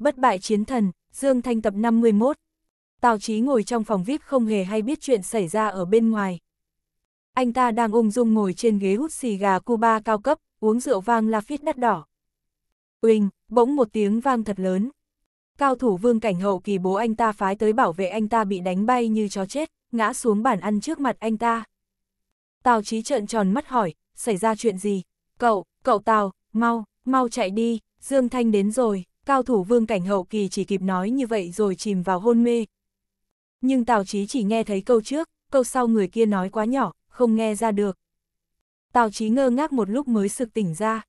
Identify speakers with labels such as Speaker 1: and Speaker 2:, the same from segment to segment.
Speaker 1: Bất bại chiến thần, Dương Thanh tập 51. Tào Chí ngồi trong phòng VIP không hề hay biết chuyện xảy ra ở bên ngoài. Anh ta đang ung dung ngồi trên ghế hút xì gà Cuba cao cấp, uống rượu vang Lafite đắt đỏ. Uỳnh, bỗng một tiếng vang thật lớn. Cao thủ vương cảnh hậu kỳ bố anh ta phái tới bảo vệ anh ta bị đánh bay như chó chết, ngã xuống bàn ăn trước mặt anh ta. Tào Chí trợn tròn mắt hỏi, xảy ra chuyện gì? Cậu, cậu Tào, mau, mau chạy đi, Dương Thanh đến rồi cao thủ vương cảnh hậu kỳ chỉ kịp nói như vậy rồi chìm vào hôn mê. Nhưng Tào Chí chỉ nghe thấy câu trước, câu sau người kia nói quá nhỏ, không nghe ra được. Tào Chí ngơ ngác một lúc mới sực tỉnh ra.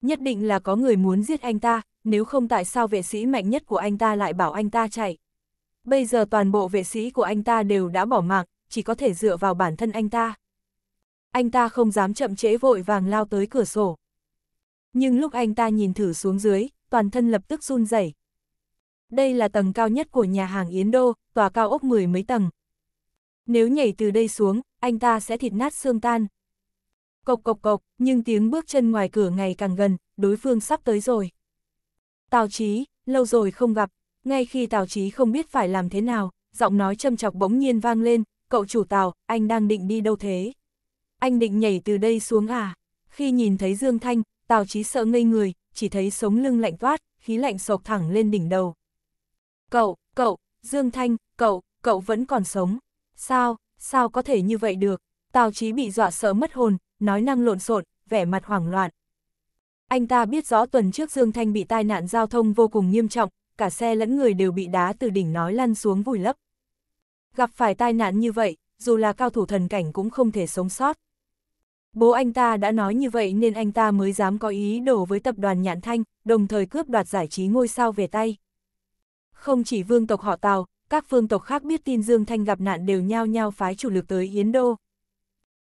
Speaker 1: Nhất định là có người muốn giết anh ta, nếu không tại sao vệ sĩ mạnh nhất của anh ta lại bảo anh ta chạy. Bây giờ toàn bộ vệ sĩ của anh ta đều đã bỏ mạng, chỉ có thể dựa vào bản thân anh ta. Anh ta không dám chậm trễ vội vàng lao tới cửa sổ. Nhưng lúc anh ta nhìn thử xuống dưới, toàn thân lập tức run rẩy. Đây là tầng cao nhất của nhà hàng Yến Đô, tòa cao ốc mười mấy tầng. Nếu nhảy từ đây xuống, anh ta sẽ thịt nát xương tan. Cộc cộc cộc, nhưng tiếng bước chân ngoài cửa ngày càng gần, đối phương sắp tới rồi. Tào Chí, lâu rồi không gặp, ngay khi Tào Chí không biết phải làm thế nào, giọng nói châm chọc bỗng nhiên vang lên, cậu chủ Tào, anh đang định đi đâu thế? Anh định nhảy từ đây xuống à? Khi nhìn thấy Dương Thanh, Tào Chí sợ ngây người, chỉ thấy sống lưng lạnh toát, khí lạnh sộc thẳng lên đỉnh đầu. Cậu, cậu, Dương Thanh, cậu, cậu vẫn còn sống. Sao, sao có thể như vậy được? Tào Chí bị dọa sợ mất hồn, nói năng lộn xộn, vẻ mặt hoảng loạn. Anh ta biết rõ tuần trước Dương Thanh bị tai nạn giao thông vô cùng nghiêm trọng, cả xe lẫn người đều bị đá từ đỉnh nói lăn xuống vùi lấp. Gặp phải tai nạn như vậy, dù là cao thủ thần cảnh cũng không thể sống sót. Bố anh ta đã nói như vậy nên anh ta mới dám có ý đổ với tập đoàn Nhãn Thanh, đồng thời cướp đoạt giải trí ngôi sao về tay. Không chỉ vương tộc họ Tào, các phương tộc khác biết tin Dương Thanh gặp nạn đều nhao nhao phái chủ lực tới Yến Đô.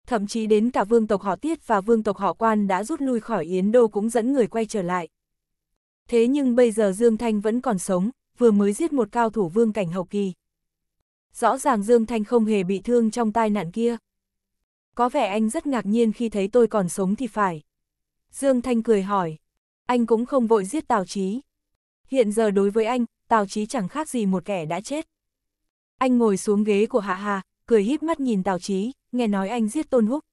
Speaker 1: Thậm chí đến cả vương tộc họ Tiết và vương tộc họ Quan đã rút lui khỏi Yến Đô cũng dẫn người quay trở lại. Thế nhưng bây giờ Dương Thanh vẫn còn sống, vừa mới giết một cao thủ vương cảnh hậu kỳ. Rõ ràng Dương Thanh không hề bị thương trong tai nạn kia có vẻ anh rất ngạc nhiên khi thấy tôi còn sống thì phải. Dương Thanh cười hỏi, anh cũng không vội giết Tào Chí. Hiện giờ đối với anh, Tào Chí chẳng khác gì một kẻ đã chết. Anh ngồi xuống ghế của Hạ Hà, cười híp mắt nhìn Tào Chí, nghe nói anh giết Tôn Húc.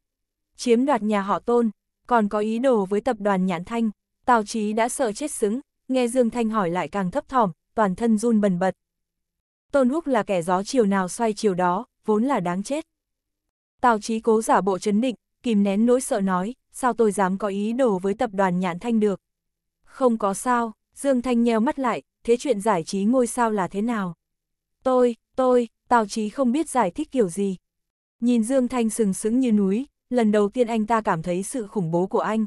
Speaker 1: Chiếm đoạt nhà họ Tôn, còn có ý đồ với tập đoàn Nhãn Thanh. Tào Chí đã sợ chết xứng nghe Dương Thanh hỏi lại càng thấp thỏm, toàn thân run bần bật. Tôn Húc là kẻ gió chiều nào xoay chiều đó, vốn là đáng chết. Tào Chí cố giả bộ chấn định, kìm nén nỗi sợ nói, sao tôi dám có ý đồ với tập đoàn Nhãn Thanh được. Không có sao, Dương Thanh nheo mắt lại, thế chuyện giải trí ngôi sao là thế nào? Tôi, tôi, Tào Chí không biết giải thích kiểu gì. Nhìn Dương Thanh sừng sững như núi, lần đầu tiên anh ta cảm thấy sự khủng bố của anh.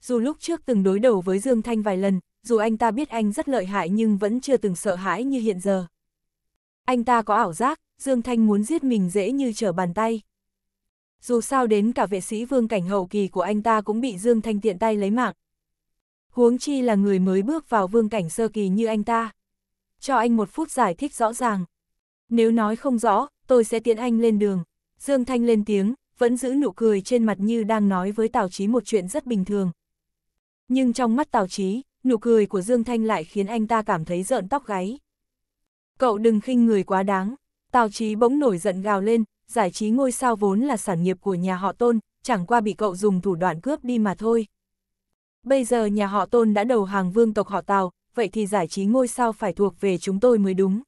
Speaker 1: Dù lúc trước từng đối đầu với Dương Thanh vài lần, dù anh ta biết anh rất lợi hại nhưng vẫn chưa từng sợ hãi như hiện giờ. Anh ta có ảo giác, Dương Thanh muốn giết mình dễ như trở bàn tay dù sao đến cả vệ sĩ vương cảnh hậu kỳ của anh ta cũng bị Dương Thanh tiện tay lấy mạng. Huống chi là người mới bước vào vương cảnh sơ kỳ như anh ta. Cho anh một phút giải thích rõ ràng. Nếu nói không rõ, tôi sẽ tiến anh lên đường. Dương Thanh lên tiếng, vẫn giữ nụ cười trên mặt như đang nói với Tào Chí một chuyện rất bình thường. Nhưng trong mắt Tào Chí, nụ cười của Dương Thanh lại khiến anh ta cảm thấy rợn tóc gáy. Cậu đừng khinh người quá đáng. Tào Chí bỗng nổi giận gào lên, giải trí ngôi sao vốn là sản nghiệp của nhà họ Tôn, chẳng qua bị cậu dùng thủ đoạn cướp đi mà thôi. Bây giờ nhà họ Tôn đã đầu hàng vương tộc họ Tào, vậy thì giải trí ngôi sao phải thuộc về chúng tôi mới đúng.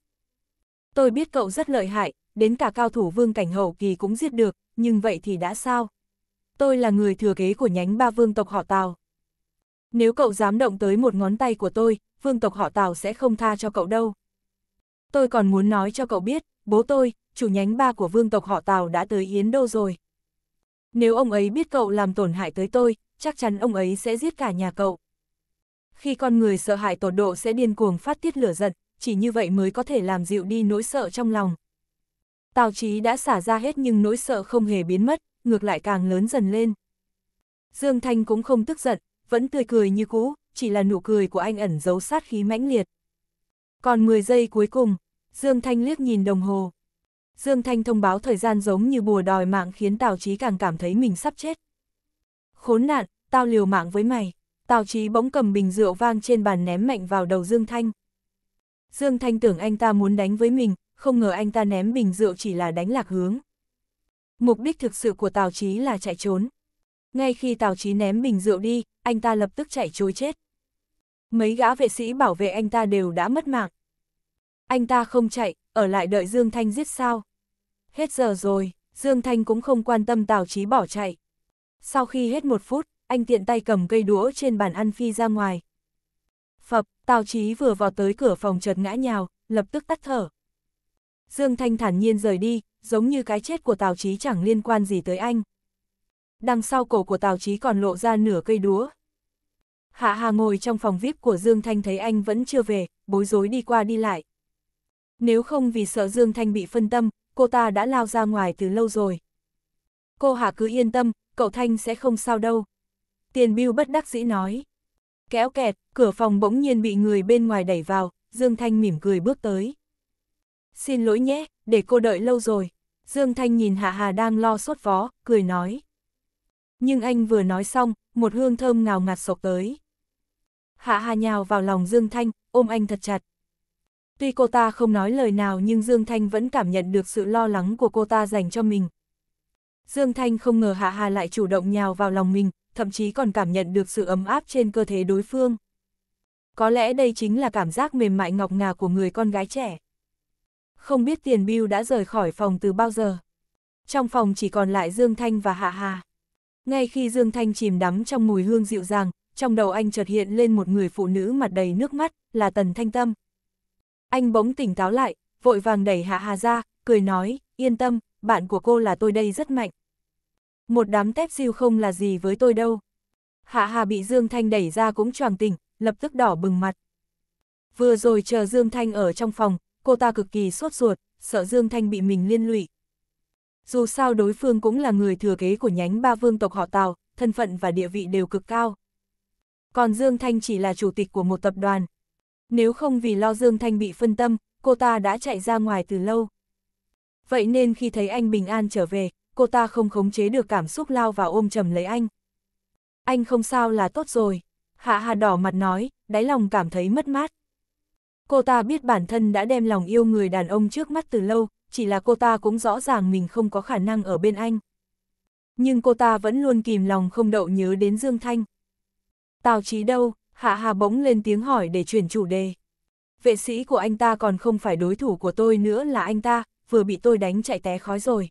Speaker 1: Tôi biết cậu rất lợi hại, đến cả cao thủ vương cảnh hậu kỳ cũng giết được, nhưng vậy thì đã sao? Tôi là người thừa kế của nhánh ba vương tộc họ Tào. Nếu cậu dám động tới một ngón tay của tôi, vương tộc họ Tào sẽ không tha cho cậu đâu. Tôi còn muốn nói cho cậu biết, bố tôi, chủ nhánh ba của vương tộc họ Tào đã tới Yến Đô rồi. Nếu ông ấy biết cậu làm tổn hại tới tôi, chắc chắn ông ấy sẽ giết cả nhà cậu. Khi con người sợ hãi tổn độ sẽ điên cuồng phát tiết lửa giận, chỉ như vậy mới có thể làm dịu đi nỗi sợ trong lòng. Tào Chí đã xả ra hết nhưng nỗi sợ không hề biến mất, ngược lại càng lớn dần lên. Dương Thanh cũng không tức giận, vẫn tươi cười như cũ, chỉ là nụ cười của anh ẩn giấu sát khí mãnh liệt. Còn 10 giây cuối cùng, Dương Thanh liếc nhìn đồng hồ. Dương Thanh thông báo thời gian giống như bùa đòi mạng khiến Tào Chí càng cảm thấy mình sắp chết. Khốn nạn, tao liều mạng với mày. Tào Chí bỗng cầm bình rượu vang trên bàn ném mạnh vào đầu Dương Thanh. Dương Thanh tưởng anh ta muốn đánh với mình, không ngờ anh ta ném bình rượu chỉ là đánh lạc hướng. Mục đích thực sự của Tào Chí là chạy trốn. Ngay khi Tào Chí ném bình rượu đi, anh ta lập tức chạy trối chết. Mấy gã vệ sĩ bảo vệ anh ta đều đã mất mạng, anh ta không chạy, ở lại đợi Dương Thanh giết sao? Hết giờ rồi, Dương Thanh cũng không quan tâm Tào Chí bỏ chạy. Sau khi hết một phút, anh tiện tay cầm cây đũa trên bàn ăn phi ra ngoài. Phập, Tào Chí vừa vào tới cửa phòng chợt ngã nhào, lập tức tắt thở. Dương Thanh thản nhiên rời đi, giống như cái chết của Tào Chí chẳng liên quan gì tới anh. Đằng sau cổ của Tào Chí còn lộ ra nửa cây đũa Hạ Hà ngồi trong phòng VIP của Dương Thanh thấy anh vẫn chưa về, bối rối đi qua đi lại. Nếu không vì sợ Dương Thanh bị phân tâm, cô ta đã lao ra ngoài từ lâu rồi. Cô Hà cứ yên tâm, cậu Thanh sẽ không sao đâu. Tiền Biêu bất đắc dĩ nói. Kéo kẹt, cửa phòng bỗng nhiên bị người bên ngoài đẩy vào, Dương Thanh mỉm cười bước tới. Xin lỗi nhé, để cô đợi lâu rồi. Dương Thanh nhìn Hạ Hà đang lo sốt vó, cười nói. Nhưng anh vừa nói xong, một hương thơm ngào ngạt sộc tới. Hạ Hà nhào vào lòng Dương Thanh, ôm anh thật chặt. Tuy cô ta không nói lời nào nhưng Dương Thanh vẫn cảm nhận được sự lo lắng của cô ta dành cho mình. Dương Thanh không ngờ Hạ Hà lại chủ động nhào vào lòng mình, thậm chí còn cảm nhận được sự ấm áp trên cơ thể đối phương. Có lẽ đây chính là cảm giác mềm mại ngọc ngà của người con gái trẻ. Không biết tiền Bill đã rời khỏi phòng từ bao giờ. Trong phòng chỉ còn lại Dương Thanh và Hạ Hà. Ngay khi Dương Thanh chìm đắm trong mùi hương dịu dàng, trong đầu anh chợt hiện lên một người phụ nữ mặt đầy nước mắt, là Tần Thanh Tâm. Anh bỗng tỉnh táo lại, vội vàng đẩy Hạ Hà ra, cười nói, yên tâm, bạn của cô là tôi đây rất mạnh. Một đám tép siêu không là gì với tôi đâu. Hạ Hà bị Dương Thanh đẩy ra cũng choàng tỉnh, lập tức đỏ bừng mặt. Vừa rồi chờ Dương Thanh ở trong phòng, cô ta cực kỳ sốt ruột, sợ Dương Thanh bị mình liên lụy. Dù sao đối phương cũng là người thừa kế của nhánh ba vương tộc họ Tào, thân phận và địa vị đều cực cao. Còn Dương Thanh chỉ là chủ tịch của một tập đoàn, nếu không vì lo Dương Thanh bị phân tâm, cô ta đã chạy ra ngoài từ lâu. Vậy nên khi thấy anh bình an trở về, cô ta không khống chế được cảm xúc lao vào ôm chầm lấy anh. Anh không sao là tốt rồi, Hạ Hà đỏ mặt nói, đáy lòng cảm thấy mất mát. Cô ta biết bản thân đã đem lòng yêu người đàn ông trước mắt từ lâu, chỉ là cô ta cũng rõ ràng mình không có khả năng ở bên anh. Nhưng cô ta vẫn luôn kìm lòng không đậu nhớ đến Dương Thanh. Tào trí đâu, Hạ Hà bỗng lên tiếng hỏi để chuyển chủ đề. Vệ sĩ của anh ta còn không phải đối thủ của tôi nữa là anh ta, vừa bị tôi đánh chạy té khói rồi.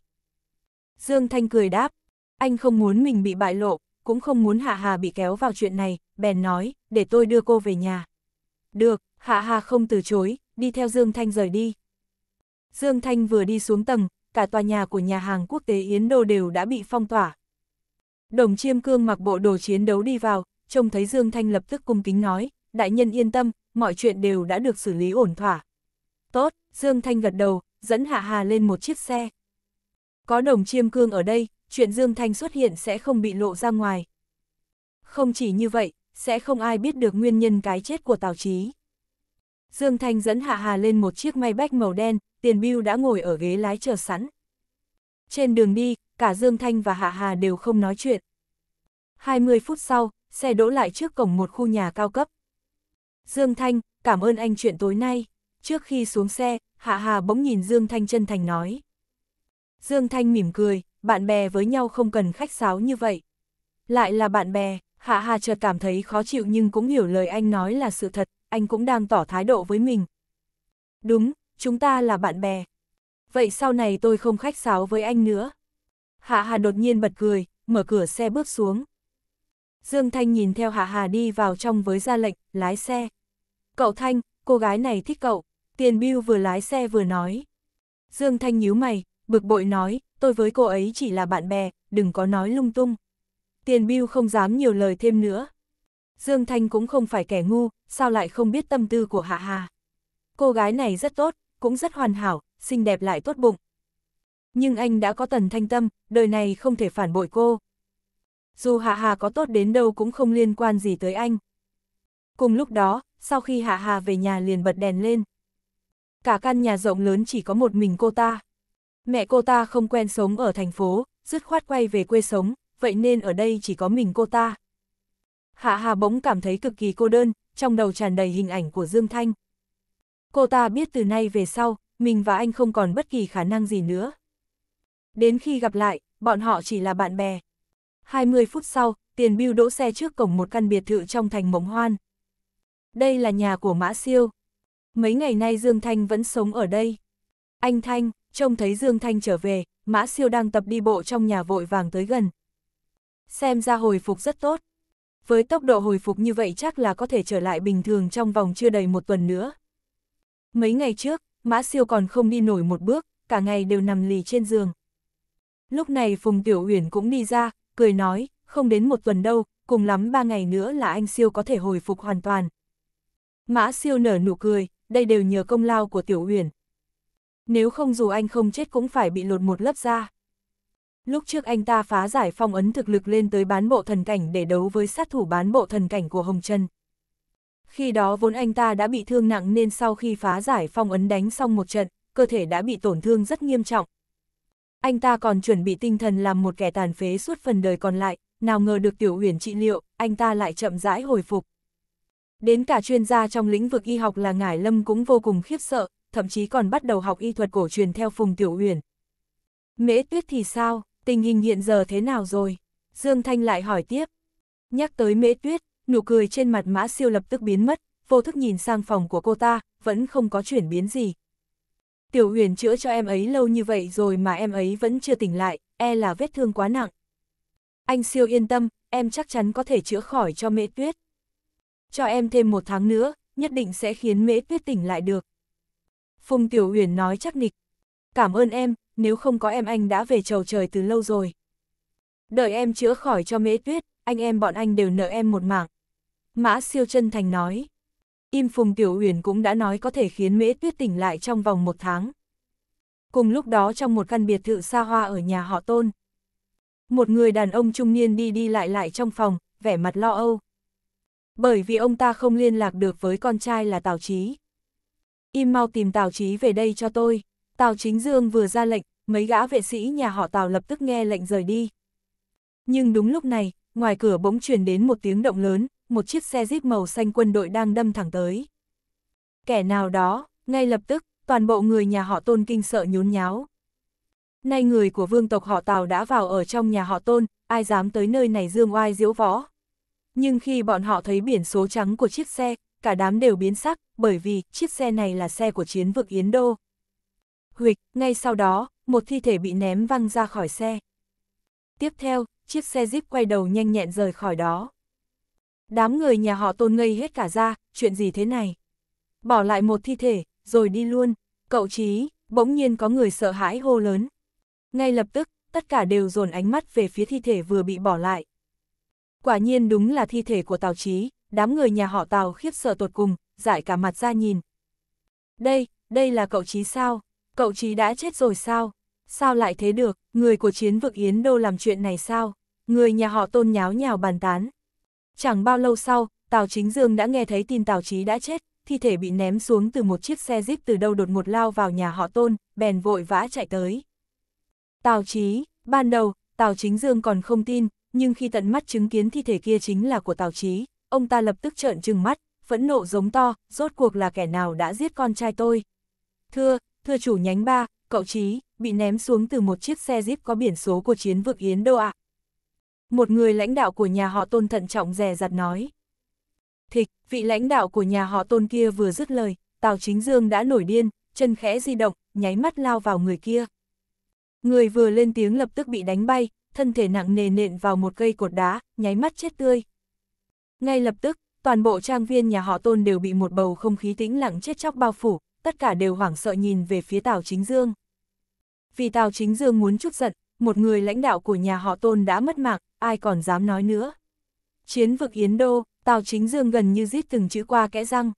Speaker 1: Dương Thanh cười đáp, anh không muốn mình bị bại lộ, cũng không muốn Hạ Hà bị kéo vào chuyện này, bèn nói, để tôi đưa cô về nhà. Được, Hạ Hà không từ chối, đi theo Dương Thanh rời đi. Dương Thanh vừa đi xuống tầng, cả tòa nhà của nhà hàng quốc tế Yến Đô đều đã bị phong tỏa. Đồng Chiêm Cương mặc bộ đồ chiến đấu đi vào, trông thấy Dương Thanh lập tức cung kính nói, đại nhân yên tâm, mọi chuyện đều đã được xử lý ổn thỏa. Tốt, Dương Thanh gật đầu, dẫn Hạ Hà lên một chiếc xe. Có đồng chiêm cương ở đây, chuyện Dương Thanh xuất hiện sẽ không bị lộ ra ngoài. Không chỉ như vậy, sẽ không ai biết được nguyên nhân cái chết của Tào Chí. Dương Thanh dẫn Hạ Hà lên một chiếc may bách màu đen, Tiền Bưu đã ngồi ở ghế lái chờ sẵn. Trên đường đi, cả Dương Thanh và Hạ Hà đều không nói chuyện. 20 phút sau, xe đỗ lại trước cổng một khu nhà cao cấp. Dương Thanh, cảm ơn anh chuyện tối nay. Trước khi xuống xe, Hạ Hà bỗng nhìn Dương Thanh chân thành nói. Dương Thanh mỉm cười, bạn bè với nhau không cần khách sáo như vậy. Lại là bạn bè, Hạ Hà chợt cảm thấy khó chịu nhưng cũng hiểu lời anh nói là sự thật, anh cũng đang tỏ thái độ với mình. Đúng, chúng ta là bạn bè. Vậy sau này tôi không khách sáo với anh nữa. Hạ Hà đột nhiên bật cười, mở cửa xe bước xuống. Dương Thanh nhìn theo Hạ Hà đi vào trong với ra lệnh, lái xe. Cậu Thanh, cô gái này thích cậu, tiền Biêu vừa lái xe vừa nói. Dương Thanh nhíu mày, bực bội nói, tôi với cô ấy chỉ là bạn bè, đừng có nói lung tung. Tiền Biêu không dám nhiều lời thêm nữa. Dương Thanh cũng không phải kẻ ngu, sao lại không biết tâm tư của Hạ Hà. Cô gái này rất tốt, cũng rất hoàn hảo, xinh đẹp lại tốt bụng. Nhưng anh đã có tần thanh tâm, đời này không thể phản bội cô dù Hạ Hà có tốt đến đâu cũng không liên quan gì tới anh. Cùng lúc đó, sau khi Hạ Hà về nhà liền bật đèn lên. Cả căn nhà rộng lớn chỉ có một mình cô ta. Mẹ cô ta không quen sống ở thành phố, dứt khoát quay về quê sống, vậy nên ở đây chỉ có mình cô ta. Hạ Hà bỗng cảm thấy cực kỳ cô đơn, trong đầu tràn đầy hình ảnh của Dương Thanh. Cô ta biết từ nay về sau, mình và anh không còn bất kỳ khả năng gì nữa. Đến khi gặp lại, bọn họ chỉ là bạn bè, 20 phút sau, tiền bưu đỗ xe trước cổng một căn biệt thự trong thành mộng hoan. Đây là nhà của Mã Siêu. Mấy ngày nay Dương Thanh vẫn sống ở đây. Anh Thanh, trông thấy Dương Thanh trở về, Mã Siêu đang tập đi bộ trong nhà vội vàng tới gần. Xem ra hồi phục rất tốt. Với tốc độ hồi phục như vậy chắc là có thể trở lại bình thường trong vòng chưa đầy một tuần nữa. Mấy ngày trước, Mã Siêu còn không đi nổi một bước, cả ngày đều nằm lì trên giường. Lúc này Phùng Tiểu Uyển cũng đi ra, cười nói, không đến một tuần đâu, cùng lắm ba ngày nữa là anh siêu có thể hồi phục hoàn toàn. Mã siêu nở nụ cười, đây đều nhờ công lao của tiểu uyển. Nếu không dù anh không chết cũng phải bị lột một lớp da. Lúc trước anh ta phá giải phong ấn thực lực lên tới bán bộ thần cảnh để đấu với sát thủ bán bộ thần cảnh của Hồng Trân. Khi đó vốn anh ta đã bị thương nặng nên sau khi phá giải phong ấn đánh xong một trận, cơ thể đã bị tổn thương rất nghiêm trọng, anh ta còn chuẩn bị tinh thần làm một kẻ tàn phế suốt phần đời còn lại, nào ngờ được tiểu huyền trị liệu, anh ta lại chậm rãi hồi phục. Đến cả chuyên gia trong lĩnh vực y học là Ngải Lâm cũng vô cùng khiếp sợ, thậm chí còn bắt đầu học y thuật cổ truyền theo Phùng Tiểu Huyền. Mễ Tuyết thì sao, tình hình hiện giờ thế nào rồi? Dương Thanh lại hỏi tiếp. Nhắc tới Mễ Tuyết, nụ cười trên mặt Mã Siêu lập tức biến mất, vô thức nhìn sang phòng của cô ta, vẫn không có chuyển biến gì. Tiểu huyền chữa cho em ấy lâu như vậy rồi mà em ấy vẫn chưa tỉnh lại, e là vết thương quá nặng. Anh siêu yên tâm, em chắc chắn có thể chữa khỏi cho mễ tuyết. Cho em thêm một tháng nữa, nhất định sẽ khiến mễ tuyết tỉnh lại được. Phùng Tiểu huyền nói chắc nịch. Cảm ơn em, nếu không có em anh đã về trầu trời từ lâu rồi. Đợi em chữa khỏi cho mễ tuyết, anh em bọn anh đều nợ em một mạng. Mã siêu chân thành nói. Im Phùng Tiểu Uyển cũng đã nói có thể khiến Mễ Tuyết tỉnh lại trong vòng một tháng. Cùng lúc đó trong một căn biệt thự xa hoa ở nhà họ Tôn. Một người đàn ông trung niên đi đi lại lại trong phòng, vẻ mặt lo âu. Bởi vì ông ta không liên lạc được với con trai là Tào Chí. Im mau tìm Tào Chí về đây cho tôi. Tào Chính Dương vừa ra lệnh, mấy gã vệ sĩ nhà họ Tào lập tức nghe lệnh rời đi. Nhưng đúng lúc này, ngoài cửa bỗng truyền đến một tiếng động lớn, một chiếc xe jeep màu xanh quân đội đang đâm thẳng tới. Kẻ nào đó, ngay lập tức, toàn bộ người nhà họ tôn kinh sợ nhốn nháo. Nay người của vương tộc họ Tào đã vào ở trong nhà họ tôn, ai dám tới nơi này dương oai diễu võ. Nhưng khi bọn họ thấy biển số trắng của chiếc xe, cả đám đều biến sắc, bởi vì chiếc xe này là xe của chiến vực Yến Đô. Huịch, ngay sau đó, một thi thể bị ném văng ra khỏi xe. Tiếp theo, chiếc xe jeep quay đầu nhanh nhẹn rời khỏi đó. Đám người nhà họ tôn ngây hết cả ra, chuyện gì thế này? Bỏ lại một thi thể, rồi đi luôn. Cậu Chí, bỗng nhiên có người sợ hãi hô lớn. Ngay lập tức, tất cả đều dồn ánh mắt về phía thi thể vừa bị bỏ lại. Quả nhiên đúng là thi thể của Tào Chí, đám người nhà họ Tào khiếp sợ tột cùng, dại cả mặt ra nhìn. Đây, đây là cậu Chí sao? Cậu Chí đã chết rồi sao? Sao lại thế được, người của chiến vực Yến Đô làm chuyện này sao? Người nhà họ tôn nháo nhào bàn tán. Chẳng bao lâu sau, Tào Chính Dương đã nghe thấy tin Tào Chí đã chết, thi thể bị ném xuống từ một chiếc xe jeep từ đâu đột ngột lao vào nhà họ Tôn, bèn vội vã chạy tới. Tào Chí, ban đầu, Tào Chính Dương còn không tin, nhưng khi tận mắt chứng kiến thi thể kia chính là của Tào Chí, ông ta lập tức trợn trừng mắt, phẫn nộ giống to, rốt cuộc là kẻ nào đã giết con trai tôi. Thưa, thưa chủ nhánh ba, cậu Chí, bị ném xuống từ một chiếc xe jeep có biển số của chiến vực Yến đâu ạ, à, một người lãnh đạo của nhà họ tôn thận trọng rè rặt nói. Thịch, vị lãnh đạo của nhà họ tôn kia vừa dứt lời, Tào Chính Dương đã nổi điên, chân khẽ di động, nháy mắt lao vào người kia. Người vừa lên tiếng lập tức bị đánh bay, thân thể nặng nề nện vào một cây cột đá, nháy mắt chết tươi. Ngay lập tức, toàn bộ trang viên nhà họ tôn đều bị một bầu không khí tĩnh lặng chết chóc bao phủ, tất cả đều hoảng sợ nhìn về phía Tào Chính Dương. Vì Tào Chính Dương muốn chút giận, một người lãnh đạo của nhà họ tôn đã mất mạng, ai còn dám nói nữa. Chiến vực Yến Đô, Tào Chính Dương gần như giết từng chữ qua kẽ răng.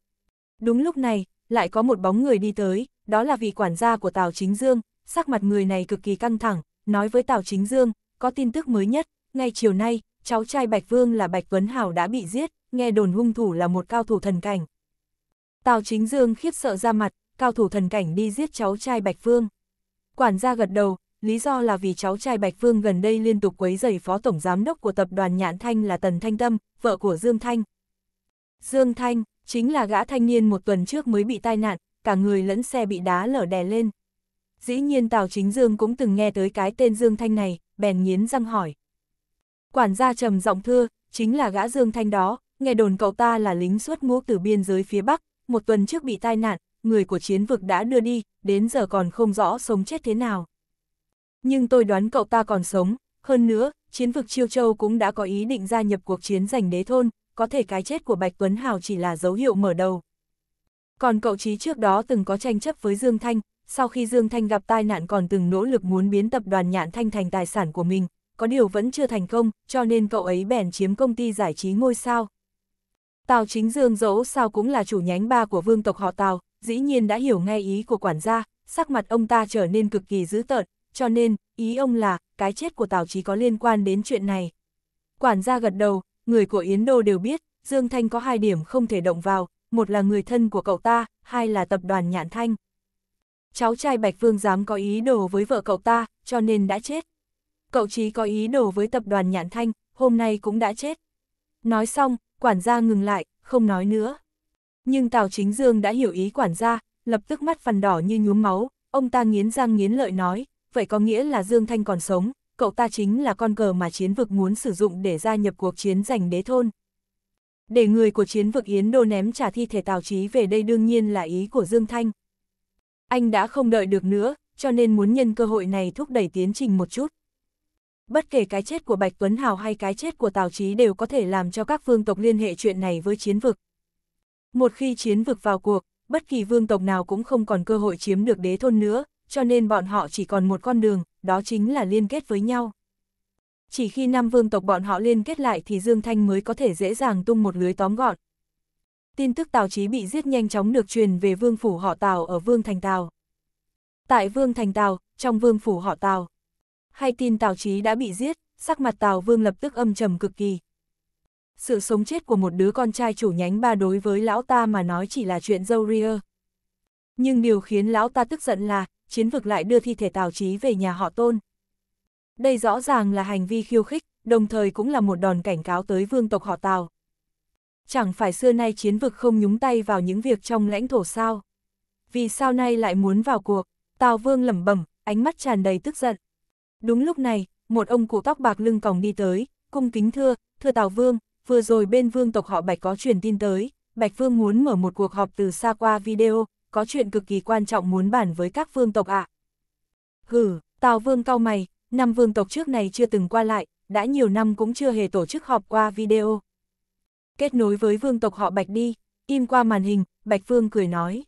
Speaker 1: Đúng lúc này, lại có một bóng người đi tới, đó là vị quản gia của Tào Chính Dương, sắc mặt người này cực kỳ căng thẳng, nói với Tào Chính Dương, có tin tức mới nhất, ngay chiều nay, cháu trai Bạch Vương là Bạch Vấn Hảo đã bị giết, nghe đồn hung thủ là một cao thủ thần cảnh. Tào Chính Dương khiếp sợ ra mặt, cao thủ thần cảnh đi giết cháu trai Bạch Vương. Quản gia gật đầu, lý do là vì cháu trai Bạch Phương gần đây liên tục quấy rầy phó tổng giám đốc của tập đoàn Nhãn Thanh là Tần Thanh Tâm, vợ của Dương Thanh. Dương Thanh, chính là gã thanh niên một tuần trước mới bị tai nạn, cả người lẫn xe bị đá lở đè lên. Dĩ nhiên Tào Chính Dương cũng từng nghe tới cái tên Dương Thanh này, bèn nghiến răng hỏi. Quản gia trầm giọng thưa, chính là gã Dương Thanh đó, nghe đồn cậu ta là lính suốt ngũ từ biên giới phía Bắc, một tuần trước bị tai nạn, người của chiến vực đã đưa đi, đến giờ còn không rõ sống chết thế nào nhưng tôi đoán cậu ta còn sống, hơn nữa, chiến vực Chiêu Châu cũng đã có ý định gia nhập cuộc chiến giành đế thôn, có thể cái chết của Bạch Tuấn Hào chỉ là dấu hiệu mở đầu. Còn cậu chí trước đó từng có tranh chấp với Dương Thanh, sau khi Dương Thanh gặp tai nạn còn từng nỗ lực muốn biến tập đoàn Nhạn Thanh thành tài sản của mình, có điều vẫn chưa thành công, cho nên cậu ấy bèn chiếm công ty giải trí ngôi sao. Tào Chính Dương dẫu sao cũng là chủ nhánh ba của vương tộc họ Tào, dĩ nhiên đã hiểu ngay ý của quản gia, sắc mặt ông ta trở nên cực kỳ dữ tợn, cho nên, ý ông là, cái chết của Tào Chí có liên quan đến chuyện này. Quản gia gật đầu, người của Yến Đô đều biết, Dương Thanh có hai điểm không thể động vào, một là người thân của cậu ta, hai là tập đoàn Nhạn Thanh. Cháu trai Bạch Vương dám có ý đồ với vợ cậu ta, cho nên đã chết. Cậu Chí có ý đồ với tập đoàn Nhạn Thanh, hôm nay cũng đã chết. Nói xong, quản gia ngừng lại, không nói nữa. Nhưng Tào Chính Dương đã hiểu ý quản gia, lập tức mắt phần đỏ như nhuốm máu, ông ta nghiến răng nghiến lợi nói, vậy có nghĩa là Dương Thanh còn sống, cậu ta chính là con cờ mà chiến vực muốn sử dụng để gia nhập cuộc chiến giành đế thôn. Để người của chiến vực Yến Đô ném trả thi thể Tào trí về đây đương nhiên là ý của Dương Thanh. Anh đã không đợi được nữa, cho nên muốn nhân cơ hội này thúc đẩy tiến trình một chút. Bất kể cái chết của Bạch Tuấn Hào hay cái chết của Tào Chí đều có thể làm cho các vương tộc liên hệ chuyện này với chiến vực. Một khi chiến vực vào cuộc, bất kỳ vương tộc nào cũng không còn cơ hội chiếm được đế thôn nữa, cho nên bọn họ chỉ còn một con đường, đó chính là liên kết với nhau. Chỉ khi năm vương tộc bọn họ liên kết lại thì Dương Thanh mới có thể dễ dàng tung một lưới tóm gọn. Tin tức Tào Chí bị giết nhanh chóng được truyền về vương phủ họ Tào ở vương thành Tào. Tại vương thành Tào, trong vương phủ họ Tào. Hay tin Tào Chí đã bị giết, sắc mặt Tào vương lập tức âm trầm cực kỳ. Sự sống chết của một đứa con trai chủ nhánh ba đối với lão ta mà nói chỉ là chuyện dâu ria. Nhưng điều khiến lão ta tức giận là, chiến vực lại đưa thi thể Tào trí về nhà họ Tôn. Đây rõ ràng là hành vi khiêu khích, đồng thời cũng là một đòn cảnh cáo tới vương tộc họ Tào. Chẳng phải xưa nay chiến vực không nhúng tay vào những việc trong lãnh thổ sao? Vì sao nay lại muốn vào cuộc? Tào Vương lẩm bẩm, ánh mắt tràn đầy tức giận. Đúng lúc này, một ông cụ tóc bạc lưng còng đi tới, cung kính thưa, thưa Tào Vương, vừa rồi bên vương tộc họ Bạch có truyền tin tới, Bạch Vương muốn mở một cuộc họp từ xa qua video, có chuyện cực kỳ quan trọng muốn bàn với các vương tộc ạ. À. Hừ, Tào Vương cao mày, năm vương tộc trước này chưa từng qua lại, đã nhiều năm cũng chưa hề tổ chức họp qua video. Kết nối với vương tộc họ Bạch đi, im qua màn hình, Bạch Vương cười nói.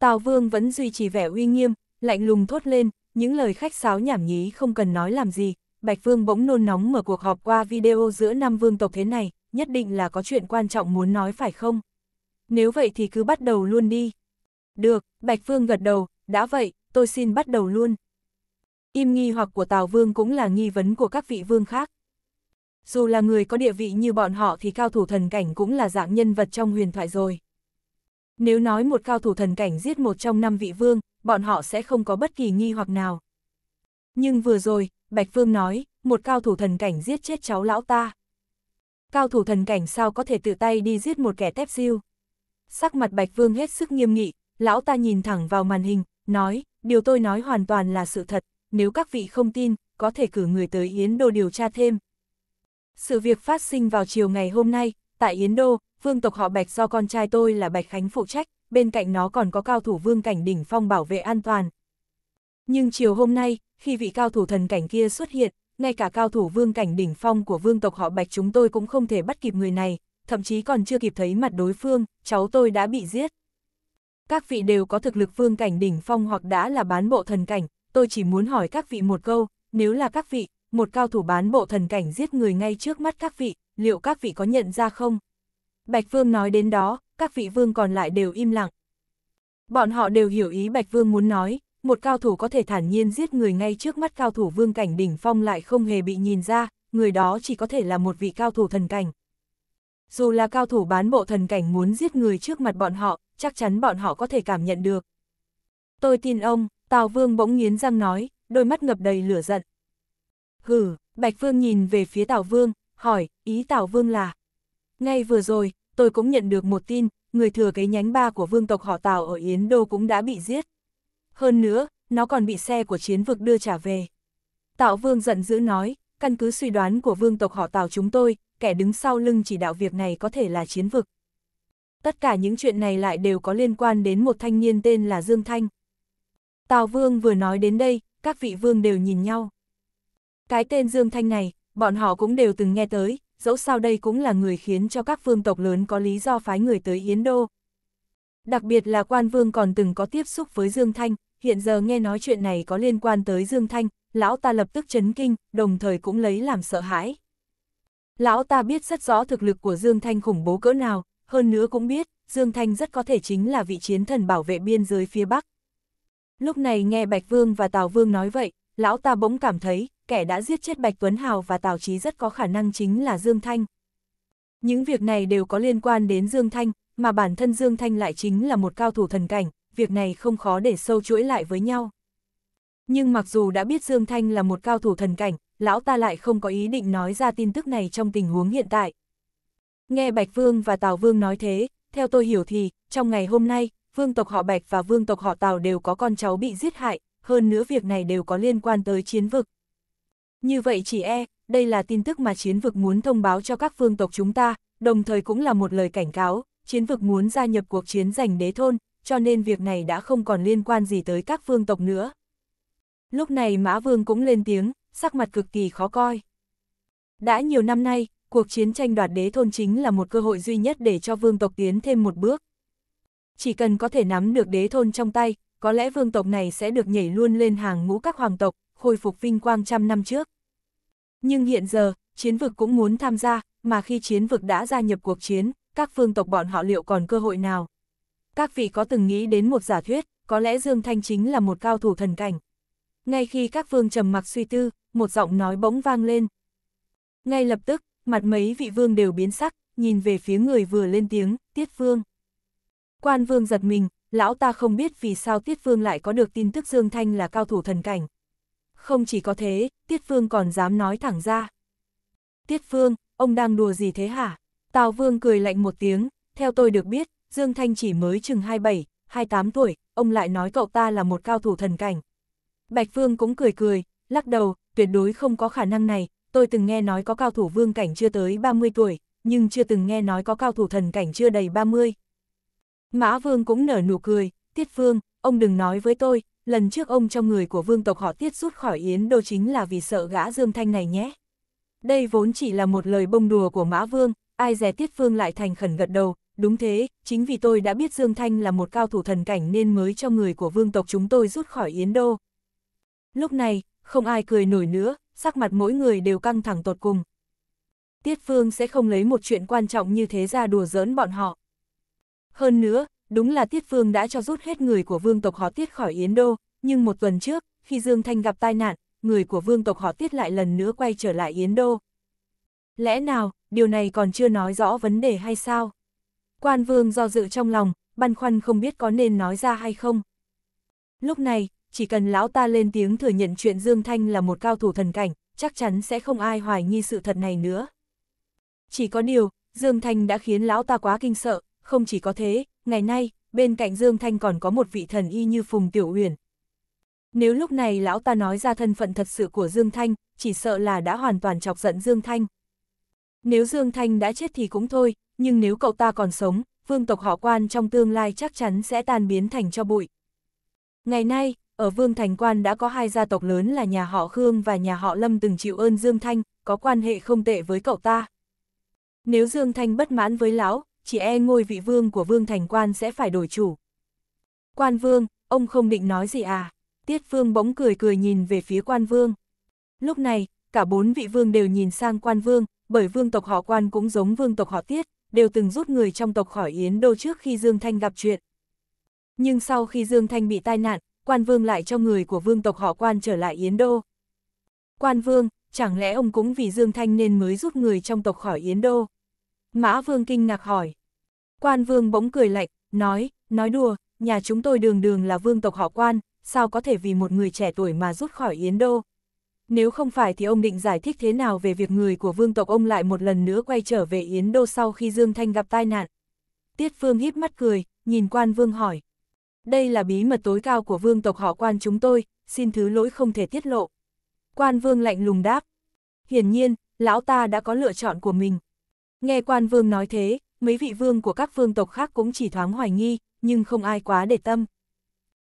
Speaker 1: Tào Vương vẫn duy trì vẻ uy nghiêm, lạnh lùng thốt lên, những lời khách sáo nhảm nhí không cần nói làm gì. Bạch Vương bỗng nôn nóng mở cuộc họp qua video giữa năm vương tộc thế này, nhất định là có chuyện quan trọng muốn nói phải không? Nếu vậy thì cứ bắt đầu luôn đi. Được, Bạch Vương gật đầu, đã vậy, tôi xin bắt đầu luôn. Im nghi hoặc của Tào Vương cũng là nghi vấn của các vị vương khác. Dù là người có địa vị như bọn họ thì cao thủ thần cảnh cũng là dạng nhân vật trong huyền thoại rồi. Nếu nói một cao thủ thần cảnh giết một trong năm vị vương, bọn họ sẽ không có bất kỳ nghi hoặc nào. Nhưng vừa rồi, Bạch Vương nói, một cao thủ thần cảnh giết chết cháu lão ta. Cao thủ thần cảnh sao có thể tự tay đi giết một kẻ tép siêu Sắc mặt Bạch Vương hết sức nghiêm nghị, lão ta nhìn thẳng vào màn hình, nói, điều tôi nói hoàn toàn là sự thật, nếu các vị không tin, có thể cử người tới Yến Đô điều tra thêm. Sự việc phát sinh vào chiều ngày hôm nay, tại Yến Đô, vương tộc họ Bạch do con trai tôi là Bạch Khánh phụ trách, bên cạnh nó còn có cao thủ vương cảnh đỉnh phong bảo vệ an toàn. Nhưng chiều hôm nay, khi vị cao thủ thần cảnh kia xuất hiện, ngay cả cao thủ vương cảnh đỉnh phong của vương tộc họ Bạch chúng tôi cũng không thể bắt kịp người này, thậm chí còn chưa kịp thấy mặt đối phương, cháu tôi đã bị giết. Các vị đều có thực lực vương cảnh đỉnh phong hoặc đã là bán bộ thần cảnh, tôi chỉ muốn hỏi các vị một câu, nếu là các vị, một cao thủ bán bộ thần cảnh giết người ngay trước mắt các vị, liệu các vị có nhận ra không? Bạch Vương nói đến đó, các vị vương còn lại đều im lặng. Bọn họ đều hiểu ý Bạch Vương muốn nói, một cao thủ có thể thản nhiên giết người ngay trước mắt cao thủ vương cảnh đỉnh phong lại không hề bị nhìn ra, người đó chỉ có thể là một vị cao thủ thần cảnh. Dù là cao thủ bán bộ thần cảnh muốn giết người trước mặt bọn họ, chắc chắn bọn họ có thể cảm nhận được. Tôi tin ông, Tào Vương bỗng nghiến răng nói, đôi mắt ngập đầy lửa giận. hừ, Bạch Vương nhìn về phía Tào Vương, hỏi, ý Tào Vương là... Ngay vừa rồi, tôi cũng nhận được một tin, người thừa kế nhánh ba của vương tộc họ Tào ở Yến Đô cũng đã bị giết. Hơn nữa, nó còn bị xe của chiến vực đưa trả về. Tào Vương giận dữ nói, căn cứ suy đoán của vương tộc họ Tào chúng tôi, kẻ đứng sau lưng chỉ đạo việc này có thể là chiến vực tất cả những chuyện này lại đều có liên quan đến một thanh niên tên là Dương Thanh. Tào Vương vừa nói đến đây, các vị vương đều nhìn nhau. Cái tên Dương Thanh này, bọn họ cũng đều từng nghe tới, dẫu sao đây cũng là người khiến cho các vương tộc lớn có lý do phái người tới Yến Đô. Đặc biệt là quan vương còn từng có tiếp xúc với Dương Thanh, hiện giờ nghe nói chuyện này có liên quan tới Dương Thanh, lão ta lập tức chấn kinh, đồng thời cũng lấy làm sợ hãi. Lão ta biết rất rõ thực lực của Dương Thanh khủng bố cỡ nào, hơn nữa cũng biết, Dương Thanh rất có thể chính là vị chiến thần bảo vệ biên giới phía Bắc. Lúc này nghe Bạch Vương và Tào Vương nói vậy, lão ta bỗng cảm thấy, kẻ đã giết chết Bạch Tuấn Hào và Tào Chí rất có khả năng chính là Dương Thanh. Những việc này đều có liên quan đến Dương Thanh, mà bản thân Dương Thanh lại chính là một cao thủ thần cảnh, việc này không khó để sâu chuỗi lại với nhau. Nhưng mặc dù đã biết Dương Thanh là một cao thủ thần cảnh, lão ta lại không có ý định nói ra tin tức này trong tình huống hiện tại. Nghe Bạch Vương và Tào Vương nói thế, theo tôi hiểu thì, trong ngày hôm nay, vương tộc họ Bạch và vương tộc họ Tào đều có con cháu bị giết hại, hơn nữa việc này đều có liên quan tới chiến vực. Như vậy chỉ e, đây là tin tức mà chiến vực muốn thông báo cho các vương tộc chúng ta, đồng thời cũng là một lời cảnh cáo, chiến vực muốn gia nhập cuộc chiến giành đế thôn, cho nên việc này đã không còn liên quan gì tới các vương tộc nữa. Lúc này Mã Vương cũng lên tiếng, sắc mặt cực kỳ khó coi. Đã nhiều năm nay, cuộc chiến tranh đoạt đế thôn chính là một cơ hội duy nhất để cho vương tộc tiến thêm một bước. Chỉ cần có thể nắm được đế thôn trong tay, có lẽ vương tộc này sẽ được nhảy luôn lên hàng ngũ các hoàng tộc, khôi phục vinh quang trăm năm trước. Nhưng hiện giờ, chiến vực cũng muốn tham gia, mà khi chiến vực đã gia nhập cuộc chiến, các vương tộc bọn họ liệu còn cơ hội nào? Các vị có từng nghĩ đến một giả thuyết, có lẽ Dương Thanh chính là một cao thủ thần cảnh. Ngay khi các vương trầm mặc suy tư, một giọng nói bỗng vang lên. Ngay lập tức, mặt mấy vị vương đều biến sắc, nhìn về phía người vừa lên tiếng, Tiết Vương. Quan Vương giật mình, lão ta không biết vì sao Tiết Vương lại có được tin tức Dương Thanh là cao thủ thần cảnh. Không chỉ có thế, Tiết Vương còn dám nói thẳng ra. Tiết Vương, ông đang đùa gì thế hả? Tào Vương cười lạnh một tiếng, theo tôi được biết, Dương Thanh chỉ mới chừng 27, 28 tuổi, ông lại nói cậu ta là một cao thủ thần cảnh. Bạch Vương cũng cười cười, lắc đầu, tuyệt đối không có khả năng này, tôi từng nghe nói có cao thủ vương cảnh chưa tới 30 tuổi, nhưng chưa từng nghe nói có cao thủ thần cảnh chưa đầy 30. Mã Vương cũng nở nụ cười, Tiết vương ông đừng nói với tôi, lần trước ông trong người của vương tộc họ Tiết rút khỏi Yến Đô chính là vì sợ gã Dương Thanh này nhé. Đây vốn chỉ là một lời bông đùa của Mã Vương, ai dè Tiết vương lại thành khẩn gật đầu, đúng thế, chính vì tôi đã biết Dương Thanh là một cao thủ thần cảnh nên mới cho người của vương tộc chúng tôi rút khỏi Yến Đô. Lúc này, không ai cười nổi nữa, sắc mặt mỗi người đều căng thẳng tột cùng. Tiết Phương sẽ không lấy một chuyện quan trọng như thế ra đùa giỡn bọn họ. Hơn nữa, đúng là Tiết Phương đã cho rút hết người của vương tộc họ Tiết khỏi Yến Đô, nhưng một tuần trước, khi Dương Thanh gặp tai nạn, người của vương tộc họ Tiết lại lần nữa quay trở lại Yến Đô. Lẽ nào, điều này còn chưa nói rõ vấn đề hay sao? Quan vương do dự trong lòng, băn khoăn không biết có nên nói ra hay không. Lúc này, chỉ cần lão ta lên tiếng thừa nhận chuyện Dương Thanh là một cao thủ thần cảnh, chắc chắn sẽ không ai hoài nghi sự thật này nữa. Chỉ có điều, Dương Thanh đã khiến lão ta quá kinh sợ, không chỉ có thế, ngày nay, bên cạnh Dương Thanh còn có một vị thần y như Phùng Tiểu Uyển. Nếu lúc này lão ta nói ra thân phận thật sự của Dương Thanh, chỉ sợ là đã hoàn toàn chọc giận Dương Thanh. Nếu Dương Thanh đã chết thì cũng thôi, nhưng nếu cậu ta còn sống, vương tộc họ quan trong tương lai chắc chắn sẽ tan biến thành cho bụi. Ngày nay, ở Vương Thành Quan đã có hai gia tộc lớn là nhà họ Khương và nhà họ Lâm từng chịu ơn Dương Thanh, có quan hệ không tệ với cậu ta. Nếu Dương Thanh bất mãn với lão, chỉ e ngôi vị vương của Vương Thành Quan sẽ phải đổi chủ. Quan Vương, ông không định nói gì à? Tiết Vương bỗng cười cười nhìn về phía Quan Vương. Lúc này, cả bốn vị vương đều nhìn sang Quan Vương, bởi vương tộc họ Quan cũng giống vương tộc họ Tiết, đều từng rút người trong tộc khỏi Yến Đô trước khi Dương Thanh gặp chuyện. Nhưng sau khi Dương Thanh bị tai nạn, quan vương lại cho người của vương tộc họ quan trở lại Yến Đô. Quan vương, chẳng lẽ ông cũng vì Dương Thanh nên mới rút người trong tộc khỏi Yến Đô? Mã vương kinh ngạc hỏi. Quan vương bỗng cười lạnh, nói, nói đùa, nhà chúng tôi đường đường là vương tộc họ quan, sao có thể vì một người trẻ tuổi mà rút khỏi Yến Đô? Nếu không phải thì ông định giải thích thế nào về việc người của vương tộc ông lại một lần nữa quay trở về Yến Đô sau khi Dương Thanh gặp tai nạn? Tiết Phương híp mắt cười, nhìn quan vương hỏi, đây là bí mật tối cao của vương tộc họ quan chúng tôi, xin thứ lỗi không thể tiết lộ. Quan vương lạnh lùng đáp. Hiển nhiên, lão ta đã có lựa chọn của mình. Nghe quan vương nói thế, mấy vị vương của các vương tộc khác cũng chỉ thoáng hoài nghi, nhưng không ai quá để tâm.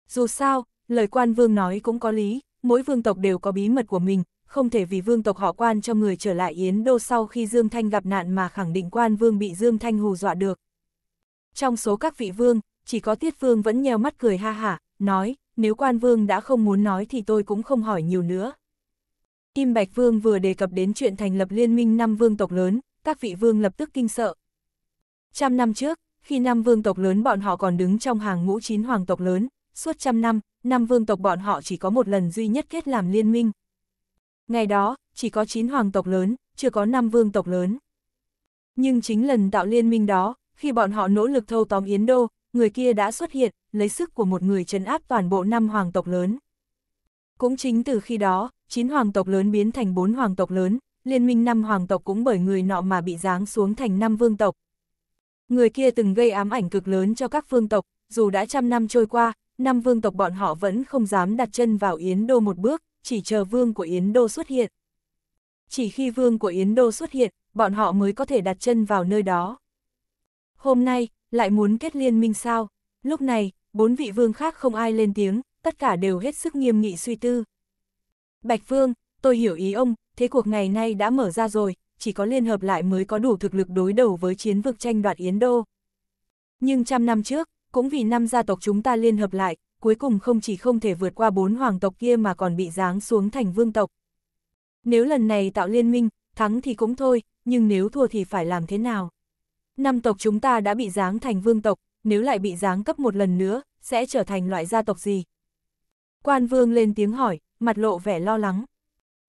Speaker 1: Dù sao, lời quan vương nói cũng có lý, mỗi vương tộc đều có bí mật của mình, không thể vì vương tộc họ quan cho người trở lại Yến Đô sau khi Dương Thanh gặp nạn mà khẳng định quan vương bị Dương Thanh hù dọa được. Trong số các vị vương, chỉ có Tiết Vương vẫn nheo mắt cười ha hả, nói, nếu quan vương đã không muốn nói thì tôi cũng không hỏi nhiều nữa. Kim Bạch Vương vừa đề cập đến chuyện thành lập liên minh năm vương tộc lớn, các vị vương lập tức kinh sợ. Trăm năm trước, khi năm vương tộc lớn bọn họ còn đứng trong hàng ngũ chín hoàng tộc lớn, suốt trăm năm, năm vương tộc bọn họ chỉ có một lần duy nhất kết làm liên minh. Ngày đó, chỉ có chín hoàng tộc lớn, chưa có năm vương tộc lớn. Nhưng chính lần tạo liên minh đó, khi bọn họ nỗ lực thâu tóm Yến Đô, người kia đã xuất hiện, lấy sức của một người trấn áp toàn bộ năm hoàng tộc lớn. Cũng chính từ khi đó, chín hoàng tộc lớn biến thành bốn hoàng tộc lớn, liên minh năm hoàng tộc cũng bởi người nọ mà bị giáng xuống thành năm vương tộc. Người kia từng gây ám ảnh cực lớn cho các vương tộc, dù đã trăm năm trôi qua, năm vương tộc bọn họ vẫn không dám đặt chân vào Yến Đô một bước, chỉ chờ vương của Yến Đô xuất hiện. Chỉ khi vương của Yến Đô xuất hiện, bọn họ mới có thể đặt chân vào nơi đó. Hôm nay, lại muốn kết liên minh sao? Lúc này, bốn vị vương khác không ai lên tiếng, tất cả đều hết sức nghiêm nghị suy tư. Bạch Vương, tôi hiểu ý ông, thế cuộc ngày nay đã mở ra rồi, chỉ có liên hợp lại mới có đủ thực lực đối đầu với chiến vực tranh đoạt Yến Đô. Nhưng trăm năm trước, cũng vì năm gia tộc chúng ta liên hợp lại, cuối cùng không chỉ không thể vượt qua bốn hoàng tộc kia mà còn bị giáng xuống thành vương tộc. Nếu lần này tạo liên minh, thắng thì cũng thôi, nhưng nếu thua thì phải làm thế nào? năm tộc chúng ta đã bị giáng thành vương tộc, nếu lại bị giáng cấp một lần nữa, sẽ trở thành loại gia tộc gì? Quan vương lên tiếng hỏi, mặt lộ vẻ lo lắng.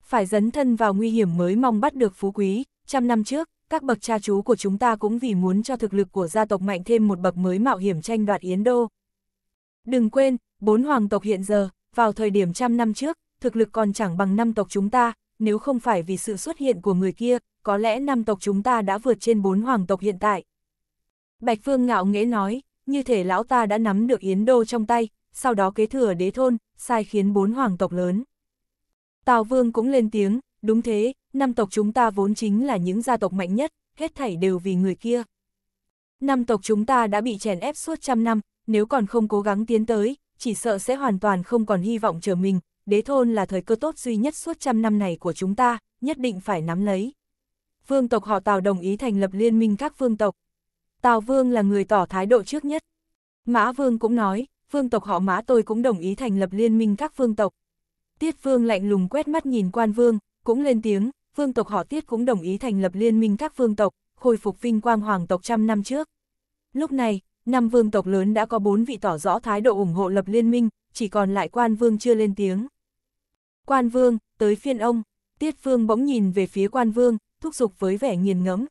Speaker 1: Phải dấn thân vào nguy hiểm mới mong bắt được phú quý, trăm năm trước, các bậc cha chú của chúng ta cũng vì muốn cho thực lực của gia tộc mạnh thêm một bậc mới mạo hiểm tranh đoạt Yến Đô. Đừng quên, bốn hoàng tộc hiện giờ, vào thời điểm trăm năm trước, thực lực còn chẳng bằng năm tộc chúng ta, nếu không phải vì sự xuất hiện của người kia, có lẽ năm tộc chúng ta đã vượt trên bốn hoàng tộc hiện tại. Bạch Phương ngạo nghễ nói, như thể lão ta đã nắm được Yến Đô trong tay, sau đó kế thừa đế thôn, sai khiến bốn hoàng tộc lớn. Tào Vương cũng lên tiếng, đúng thế, năm tộc chúng ta vốn chính là những gia tộc mạnh nhất, hết thảy đều vì người kia. Năm tộc chúng ta đã bị chèn ép suốt trăm năm, nếu còn không cố gắng tiến tới, chỉ sợ sẽ hoàn toàn không còn hy vọng chờ mình, đế thôn là thời cơ tốt duy nhất suốt trăm năm này của chúng ta, nhất định phải nắm lấy vương tộc họ Tào đồng ý thành lập liên minh các vương tộc. Tào vương là người tỏ thái độ trước nhất. Mã vương cũng nói, vương tộc họ mã tôi cũng đồng ý thành lập liên minh các vương tộc. Tiết vương lạnh lùng quét mắt nhìn quan vương, cũng lên tiếng, vương tộc họ tiết cũng đồng ý thành lập liên minh các vương tộc, khôi phục vinh quang hoàng tộc trăm năm trước. Lúc này, năm vương tộc lớn đã có bốn vị tỏ rõ thái độ ủng hộ lập liên minh, chỉ còn lại quan vương chưa lên tiếng. Quan vương, tới phiên ông, tiết vương bỗng nhìn về phía quan vương, thúc giục với vẻ nghiền ngẫm.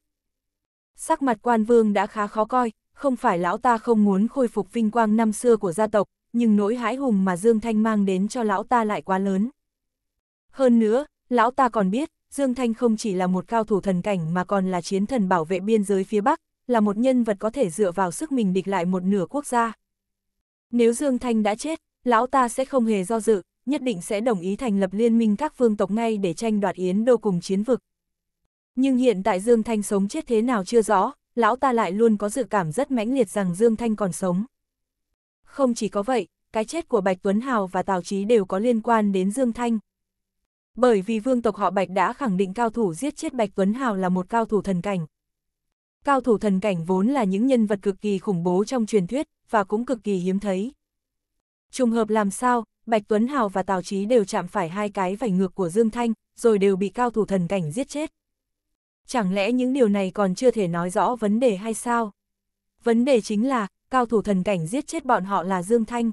Speaker 1: Sắc mặt quan vương đã khá khó coi, không phải lão ta không muốn khôi phục vinh quang năm xưa của gia tộc, nhưng nỗi hãi hùng mà Dương Thanh mang đến cho lão ta lại quá lớn. Hơn nữa, lão ta còn biết, Dương Thanh không chỉ là một cao thủ thần cảnh mà còn là chiến thần bảo vệ biên giới phía Bắc, là một nhân vật có thể dựa vào sức mình địch lại một nửa quốc gia. Nếu Dương Thanh đã chết, lão ta sẽ không hề do dự, nhất định sẽ đồng ý thành lập liên minh các phương tộc ngay để tranh đoạt Yến Đô cùng chiến vực. Nhưng hiện tại Dương Thanh sống chết thế nào chưa rõ, lão ta lại luôn có dự cảm rất mãnh liệt rằng Dương Thanh còn sống. Không chỉ có vậy, cái chết của Bạch Tuấn Hào và Tào Chí đều có liên quan đến Dương Thanh. Bởi vì vương tộc họ Bạch đã khẳng định cao thủ giết chết Bạch Tuấn Hào là một cao thủ thần cảnh. Cao thủ thần cảnh vốn là những nhân vật cực kỳ khủng bố trong truyền thuyết, và cũng cực kỳ hiếm thấy. Trùng hợp làm sao, Bạch Tuấn Hào và Tào Chí đều chạm phải hai cái vảy ngược của Dương Thanh, rồi đều bị cao thủ thần cảnh giết chết chẳng lẽ những điều này còn chưa thể nói rõ vấn đề hay sao? Vấn đề chính là, cao thủ thần cảnh giết chết bọn họ là Dương Thanh.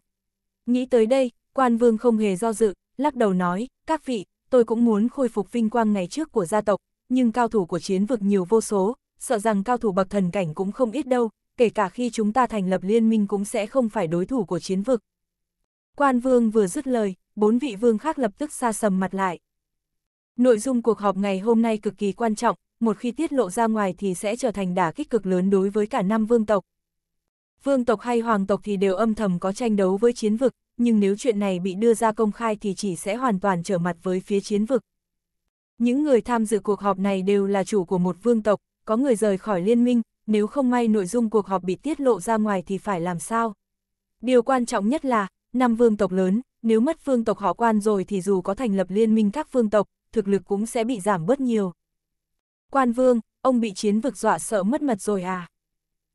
Speaker 1: Nghĩ tới đây, quan vương không hề do dự, lắc đầu nói, các vị, tôi cũng muốn khôi phục vinh quang ngày trước của gia tộc, nhưng cao thủ của chiến vực nhiều vô số, sợ rằng cao thủ bậc thần cảnh cũng không ít đâu, kể cả khi chúng ta thành lập liên minh cũng sẽ không phải đối thủ của chiến vực. Quan vương vừa dứt lời, bốn vị vương khác lập tức xa sầm mặt lại. Nội dung cuộc họp ngày hôm nay cực kỳ quan trọng, một khi tiết lộ ra ngoài thì sẽ trở thành đả kích cực lớn đối với cả năm vương tộc. Vương tộc hay hoàng tộc thì đều âm thầm có tranh đấu với chiến vực, nhưng nếu chuyện này bị đưa ra công khai thì chỉ sẽ hoàn toàn trở mặt với phía chiến vực. Những người tham dự cuộc họp này đều là chủ của một vương tộc, có người rời khỏi liên minh, nếu không may nội dung cuộc họp bị tiết lộ ra ngoài thì phải làm sao? Điều quan trọng nhất là, năm vương tộc lớn, nếu mất vương tộc họ quan rồi thì dù có thành lập liên minh các vương tộc, thực lực cũng sẽ bị giảm bớt nhiều. Quan Vương, ông bị chiến vực dọa sợ mất mật rồi à?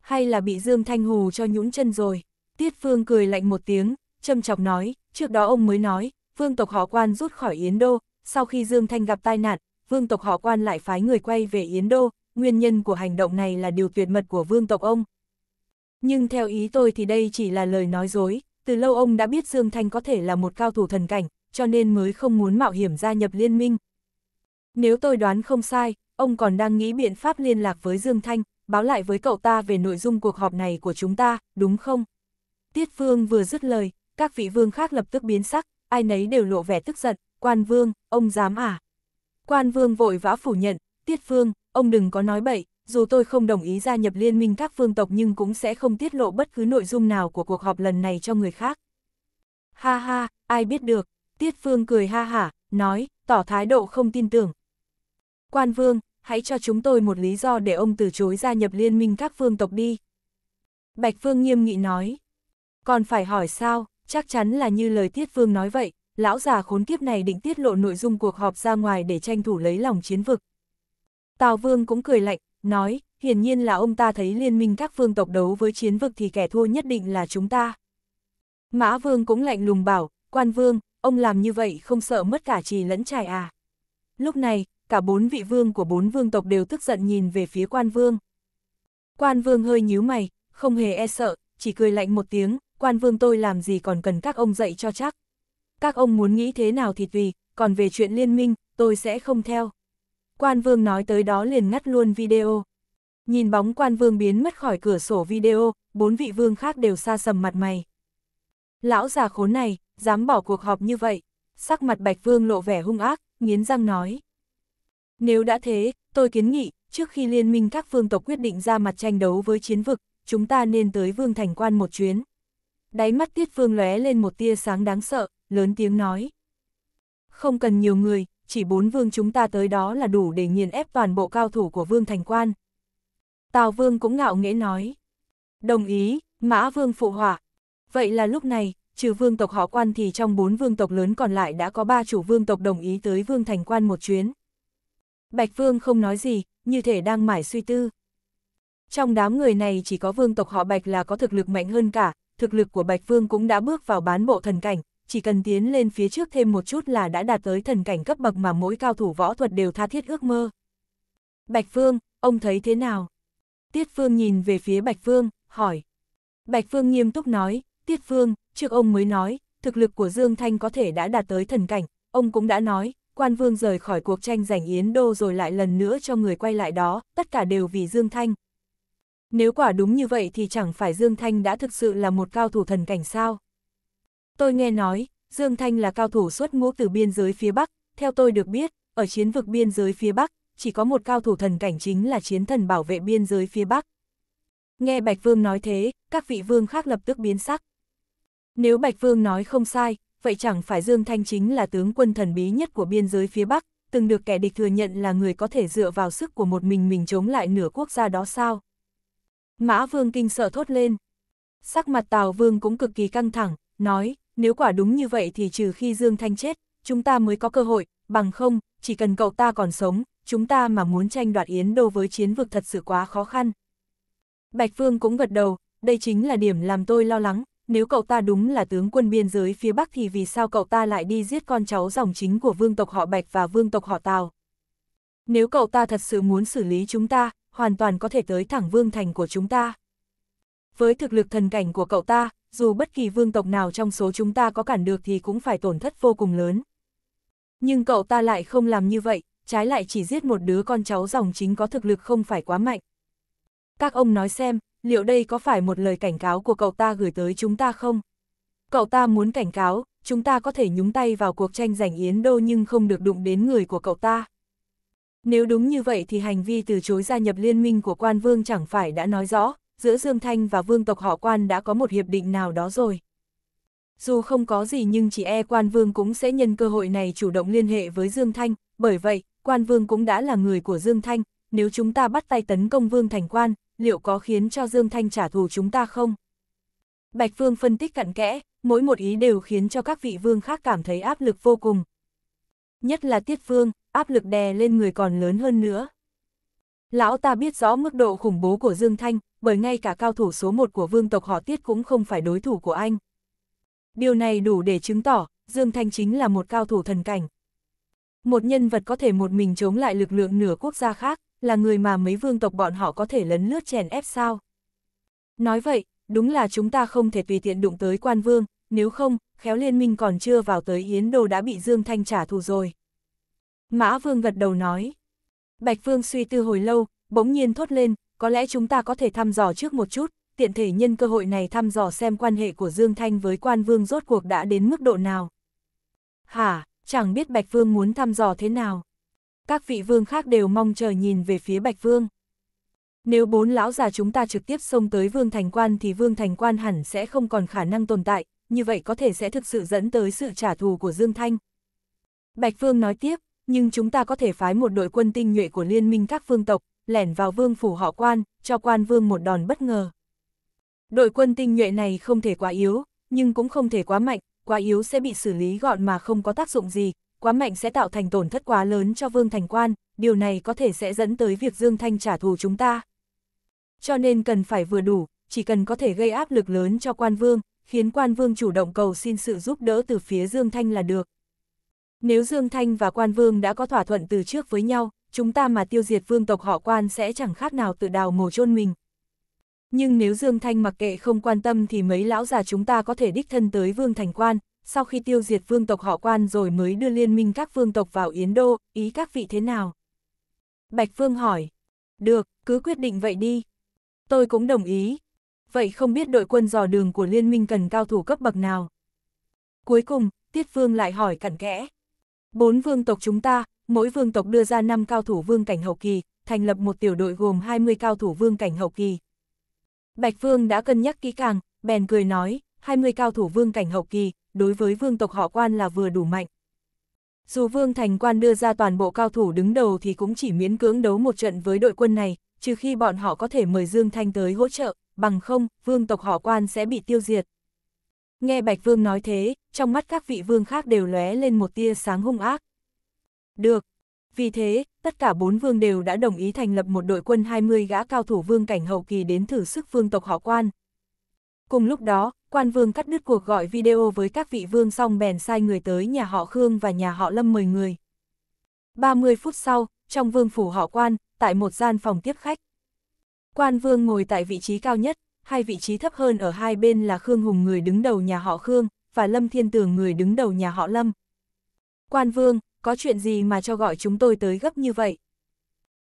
Speaker 1: Hay là bị Dương Thanh Hù cho nhũn chân rồi? Tiết Phương cười lạnh một tiếng, châm chọc nói, trước đó ông mới nói, vương tộc họ quan rút khỏi Yến Đô, sau khi Dương Thanh gặp tai nạn, vương tộc họ quan lại phái người quay về Yến Đô, nguyên nhân của hành động này là điều tuyệt mật của vương tộc ông. Nhưng theo ý tôi thì đây chỉ là lời nói dối, từ lâu ông đã biết Dương Thanh có thể là một cao thủ thần cảnh, cho nên mới không muốn mạo hiểm gia nhập liên minh, nếu tôi đoán không sai, ông còn đang nghĩ biện pháp liên lạc với Dương Thanh, báo lại với cậu ta về nội dung cuộc họp này của chúng ta, đúng không? Tiết Phương vừa dứt lời, các vị vương khác lập tức biến sắc, ai nấy đều lộ vẻ tức giận, quan vương, ông dám à? Quan vương vội vã phủ nhận, tiết Phương, ông đừng có nói bậy, dù tôi không đồng ý gia nhập liên minh các phương tộc nhưng cũng sẽ không tiết lộ bất cứ nội dung nào của cuộc họp lần này cho người khác. Ha ha, ai biết được, tiết Phương cười ha hả, nói, tỏ thái độ không tin tưởng, Quan Vương, hãy cho chúng tôi một lý do để ông từ chối gia nhập liên minh các phương tộc đi. Bạch Vương nghiêm nghị nói. Còn phải hỏi sao, chắc chắn là như lời Tiết Vương nói vậy, lão già khốn kiếp này định tiết lộ nội dung cuộc họp ra ngoài để tranh thủ lấy lòng chiến vực. Tào Vương cũng cười lạnh, nói, hiển nhiên là ông ta thấy liên minh các phương tộc đấu với chiến vực thì kẻ thua nhất định là chúng ta. Mã Vương cũng lạnh lùng bảo, quan vương, ông làm như vậy không sợ mất cả trì lẫn trải à. Lúc này, cả bốn vị vương của bốn vương tộc đều tức giận nhìn về phía quan vương. Quan vương hơi nhíu mày, không hề e sợ, chỉ cười lạnh một tiếng, quan vương tôi làm gì còn cần các ông dạy cho chắc. Các ông muốn nghĩ thế nào thì tùy, còn về chuyện liên minh, tôi sẽ không theo. Quan vương nói tới đó liền ngắt luôn video. Nhìn bóng quan vương biến mất khỏi cửa sổ video, bốn vị vương khác đều xa sầm mặt mày. Lão già khốn này, dám bỏ cuộc họp như vậy. Sắc mặt bạch vương lộ vẻ hung ác, nghiến răng nói. Nếu đã thế, tôi kiến nghị, trước khi liên minh các phương tộc quyết định ra mặt tranh đấu với chiến vực, chúng ta nên tới vương thành quan một chuyến. Đáy mắt tiết vương lóe lên một tia sáng đáng sợ, lớn tiếng nói. Không cần nhiều người, chỉ bốn vương chúng ta tới đó là đủ để nghiền ép toàn bộ cao thủ của vương thành quan. Tào vương cũng ngạo nghễ nói. Đồng ý, mã vương phụ hỏa. Vậy là lúc này, trừ vương tộc họ quan thì trong bốn vương tộc lớn còn lại đã có ba chủ vương tộc đồng ý tới vương thành quan một chuyến. Bạch Vương không nói gì, như thể đang mải suy tư. Trong đám người này chỉ có vương tộc họ Bạch là có thực lực mạnh hơn cả, thực lực của Bạch Vương cũng đã bước vào bán bộ thần cảnh, chỉ cần tiến lên phía trước thêm một chút là đã đạt tới thần cảnh cấp bậc mà mỗi cao thủ võ thuật đều tha thiết ước mơ. Bạch Vương, ông thấy thế nào? Tiết Phương nhìn về phía Bạch Vương, hỏi. Bạch Vương nghiêm túc nói, Tiết Phương, trước ông mới nói, thực lực của Dương Thanh có thể đã đạt tới thần cảnh, ông cũng đã nói, quan vương rời khỏi cuộc tranh giành Yến Đô rồi lại lần nữa cho người quay lại đó, tất cả đều vì Dương Thanh. Nếu quả đúng như vậy thì chẳng phải Dương Thanh đã thực sự là một cao thủ thần cảnh sao. Tôi nghe nói, Dương Thanh là cao thủ xuất ngũ từ biên giới phía Bắc, theo tôi được biết, ở chiến vực biên giới phía Bắc, chỉ có một cao thủ thần cảnh chính là chiến thần bảo vệ biên giới phía Bắc. Nghe Bạch Vương nói thế, các vị vương khác lập tức biến sắc. Nếu Bạch Vương nói không sai, vậy chẳng phải Dương Thanh chính là tướng quân thần bí nhất của biên giới phía Bắc, từng được kẻ địch thừa nhận là người có thể dựa vào sức của một mình mình chống lại nửa quốc gia đó sao? Mã Vương kinh sợ thốt lên. Sắc mặt Tào Vương cũng cực kỳ căng thẳng, nói, nếu quả đúng như vậy thì trừ khi Dương Thanh chết, chúng ta mới có cơ hội, bằng không, chỉ cần cậu ta còn sống, chúng ta mà muốn tranh đoạt Yến Đô với chiến vực thật sự quá khó khăn. Bạch Vương cũng gật đầu, đây chính là điểm làm tôi lo lắng, nếu cậu ta đúng là tướng quân biên giới phía Bắc thì vì sao cậu ta lại đi giết con cháu dòng chính của vương tộc họ Bạch và vương tộc họ Tào? Nếu cậu ta thật sự muốn xử lý chúng ta, hoàn toàn có thể tới thẳng vương thành của chúng ta. Với thực lực thần cảnh của cậu ta, dù bất kỳ vương tộc nào trong số chúng ta có cản được thì cũng phải tổn thất vô cùng lớn. Nhưng cậu ta lại không làm như vậy, trái lại chỉ giết một đứa con cháu dòng chính có thực lực không phải quá mạnh. Các ông nói xem, liệu đây có phải một lời cảnh cáo của cậu ta gửi tới chúng ta không? Cậu ta muốn cảnh cáo, chúng ta có thể nhúng tay vào cuộc tranh giành Yến Đô nhưng không được đụng đến người của cậu ta. Nếu đúng như vậy thì hành vi từ chối gia nhập liên minh của quan vương chẳng phải đã nói rõ, giữa Dương Thanh và vương tộc họ quan đã có một hiệp định nào đó rồi. Dù không có gì nhưng chỉ e quan vương cũng sẽ nhân cơ hội này chủ động liên hệ với Dương Thanh, bởi vậy, quan vương cũng đã là người của Dương Thanh, nếu chúng ta bắt tay tấn công Vương Thành Quan, liệu có khiến cho Dương Thanh trả thù chúng ta không? Bạch Vương phân tích cặn kẽ, mỗi một ý đều khiến cho các vị vương khác cảm thấy áp lực vô cùng. Nhất là Tiết Vương, áp lực đè lên người còn lớn hơn nữa. Lão ta biết rõ mức độ khủng bố của Dương Thanh, bởi ngay cả cao thủ số một của vương tộc họ Tiết cũng không phải đối thủ của anh. Điều này đủ để chứng tỏ, Dương Thanh chính là một cao thủ thần cảnh. Một nhân vật có thể một mình chống lại lực lượng nửa quốc gia khác, là người mà mấy vương tộc bọn họ có thể lấn lướt chèn ép sao. Nói vậy, đúng là chúng ta không thể tùy tiện đụng tới quan vương, nếu không, khéo liên minh còn chưa vào tới Yến Đô đã bị Dương Thanh trả thù rồi. Mã Vương gật đầu nói. Bạch Vương suy tư hồi lâu, bỗng nhiên thốt lên, có lẽ chúng ta có thể thăm dò trước một chút, tiện thể nhân cơ hội này thăm dò xem quan hệ của Dương Thanh với quan Vương rốt cuộc đã đến mức độ nào. Hả, chẳng biết Bạch Vương muốn thăm dò thế nào các vị vương khác đều mong chờ nhìn về phía Bạch Vương. Nếu bốn lão già chúng ta trực tiếp xông tới Vương Thành Quan thì Vương Thành Quan hẳn sẽ không còn khả năng tồn tại, như vậy có thể sẽ thực sự dẫn tới sự trả thù của Dương Thanh. Bạch Vương nói tiếp, nhưng chúng ta có thể phái một đội quân tinh nhuệ của liên minh các phương tộc, lẻn vào vương phủ họ quan, cho quan vương một đòn bất ngờ. Đội quân tinh nhuệ này không thể quá yếu, nhưng cũng không thể quá mạnh, quá yếu sẽ bị xử lý gọn mà không có tác dụng gì, quá mạnh sẽ tạo thành tổn thất quá lớn cho Vương Thành Quan, điều này có thể sẽ dẫn tới việc Dương Thanh trả thù chúng ta. Cho nên cần phải vừa đủ, chỉ cần có thể gây áp lực lớn cho quan vương, khiến quan vương chủ động cầu xin sự giúp đỡ từ phía Dương Thanh là được. Nếu Dương Thanh và quan vương đã có thỏa thuận từ trước với nhau, chúng ta mà tiêu diệt vương tộc họ quan sẽ chẳng khác nào tự đào mồ chôn mình. Nhưng nếu Dương Thanh mặc kệ không quan tâm thì mấy lão già chúng ta có thể đích thân tới vương thành quan, sau khi tiêu diệt vương tộc họ quan rồi mới đưa liên minh các vương tộc vào Yến Đô, ý các vị thế nào? Bạch Vương hỏi, được, cứ quyết định vậy đi. Tôi cũng đồng ý. Vậy không biết đội quân dò đường của liên minh cần cao thủ cấp bậc nào? Cuối cùng, Tiết Vương lại hỏi cặn kẽ. Bốn vương tộc chúng ta, mỗi vương tộc đưa ra 5 cao thủ vương cảnh hậu kỳ, thành lập một tiểu đội gồm 20 cao thủ vương cảnh hậu kỳ. Bạch Vương đã cân nhắc kỹ càng, bèn cười nói, 20 cao thủ vương cảnh hậu kỳ, đối với vương tộc họ quan là vừa đủ mạnh. Dù vương thành quan đưa ra toàn bộ cao thủ đứng đầu thì cũng chỉ miễn cưỡng đấu một trận với đội quân này, trừ khi bọn họ có thể mời Dương Thanh tới hỗ trợ, bằng không, vương tộc họ quan sẽ bị tiêu diệt. Nghe Bạch Vương nói thế, trong mắt các vị vương khác đều lóe lên một tia sáng hung ác. Được, vì thế, tất cả bốn vương đều đã đồng ý thành lập một đội quân 20 gã cao thủ vương cảnh hậu kỳ đến thử sức vương tộc họ quan, Cùng lúc đó, quan vương cắt đứt cuộc gọi video với các vị vương xong bèn sai người tới nhà họ Khương và nhà họ Lâm mời người. 30 phút sau, trong vương phủ họ quan, tại một gian phòng tiếp khách. Quan vương ngồi tại vị trí cao nhất, hai vị trí thấp hơn ở hai bên là Khương Hùng người đứng đầu nhà họ Khương, và Lâm Thiên Tường người đứng đầu nhà họ Lâm. Quan vương, có chuyện gì mà cho gọi chúng tôi tới gấp như vậy?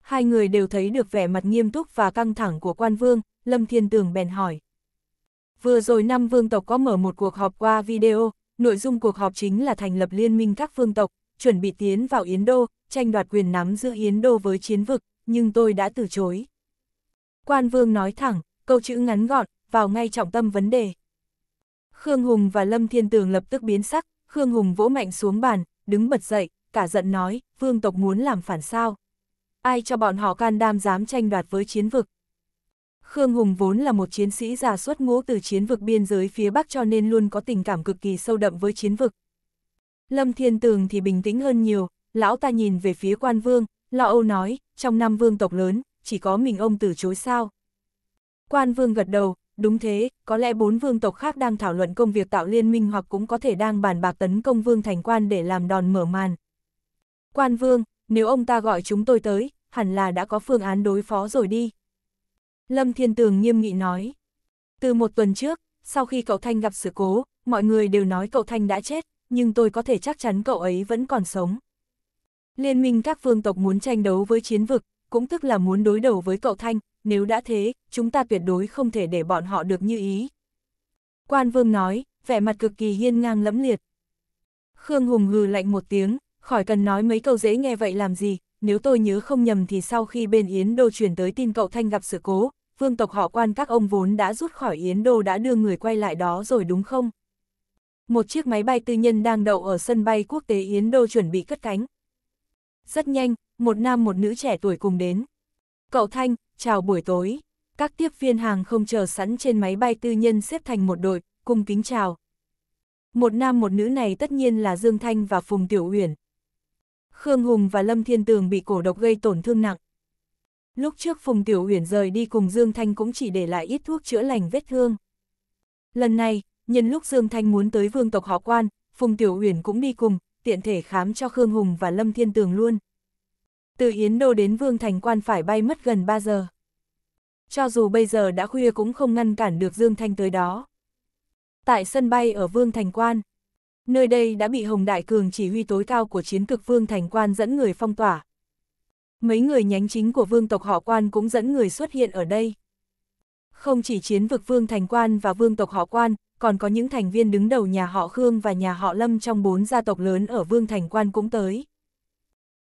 Speaker 1: Hai người đều thấy được vẻ mặt nghiêm túc và căng thẳng của quan vương, Lâm Thiên Tường bèn hỏi. Vừa rồi năm vương tộc có mở một cuộc họp qua video, nội dung cuộc họp chính là thành lập liên minh các vương tộc, chuẩn bị tiến vào Yến Đô, tranh đoạt quyền nắm giữ Yến Đô với chiến vực, nhưng tôi đã từ chối. Quan vương nói thẳng, câu chữ ngắn gọn, vào ngay trọng tâm vấn đề. Khương Hùng và Lâm Thiên Tường lập tức biến sắc, Khương Hùng vỗ mạnh xuống bàn, đứng bật dậy, cả giận nói, vương tộc muốn làm phản sao. Ai cho bọn họ can đam dám tranh đoạt với chiến vực. Khương Hùng vốn là một chiến sĩ già xuất ngũ từ chiến vực biên giới phía Bắc cho nên luôn có tình cảm cực kỳ sâu đậm với chiến vực. Lâm Thiên Tường thì bình tĩnh hơn nhiều, lão ta nhìn về phía quan vương, lo âu nói, trong năm vương tộc lớn, chỉ có mình ông từ chối sao. Quan vương gật đầu, đúng thế, có lẽ bốn vương tộc khác đang thảo luận công việc tạo liên minh hoặc cũng có thể đang bàn bạc tấn công vương thành quan để làm đòn mở màn. Quan vương, nếu ông ta gọi chúng tôi tới, hẳn là đã có phương án đối phó rồi đi. Lâm Thiên Tường nghiêm nghị nói. Từ một tuần trước, sau khi cậu Thanh gặp sự cố, mọi người đều nói cậu Thanh đã chết, nhưng tôi có thể chắc chắn cậu ấy vẫn còn sống. Liên minh các vương tộc muốn tranh đấu với chiến vực, cũng tức là muốn đối đầu với cậu Thanh, nếu đã thế, chúng ta tuyệt đối không thể để bọn họ được như ý. Quan vương nói, vẻ mặt cực kỳ hiên ngang lẫm liệt. Khương Hùng hừ lạnh một tiếng, khỏi cần nói mấy câu dễ nghe vậy làm gì, nếu tôi nhớ không nhầm thì sau khi bên Yến Đô truyền tới tin cậu Thanh gặp sự cố, vương tộc họ quan các ông vốn đã rút khỏi Yến Đô đã đưa người quay lại đó rồi đúng không? Một chiếc máy bay tư nhân đang đậu ở sân bay quốc tế Yến Đô chuẩn bị cất cánh. Rất nhanh, một nam một nữ trẻ tuổi cùng đến. Cậu Thanh, chào buổi tối. Các tiếp viên hàng không chờ sẵn trên máy bay tư nhân xếp thành một đội, cùng kính chào. Một nam một nữ này tất nhiên là Dương Thanh và Phùng Tiểu Uyển, Khương Hùng và Lâm Thiên Tường bị cổ độc gây tổn thương nặng. Lúc trước Phùng Tiểu Uyển rời đi cùng Dương Thanh cũng chỉ để lại ít thuốc chữa lành vết thương. Lần này, nhân lúc Dương Thanh muốn tới vương tộc họ quan, Phùng Tiểu Uyển cũng đi cùng, tiện thể khám cho Khương Hùng và Lâm Thiên Tường luôn. Từ Yến Đô đến Vương Thành Quan phải bay mất gần 3 giờ. Cho dù bây giờ đã khuya cũng không ngăn cản được Dương Thanh tới đó. Tại sân bay ở Vương Thành Quan, Nơi đây đã bị Hồng Đại Cường chỉ huy tối cao của chiến cực vương thành quan dẫn người phong tỏa. Mấy người nhánh chính của vương tộc họ quan cũng dẫn người xuất hiện ở đây. Không chỉ chiến vực vương thành quan và vương tộc họ quan, còn có những thành viên đứng đầu nhà họ Khương và nhà họ Lâm trong bốn gia tộc lớn ở vương thành quan cũng tới.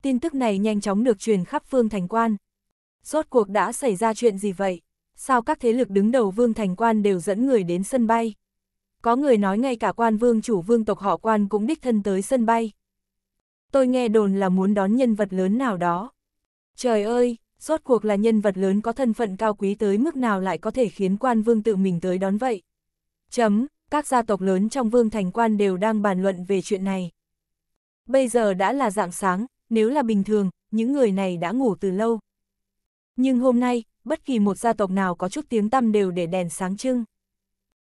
Speaker 1: Tin tức này nhanh chóng được truyền khắp vương thành quan. Rốt cuộc đã xảy ra chuyện gì vậy? Sao các thế lực đứng đầu vương thành quan đều dẫn người đến sân bay? có người nói ngay cả quan vương chủ vương tộc họ quan cũng đích thân tới sân bay. Tôi nghe đồn là muốn đón nhân vật lớn nào đó. Trời ơi, rốt cuộc là nhân vật lớn có thân phận cao quý tới mức nào lại có thể khiến quan vương tự mình tới đón vậy. Chấm, các gia tộc lớn trong vương thành quan đều đang bàn luận về chuyện này. Bây giờ đã là dạng sáng, nếu là bình thường, những người này đã ngủ từ lâu. Nhưng hôm nay, bất kỳ một gia tộc nào có chút tiếng tăm đều để đèn sáng trưng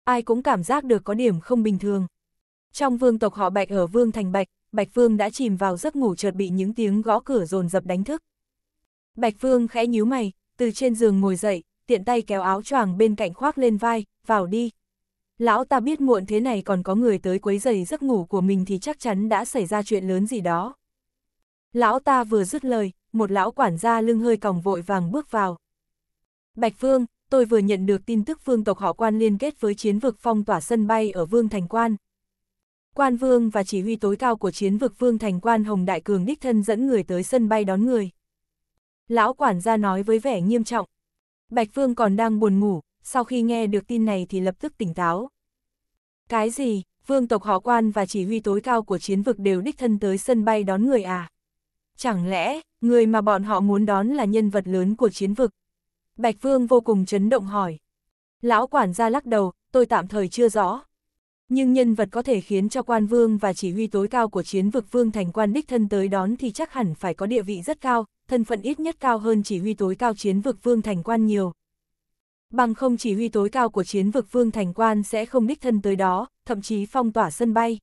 Speaker 1: ai cũng cảm giác được có điểm không bình thường. Trong vương tộc họ Bạch ở vương thành Bạch, Bạch Vương đã chìm vào giấc ngủ chợt bị những tiếng gõ cửa dồn dập đánh thức. Bạch Vương khẽ nhíu mày, từ trên giường ngồi dậy, tiện tay kéo áo choàng bên cạnh khoác lên vai, vào đi. Lão ta biết muộn thế này còn có người tới quấy giày giấc ngủ của mình thì chắc chắn đã xảy ra chuyện lớn gì đó. Lão ta vừa dứt lời, một lão quản gia lưng hơi còng vội vàng bước vào. Bạch Vương, tôi vừa nhận được tin tức vương tộc họ quan liên kết với chiến vực phong tỏa sân bay ở Vương Thành Quan. Quan vương và chỉ huy tối cao của chiến vực Vương Thành Quan Hồng Đại Cường Đích Thân dẫn người tới sân bay đón người. Lão quản gia nói với vẻ nghiêm trọng. Bạch Vương còn đang buồn ngủ, sau khi nghe được tin này thì lập tức tỉnh táo. Cái gì, vương tộc họ quan và chỉ huy tối cao của chiến vực đều đích thân tới sân bay đón người à? Chẳng lẽ, người mà bọn họ muốn đón là nhân vật lớn của chiến vực? Bạch Vương vô cùng chấn động hỏi. Lão quản gia lắc đầu, tôi tạm thời chưa rõ. Nhưng nhân vật có thể khiến cho quan vương và chỉ huy tối cao của chiến vực vương thành quan đích thân tới đón thì chắc hẳn phải có địa vị rất cao, thân phận ít nhất cao hơn chỉ huy tối cao chiến vực vương thành quan nhiều. Bằng không chỉ huy tối cao của chiến vực vương thành quan sẽ không đích thân tới đó, thậm chí phong tỏa sân bay.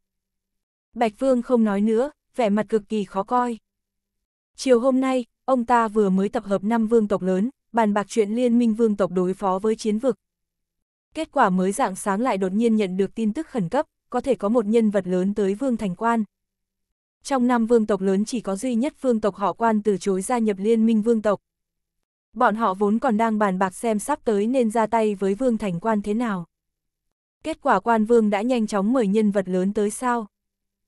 Speaker 1: Bạch Vương không nói nữa, vẻ mặt cực kỳ khó coi. Chiều hôm nay, ông ta vừa mới tập hợp năm vương tộc lớn, bàn bạc chuyện liên minh vương tộc đối phó với chiến vực. Kết quả mới dạng sáng lại đột nhiên nhận được tin tức khẩn cấp, có thể có một nhân vật lớn tới vương thành quan. Trong năm vương tộc lớn chỉ có duy nhất vương tộc họ quan từ chối gia nhập liên minh vương tộc. Bọn họ vốn còn đang bàn bạc xem sắp tới nên ra tay với vương thành quan thế nào. Kết quả quan vương đã nhanh chóng mời nhân vật lớn tới sao.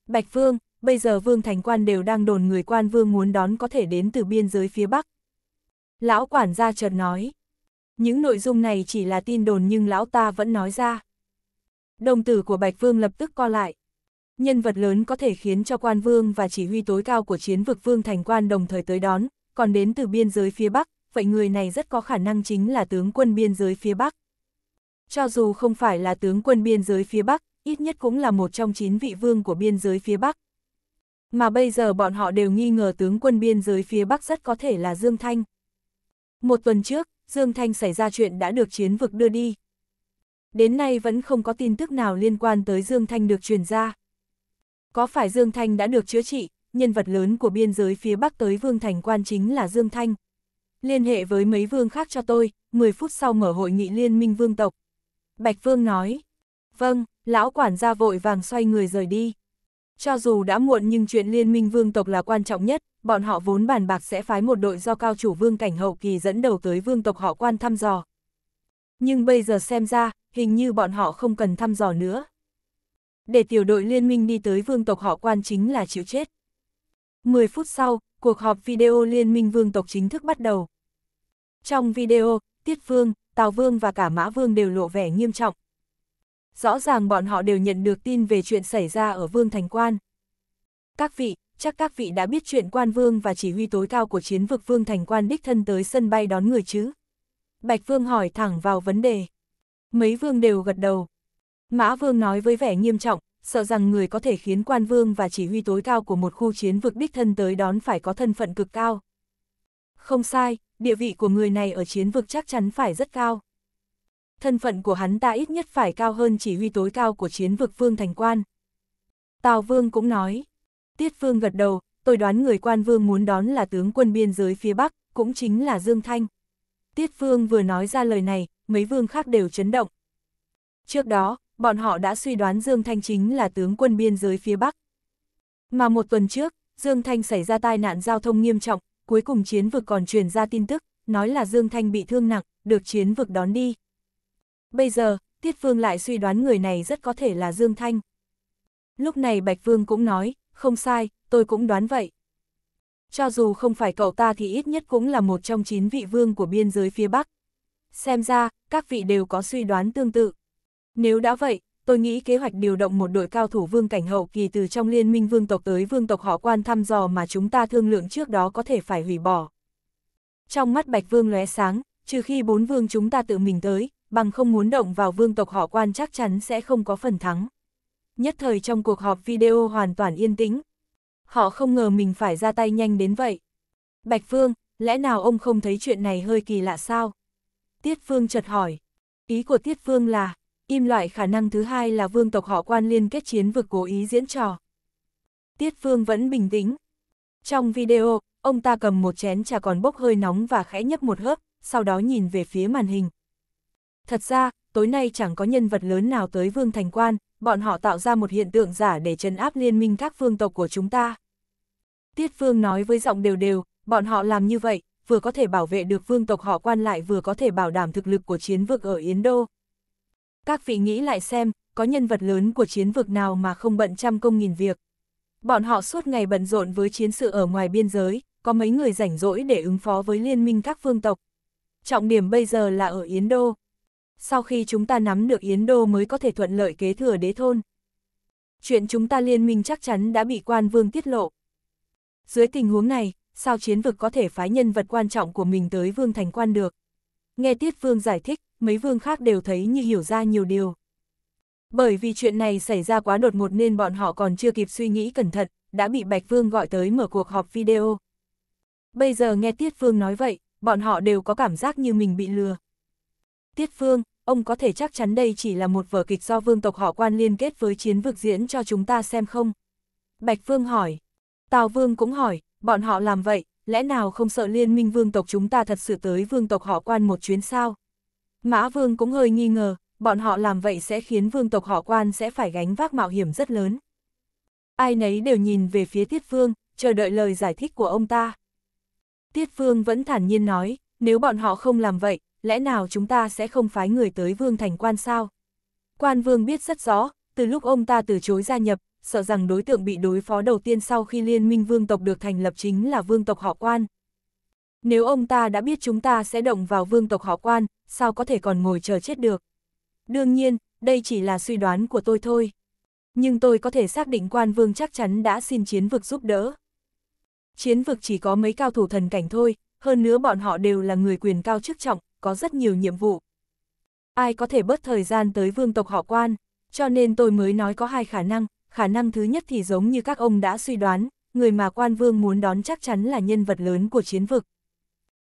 Speaker 1: Bạch vương, bây giờ vương thành quan đều đang đồn người quan vương muốn đón có thể đến từ biên giới phía bắc. Lão quản gia chợt nói. Những nội dung này chỉ là tin đồn nhưng lão ta vẫn nói ra. Đồng tử của Bạch Vương lập tức co lại. Nhân vật lớn có thể khiến cho quan vương và chỉ huy tối cao của chiến vực vương thành quan đồng thời tới đón, còn đến từ biên giới phía Bắc, vậy người này rất có khả năng chính là tướng quân biên giới phía Bắc. Cho dù không phải là tướng quân biên giới phía Bắc, ít nhất cũng là một trong chín vị vương của biên giới phía Bắc. Mà bây giờ bọn họ đều nghi ngờ tướng quân biên giới phía Bắc rất có thể là Dương Thanh. Một tuần trước, Dương Thanh xảy ra chuyện đã được chiến vực đưa đi. Đến nay vẫn không có tin tức nào liên quan tới Dương Thanh được truyền ra. Có phải Dương Thanh đã được chữa trị, nhân vật lớn của biên giới phía Bắc tới Vương Thành quan chính là Dương Thanh. Liên hệ với mấy vương khác cho tôi, 10 phút sau mở hội nghị liên minh vương tộc. Bạch Vương nói, vâng, lão quản gia vội vàng xoay người rời đi. Cho dù đã muộn nhưng chuyện liên minh vương tộc là quan trọng nhất, bọn họ vốn bàn bạc sẽ phái một đội do cao chủ vương cảnh hậu kỳ dẫn đầu tới vương tộc họ quan thăm dò. Nhưng bây giờ xem ra, hình như bọn họ không cần thăm dò nữa. Để tiểu đội liên minh đi tới vương tộc họ quan chính là chịu chết. 10 phút sau, cuộc họp video liên minh vương tộc chính thức bắt đầu. Trong video, Tiết Vương, Tào Vương và cả Mã Vương đều lộ vẻ nghiêm trọng. Rõ ràng bọn họ đều nhận được tin về chuyện xảy ra ở Vương Thành Quan. Các vị, chắc các vị đã biết chuyện quan vương và chỉ huy tối cao của chiến vực vương thành quan đích thân tới sân bay đón người chứ. Bạch vương hỏi thẳng vào vấn đề. Mấy vương đều gật đầu. Mã vương nói với vẻ nghiêm trọng, sợ rằng người có thể khiến quan vương và chỉ huy tối cao của một khu chiến vực đích thân tới đón phải có thân phận cực cao. Không sai, địa vị của người này ở chiến vực chắc chắn phải rất cao. Thân phận của hắn ta ít nhất phải cao hơn chỉ huy tối cao của chiến vực vương thành quan. Tào vương cũng nói, Tiết Phương gật đầu, tôi đoán người quan vương muốn đón là tướng quân biên giới phía Bắc, cũng chính là Dương Thanh. Tiết Phương vừa nói ra lời này, mấy vương khác đều chấn động. Trước đó, bọn họ đã suy đoán Dương Thanh chính là tướng quân biên giới phía Bắc. Mà một tuần trước, Dương Thanh xảy ra tai nạn giao thông nghiêm trọng, cuối cùng chiến vực còn truyền ra tin tức, nói là Dương Thanh bị thương nặng, được chiến vực đón đi. Bây giờ, Tiết Phương lại suy đoán người này rất có thể là Dương Thanh. Lúc này Bạch Vương cũng nói, không sai, tôi cũng đoán vậy. Cho dù không phải cậu ta thì ít nhất cũng là một trong chín vị vương của biên giới phía Bắc. Xem ra, các vị đều có suy đoán tương tự. Nếu đã vậy, tôi nghĩ kế hoạch điều động một đội cao thủ vương cảnh hậu kỳ từ trong liên minh vương tộc tới vương tộc họ quan thăm dò mà chúng ta thương lượng trước đó có thể phải hủy bỏ. Trong mắt Bạch Vương lóe sáng, trừ khi bốn vương chúng ta tự mình tới, bằng không muốn động vào vương tộc họ quan chắc chắn sẽ không có phần thắng nhất thời trong cuộc họp video hoàn toàn yên tĩnh. Họ không ngờ mình phải ra tay nhanh đến vậy. Bạch Phương, lẽ nào ông không thấy chuyện này hơi kỳ lạ sao? Tiết Phương chợt hỏi. Ý của Tiết Phương là, im loại khả năng thứ hai là vương tộc họ quan liên kết chiến vực cố ý diễn trò. Tiết Phương vẫn bình tĩnh. Trong video, ông ta cầm một chén trà còn bốc hơi nóng và khẽ nhấp một hớp, sau đó nhìn về phía màn hình. Thật ra, tối nay chẳng có nhân vật lớn nào tới Vương Thành Quan, bọn họ tạo ra một hiện tượng giả để trấn áp liên minh các phương tộc của chúng ta. Tiết Phương nói với giọng đều đều, bọn họ làm như vậy, vừa có thể bảo vệ được vương tộc họ quan lại vừa có thể bảo đảm thực lực của chiến vực ở Yến Đô. Các vị nghĩ lại xem, có nhân vật lớn của chiến vực nào mà không bận trăm công nghìn việc. Bọn họ suốt ngày bận rộn với chiến sự ở ngoài biên giới, có mấy người rảnh rỗi để ứng phó với liên minh các phương tộc. Trọng điểm bây giờ là ở Yến Đô sau khi chúng ta nắm được Yến Đô mới có thể thuận lợi kế thừa đế thôn. Chuyện chúng ta liên minh chắc chắn đã bị quan vương tiết lộ. Dưới tình huống này, sao chiến vực có thể phái nhân vật quan trọng của mình tới vương thành quan được? Nghe Tiết Vương giải thích, mấy vương khác đều thấy như hiểu ra nhiều điều. Bởi vì chuyện này xảy ra quá đột ngột nên bọn họ còn chưa kịp suy nghĩ cẩn thận, đã bị Bạch Vương gọi tới mở cuộc họp video. Bây giờ nghe Tiết Vương nói vậy, bọn họ đều có cảm giác như mình bị lừa. Tiết Phương, ông có thể chắc chắn đây chỉ là một vở kịch do vương tộc họ quan liên kết với chiến vực diễn cho chúng ta xem không? Bạch Phương hỏi. Tào Vương cũng hỏi, bọn họ làm vậy, lẽ nào không sợ liên minh vương tộc chúng ta thật sự tới vương tộc họ quan một chuyến sao? Mã Vương cũng hơi nghi ngờ, bọn họ làm vậy sẽ khiến vương tộc họ quan sẽ phải gánh vác mạo hiểm rất lớn. Ai nấy đều nhìn về phía Tiết Phương, chờ đợi lời giải thích của ông ta. Tiết Phương vẫn thản nhiên nói, nếu bọn họ không làm vậy, lẽ nào chúng ta sẽ không phái người tới vương thành quan sao? Quan vương biết rất rõ, từ lúc ông ta từ chối gia nhập, sợ rằng đối tượng bị đối phó đầu tiên sau khi liên minh vương tộc được thành lập chính là vương tộc họ quan. Nếu ông ta đã biết chúng ta sẽ động vào vương tộc họ quan, sao có thể còn ngồi chờ chết được? Đương nhiên, đây chỉ là suy đoán của tôi thôi. Nhưng tôi có thể xác định quan vương chắc chắn đã xin chiến vực giúp đỡ. Chiến vực chỉ có mấy cao thủ thần cảnh thôi, hơn nữa bọn họ đều là người quyền cao chức trọng, có rất nhiều nhiệm vụ. Ai có thể bớt thời gian tới vương tộc họ quan, cho nên tôi mới nói có hai khả năng, khả năng thứ nhất thì giống như các ông đã suy đoán, người mà quan vương muốn đón chắc chắn là nhân vật lớn của chiến vực.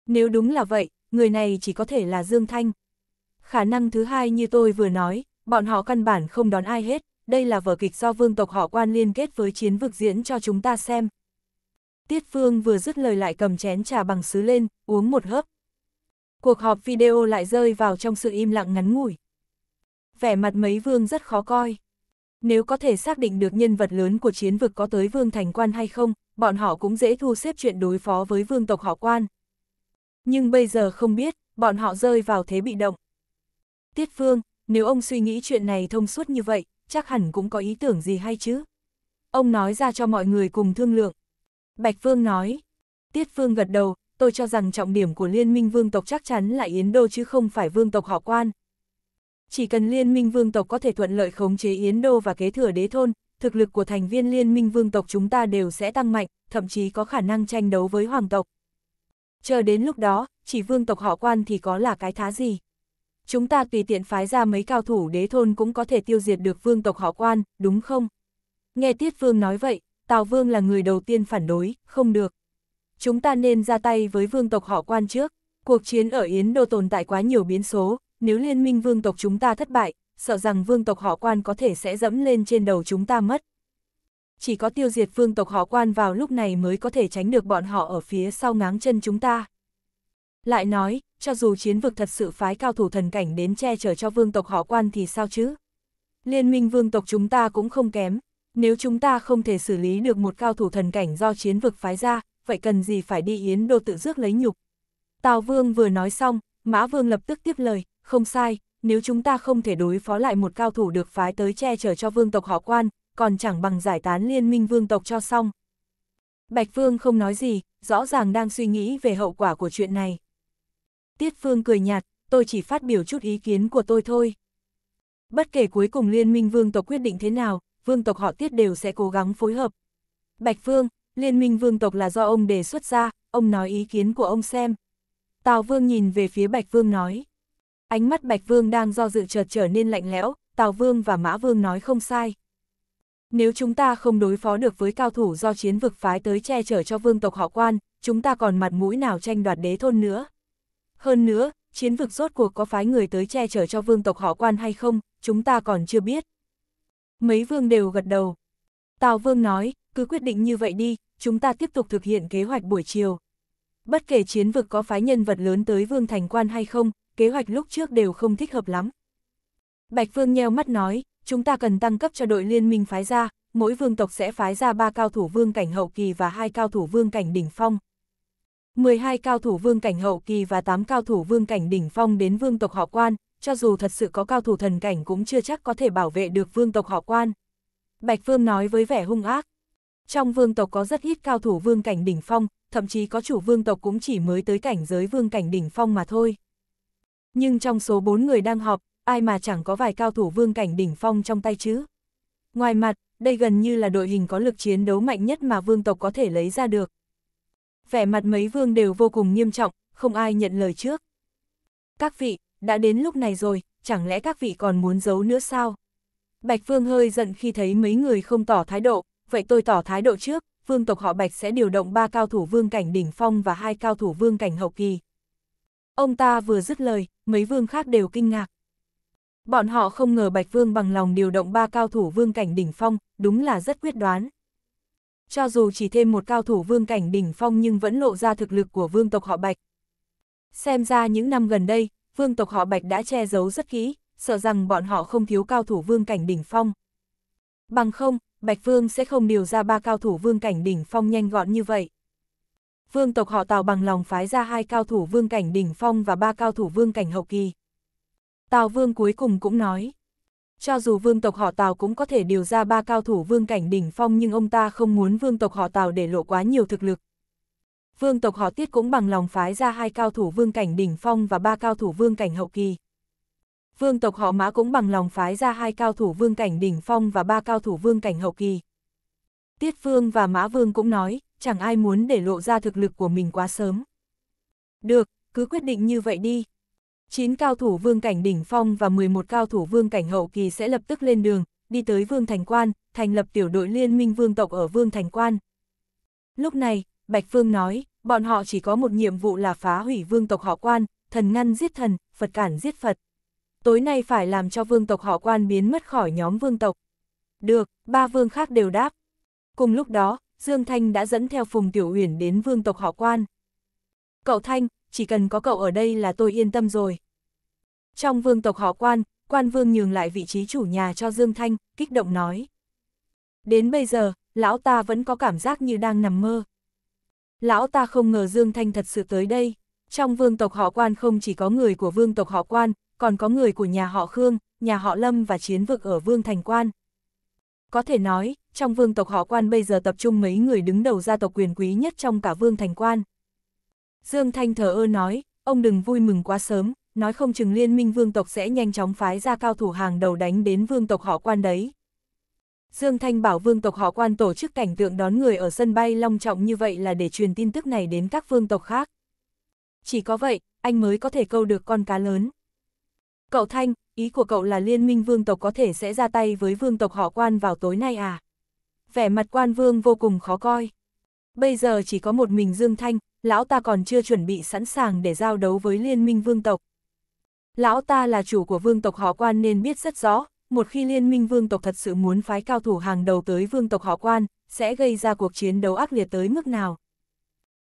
Speaker 1: Nếu đúng là vậy, người này chỉ có thể là Dương Thanh. Khả năng thứ hai như tôi vừa nói, bọn họ căn bản không đón ai hết, đây là vở kịch do vương tộc họ quan liên kết với chiến vực diễn cho chúng ta xem. Tiết Phương vừa dứt lời lại cầm chén trà bằng sứ lên, uống một hớp, cuộc họp video lại rơi vào trong sự im lặng ngắn ngủi. Vẻ mặt mấy vương rất khó coi. Nếu có thể xác định được nhân vật lớn của chiến vực có tới vương thành quan hay không, bọn họ cũng dễ thu xếp chuyện đối phó với vương tộc họ quan. Nhưng bây giờ không biết, bọn họ rơi vào thế bị động. Tiết Phương, nếu ông suy nghĩ chuyện này thông suốt như vậy, chắc hẳn cũng có ý tưởng gì hay chứ. Ông nói ra cho mọi người cùng thương lượng. Bạch Phương nói. Tiết Phương gật đầu, tôi cho rằng trọng điểm của liên minh vương tộc chắc chắn là Yến Đô chứ không phải vương tộc họ quan. Chỉ cần liên minh vương tộc có thể thuận lợi khống chế Yến Đô và kế thừa đế thôn, thực lực của thành viên liên minh vương tộc chúng ta đều sẽ tăng mạnh, thậm chí có khả năng tranh đấu với hoàng tộc. Chờ đến lúc đó, chỉ vương tộc họ quan thì có là cái thá gì. Chúng ta tùy tiện phái ra mấy cao thủ đế thôn cũng có thể tiêu diệt được vương tộc họ quan, đúng không? Nghe Tiết Vương nói vậy, Tào Vương là người đầu tiên phản đối, không được chúng ta nên ra tay với vương tộc họ quan trước. Cuộc chiến ở Yến Đô tồn tại quá nhiều biến số, nếu liên minh vương tộc chúng ta thất bại, sợ rằng vương tộc họ quan có thể sẽ dẫm lên trên đầu chúng ta mất. Chỉ có tiêu diệt vương tộc họ quan vào lúc này mới có thể tránh được bọn họ ở phía sau ngáng chân chúng ta. Lại nói, cho dù chiến vực thật sự phái cao thủ thần cảnh đến che chở cho vương tộc họ quan thì sao chứ? Liên minh vương tộc chúng ta cũng không kém, nếu chúng ta không thể xử lý được một cao thủ thần cảnh do chiến vực phái ra, vậy cần gì phải đi Yến Đô tự rước lấy nhục. Tào Vương vừa nói xong, Mã Vương lập tức tiếp lời, không sai, nếu chúng ta không thể đối phó lại một cao thủ được phái tới che chở cho vương tộc họ quan, còn chẳng bằng giải tán liên minh vương tộc cho xong. Bạch Vương không nói gì, rõ ràng đang suy nghĩ về hậu quả của chuyện này. Tiết Phương cười nhạt, tôi chỉ phát biểu chút ý kiến của tôi thôi. Bất kể cuối cùng liên minh vương tộc quyết định thế nào, vương tộc họ tiết đều sẽ cố gắng phối hợp. Bạch Vương, liên minh vương tộc là do ông đề xuất ra, ông nói ý kiến của ông xem. Tào Vương nhìn về phía Bạch Vương nói. Ánh mắt Bạch Vương đang do dự chợt trở nên lạnh lẽo, Tào Vương và Mã Vương nói không sai. Nếu chúng ta không đối phó được với cao thủ do chiến vực phái tới che chở cho vương tộc họ quan, chúng ta còn mặt mũi nào tranh đoạt đế thôn nữa. Hơn nữa, chiến vực rốt cuộc có phái người tới che chở cho vương tộc họ quan hay không, chúng ta còn chưa biết. Mấy vương đều gật đầu. Tào Vương nói, cứ quyết định như vậy đi, chúng ta tiếp tục thực hiện kế hoạch buổi chiều. Bất kể chiến vực có phái nhân vật lớn tới Vương Thành Quan hay không, kế hoạch lúc trước đều không thích hợp lắm. Bạch Vương nheo mắt nói, chúng ta cần tăng cấp cho đội liên minh phái ra, mỗi vương tộc sẽ phái ra 3 cao thủ vương cảnh hậu kỳ và 2 cao thủ vương cảnh đỉnh phong. 12 cao thủ vương cảnh hậu kỳ và 8 cao thủ vương cảnh đỉnh phong đến vương tộc họ quan, cho dù thật sự có cao thủ thần cảnh cũng chưa chắc có thể bảo vệ được vương tộc họ quan. Bạch Vương nói với vẻ hung ác, trong vương tộc có rất ít cao thủ vương cảnh đỉnh phong, thậm chí có chủ vương tộc cũng chỉ mới tới cảnh giới vương cảnh đỉnh phong mà thôi. Nhưng trong số 4 người đang họp, ai mà chẳng có vài cao thủ vương cảnh đỉnh phong trong tay chứ. Ngoài mặt, đây gần như là đội hình có lực chiến đấu mạnh nhất mà vương tộc có thể lấy ra được. Vẻ mặt mấy vương đều vô cùng nghiêm trọng, không ai nhận lời trước. Các vị, đã đến lúc này rồi, chẳng lẽ các vị còn muốn giấu nữa sao? Bạch Vương hơi giận khi thấy mấy người không tỏ thái độ, vậy tôi tỏ thái độ trước, vương tộc họ Bạch sẽ điều động ba cao thủ vương cảnh đỉnh phong và hai cao thủ vương cảnh hậu kỳ. Ông ta vừa dứt lời, mấy vương khác đều kinh ngạc. Bọn họ không ngờ Bạch Vương bằng lòng điều động ba cao thủ vương cảnh đỉnh phong, đúng là rất quyết đoán. Cho dù chỉ thêm một cao thủ vương cảnh đỉnh phong nhưng vẫn lộ ra thực lực của vương tộc họ Bạch. Xem ra những năm gần đây, vương tộc họ Bạch đã che giấu rất kỹ, sợ rằng bọn họ không thiếu cao thủ vương cảnh đỉnh phong. Bằng không, Bạch Vương sẽ không điều ra ba cao thủ vương cảnh đỉnh phong nhanh gọn như vậy. Vương tộc họ Tào bằng lòng phái ra hai cao thủ vương cảnh đỉnh phong và ba cao thủ vương cảnh hậu kỳ. Tào Vương cuối cùng cũng nói, cho dù vương tộc họ Tào cũng có thể điều ra ba cao thủ vương cảnh đỉnh phong nhưng ông ta không muốn vương tộc họ Tào để lộ quá nhiều thực lực. Vương tộc họ Tiết cũng bằng lòng phái ra hai cao thủ vương cảnh đỉnh phong và ba cao thủ vương cảnh hậu kỳ vương tộc họ mã cũng bằng lòng phái ra hai cao thủ vương cảnh đỉnh phong và ba cao thủ vương cảnh hậu kỳ. Tiết vương và mã vương cũng nói, chẳng ai muốn để lộ ra thực lực của mình quá sớm. Được, cứ quyết định như vậy đi. 9 cao thủ vương cảnh đỉnh phong và 11 cao thủ vương cảnh hậu kỳ sẽ lập tức lên đường, đi tới vương thành quan, thành lập tiểu đội liên minh vương tộc ở vương thành quan. Lúc này, Bạch Phương nói, bọn họ chỉ có một nhiệm vụ là phá hủy vương tộc họ quan, thần ngăn giết thần, Phật cản giết Phật tối nay phải làm cho vương tộc họ quan biến mất khỏi nhóm vương tộc. Được, ba vương khác đều đáp. Cùng lúc đó, Dương Thanh đã dẫn theo Phùng Tiểu Uyển đến vương tộc họ quan. Cậu Thanh, chỉ cần có cậu ở đây là tôi yên tâm rồi. Trong vương tộc họ quan, quan vương nhường lại vị trí chủ nhà cho Dương Thanh, kích động nói. Đến bây giờ, lão ta vẫn có cảm giác như đang nằm mơ. Lão ta không ngờ Dương Thanh thật sự tới đây. Trong vương tộc họ quan không chỉ có người của vương tộc họ quan, còn có người của nhà họ Khương, nhà họ Lâm và chiến vực ở Vương Thành Quan. Có thể nói, trong vương tộc họ quan bây giờ tập trung mấy người đứng đầu gia tộc quyền quý nhất trong cả vương thành quan. Dương Thanh thờ ơ nói, ông đừng vui mừng quá sớm, nói không chừng liên minh vương tộc sẽ nhanh chóng phái ra cao thủ hàng đầu đánh đến vương tộc họ quan đấy. Dương Thanh bảo vương tộc họ quan tổ chức cảnh tượng đón người ở sân bay long trọng như vậy là để truyền tin tức này đến các vương tộc khác. Chỉ có vậy, anh mới có thể câu được con cá lớn. Cậu Thanh, ý của cậu là liên minh vương tộc có thể sẽ ra tay với vương tộc họ quan vào tối nay à? Vẻ mặt quan vương vô cùng khó coi. Bây giờ chỉ có một mình Dương Thanh, lão ta còn chưa chuẩn bị sẵn sàng để giao đấu với liên minh vương tộc. Lão ta là chủ của vương tộc họ quan nên biết rất rõ, một khi liên minh vương tộc thật sự muốn phái cao thủ hàng đầu tới vương tộc họ quan, sẽ gây ra cuộc chiến đấu ác liệt tới mức nào.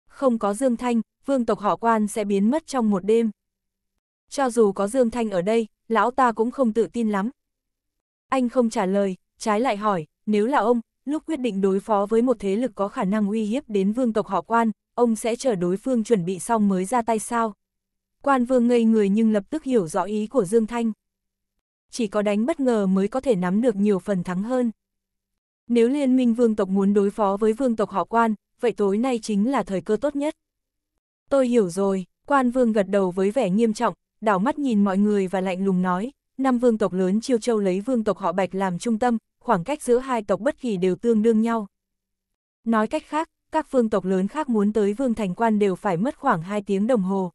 Speaker 1: Không có Dương Thanh, vương tộc họ quan sẽ biến mất trong một đêm. Cho dù có Dương Thanh ở đây, lão ta cũng không tự tin lắm. Anh không trả lời, trái lại hỏi, nếu là ông, lúc quyết định đối phó với một thế lực có khả năng uy hiếp đến vương tộc họ quan, ông sẽ chờ đối phương chuẩn bị xong mới ra tay sao? Quan vương ngây người nhưng lập tức hiểu rõ ý của Dương Thanh. Chỉ có đánh bất ngờ mới có thể nắm được nhiều phần thắng hơn. Nếu liên minh vương tộc muốn đối phó với vương tộc họ quan, vậy tối nay chính là thời cơ tốt nhất. Tôi hiểu rồi, quan vương gật đầu với vẻ nghiêm trọng, đảo mắt nhìn mọi người và lạnh lùng nói, năm vương tộc lớn chiêu châu lấy vương tộc họ Bạch làm trung tâm, khoảng cách giữa hai tộc bất kỳ đều tương đương nhau. Nói cách khác, các vương tộc lớn khác muốn tới vương thành quan đều phải mất khoảng 2 tiếng đồng hồ.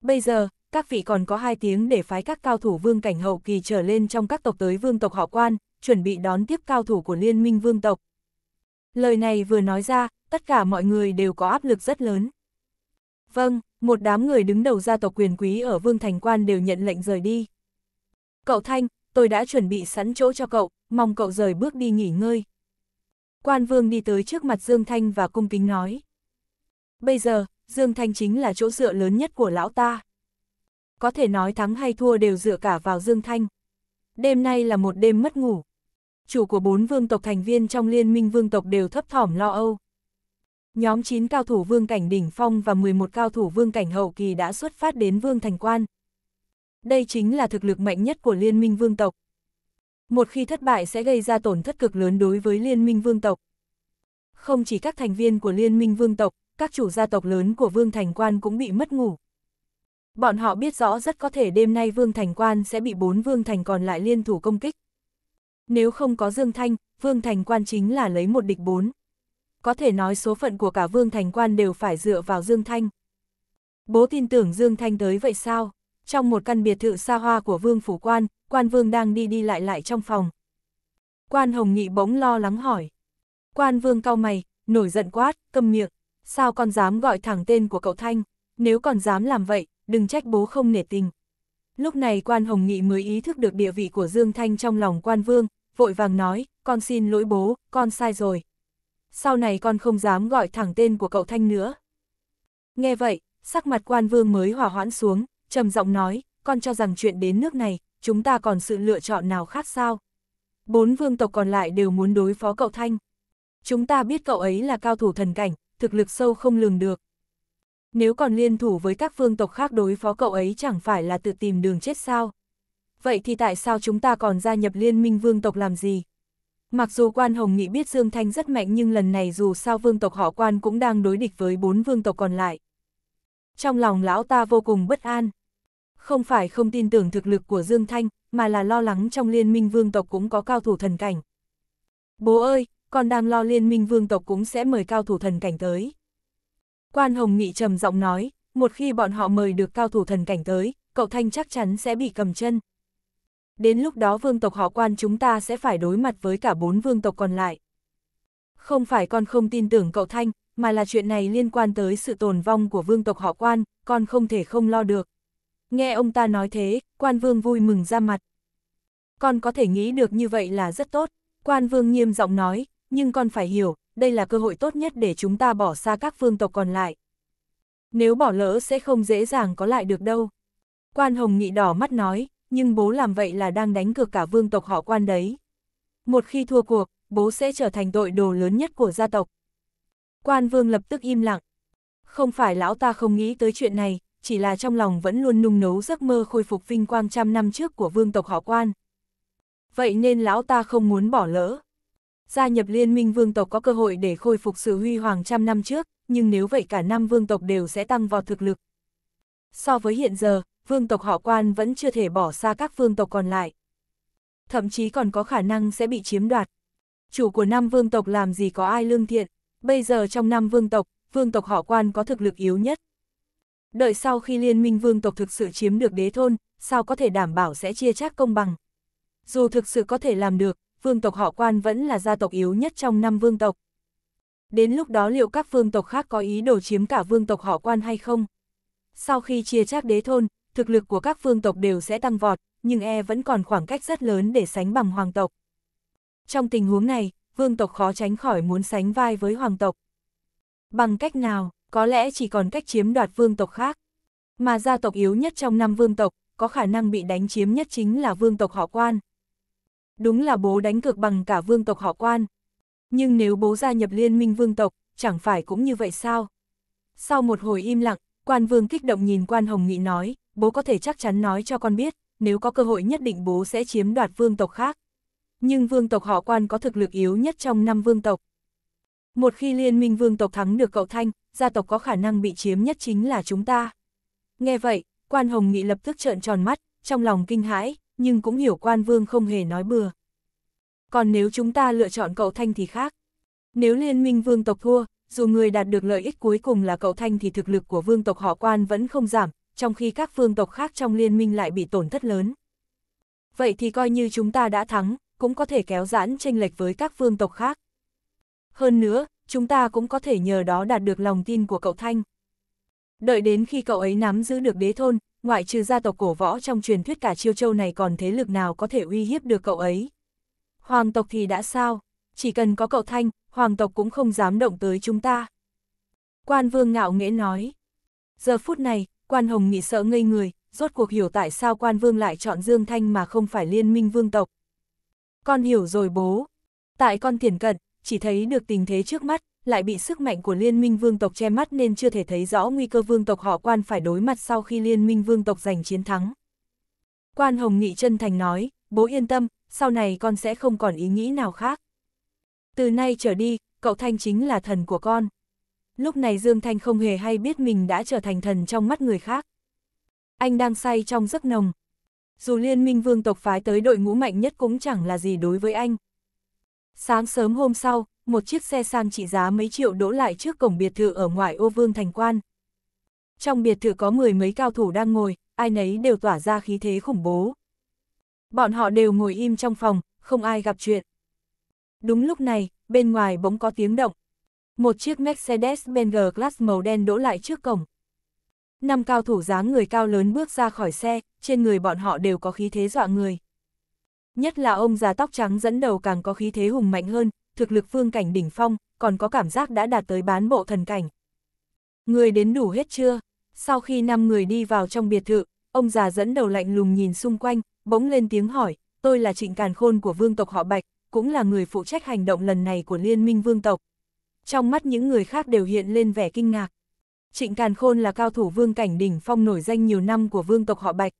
Speaker 1: Bây giờ, các vị còn có 2 tiếng để phái các cao thủ vương cảnh hậu kỳ trở lên trong các tộc tới vương tộc họ quan, chuẩn bị đón tiếp cao thủ của liên minh vương tộc. Lời này vừa nói ra, tất cả mọi người đều có áp lực rất lớn. Vâng, một đám người đứng đầu gia tộc quyền quý ở Vương Thành Quan đều nhận lệnh rời đi. Cậu Thanh, tôi đã chuẩn bị sẵn chỗ cho cậu, mong cậu rời bước đi nghỉ ngơi. Quan Vương đi tới trước mặt Dương Thanh và cung kính nói. Bây giờ, Dương Thanh chính là chỗ dựa lớn nhất của lão ta. Có thể nói thắng hay thua đều dựa cả vào Dương Thanh. Đêm nay là một đêm mất ngủ. Chủ của bốn vương tộc thành viên trong liên minh vương tộc đều thấp thỏm lo âu. Nhóm 9 cao thủ vương cảnh đỉnh phong và 11 cao thủ vương cảnh hậu kỳ đã xuất phát đến vương thành quan. Đây chính là thực lực mạnh nhất của liên minh vương tộc. Một khi thất bại sẽ gây ra tổn thất cực lớn đối với liên minh vương tộc. Không chỉ các thành viên của liên minh vương tộc, các chủ gia tộc lớn của vương thành quan cũng bị mất ngủ. Bọn họ biết rõ rất có thể đêm nay vương thành quan sẽ bị bốn vương thành còn lại liên thủ công kích. Nếu không có Dương Thanh, vương thành quan chính là lấy một địch bốn có thể nói số phận của cả Vương Thành Quan đều phải dựa vào Dương Thanh. Bố tin tưởng Dương Thanh tới vậy sao? Trong một căn biệt thự xa hoa của Vương Phủ Quan, Quan Vương đang đi đi lại lại trong phòng. Quan Hồng Nghị bỗng lo lắng hỏi. Quan Vương cau mày, nổi giận quát, câm miệng, sao con dám gọi thẳng tên của cậu Thanh, nếu còn dám làm vậy, đừng trách bố không nể tình. Lúc này Quan Hồng Nghị mới ý thức được địa vị của Dương Thanh trong lòng Quan Vương, vội vàng nói, con xin lỗi bố, con sai rồi sau này con không dám gọi thẳng tên của cậu Thanh nữa. Nghe vậy, sắc mặt quan vương mới hòa hoãn xuống, trầm giọng nói, con cho rằng chuyện đến nước này, chúng ta còn sự lựa chọn nào khác sao? Bốn vương tộc còn lại đều muốn đối phó cậu Thanh. Chúng ta biết cậu ấy là cao thủ thần cảnh, thực lực sâu không lường được. Nếu còn liên thủ với các vương tộc khác đối phó cậu ấy chẳng phải là tự tìm đường chết sao? Vậy thì tại sao chúng ta còn gia nhập liên minh vương tộc làm gì? Mặc dù quan Hồng Nghị biết Dương Thanh rất mạnh nhưng lần này dù sao vương tộc họ quan cũng đang đối địch với bốn vương tộc còn lại. Trong lòng lão ta vô cùng bất an. Không phải không tin tưởng thực lực của Dương Thanh, mà là lo lắng trong liên minh vương tộc cũng có cao thủ thần cảnh. Bố ơi, con đang lo liên minh vương tộc cũng sẽ mời cao thủ thần cảnh tới. Quan Hồng Nghị trầm giọng nói, một khi bọn họ mời được cao thủ thần cảnh tới, cậu Thanh chắc chắn sẽ bị cầm chân. Đến lúc đó vương tộc họ quan chúng ta sẽ phải đối mặt với cả bốn vương tộc còn lại. Không phải con không tin tưởng cậu Thanh, mà là chuyện này liên quan tới sự tồn vong của vương tộc họ quan, con không thể không lo được. Nghe ông ta nói thế, quan vương vui mừng ra mặt. Con có thể nghĩ được như vậy là rất tốt, quan vương nghiêm giọng nói, nhưng con phải hiểu, đây là cơ hội tốt nhất để chúng ta bỏ xa các vương tộc còn lại. Nếu bỏ lỡ sẽ không dễ dàng có lại được đâu. Quan Hồng Nghị đỏ mắt nói, nhưng bố làm vậy là đang đánh cược cả vương tộc họ quan đấy. Một khi thua cuộc, bố sẽ trở thành tội đồ lớn nhất của gia tộc. Quan vương lập tức im lặng. Không phải lão ta không nghĩ tới chuyện này, chỉ là trong lòng vẫn luôn nung nấu giấc mơ khôi phục vinh quang trăm năm trước của vương tộc họ quan. Vậy nên lão ta không muốn bỏ lỡ. Gia nhập liên minh vương tộc có cơ hội để khôi phục sự huy hoàng trăm năm trước, nhưng nếu vậy cả năm vương tộc đều sẽ tăng vào thực lực, so với hiện giờ, vương tộc họ quan vẫn chưa thể bỏ xa các vương tộc còn lại. Thậm chí còn có khả năng sẽ bị chiếm đoạt. Chủ của năm vương tộc làm gì có ai lương thiện, bây giờ trong năm vương tộc, vương tộc họ quan có thực lực yếu nhất. Đợi sau khi liên minh vương tộc thực sự chiếm được đế thôn, sao có thể đảm bảo sẽ chia chác công bằng. Dù thực sự có thể làm được, vương tộc họ quan vẫn là gia tộc yếu nhất trong năm vương tộc. Đến lúc đó liệu các vương tộc khác có ý đồ chiếm cả vương tộc họ quan hay không? Sau khi chia chác đế thôn, thực lực của các phương tộc đều sẽ tăng vọt, nhưng e vẫn còn khoảng cách rất lớn để sánh bằng hoàng tộc. Trong tình huống này, vương tộc khó tránh khỏi muốn sánh vai với hoàng tộc. Bằng cách nào, có lẽ chỉ còn cách chiếm đoạt vương tộc khác. Mà gia tộc yếu nhất trong năm vương tộc, có khả năng bị đánh chiếm nhất chính là vương tộc họ quan. Đúng là bố đánh cược bằng cả vương tộc họ quan. Nhưng nếu bố gia nhập liên minh vương tộc, chẳng phải cũng như vậy sao? Sau một hồi im lặng, Quan Vương kích động nhìn Quan Hồng Nghị nói, bố có thể chắc chắn nói cho con biết, nếu có cơ hội nhất định bố sẽ chiếm đoạt vương tộc khác. Nhưng vương tộc họ quan có thực lực yếu nhất trong năm vương tộc. Một khi liên minh vương tộc thắng được cậu Thanh, gia tộc có khả năng bị chiếm nhất chính là chúng ta. Nghe vậy, quan hồng nghị lập tức trợn tròn mắt, trong lòng kinh hãi, nhưng cũng hiểu quan vương không hề nói bừa. Còn nếu chúng ta lựa chọn cậu Thanh thì khác. Nếu liên minh vương tộc thua, dù người đạt được lợi ích cuối cùng là cậu Thanh thì thực lực của vương tộc họ quan vẫn không giảm, trong khi các vương tộc khác trong liên minh lại bị tổn thất lớn. Vậy thì coi như chúng ta đã thắng, cũng có thể kéo giãn tranh lệch với các vương tộc khác. Hơn nữa, chúng ta cũng có thể nhờ đó đạt được lòng tin của cậu Thanh. Đợi đến khi cậu ấy nắm giữ được đế thôn, ngoại trừ gia tộc cổ võ trong truyền thuyết cả chiêu châu này còn thế lực nào có thể uy hiếp được cậu ấy. Hoàng tộc thì đã sao, chỉ cần có cậu Thanh, hoàng tộc cũng không dám động tới chúng ta. Quan vương ngạo nghễ nói. Giờ phút này, quan hồng nghị sợ ngây người, rốt cuộc hiểu tại sao quan vương lại chọn Dương Thanh mà không phải liên minh vương tộc. Con hiểu rồi bố. Tại con tiền cận, chỉ thấy được tình thế trước mắt, lại bị sức mạnh của liên minh vương tộc che mắt nên chưa thể thấy rõ nguy cơ vương tộc họ quan phải đối mặt sau khi liên minh vương tộc giành chiến thắng. Quan Hồng Nghị chân thành nói, bố yên tâm, sau này con sẽ không còn ý nghĩ nào khác. Từ nay trở đi, cậu Thanh chính là thần của con. Lúc này Dương Thanh không hề hay biết mình đã trở thành thần trong mắt người khác. Anh đang say trong giấc nồng. Dù liên minh vương tộc phái tới đội ngũ mạnh nhất cũng chẳng là gì đối với anh. Sáng sớm hôm sau, một chiếc xe sang trị giá mấy triệu đỗ lại trước cổng biệt thự ở ngoại ô vương thành quan. Trong biệt thự có mười mấy cao thủ đang ngồi, ai nấy đều tỏa ra khí thế khủng bố. Bọn họ đều ngồi im trong phòng, không ai gặp chuyện. Đúng lúc này, bên ngoài bỗng có tiếng động. Một chiếc Mercedes-Benz Class màu đen đỗ lại trước cổng. Năm cao thủ dáng người cao lớn bước ra khỏi xe, trên người bọn họ đều có khí thế dọa người. Nhất là ông già tóc trắng dẫn đầu càng có khí thế hùng mạnh hơn, thực lực phương cảnh đỉnh phong, còn có cảm giác đã đạt tới bán bộ thần cảnh. Người đến đủ hết chưa? Sau khi năm người đi vào trong biệt thự, ông già dẫn đầu lạnh lùng nhìn xung quanh, bỗng lên tiếng hỏi, tôi là trịnh càn khôn của vương tộc họ Bạch, cũng là người phụ trách hành động lần này của Liên minh vương tộc. Trong mắt những người khác đều hiện lên vẻ kinh ngạc. Trịnh Càn Khôn là cao thủ vương cảnh đỉnh phong nổi danh nhiều năm của vương tộc họ Bạch.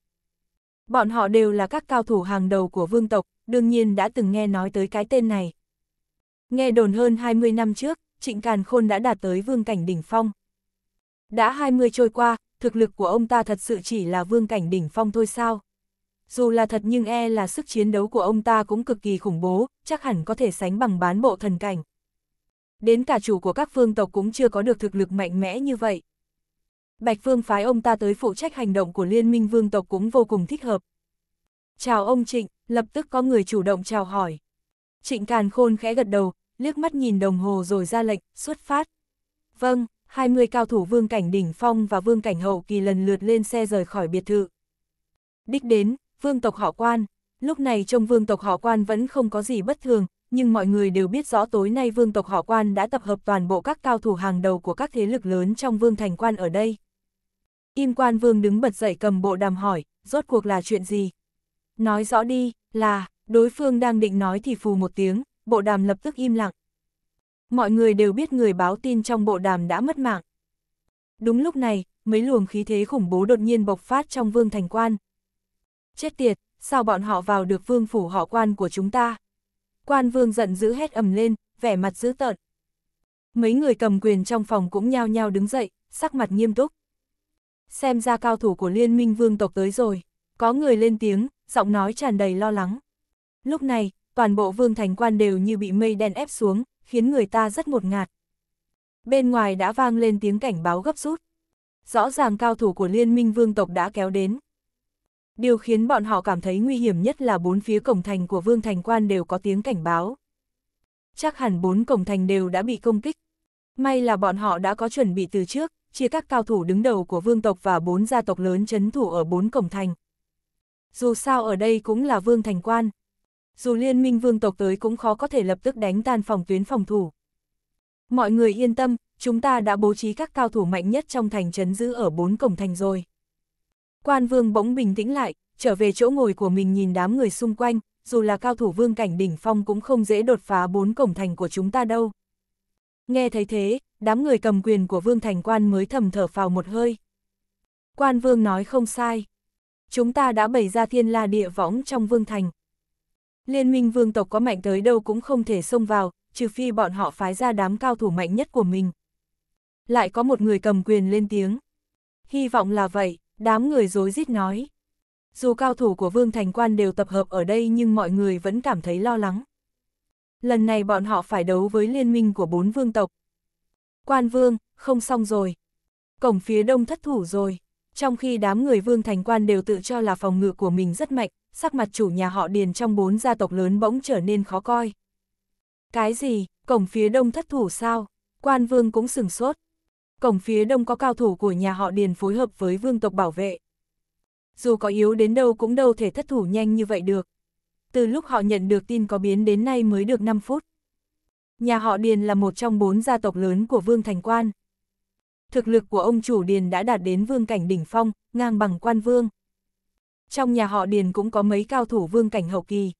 Speaker 1: Bọn họ đều là các cao thủ hàng đầu của vương tộc, đương nhiên đã từng nghe nói tới cái tên này. Nghe đồn hơn 20 năm trước, Trịnh Càn Khôn đã đạt tới vương cảnh đỉnh phong. Đã 20 trôi qua, thực lực của ông ta thật sự chỉ là vương cảnh đỉnh phong thôi sao? dù là thật nhưng e là sức chiến đấu của ông ta cũng cực kỳ khủng bố, chắc hẳn có thể sánh bằng bán bộ thần cảnh. Đến cả chủ của các phương tộc cũng chưa có được thực lực mạnh mẽ như vậy. Bạch Phương phái ông ta tới phụ trách hành động của liên minh vương tộc cũng vô cùng thích hợp. Chào ông Trịnh, lập tức có người chủ động chào hỏi. Trịnh Càn Khôn khẽ gật đầu, liếc mắt nhìn đồng hồ rồi ra lệnh, xuất phát. Vâng, 20 cao thủ vương cảnh đỉnh phong và vương cảnh hậu kỳ lần lượt lên xe rời khỏi biệt thự. Đích đến, Vương tộc họ quan, lúc này trong vương tộc họ quan vẫn không có gì bất thường, nhưng mọi người đều biết rõ tối nay vương tộc họ quan đã tập hợp toàn bộ các cao thủ hàng đầu của các thế lực lớn trong vương thành quan ở đây. Im quan vương đứng bật dậy cầm bộ đàm hỏi, rốt cuộc là chuyện gì? Nói rõ đi, là, đối phương đang định nói thì phù một tiếng, bộ đàm lập tức im lặng. Mọi người đều biết người báo tin trong bộ đàm đã mất mạng. Đúng lúc này, mấy luồng khí thế khủng bố đột nhiên bộc phát trong vương thành quan, Chết tiệt, sao bọn họ vào được vương phủ họ quan của chúng ta? Quan vương giận dữ hét ầm lên, vẻ mặt dữ tợn. Mấy người cầm quyền trong phòng cũng nhao nhao đứng dậy, sắc mặt nghiêm túc. Xem ra cao thủ của liên minh vương tộc tới rồi, có người lên tiếng, giọng nói tràn đầy lo lắng. Lúc này, toàn bộ vương thành quan đều như bị mây đen ép xuống, khiến người ta rất một ngạt. Bên ngoài đã vang lên tiếng cảnh báo gấp rút. Rõ ràng cao thủ của liên minh vương tộc đã kéo đến. Điều khiến bọn họ cảm thấy nguy hiểm nhất là bốn phía cổng thành của Vương Thành Quan đều có tiếng cảnh báo. Chắc hẳn bốn cổng thành đều đã bị công kích. May là bọn họ đã có chuẩn bị từ trước, chia các cao thủ đứng đầu của vương tộc và bốn gia tộc lớn chấn thủ ở bốn cổng thành. Dù sao ở đây cũng là vương thành quan. Dù liên minh vương tộc tới cũng khó có thể lập tức đánh tan phòng tuyến phòng thủ. Mọi người yên tâm, chúng ta đã bố trí các cao thủ mạnh nhất trong thành chấn giữ ở bốn cổng thành rồi. Quan vương bỗng bình tĩnh lại, trở về chỗ ngồi của mình nhìn đám người xung quanh, dù là cao thủ vương cảnh đỉnh phong cũng không dễ đột phá bốn cổng thành của chúng ta đâu. Nghe thấy thế, đám người cầm quyền của vương thành quan mới thầm thở phào một hơi. Quan vương nói không sai. Chúng ta đã bày ra thiên la địa võng trong vương thành. Liên minh vương tộc có mạnh tới đâu cũng không thể xông vào, trừ phi bọn họ phái ra đám cao thủ mạnh nhất của mình. Lại có một người cầm quyền lên tiếng. Hy vọng là vậy. Đám người dối rít nói. Dù cao thủ của Vương Thành Quan đều tập hợp ở đây nhưng mọi người vẫn cảm thấy lo lắng. Lần này bọn họ phải đấu với liên minh của bốn vương tộc. Quan Vương, không xong rồi. Cổng phía đông thất thủ rồi. Trong khi đám người Vương Thành Quan đều tự cho là phòng ngự của mình rất mạnh, sắc mặt chủ nhà họ Điền trong bốn gia tộc lớn bỗng trở nên khó coi. Cái gì, cổng phía đông thất thủ sao? Quan Vương cũng sừng sốt cổng phía đông có cao thủ của nhà họ Điền phối hợp với vương tộc bảo vệ. Dù có yếu đến đâu cũng đâu thể thất thủ nhanh như vậy được. Từ lúc họ nhận được tin có biến đến nay mới được 5 phút. Nhà họ Điền là một trong bốn gia tộc lớn của Vương Thành Quan. Thực lực của ông chủ Điền đã đạt đến vương cảnh đỉnh phong, ngang bằng quan vương. Trong nhà họ Điền cũng có mấy cao thủ vương cảnh hậu kỳ.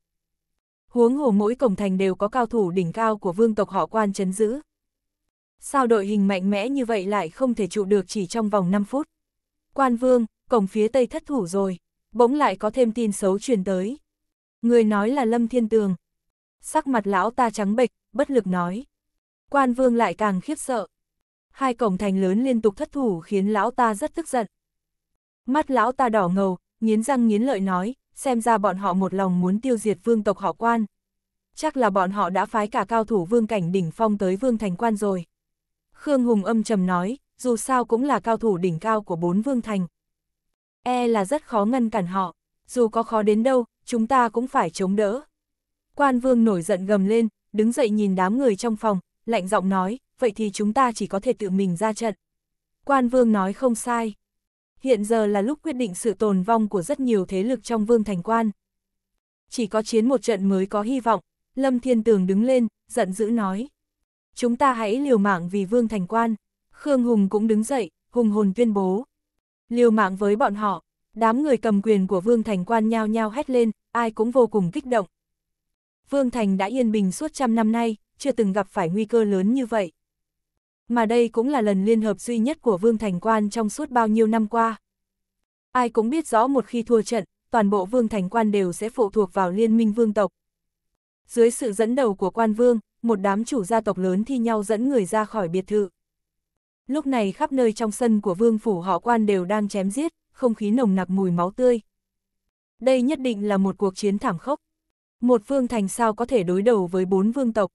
Speaker 1: Huống hồ mỗi cổng thành đều có cao thủ đỉnh cao của vương tộc họ quan chấn giữ sao đội hình mạnh mẽ như vậy lại không thể trụ được chỉ trong vòng 5 phút. Quan Vương, cổng phía Tây thất thủ rồi, bỗng lại có thêm tin xấu truyền tới. Người nói là Lâm Thiên Tường. Sắc mặt lão ta trắng bệch, bất lực nói. Quan Vương lại càng khiếp sợ. Hai cổng thành lớn liên tục thất thủ khiến lão ta rất tức giận. Mắt lão ta đỏ ngầu, nghiến răng nghiến lợi nói, xem ra bọn họ một lòng muốn tiêu diệt vương tộc họ quan. Chắc là bọn họ đã phái cả cao thủ vương cảnh đỉnh phong tới vương thành quan rồi. Khương Hùng âm trầm nói, dù sao cũng là cao thủ đỉnh cao của bốn vương thành. E là rất khó ngăn cản họ, dù có khó đến đâu, chúng ta cũng phải chống đỡ. Quan vương nổi giận gầm lên, đứng dậy nhìn đám người trong phòng, lạnh giọng nói, vậy thì chúng ta chỉ có thể tự mình ra trận. Quan vương nói không sai. Hiện giờ là lúc quyết định sự tồn vong của rất nhiều thế lực trong vương thành quan. Chỉ có chiến một trận mới có hy vọng, Lâm Thiên Tường đứng lên, giận dữ nói chúng ta hãy liều mạng vì vương thành quan. Khương Hùng cũng đứng dậy, hùng hồn tuyên bố. Liều mạng với bọn họ, đám người cầm quyền của vương thành quan nhao nhao hét lên, ai cũng vô cùng kích động. Vương thành đã yên bình suốt trăm năm nay, chưa từng gặp phải nguy cơ lớn như vậy. Mà đây cũng là lần liên hợp duy nhất của vương thành quan trong suốt bao nhiêu năm qua. Ai cũng biết rõ một khi thua trận, toàn bộ vương thành quan đều sẽ phụ thuộc vào liên minh vương tộc. Dưới sự dẫn đầu của quan vương, một đám chủ gia tộc lớn thi nhau dẫn người ra khỏi biệt thự. Lúc này khắp nơi trong sân của vương phủ họ quan đều đang chém giết, không khí nồng nặc mùi máu tươi. Đây nhất định là một cuộc chiến thảm khốc. Một vương thành sao có thể đối đầu với bốn vương tộc.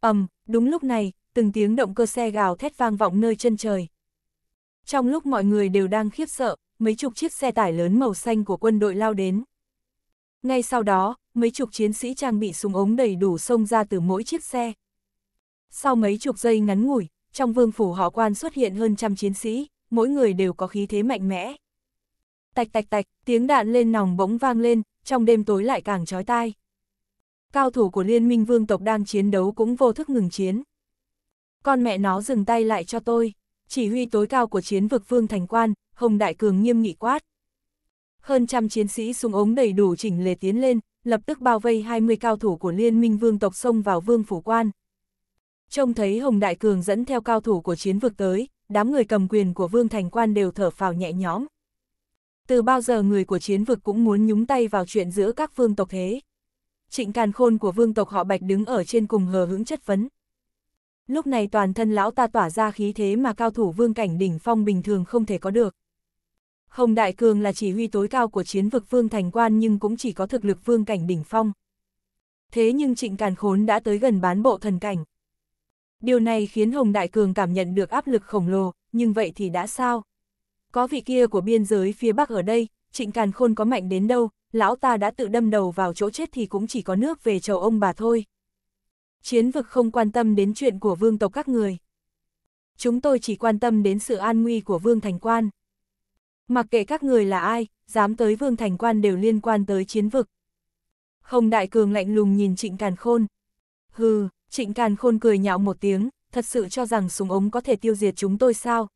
Speaker 1: ầm, đúng lúc này, từng tiếng động cơ xe gào thét vang vọng nơi chân trời. Trong lúc mọi người đều đang khiếp sợ, mấy chục chiếc xe tải lớn màu xanh của quân đội lao đến. Ngay sau đó, mấy chục chiến sĩ trang bị súng ống đầy đủ xông ra từ mỗi chiếc xe. Sau mấy chục giây ngắn ngủi, trong vương phủ họ quan xuất hiện hơn trăm chiến sĩ, mỗi người đều có khí thế mạnh mẽ. Tạch tạch tạch, tiếng đạn lên nòng bỗng vang lên, trong đêm tối lại càng trói tai. Cao thủ của liên minh vương tộc đang chiến đấu cũng vô thức ngừng chiến. Con mẹ nó dừng tay lại cho tôi, chỉ huy tối cao của chiến vực vương thành quan, Hồng Đại Cường nghiêm nghị quát. Hơn trăm chiến sĩ súng ống đầy đủ chỉnh lề tiến lên, lập tức bao vây 20 cao thủ của liên minh vương tộc xông vào vương phủ quan. Trông thấy Hồng Đại Cường dẫn theo cao thủ của chiến vực tới, đám người cầm quyền của vương thành quan đều thở phào nhẹ nhõm. Từ bao giờ người của chiến vực cũng muốn nhúng tay vào chuyện giữa các vương tộc thế. Trịnh Càn Khôn của vương tộc họ Bạch đứng ở trên cùng hờ hững chất vấn. Lúc này toàn thân lão ta tỏa ra khí thế mà cao thủ vương cảnh đỉnh phong bình thường không thể có được. Hồng Đại Cường là chỉ huy tối cao của chiến vực vương thành quan nhưng cũng chỉ có thực lực vương cảnh đỉnh phong. Thế nhưng trịnh càn khốn đã tới gần bán bộ thần cảnh. Điều này khiến Hồng Đại Cường cảm nhận được áp lực khổng lồ, nhưng vậy thì đã sao? Có vị kia của biên giới phía Bắc ở đây, trịnh càn khôn có mạnh đến đâu, lão ta đã tự đâm đầu vào chỗ chết thì cũng chỉ có nước về chầu ông bà thôi. Chiến vực không quan tâm đến chuyện của vương tộc các người. Chúng tôi chỉ quan tâm đến sự an nguy của vương thành quan mặc kệ các người là ai, dám tới vương thành quan đều liên quan tới chiến vực. Không đại cường lạnh lùng nhìn trịnh càn khôn. Hừ, trịnh càn khôn cười nhạo một tiếng, thật sự cho rằng súng ống có thể tiêu diệt chúng tôi sao?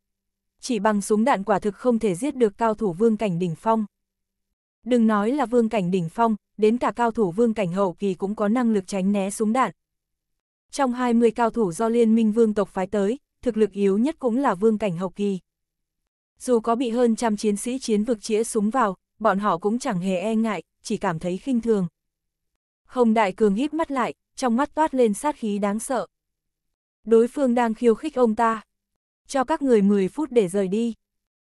Speaker 1: Chỉ bằng súng đạn quả thực không thể giết được cao thủ vương cảnh đỉnh phong. Đừng nói là vương cảnh đỉnh phong, đến cả cao thủ vương cảnh hậu kỳ cũng có năng lực tránh né súng đạn. Trong 20 cao thủ do liên minh vương tộc phái tới, thực lực yếu nhất cũng là vương cảnh hậu kỳ dù có bị hơn trăm chiến sĩ chiến vực chĩa súng vào, bọn họ cũng chẳng hề e ngại, chỉ cảm thấy khinh thường. Hồng Đại Cường híp mắt lại, trong mắt toát lên sát khí đáng sợ. Đối phương đang khiêu khích ông ta. Cho các người 10 phút để rời đi.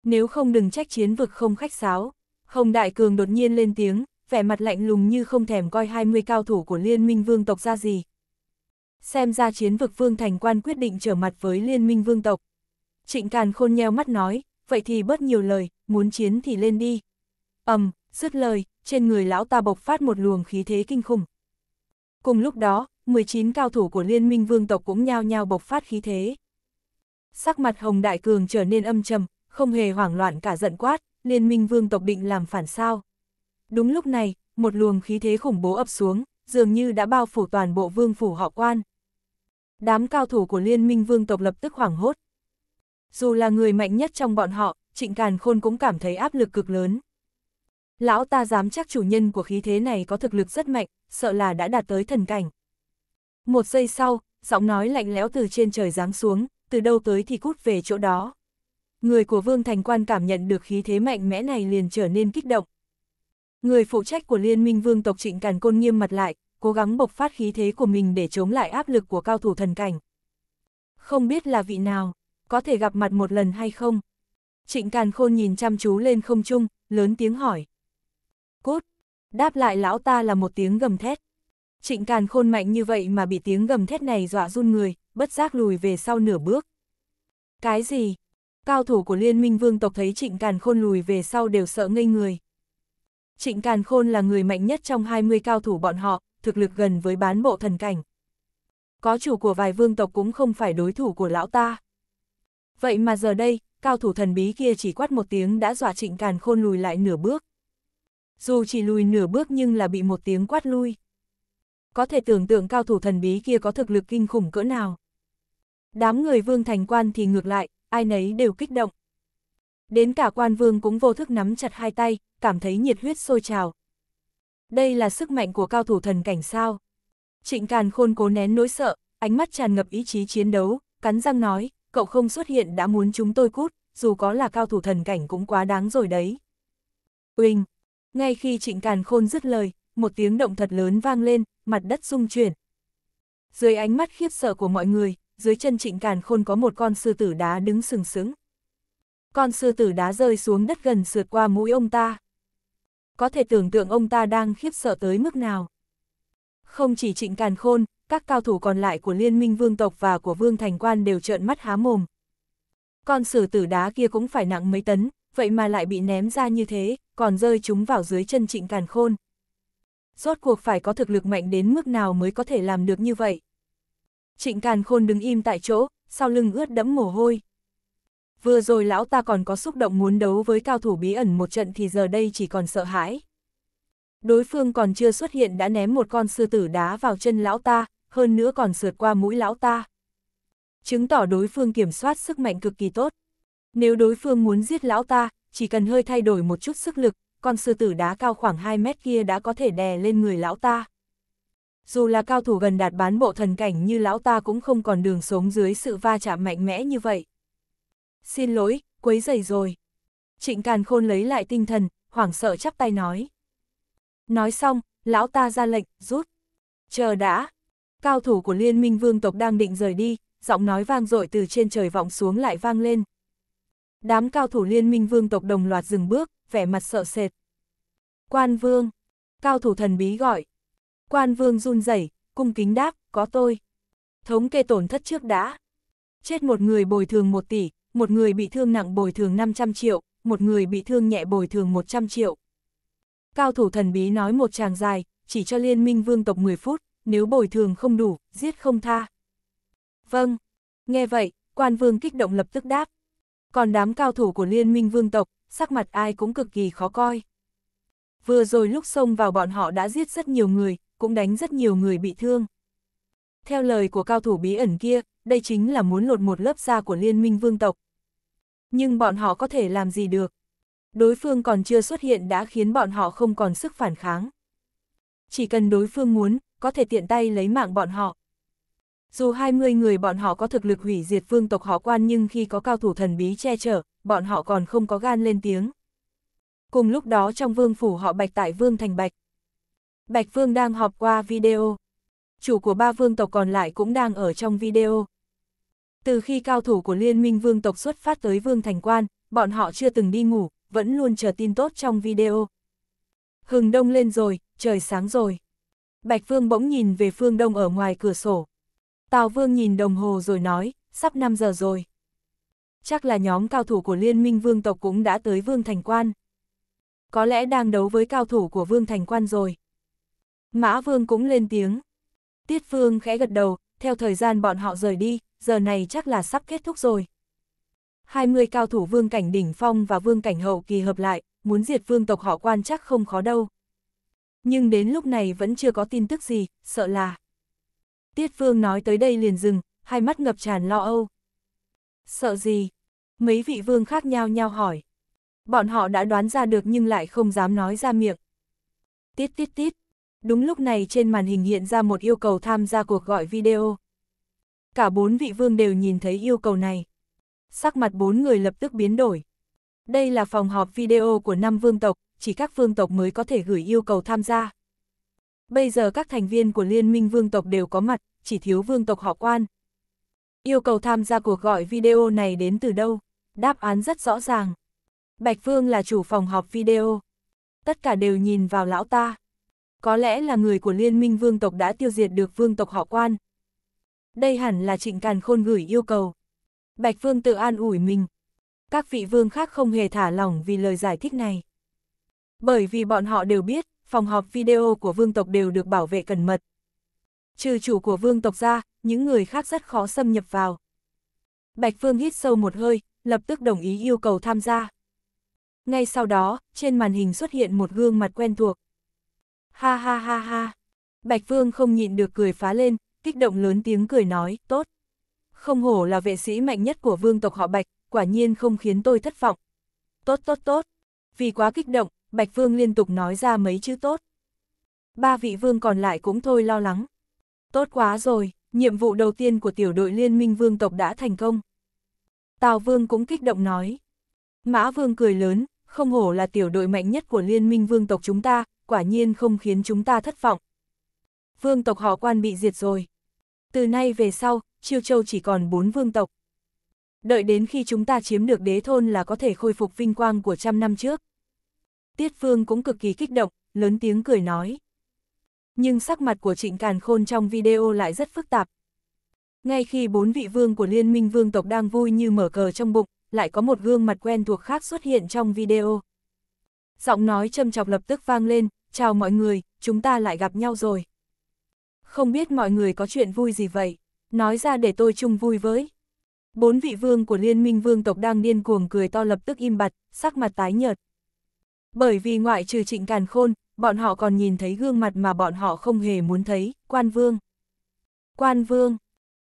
Speaker 1: Nếu không đừng trách chiến vực không khách sáo. Hồng Đại Cường đột nhiên lên tiếng, vẻ mặt lạnh lùng như không thèm coi 20 cao thủ của liên minh vương tộc ra gì. Xem ra chiến vực vương thành quan quyết định trở mặt với liên minh vương tộc. Trịnh Càn khôn nheo mắt nói, vậy thì bớt nhiều lời, muốn chiến thì lên đi. ầm, dứt lời, trên người lão ta bộc phát một luồng khí thế kinh khủng. Cùng lúc đó, 19 cao thủ của liên minh vương tộc cũng nhao nhao bộc phát khí thế. Sắc mặt Hồng Đại Cường trở nên âm trầm, không hề hoảng loạn cả giận quát, liên minh vương tộc định làm phản sao. Đúng lúc này, một luồng khí thế khủng bố ập xuống, dường như đã bao phủ toàn bộ vương phủ họ quan. Đám cao thủ của liên minh vương tộc lập tức hoảng hốt, dù là người mạnh nhất trong bọn họ, trịnh càn khôn cũng cảm thấy áp lực cực lớn. Lão ta dám chắc chủ nhân của khí thế này có thực lực rất mạnh, sợ là đã đạt tới thần cảnh. Một giây sau, giọng nói lạnh lẽo từ trên trời giáng xuống, từ đâu tới thì cút về chỗ đó. Người của Vương Thành Quan cảm nhận được khí thế mạnh mẽ này liền trở nên kích động. Người phụ trách của Liên minh Vương tộc Trịnh Càn Côn nghiêm mặt lại, cố gắng bộc phát khí thế của mình để chống lại áp lực của cao thủ thần cảnh. Không biết là vị nào, có thể gặp mặt một lần hay không? Trịnh Càn Khôn nhìn chăm chú lên không trung, lớn tiếng hỏi. Cút! Đáp lại lão ta là một tiếng gầm thét. Trịnh Càn Khôn mạnh như vậy mà bị tiếng gầm thét này dọa run người, bất giác lùi về sau nửa bước. Cái gì? Cao thủ của Liên minh vương tộc thấy Trịnh Càn Khôn lùi về sau đều sợ ngây người. Trịnh Càn Khôn là người mạnh nhất trong 20 cao thủ bọn họ, thực lực gần với bán bộ thần cảnh. Có chủ của vài vương tộc cũng không phải đối thủ của lão ta. Vậy mà giờ đây, cao thủ thần bí kia chỉ quát một tiếng đã dọa trịnh càn khôn lùi lại nửa bước. Dù chỉ lùi nửa bước nhưng là bị một tiếng quát lui. Có thể tưởng tượng cao thủ thần bí kia có thực lực kinh khủng cỡ nào. Đám người vương thành quan thì ngược lại, ai nấy đều kích động. Đến cả quan vương cũng vô thức nắm chặt hai tay, cảm thấy nhiệt huyết sôi trào. Đây là sức mạnh của cao thủ thần cảnh sao. Trịnh Càn Khôn cố nén nỗi sợ, ánh mắt tràn ngập ý chí chiến đấu, cắn răng nói, cậu không xuất hiện đã muốn chúng tôi cút, dù có là cao thủ thần cảnh cũng quá đáng rồi đấy. Uỳnh! Ngay khi trịnh càn khôn dứt lời, một tiếng động thật lớn vang lên, mặt đất rung chuyển. Dưới ánh mắt khiếp sợ của mọi người, dưới chân trịnh càn khôn có một con sư tử đá đứng sừng sững. Con sư tử đá rơi xuống đất gần sượt qua mũi ông ta. Có thể tưởng tượng ông ta đang khiếp sợ tới mức nào. Không chỉ trịnh càn khôn, các cao thủ còn lại của liên minh vương tộc và của vương thành quan đều trợn mắt há mồm. Con sử tử đá kia cũng phải nặng mấy tấn, vậy mà lại bị ném ra như thế, còn rơi chúng vào dưới chân trịnh càn khôn. Rốt cuộc phải có thực lực mạnh đến mức nào mới có thể làm được như vậy. Trịnh càn khôn đứng im tại chỗ, sau lưng ướt đẫm mồ hôi. Vừa rồi lão ta còn có xúc động muốn đấu với cao thủ bí ẩn một trận thì giờ đây chỉ còn sợ hãi. Đối phương còn chưa xuất hiện đã ném một con sư tử đá vào chân lão ta, hơn nữa còn sượt qua mũi lão ta. Chứng tỏ đối phương kiểm soát sức mạnh cực kỳ tốt. Nếu đối phương muốn giết lão ta, chỉ cần hơi thay đổi một chút sức lực, con sư tử đá cao khoảng 2 mét kia đã có thể đè lên người lão ta. Dù là cao thủ gần đạt bán bộ thần cảnh như lão ta cũng không còn đường sống dưới sự va chạm mạnh mẽ như vậy. Xin lỗi, quấy dày rồi. Trịnh Càn Khôn lấy lại tinh thần, hoảng sợ chắp tay nói. Nói xong, lão ta ra lệnh, rút. Chờ đã, Cao thủ của liên minh vương tộc đang định rời đi, giọng nói vang dội từ trên trời vọng xuống lại vang lên. Đám cao thủ liên minh vương tộc đồng loạt dừng bước, vẻ mặt sợ sệt. Quan vương, cao thủ thần bí gọi. Quan vương run rẩy, cung kính đáp, có tôi. Thống kê tổn thất trước đã. Chết một người bồi thường một tỷ, một người bị thương nặng bồi thường 500 triệu, một người bị thương nhẹ bồi thường 100 triệu. Cao thủ thần bí nói một tràng dài, chỉ cho liên minh vương tộc 10 phút, nếu bồi thường không đủ, giết không tha. Vâng, nghe vậy, quan vương kích động lập tức đáp. Còn đám cao thủ của liên minh vương tộc, sắc mặt ai cũng cực kỳ khó coi. Vừa rồi lúc xông vào bọn họ đã giết rất nhiều người, cũng đánh rất nhiều người bị thương. Theo lời của cao thủ bí ẩn kia, đây chính là muốn lột một lớp da của liên minh vương tộc. Nhưng bọn họ có thể làm gì được? Đối phương còn chưa xuất hiện đã khiến bọn họ không còn sức phản kháng. Chỉ cần đối phương muốn, có thể tiện tay lấy mạng bọn họ. Dù 20 người bọn họ có thực lực hủy diệt vương tộc họ quan nhưng khi có cao thủ thần bí che chở, bọn họ còn không có gan lên tiếng. Cùng lúc đó trong vương phủ họ bạch tại vương thành bạch. Bạch vương đang họp qua video. Chủ của ba vương tộc còn lại cũng đang ở trong video. Từ khi cao thủ của liên minh vương tộc xuất phát tới vương thành quan, bọn họ chưa từng đi ngủ, vẫn luôn chờ tin tốt trong video. Hừng đông lên rồi, trời sáng rồi. Bạch Vương bỗng nhìn về phương đông ở ngoài cửa sổ. Tào Vương nhìn đồng hồ rồi nói, sắp 5 giờ rồi. Chắc là nhóm cao thủ của Liên minh Vương tộc cũng đã tới Vương Thành Quan. Có lẽ đang đấu với cao thủ của Vương Thành Quan rồi. Mã Vương cũng lên tiếng. Tiết Vương khẽ gật đầu, theo thời gian bọn họ rời đi, giờ này chắc là sắp kết thúc rồi. 20 cao thủ vương cảnh đỉnh phong và vương cảnh hậu kỳ hợp lại, muốn diệt vương tộc họ quan chắc không khó đâu. Nhưng đến lúc này vẫn chưa có tin tức gì, sợ là. Tiết Vương nói tới đây liền dừng, hai mắt ngập tràn lo âu. Sợ gì? Mấy vị vương khác nhau nhau hỏi. Bọn họ đã đoán ra được nhưng lại không dám nói ra miệng. Tiết tiết tiết. Đúng lúc này trên màn hình hiện ra một yêu cầu tham gia cuộc gọi video. Cả bốn vị vương đều nhìn thấy yêu cầu này. Sắc mặt bốn người lập tức biến đổi. Đây là phòng họp video của năm vương tộc, chỉ các vương tộc mới có thể gửi yêu cầu tham gia. Bây giờ các thành viên của Liên minh vương tộc đều có mặt, chỉ thiếu vương tộc họ quan. Yêu cầu tham gia cuộc gọi video này đến từ đâu? Đáp án rất rõ ràng. Bạch Vương là chủ phòng họp video. Tất cả đều nhìn vào lão ta. Có lẽ là người của Liên minh vương tộc đã tiêu diệt được vương tộc họ quan. Đây hẳn là trịnh càn khôn gửi yêu cầu. Bạch Vương tự an ủi mình. Các vị vương khác không hề thả lỏng vì lời giải thích này. Bởi vì bọn họ đều biết, phòng họp video của vương tộc đều được bảo vệ cẩn mật. Trừ chủ của vương tộc ra, những người khác rất khó xâm nhập vào. Bạch Phương hít sâu một hơi, lập tức đồng ý yêu cầu tham gia. Ngay sau đó, trên màn hình xuất hiện một gương mặt quen thuộc. Ha ha ha ha. Bạch Phương không nhịn được cười phá lên, kích động lớn tiếng cười nói, tốt. Không hổ là vệ sĩ mạnh nhất của vương tộc họ Bạch, quả nhiên không khiến tôi thất vọng. Tốt tốt tốt. Vì quá kích động, Bạch Vương liên tục nói ra mấy chữ tốt. Ba vị vương còn lại cũng thôi lo lắng. Tốt quá rồi, nhiệm vụ đầu tiên của tiểu đội liên minh vương tộc đã thành công. Tào Vương cũng kích động nói. Mã Vương cười lớn, không hổ là tiểu đội mạnh nhất của liên minh vương tộc chúng ta, quả nhiên không khiến chúng ta thất vọng. Vương tộc họ quan bị diệt rồi. Từ nay về sau, Chiêu Châu chỉ còn bốn vương tộc. Đợi đến khi chúng ta chiếm được đế thôn là có thể khôi phục vinh quang của trăm năm trước. Tiết Phương cũng cực kỳ kích động, lớn tiếng cười nói. Nhưng sắc mặt của Trịnh Càn Khôn trong video lại rất phức tạp. Ngay khi bốn vị vương của Liên minh vương tộc đang vui như mở cờ trong bụng, lại có một gương mặt quen thuộc khác xuất hiện trong video. Giọng nói châm chọc lập tức vang lên, chào mọi người, chúng ta lại gặp nhau rồi. Không biết mọi người có chuyện vui gì vậy, nói ra để tôi chung vui với. Bốn vị vương của Liên minh vương tộc đang điên cuồng cười to lập tức im bặt, sắc mặt tái nhợt. Bởi vì ngoại trừ trịnh càn khôn, bọn họ còn nhìn thấy gương mặt mà bọn họ không hề muốn thấy, quan vương. Quan vương,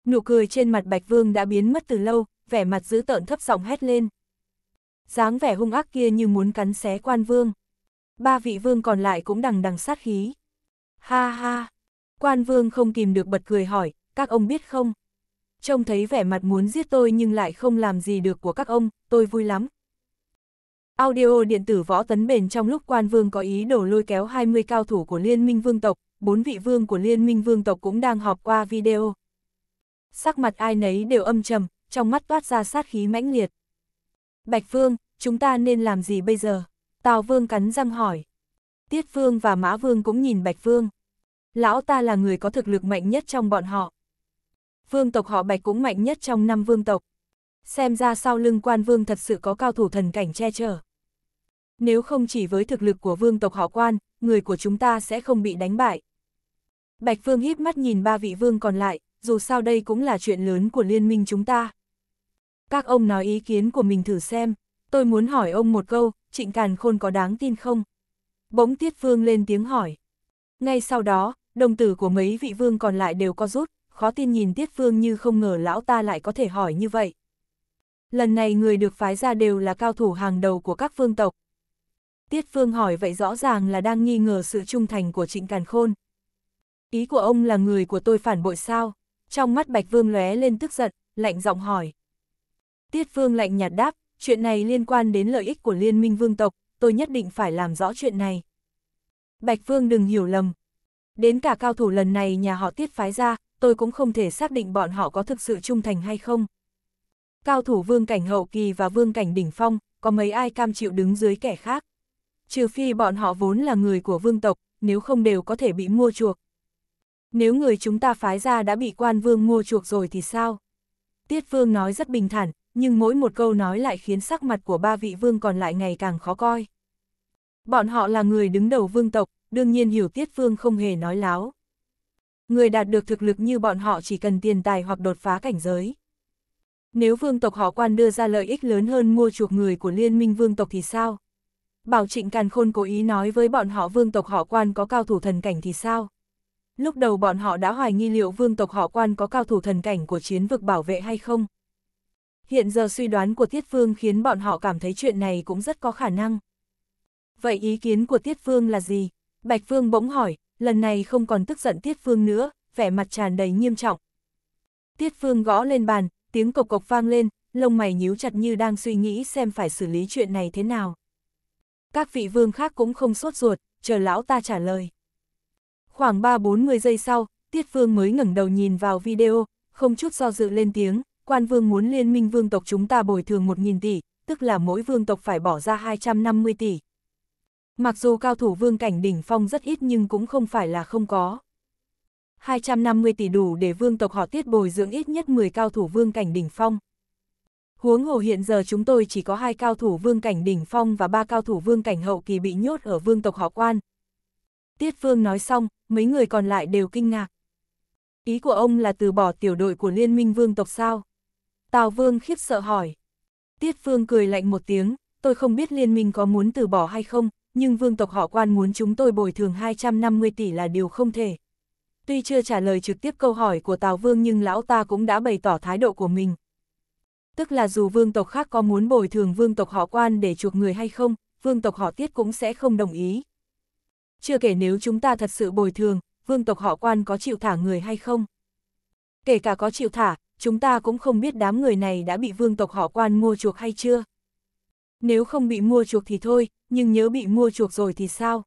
Speaker 1: nụ cười trên mặt bạch vương đã biến mất từ lâu, vẻ mặt dữ tợn thấp giọng hét lên. dáng vẻ hung ác kia như muốn cắn xé quan vương. Ba vị vương còn lại cũng đằng đằng sát khí. Ha ha, quan vương không kìm được bật cười hỏi, các ông biết không? Trông thấy vẻ mặt muốn giết tôi nhưng lại không làm gì được của các ông, tôi vui lắm, Audio điện tử võ tấn bền trong lúc quan vương có ý đồ lôi kéo 20 cao thủ của Liên minh vương tộc, bốn vị vương của Liên minh vương tộc cũng đang họp qua video. Sắc mặt ai nấy đều âm trầm, trong mắt toát ra sát khí mãnh liệt. Bạch Vương, chúng ta nên làm gì bây giờ? Tào Vương cắn răng hỏi. Tiết Vương và Mã Vương cũng nhìn Bạch Vương. Lão ta là người có thực lực mạnh nhất trong bọn họ. Vương tộc họ Bạch cũng mạnh nhất trong năm vương tộc. Xem ra sau lưng quan vương thật sự có cao thủ thần cảnh che chở. Nếu không chỉ với thực lực của vương tộc họ quan, người của chúng ta sẽ không bị đánh bại. Bạch phương híp mắt nhìn ba vị vương còn lại, dù sao đây cũng là chuyện lớn của liên minh chúng ta. Các ông nói ý kiến của mình thử xem, tôi muốn hỏi ông một câu, trịnh càn khôn có đáng tin không? Bỗng Tiết Vương lên tiếng hỏi. Ngay sau đó, đồng tử của mấy vị vương còn lại đều có rút, khó tin nhìn Tiết Vương như không ngờ lão ta lại có thể hỏi như vậy. Lần này người được phái ra đều là cao thủ hàng đầu của các vương tộc, Tiết Phương hỏi vậy rõ ràng là đang nghi ngờ sự trung thành của Trịnh Càn Khôn. Ý của ông là người của tôi phản bội sao? Trong mắt Bạch Vương lóe lên tức giận, lạnh giọng hỏi. Tiết Phương lạnh nhạt đáp, chuyện này liên quan đến lợi ích của liên minh vương tộc, tôi nhất định phải làm rõ chuyện này. Bạch Vương đừng hiểu lầm. Đến cả cao thủ lần này nhà họ tiết phái ra, tôi cũng không thể xác định bọn họ có thực sự trung thành hay không. Cao thủ vương cảnh hậu kỳ và vương cảnh đỉnh phong, có mấy ai cam chịu đứng dưới kẻ khác trừ phi bọn họ vốn là người của vương tộc, nếu không đều có thể bị mua chuộc. Nếu người chúng ta phái ra đã bị quan vương mua chuộc rồi thì sao? Tiết vương nói rất bình thản, nhưng mỗi một câu nói lại khiến sắc mặt của ba vị vương còn lại ngày càng khó coi. Bọn họ là người đứng đầu vương tộc, đương nhiên hiểu tiết vương không hề nói láo. Người đạt được thực lực như bọn họ chỉ cần tiền tài hoặc đột phá cảnh giới. Nếu vương tộc họ quan đưa ra lợi ích lớn hơn mua chuộc người của liên minh vương tộc thì sao? bảo trịnh càn khôn cố ý nói với bọn họ vương tộc họ quan có cao thủ thần cảnh thì sao? Lúc đầu bọn họ đã hoài nghi liệu vương tộc họ quan có cao thủ thần cảnh của chiến vực bảo vệ hay không? Hiện giờ suy đoán của Tiết Phương khiến bọn họ cảm thấy chuyện này cũng rất có khả năng. Vậy ý kiến của Tiết Phương là gì? Bạch Phương bỗng hỏi, lần này không còn tức giận Tiết Phương nữa, vẻ mặt tràn đầy nghiêm trọng. Tiết Phương gõ lên bàn, tiếng cộc cộc vang lên, lông mày nhíu chặt như đang suy nghĩ xem phải xử lý chuyện này thế nào các vị vương khác cũng không sốt ruột, chờ lão ta trả lời. Khoảng 3-40 giây sau, Tiết Vương mới ngẩng đầu nhìn vào video, không chút do dự lên tiếng, quan vương muốn liên minh vương tộc chúng ta bồi thường 1.000 tỷ, tức là mỗi vương tộc phải bỏ ra 250 tỷ. Mặc dù cao thủ vương cảnh đỉnh phong rất ít nhưng cũng không phải là không có. 250 tỷ đủ để vương tộc họ tiết bồi dưỡng ít nhất 10 cao thủ vương cảnh đỉnh phong. Huống hồ hiện giờ chúng tôi chỉ có hai cao thủ vương cảnh đỉnh phong và ba cao thủ vương cảnh hậu kỳ bị nhốt ở vương tộc họ quan. Tiết Phương nói xong, mấy người còn lại đều kinh ngạc. Ý của ông là từ bỏ tiểu đội của liên minh vương tộc sao? Tào Vương khiếp sợ hỏi. Tiết Phương cười lạnh một tiếng, tôi không biết liên minh có muốn từ bỏ hay không, nhưng vương tộc họ quan muốn chúng tôi bồi thường 250 tỷ là điều không thể. Tuy chưa trả lời trực tiếp câu hỏi của Tào Vương nhưng lão ta cũng đã bày tỏ thái độ của mình, tức là dù vương tộc khác có muốn bồi thường vương tộc họ quan để chuộc người hay không, vương tộc họ tiết cũng sẽ không đồng ý. Chưa kể nếu chúng ta thật sự bồi thường, vương tộc họ quan có chịu thả người hay không. Kể cả có chịu thả, chúng ta cũng không biết đám người này đã bị vương tộc họ quan mua chuộc hay chưa. Nếu không bị mua chuộc thì thôi, nhưng nhớ bị mua chuộc rồi thì sao?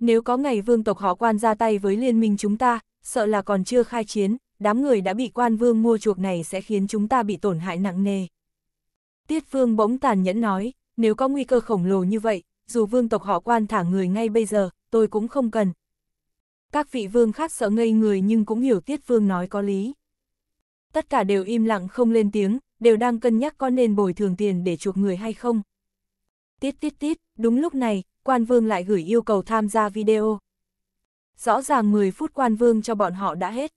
Speaker 1: Nếu có ngày vương tộc họ quan ra tay với liên minh chúng ta, sợ là còn chưa khai chiến, đám người đã bị quan vương mua chuộc này sẽ khiến chúng ta bị tổn hại nặng nề. Tiết vương bỗng tàn nhẫn nói, nếu có nguy cơ khổng lồ như vậy, dù vương tộc họ quan thả người ngay bây giờ, tôi cũng không cần. Các vị vương khác sợ ngây người nhưng cũng hiểu tiết vương nói có lý. Tất cả đều im lặng không lên tiếng, đều đang cân nhắc có nên bồi thường tiền để chuộc người hay không. Tiết tiết tiết, đúng lúc này, quan vương lại gửi yêu cầu tham gia video. Rõ ràng 10 phút quan vương cho bọn họ đã hết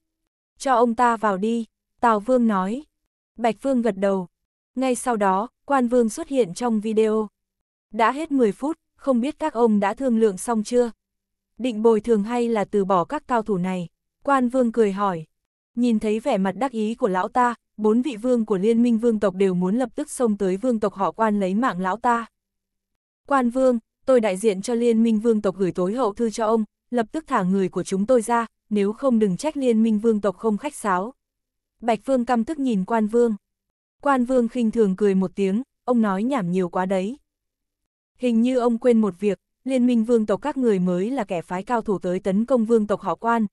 Speaker 1: cho ông ta vào đi, Tào Vương nói. Bạch Vương gật đầu. Ngay sau đó, Quan Vương xuất hiện trong video. Đã hết 10 phút, không biết các ông đã thương lượng xong chưa? Định bồi thường hay là từ bỏ các cao thủ này? Quan Vương cười hỏi. Nhìn thấy vẻ mặt đắc ý của lão ta, bốn vị vương của liên minh vương tộc đều muốn lập tức xông tới vương tộc họ quan lấy mạng lão ta. Quan Vương, tôi đại diện cho liên minh vương tộc gửi tối hậu thư cho ông, lập tức thả người của chúng tôi ra, nếu không đừng trách liên minh vương tộc không khách sáo. Bạch Vương căm tức nhìn quan vương. Quan vương khinh thường cười một tiếng, ông nói nhảm nhiều quá đấy. Hình như ông quên một việc, liên minh vương tộc các người mới là kẻ phái cao thủ tới tấn công vương tộc họ quan.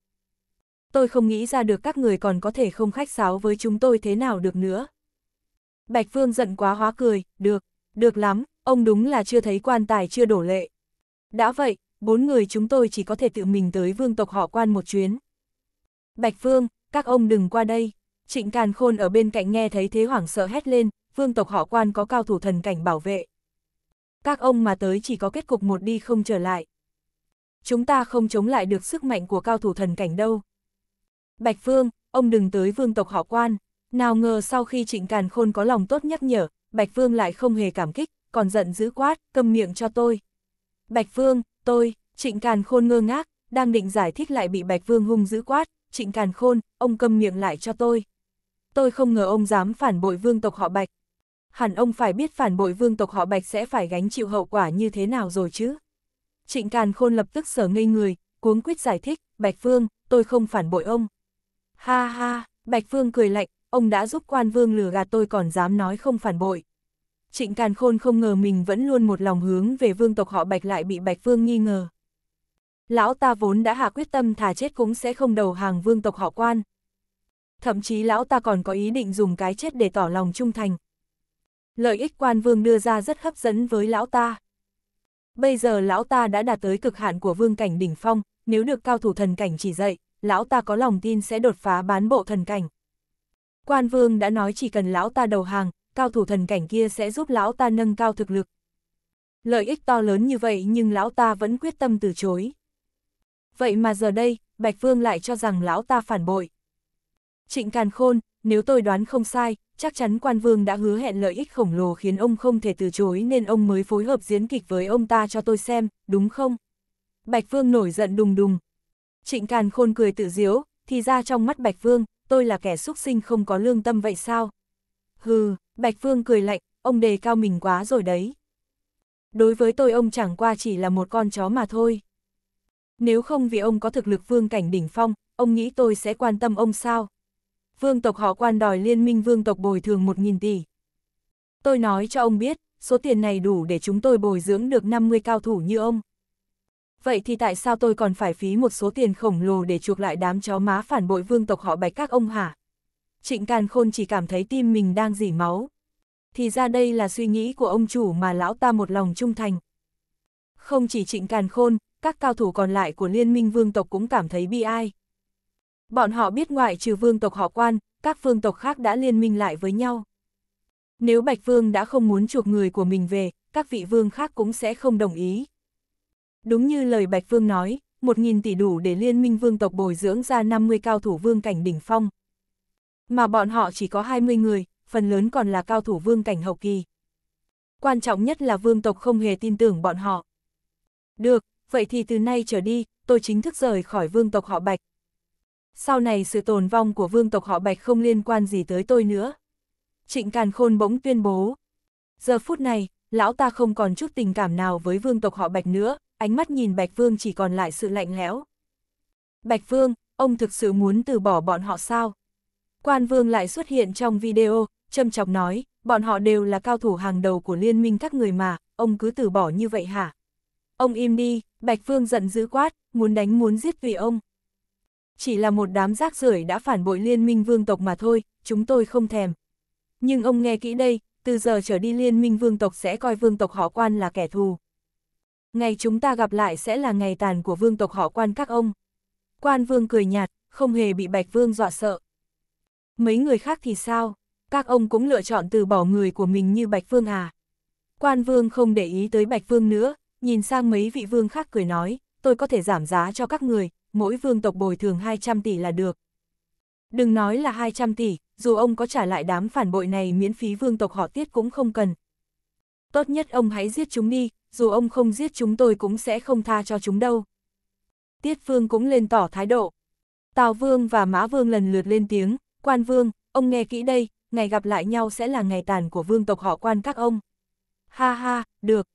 Speaker 1: Tôi không nghĩ ra được các người còn có thể không khách sáo với chúng tôi thế nào được nữa. Bạch Vương giận quá hóa cười, được, được lắm, ông đúng là chưa thấy quan tài chưa đổ lệ. Đã vậy, bốn người chúng tôi chỉ có thể tự mình tới vương tộc họ quan một chuyến. Bạch Vương, các ông đừng qua đây. Trịnh Càn Khôn ở bên cạnh nghe thấy thế hoảng sợ hét lên, vương tộc họ quan có cao thủ thần cảnh bảo vệ. Các ông mà tới chỉ có kết cục một đi không trở lại. Chúng ta không chống lại được sức mạnh của cao thủ thần cảnh đâu. Bạch Vương, ông đừng tới vương tộc họ quan. Nào ngờ sau khi trịnh Càn Khôn có lòng tốt nhắc nhở, Bạch Vương lại không hề cảm kích, còn giận dữ quát, cầm miệng cho tôi. Bạch Vương, Tôi, Trịnh Càn Khôn ngơ ngác, đang định giải thích lại bị Bạch Vương hung dữ quát, Trịnh Càn Khôn, ông câm miệng lại cho tôi. Tôi không ngờ ông dám phản bội vương tộc họ Bạch. Hẳn ông phải biết phản bội vương tộc họ Bạch sẽ phải gánh chịu hậu quả như thế nào rồi chứ. Trịnh Càn Khôn lập tức sở ngây người, cuống quyết giải thích, Bạch Vương, tôi không phản bội ông. Ha ha, Bạch Vương cười lạnh, ông đã giúp quan vương lừa gạt tôi còn dám nói không phản bội. Trịnh Càn Khôn không ngờ mình vẫn luôn một lòng hướng về vương tộc họ Bạch lại bị Bạch Vương nghi ngờ. Lão ta vốn đã hạ quyết tâm thà chết cũng sẽ không đầu hàng vương tộc họ quan. Thậm chí lão ta còn có ý định dùng cái chết để tỏ lòng trung thành. Lợi ích quan vương đưa ra rất hấp dẫn với lão ta. Bây giờ lão ta đã đạt tới cực hạn của vương cảnh đỉnh phong, nếu được cao thủ thần cảnh chỉ dạy, lão ta có lòng tin sẽ đột phá bán bộ thần cảnh. Quan vương đã nói chỉ cần lão ta đầu hàng, cao thủ thần cảnh kia sẽ giúp lão ta nâng cao thực lực. Lợi ích to lớn như vậy nhưng lão ta vẫn quyết tâm từ chối. Vậy mà giờ đây, Bạch Vương lại cho rằng lão ta phản bội. Trịnh Càn Khôn, nếu tôi đoán không sai, chắc chắn quan vương đã hứa hẹn lợi ích khổng lồ khiến ông không thể từ chối nên ông mới phối hợp diễn kịch với ông ta cho tôi xem, đúng không? Bạch Vương nổi giận đùng đùng. Trịnh Càn Khôn cười tự diếu, thì ra trong mắt Bạch Vương, tôi là kẻ xúc sinh không có lương tâm vậy sao? Hừ, Bạch Phương cười lạnh, ông đề cao mình quá rồi đấy. Đối với tôi ông chẳng qua chỉ là một con chó mà thôi. Nếu không vì ông có thực lực vương cảnh đỉnh phong, ông nghĩ tôi sẽ quan tâm ông sao? Vương tộc họ quan đòi liên minh vương tộc bồi thường 1.000 tỷ. Tôi nói cho ông biết, số tiền này đủ để chúng tôi bồi dưỡng được 50 cao thủ như ông. Vậy thì tại sao tôi còn phải phí một số tiền khổng lồ để chuộc lại đám chó má phản bội vương tộc họ bạch các ông hả? trịnh càn khôn chỉ cảm thấy tim mình đang dỉ máu. Thì ra đây là suy nghĩ của ông chủ mà lão ta một lòng trung thành. Không chỉ trịnh càn khôn, các cao thủ còn lại của liên minh vương tộc cũng cảm thấy bi ai. Bọn họ biết ngoại trừ vương tộc họ quan, các vương tộc khác đã liên minh lại với nhau. Nếu Bạch Vương đã không muốn chuộc người của mình về, các vị vương khác cũng sẽ không đồng ý. Đúng như lời Bạch Vương nói, 1.000 tỷ đủ để liên minh vương tộc bồi dưỡng ra 50 cao thủ vương cảnh đỉnh phong. Mà bọn họ chỉ có 20 người, phần lớn còn là cao thủ vương cảnh hậu kỳ. Quan trọng nhất là vương tộc không hề tin tưởng bọn họ. Được, vậy thì từ nay trở đi, tôi chính thức rời khỏi vương tộc họ Bạch. Sau này sự tồn vong của vương tộc họ Bạch không liên quan gì tới tôi nữa. Trịnh Càn Khôn bỗng tuyên bố. Giờ phút này, lão ta không còn chút tình cảm nào với vương tộc họ Bạch nữa, ánh mắt nhìn Bạch Vương chỉ còn lại sự lạnh lẽo. Bạch Vương, ông thực sự muốn từ bỏ bọn họ sao? Quan Vương lại xuất hiện trong video, châm chọc nói, bọn họ đều là cao thủ hàng đầu của liên minh các người mà, ông cứ từ bỏ như vậy hả? Ông im đi, Bạch Vương giận dữ quát, muốn đánh muốn giết vì ông. Chỉ là một đám rác rưởi đã phản bội liên minh vương tộc mà thôi, chúng tôi không thèm. Nhưng ông nghe kỹ đây, từ giờ trở đi liên minh vương tộc sẽ coi vương tộc họ quan là kẻ thù. Ngày chúng ta gặp lại sẽ là ngày tàn của vương tộc họ quan các ông. Quan vương cười nhạt, không hề bị Bạch Vương dọa sợ. Mấy người khác thì sao? Các ông cũng lựa chọn từ bỏ người của mình như Bạch Vương à? Quan Vương không để ý tới Bạch Vương nữa, nhìn sang mấy vị vương khác cười nói, tôi có thể giảm giá cho các người, mỗi vương tộc bồi thường 200 tỷ là được. Đừng nói là 200 tỷ, dù ông có trả lại đám phản bội này miễn phí vương tộc họ tiết cũng không cần. Tốt nhất ông hãy giết chúng đi, dù ông không giết chúng tôi cũng sẽ không tha cho chúng đâu. Tiết Vương cũng lên tỏ thái độ. Tào Vương và Mã Vương lần lượt lên tiếng, Quan Vương, ông nghe kỹ đây, ngày gặp lại nhau sẽ là ngày tàn của vương tộc họ quan các ông. Ha ha, được.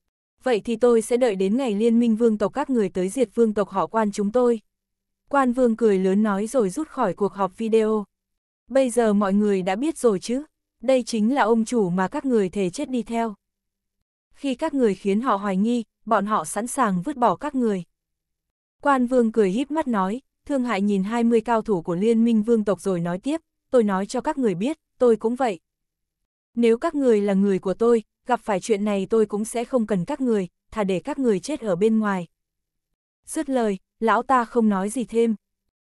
Speaker 1: Vậy thì tôi sẽ đợi đến ngày liên minh vương tộc các người tới diệt vương tộc họ quan chúng tôi. Quan Vương cười lớn nói rồi rút khỏi cuộc họp video. Bây giờ mọi người đã biết rồi chứ, đây chính là ông chủ mà các người thề chết đi theo. Khi các người khiến họ hoài nghi, bọn họ sẵn sàng vứt bỏ các người. Quan Vương cười híp mắt nói, Thương Hại nhìn 20 cao thủ của Liên minh Vương tộc rồi nói tiếp, tôi nói cho các người biết, tôi cũng vậy. Nếu các người là người của tôi, gặp phải chuyện này tôi cũng sẽ không cần các người, thà để các người chết ở bên ngoài. Dứt lời, lão ta không nói gì thêm.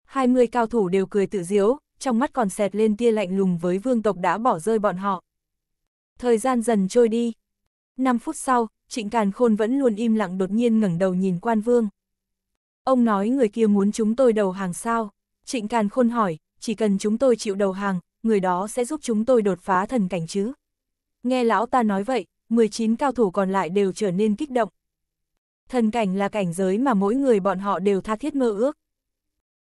Speaker 1: hai 20 cao thủ đều cười tự diếu, trong mắt còn xẹt lên tia lạnh lùng với vương tộc đã bỏ rơi bọn họ. Thời gian dần trôi đi. năm phút sau, Trịnh Càn Khôn vẫn luôn im lặng đột nhiên ngẩng đầu nhìn quan vương. Ông nói người kia muốn chúng tôi đầu hàng sao? Trịnh Càn Khôn hỏi, chỉ cần chúng tôi chịu đầu hàng, người đó sẽ giúp chúng tôi đột phá thần cảnh chứ. Nghe lão ta nói vậy, 19 cao thủ còn lại đều trở nên kích động. Thần cảnh là cảnh giới mà mỗi người bọn họ đều tha thiết mơ ước.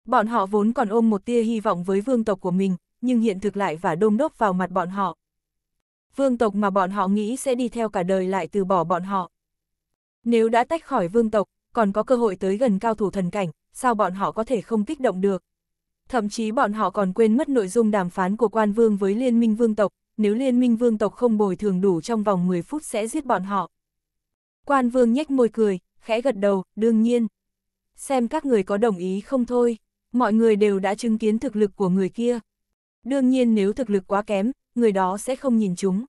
Speaker 1: Bọn họ vốn còn ôm một tia hy vọng với vương tộc của mình, nhưng hiện thực lại và đôm đốc vào mặt bọn họ. Vương tộc mà bọn họ nghĩ sẽ đi theo cả đời lại từ bỏ bọn họ. Nếu đã tách khỏi vương tộc, còn có cơ hội tới gần cao thủ thần cảnh, sao bọn họ có thể không kích động được? Thậm chí bọn họ còn quên mất nội dung đàm phán của quan vương với liên minh vương tộc, nếu liên minh vương tộc không bồi thường đủ trong vòng 10 phút sẽ giết bọn họ. Quan vương nhếch môi cười, khẽ gật đầu, đương nhiên. Xem các người có đồng ý không thôi, mọi người đều đã chứng kiến thực lực của người kia. Đương nhiên nếu thực lực quá kém, người đó sẽ không nhìn chúng.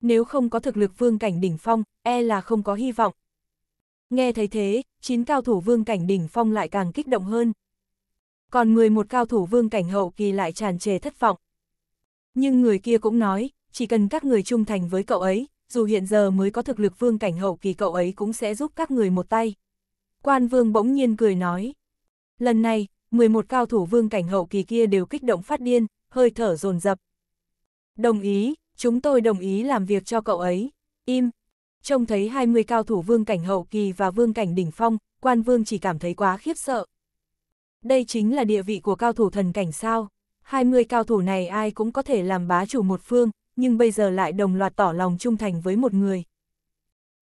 Speaker 1: Nếu không có thực lực vương cảnh đỉnh phong, e là không có hy vọng. Nghe thấy thế, chín cao thủ vương cảnh đỉnh phong lại càng kích động hơn, còn người một cao thủ vương cảnh hậu kỳ lại tràn trề thất vọng. Nhưng người kia cũng nói, chỉ cần các người trung thành với cậu ấy, dù hiện giờ mới có thực lực vương cảnh hậu kỳ cậu ấy cũng sẽ giúp các người một tay. Quan vương bỗng nhiên cười nói. Lần này, 11 cao thủ vương cảnh hậu kỳ kia đều kích động phát điên, hơi thở rồn rập Đồng ý, chúng tôi đồng ý làm việc cho cậu ấy. Im. Trông thấy 20 cao thủ vương cảnh hậu kỳ và vương cảnh đỉnh phong, quan vương chỉ cảm thấy quá khiếp sợ, đây chính là địa vị của cao thủ thần cảnh sao. 20 cao thủ này ai cũng có thể làm bá chủ một phương, nhưng bây giờ lại đồng loạt tỏ lòng trung thành với một người.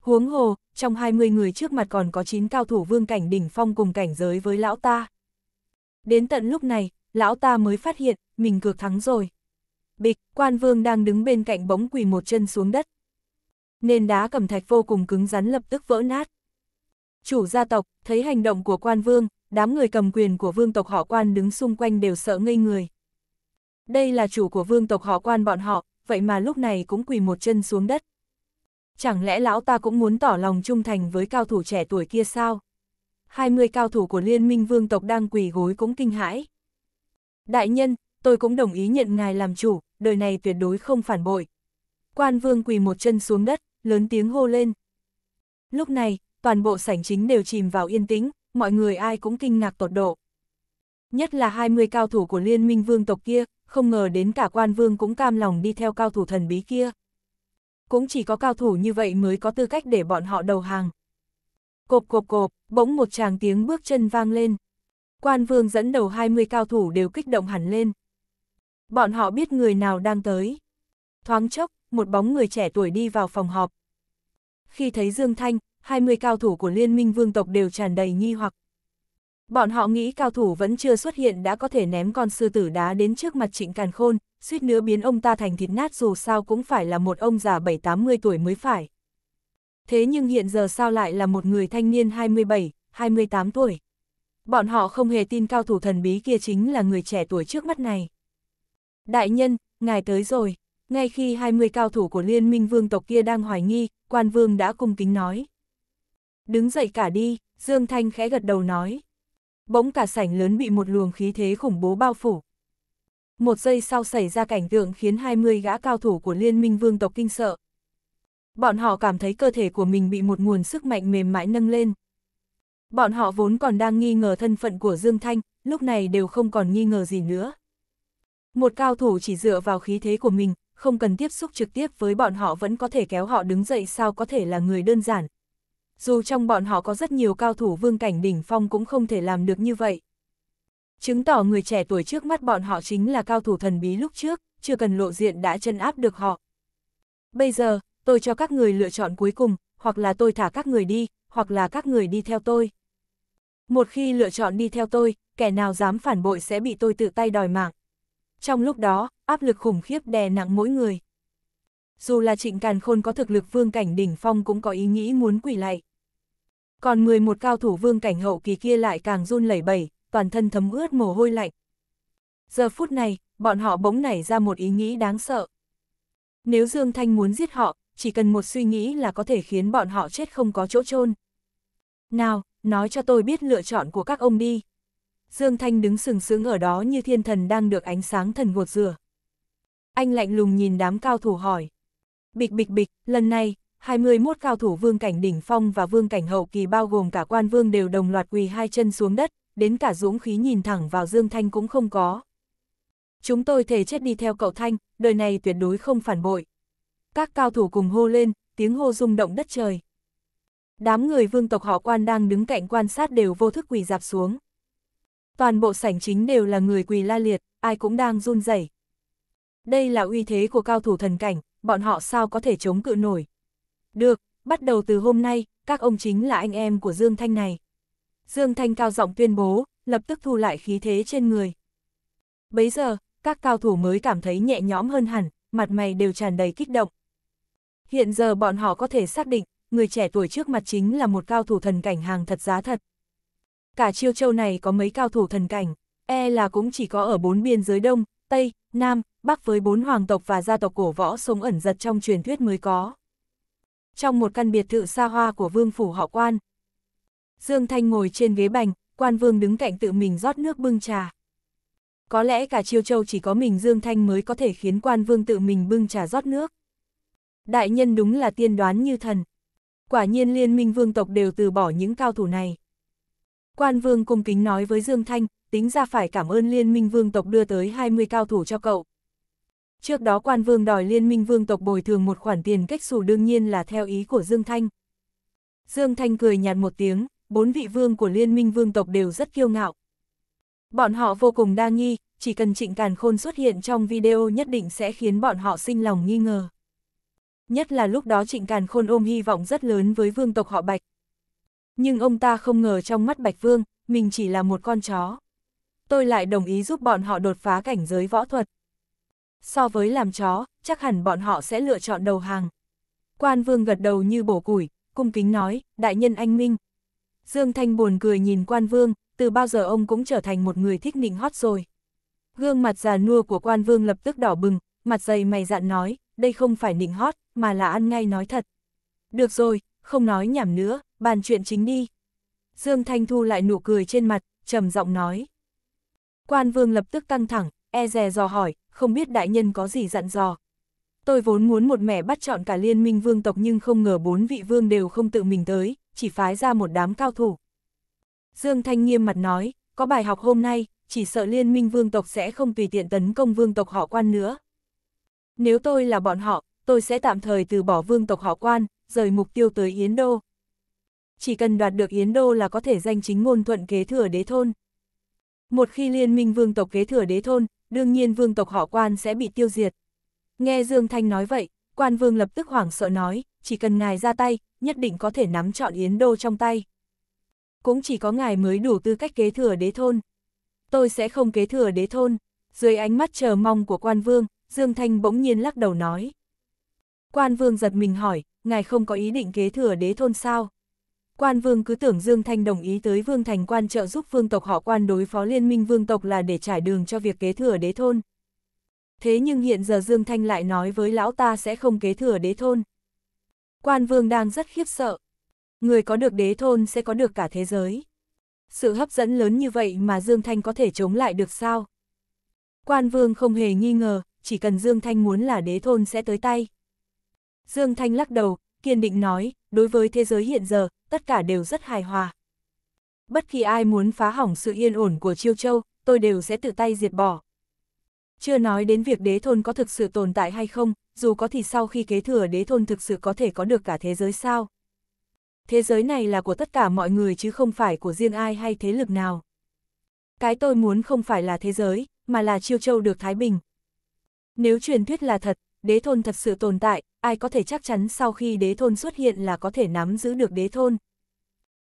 Speaker 1: Huống hồ, trong 20 người trước mặt còn có 9 cao thủ vương cảnh đỉnh phong cùng cảnh giới với lão ta. Đến tận lúc này, lão ta mới phát hiện, mình cược thắng rồi. Bịch, quan vương đang đứng bên cạnh bóng quỳ một chân xuống đất. Nên đá cầm thạch vô cùng cứng rắn lập tức vỡ nát. Chủ gia tộc, thấy hành động của quan vương, đám người cầm quyền của vương tộc họ quan đứng xung quanh đều sợ ngây người. Đây là chủ của vương tộc họ quan bọn họ, vậy mà lúc này cũng quỳ một chân xuống đất. Chẳng lẽ lão ta cũng muốn tỏ lòng trung thành với cao thủ trẻ tuổi kia sao? 20 cao thủ của liên minh vương tộc đang quỳ gối cũng kinh hãi. Đại nhân, tôi cũng đồng ý nhận ngài làm chủ, đời này tuyệt đối không phản bội. Quan vương quỳ một chân xuống đất, lớn tiếng hô lên. Lúc này, toàn bộ sảnh chính đều chìm vào yên tĩnh, mọi người ai cũng kinh ngạc tột độ. Nhất là 20 cao thủ của liên minh vương tộc kia, không ngờ đến cả quan vương cũng cam lòng đi theo cao thủ thần bí kia. Cũng chỉ có cao thủ như vậy mới có tư cách để bọn họ đầu hàng. Cộp cộp cộp, bỗng một chàng tiếng bước chân vang lên. Quan vương dẫn đầu 20 cao thủ đều kích động hẳn lên. Bọn họ biết người nào đang tới. Thoáng chốc, một bóng người trẻ tuổi đi vào phòng họp. Khi thấy Dương Thanh, 20 cao thủ của liên minh vương tộc đều tràn đầy nghi hoặc. Bọn họ nghĩ cao thủ vẫn chưa xuất hiện đã có thể ném con sư tử đá đến trước mặt trịnh càn khôn, suýt nữa biến ông ta thành thịt nát dù sao cũng phải là một ông già 7-80 tuổi mới phải. Thế nhưng hiện giờ sao lại là một người thanh niên 27, 28 tuổi. Bọn họ không hề tin cao thủ thần bí kia chính là người trẻ tuổi trước mắt này. Đại nhân, ngài tới rồi. Ngay khi 20 cao thủ của liên minh vương tộc kia đang hoài nghi, quan vương đã cung kính nói đứng dậy cả đi, Dương Thanh khẽ gật đầu nói. Bỗng cả sảnh lớn bị một luồng khí thế khủng bố bao phủ. Một giây sau xảy ra cảnh tượng khiến 20 gã cao thủ của liên minh vương tộc kinh sợ. Bọn họ cảm thấy cơ thể của mình bị một nguồn sức mạnh mềm mại nâng lên. Bọn họ vốn còn đang nghi ngờ thân phận của Dương Thanh, lúc này đều không còn nghi ngờ gì nữa. Một cao thủ chỉ dựa vào khí thế của mình, không cần tiếp xúc trực tiếp với bọn họ vẫn có thể kéo họ đứng dậy sao có thể là người đơn giản, dù trong bọn họ có rất nhiều cao thủ vương cảnh đỉnh phong cũng không thể làm được như vậy. Chứng tỏ người trẻ tuổi trước mắt bọn họ chính là cao thủ thần bí lúc trước, chưa cần lộ diện đã chân áp được họ. Bây giờ, tôi cho các người lựa chọn cuối cùng, hoặc là tôi thả các người đi, hoặc là các người đi theo tôi. Một khi lựa chọn đi theo tôi, kẻ nào dám phản bội sẽ bị tôi tự tay đòi mạng. Trong lúc đó, áp lực khủng khiếp đè nặng mỗi người. Dù là trịnh càn khôn có thực lực vương cảnh đỉnh phong cũng có ý nghĩ muốn quỷ lại. Còn 11 cao thủ vương cảnh hậu kỳ kia lại càng run lẩy bẩy, toàn thân thấm ướt mồ hôi lạnh. Giờ phút này, bọn họ bỗng nảy ra một ý nghĩ đáng sợ. Nếu Dương Thanh muốn giết họ, chỉ cần một suy nghĩ là có thể khiến bọn họ chết không có chỗ chôn. Nào, nói cho tôi biết lựa chọn của các ông đi. Dương Thanh đứng sừng sững ở đó như thiên thần đang được ánh sáng thần gột rửa. Anh lạnh lùng nhìn đám cao thủ hỏi. Bịch bịch bịch, lần này, 21 cao thủ vương cảnh đỉnh phong và vương cảnh hậu kỳ bao gồm cả quan vương đều đồng loạt quỳ hai chân xuống đất, đến cả dũng khí nhìn thẳng vào Dương Thanh cũng không có. Chúng tôi thề chết đi theo cậu Thanh, đời này tuyệt đối không phản bội. Các cao thủ cùng hô lên, tiếng hô rung động đất trời. Đám người vương tộc họ quan đang đứng cạnh quan sát đều vô thức quỳ dạp xuống. Toàn bộ sảnh chính đều là người quỳ la liệt, ai cũng đang run rẩy. Đây là uy thế của cao thủ thần cảnh, bọn họ sao có thể chống cự nổi. Được, bắt đầu từ hôm nay, các ông chính là anh em của Dương Thanh này. Dương Thanh cao giọng tuyên bố, lập tức thu lại khí thế trên người. Bấy giờ, các cao thủ mới cảm thấy nhẹ nhõm hơn hẳn, mặt mày đều tràn đầy kích động. Hiện giờ bọn họ có thể xác định, người trẻ tuổi trước mặt chính là một cao thủ thần cảnh hàng thật giá thật. Cả chiêu châu này có mấy cao thủ thần cảnh, e là cũng chỉ có ở bốn biên giới Đông, Tây, Nam, Bắc với bốn hoàng tộc và gia tộc cổ võ sống ẩn giật trong truyền thuyết mới có trong một căn biệt thự xa hoa của vương phủ họ quan. Dương Thanh ngồi trên ghế bành, quan vương đứng cạnh tự mình rót nước bưng trà. Có lẽ cả chiêu châu chỉ có mình Dương Thanh mới có thể khiến quan vương tự mình bưng trà rót nước. Đại nhân đúng là tiên đoán như thần. Quả nhiên liên minh vương tộc đều từ bỏ những cao thủ này. Quan vương cung kính nói với Dương Thanh, tính ra phải cảm ơn liên minh vương tộc đưa tới 20 cao thủ cho cậu, Trước đó quan vương đòi liên minh vương tộc bồi thường một khoản tiền cách xù đương nhiên là theo ý của Dương Thanh. Dương Thanh cười nhạt một tiếng, bốn vị vương của liên minh vương tộc đều rất kiêu ngạo. Bọn họ vô cùng đa nghi, chỉ cần trịnh càn khôn xuất hiện trong video nhất định sẽ khiến bọn họ sinh lòng nghi ngờ. Nhất là lúc đó trịnh càn khôn ôm hy vọng rất lớn với vương tộc họ Bạch. Nhưng ông ta không ngờ trong mắt Bạch Vương, mình chỉ là một con chó. Tôi lại đồng ý giúp bọn họ đột phá cảnh giới võ thuật. So với làm chó, chắc hẳn bọn họ sẽ lựa chọn đầu hàng. Quan vương gật đầu như bổ củi, cung kính nói, đại nhân anh minh. Dương Thanh buồn cười nhìn quan vương, từ bao giờ ông cũng trở thành một người thích nịnh hót rồi. Gương mặt già nua của quan vương lập tức đỏ bừng, mặt dày mày dạn nói, đây không phải nịnh hót, mà là ăn ngay nói thật. Được rồi, không nói nhảm nữa, bàn chuyện chính đi. Dương Thanh thu lại nụ cười trên mặt, trầm giọng nói. Quan vương lập tức căng thẳng, e rè dò hỏi, không biết đại nhân có gì dặn dò. Tôi vốn muốn một mẻ bắt chọn cả liên minh vương tộc nhưng không ngờ bốn vị vương đều không tự mình tới, chỉ phái ra một đám cao thủ. Dương Thanh nghiêm mặt nói, có bài học hôm nay, chỉ sợ liên minh vương tộc sẽ không tùy tiện tấn công vương tộc họ quan nữa. Nếu tôi là bọn họ, tôi sẽ tạm thời từ bỏ vương tộc họ quan, rời mục tiêu tới Yến Đô. Chỉ cần đoạt được Yến Đô là có thể danh chính ngôn thuận kế thừa đế thôn. Một khi liên minh vương tộc kế thừa đế thôn, đương nhiên vương tộc họ quan sẽ bị tiêu diệt. Nghe Dương Thanh nói vậy, quan vương lập tức hoảng sợ nói, chỉ cần ngài ra tay, nhất định có thể nắm trọn Yến Đô trong tay. Cũng chỉ có ngài mới đủ tư cách kế thừa đế thôn. Tôi sẽ không kế thừa đế thôn. Dưới ánh mắt chờ mong của quan vương, Dương Thanh bỗng nhiên lắc đầu nói. Quan vương giật mình hỏi, ngài không có ý định kế thừa đế thôn sao? Quan vương cứ tưởng Dương Thanh đồng ý tới vương thành quan trợ giúp vương tộc họ quan đối phó liên minh vương tộc là để trải đường cho việc kế thừa đế thôn. Thế nhưng hiện giờ Dương Thanh lại nói với lão ta sẽ không kế thừa đế thôn. Quan vương đang rất khiếp sợ. Người có được đế thôn sẽ có được cả thế giới. Sự hấp dẫn lớn như vậy mà Dương Thanh có thể chống lại được sao? Quan vương không hề nghi ngờ, chỉ cần Dương Thanh muốn là đế thôn sẽ tới tay. Dương Thanh lắc đầu, kiên định nói, đối với thế giới hiện giờ, tất cả đều rất hài hòa. Bất kỳ ai muốn phá hỏng sự yên ổn của Chiêu Châu, tôi đều sẽ tự tay diệt bỏ. Chưa nói đến việc đế thôn có thực sự tồn tại hay không, dù có thì sau khi kế thừa đế thôn thực sự có thể có được cả thế giới sao. Thế giới này là của tất cả mọi người chứ không phải của riêng ai hay thế lực nào. Cái tôi muốn không phải là thế giới, mà là Chiêu Châu được Thái Bình. Nếu truyền thuyết là thật, đế thôn thật sự tồn tại, ai có thể chắc chắn sau khi đế thôn xuất hiện là có thể nắm giữ được đế thôn.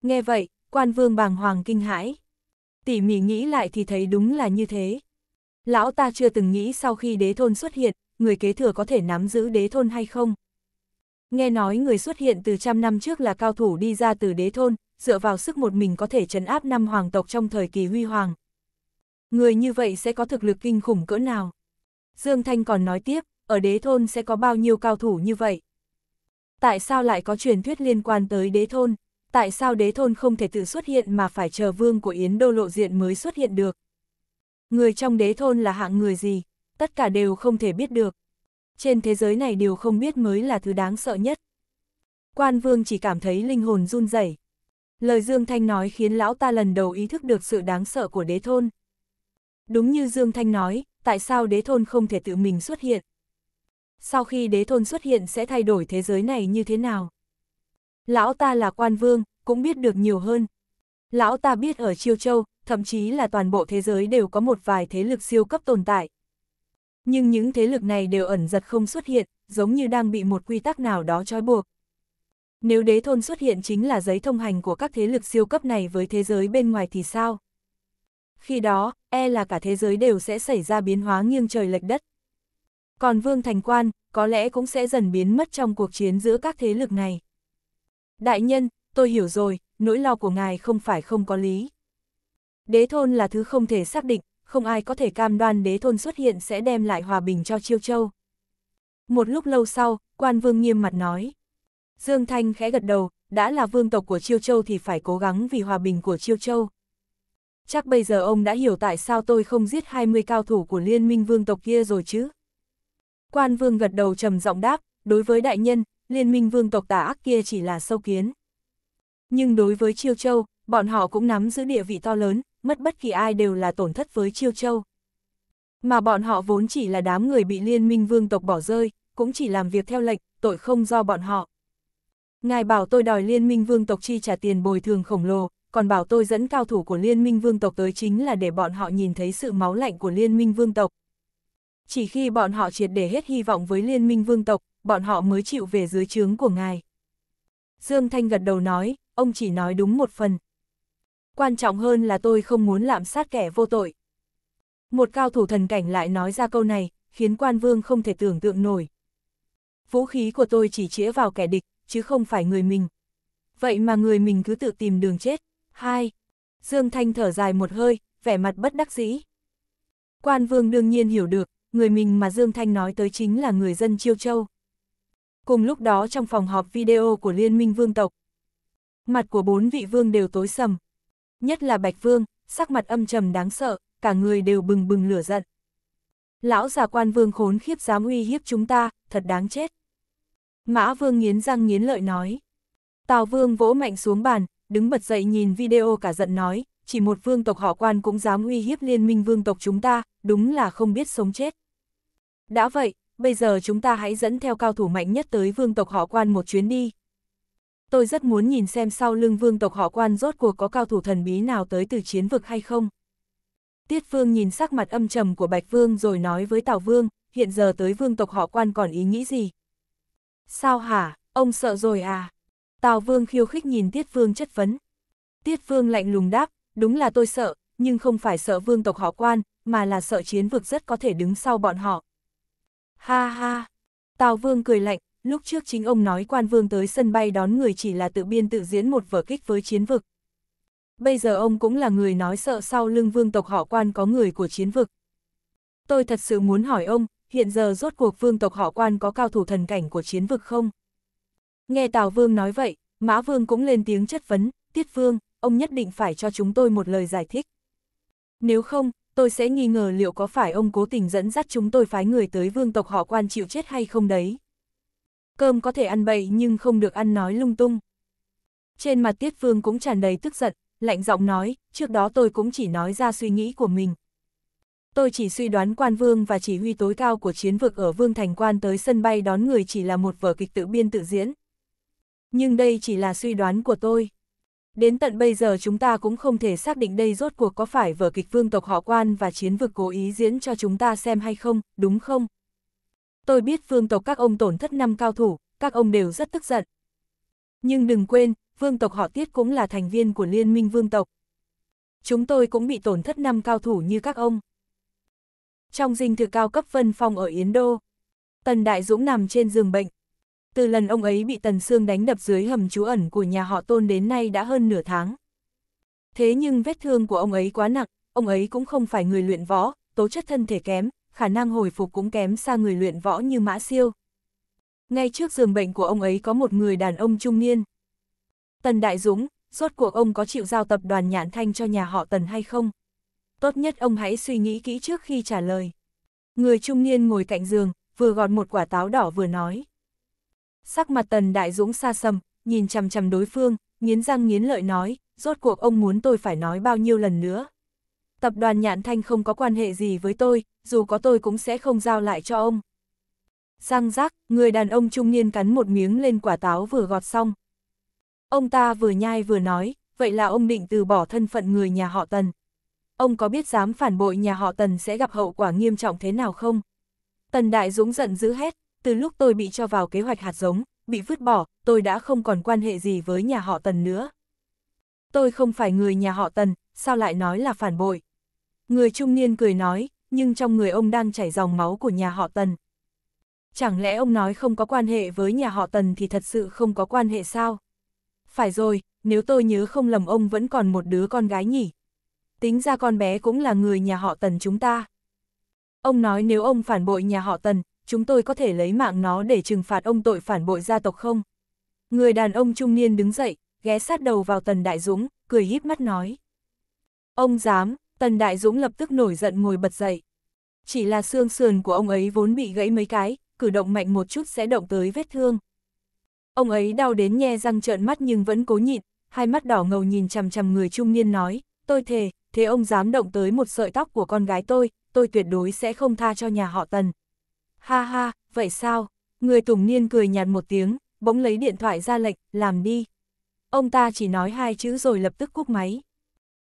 Speaker 1: Nghe vậy, quan vương bàng hoàng kinh hãi. Tỉ mỉ nghĩ lại thì thấy đúng là như thế. Lão ta chưa từng nghĩ sau khi đế thôn xuất hiện, người kế thừa có thể nắm giữ đế thôn hay không. Nghe nói người xuất hiện từ trăm năm trước là cao thủ đi ra từ đế thôn, dựa vào sức một mình có thể trấn áp năm hoàng tộc trong thời kỳ huy hoàng. Người như vậy sẽ có thực lực kinh khủng cỡ nào? Dương Thanh còn nói tiếp, ở đế thôn sẽ có bao nhiêu cao thủ như vậy. Tại sao lại có truyền thuyết liên quan tới đế thôn? Tại sao đế thôn không thể tự xuất hiện mà phải chờ vương của Yến Đô lộ diện mới xuất hiện được? Người trong đế thôn là hạng người gì? Tất cả đều không thể biết được. Trên thế giới này điều không biết mới là thứ đáng sợ nhất. Quan vương chỉ cảm thấy linh hồn run rẩy. Lời Dương Thanh nói khiến lão ta lần đầu ý thức được sự đáng sợ của đế thôn. Đúng như Dương Thanh nói, tại sao đế thôn không thể tự mình xuất hiện? sau khi đế thôn xuất hiện sẽ thay đổi thế giới này như thế nào. Lão ta là quan vương, cũng biết được nhiều hơn. Lão ta biết ở Chiêu Châu, thậm chí là toàn bộ thế giới đều có một vài thế lực siêu cấp tồn tại. Nhưng những thế lực này đều ẩn giật không xuất hiện, giống như đang bị một quy tắc nào đó trói buộc. Nếu đế thôn xuất hiện chính là giấy thông hành của các thế lực siêu cấp này với thế giới bên ngoài thì sao? Khi đó, e là cả thế giới đều sẽ xảy ra biến hóa nghiêng trời lệch đất. Còn Vương Thành Quan, có lẽ cũng sẽ dần biến mất trong cuộc chiến giữa các thế lực này. Đại nhân, tôi hiểu rồi, nỗi lo của ngài không phải không có lý. Đế thôn là thứ không thể xác định, không ai có thể cam đoan đế thôn xuất hiện sẽ đem lại hòa bình cho Chiêu Châu. Một lúc lâu sau, quan vương nghiêm mặt nói. Dương Thanh khẽ gật đầu, đã là vương tộc của Chiêu Châu thì phải cố gắng vì hòa bình của Chiêu Châu. Chắc bây giờ ông đã hiểu tại sao tôi không giết 20 cao thủ của liên minh vương tộc kia rồi chứ. Quan vương gật đầu trầm giọng đáp, đối với đại nhân, liên minh vương tộc tà ác kia chỉ là sâu kiến. Nhưng đối với Chiêu Châu, bọn họ cũng nắm giữ địa vị to lớn, mất bất kỳ ai đều là tổn thất với Chiêu Châu. Mà bọn họ vốn chỉ là đám người bị liên minh vương tộc bỏ rơi, cũng chỉ làm việc theo lệnh, tội không do bọn họ. Ngài bảo tôi đòi liên minh vương tộc chi trả tiền bồi thường khổng lồ, còn bảo tôi dẫn cao thủ của liên minh vương tộc tới chính là để bọn họ nhìn thấy sự máu lạnh của liên minh vương tộc, chỉ khi bọn họ triệt để hết hy vọng với liên minh vương tộc, bọn họ mới chịu về dưới trướng của ngài. Dương Thanh gật đầu nói, ông chỉ nói đúng một phần. Quan trọng hơn là tôi không muốn lạm sát kẻ vô tội. Một cao thủ thần cảnh lại nói ra câu này, khiến quan vương không thể tưởng tượng nổi. Vũ khí của tôi chỉ chĩa vào kẻ địch, chứ không phải người mình. Vậy mà người mình cứ tự tìm đường chết. Hai, Dương Thanh thở dài một hơi, vẻ mặt bất đắc dĩ. Quan vương đương nhiên hiểu được, người mình mà Dương Thanh nói tới chính là người dân Chiêu Châu. Cùng lúc đó trong phòng họp video của Liên minh Vương tộc, mặt của bốn vị vương đều tối sầm. Nhất là Bạch Vương, sắc mặt âm trầm đáng sợ, cả người đều bừng bừng lửa giận. Lão già quan vương khốn khiếp dám uy hiếp chúng ta, thật đáng chết. Mã Vương nghiến răng nghiến lợi nói. Tào Vương vỗ mạnh xuống bàn, đứng bật dậy nhìn video cả giận nói, chỉ một vương tộc họ quan cũng dám uy hiếp liên minh vương tộc chúng ta, đúng là không biết sống chết. Đã vậy, bây giờ chúng ta hãy dẫn theo cao thủ mạnh nhất tới vương tộc họ quan một chuyến đi. Tôi rất muốn nhìn xem sau lưng vương tộc họ quan rốt cuộc có cao thủ thần bí nào tới từ chiến vực hay không. Tiết Vương nhìn sắc mặt âm trầm của Bạch Vương rồi nói với Tào Vương, hiện giờ tới vương tộc họ quan còn ý nghĩ gì? Sao hả, ông sợ rồi à? Tào Vương khiêu khích nhìn Tiết Vương chất vấn. Tiết Vương lạnh lùng đáp, đúng là tôi sợ, nhưng không phải sợ vương tộc họ quan, mà là sợ chiến vực rất có thể đứng sau bọn họ. Ha ha! Tào vương cười lạnh, lúc trước chính ông nói quan vương tới sân bay đón người chỉ là tự biên tự diễn một vở kích với chiến vực. Bây giờ ông cũng là người nói sợ sau lưng vương tộc họ quan có người của chiến vực. Tôi thật sự muốn hỏi ông, hiện giờ rốt cuộc vương tộc họ quan có cao thủ thần cảnh của chiến vực không? Nghe Tào Vương nói vậy, Mã Vương cũng lên tiếng chất vấn, Tiết Vương, ông nhất định phải cho chúng tôi một lời giải thích. Nếu không, tôi sẽ nghi ngờ liệu có phải ông cố tình dẫn dắt chúng tôi phái người tới vương tộc họ quan chịu chết hay không đấy. Cơm có thể ăn bậy nhưng không được ăn nói lung tung. Trên mặt Tiết Phương cũng tràn đầy tức giận, lạnh giọng nói, trước đó tôi cũng chỉ nói ra suy nghĩ của mình. Tôi chỉ suy đoán quan vương và chỉ huy tối cao của chiến vực ở Vương Thành Quan tới sân bay đón người chỉ là một vở kịch tự biên tự diễn. Nhưng đây chỉ là suy đoán của tôi. Đến tận bây giờ chúng ta cũng không thể xác định đây rốt cuộc có phải vở kịch vương tộc họ quan và chiến vực cố ý diễn cho chúng ta xem hay không, đúng không? Tôi biết vương tộc các ông tổn thất năm cao thủ, các ông đều rất tức giận. Nhưng đừng quên, vương tộc họ tiết cũng là thành viên của liên minh vương tộc. Chúng tôi cũng bị tổn thất năm cao thủ như các ông. Trong dinh thự cao cấp vân phong ở Yến Đô, Tần Đại Dũng nằm trên giường bệnh, từ lần ông ấy bị Tần Sương đánh đập dưới hầm trú ẩn của nhà họ Tôn đến nay đã hơn nửa tháng. Thế nhưng vết thương của ông ấy quá nặng, ông ấy cũng không phải người luyện võ, tố chất thân thể kém, khả năng hồi phục cũng kém xa người luyện võ như Mã Siêu. Ngay trước giường bệnh của ông ấy có một người đàn ông trung niên. Tần Đại Dũng, rốt cuộc ông có chịu giao tập đoàn nhãn thanh cho nhà họ Tần hay không? Tốt nhất ông hãy suy nghĩ kỹ trước khi trả lời. Người trung niên ngồi cạnh giường, vừa gọt một quả táo đỏ vừa nói. Sắc mặt Tần Đại Dũng xa xăm, nhìn chằm chằm đối phương, nghiến răng nghiến lợi nói, rốt cuộc ông muốn tôi phải nói bao nhiêu lần nữa. Tập đoàn Nhãn Thanh không có quan hệ gì với tôi, dù có tôi cũng sẽ không giao lại cho ông. Răng rác, người đàn ông trung niên cắn một miếng lên quả táo vừa gọt xong. Ông ta vừa nhai vừa nói, vậy là ông định từ bỏ thân phận người nhà họ Tần. Ông có biết dám phản bội nhà họ Tần sẽ gặp hậu quả nghiêm trọng thế nào không? Tần Đại Dũng giận dữ hết từ lúc tôi bị cho vào kế hoạch hạt giống, bị vứt bỏ, tôi đã không còn quan hệ gì với nhà họ Tần nữa. Tôi không phải người nhà họ Tần, sao lại nói là phản bội? Người trung niên cười nói, nhưng trong người ông đang chảy dòng máu của nhà họ Tần. Chẳng lẽ ông nói không có quan hệ với nhà họ Tần thì thật sự không có quan hệ sao? Phải rồi, nếu tôi nhớ không lầm ông vẫn còn một đứa con gái nhỉ? Tính ra con bé cũng là người nhà họ Tần chúng ta. Ông nói nếu ông phản bội nhà họ Tần, chúng tôi có thể lấy mạng nó để trừng phạt ông tội phản bội gia tộc không? Người đàn ông trung niên đứng dậy, ghé sát đầu vào Tần Đại Dũng, cười híp mắt nói. Ông dám, Tần Đại Dũng lập tức nổi giận ngồi bật dậy. Chỉ là xương sườn của ông ấy vốn bị gãy mấy cái, cử động mạnh một chút sẽ động tới vết thương. Ông ấy đau đến nhe răng trợn mắt nhưng vẫn cố nhịn, hai mắt đỏ ngầu nhìn chằm chằm người trung niên nói, tôi thề, thế ông dám động tới một sợi tóc của con gái tôi, tôi tuyệt đối sẽ không tha cho nhà họ Tần, Ha ha, vậy sao? Người Tùng Niên cười nhạt một tiếng, bỗng lấy điện thoại ra lệnh, làm đi. Ông ta chỉ nói hai chữ rồi lập tức cúp máy.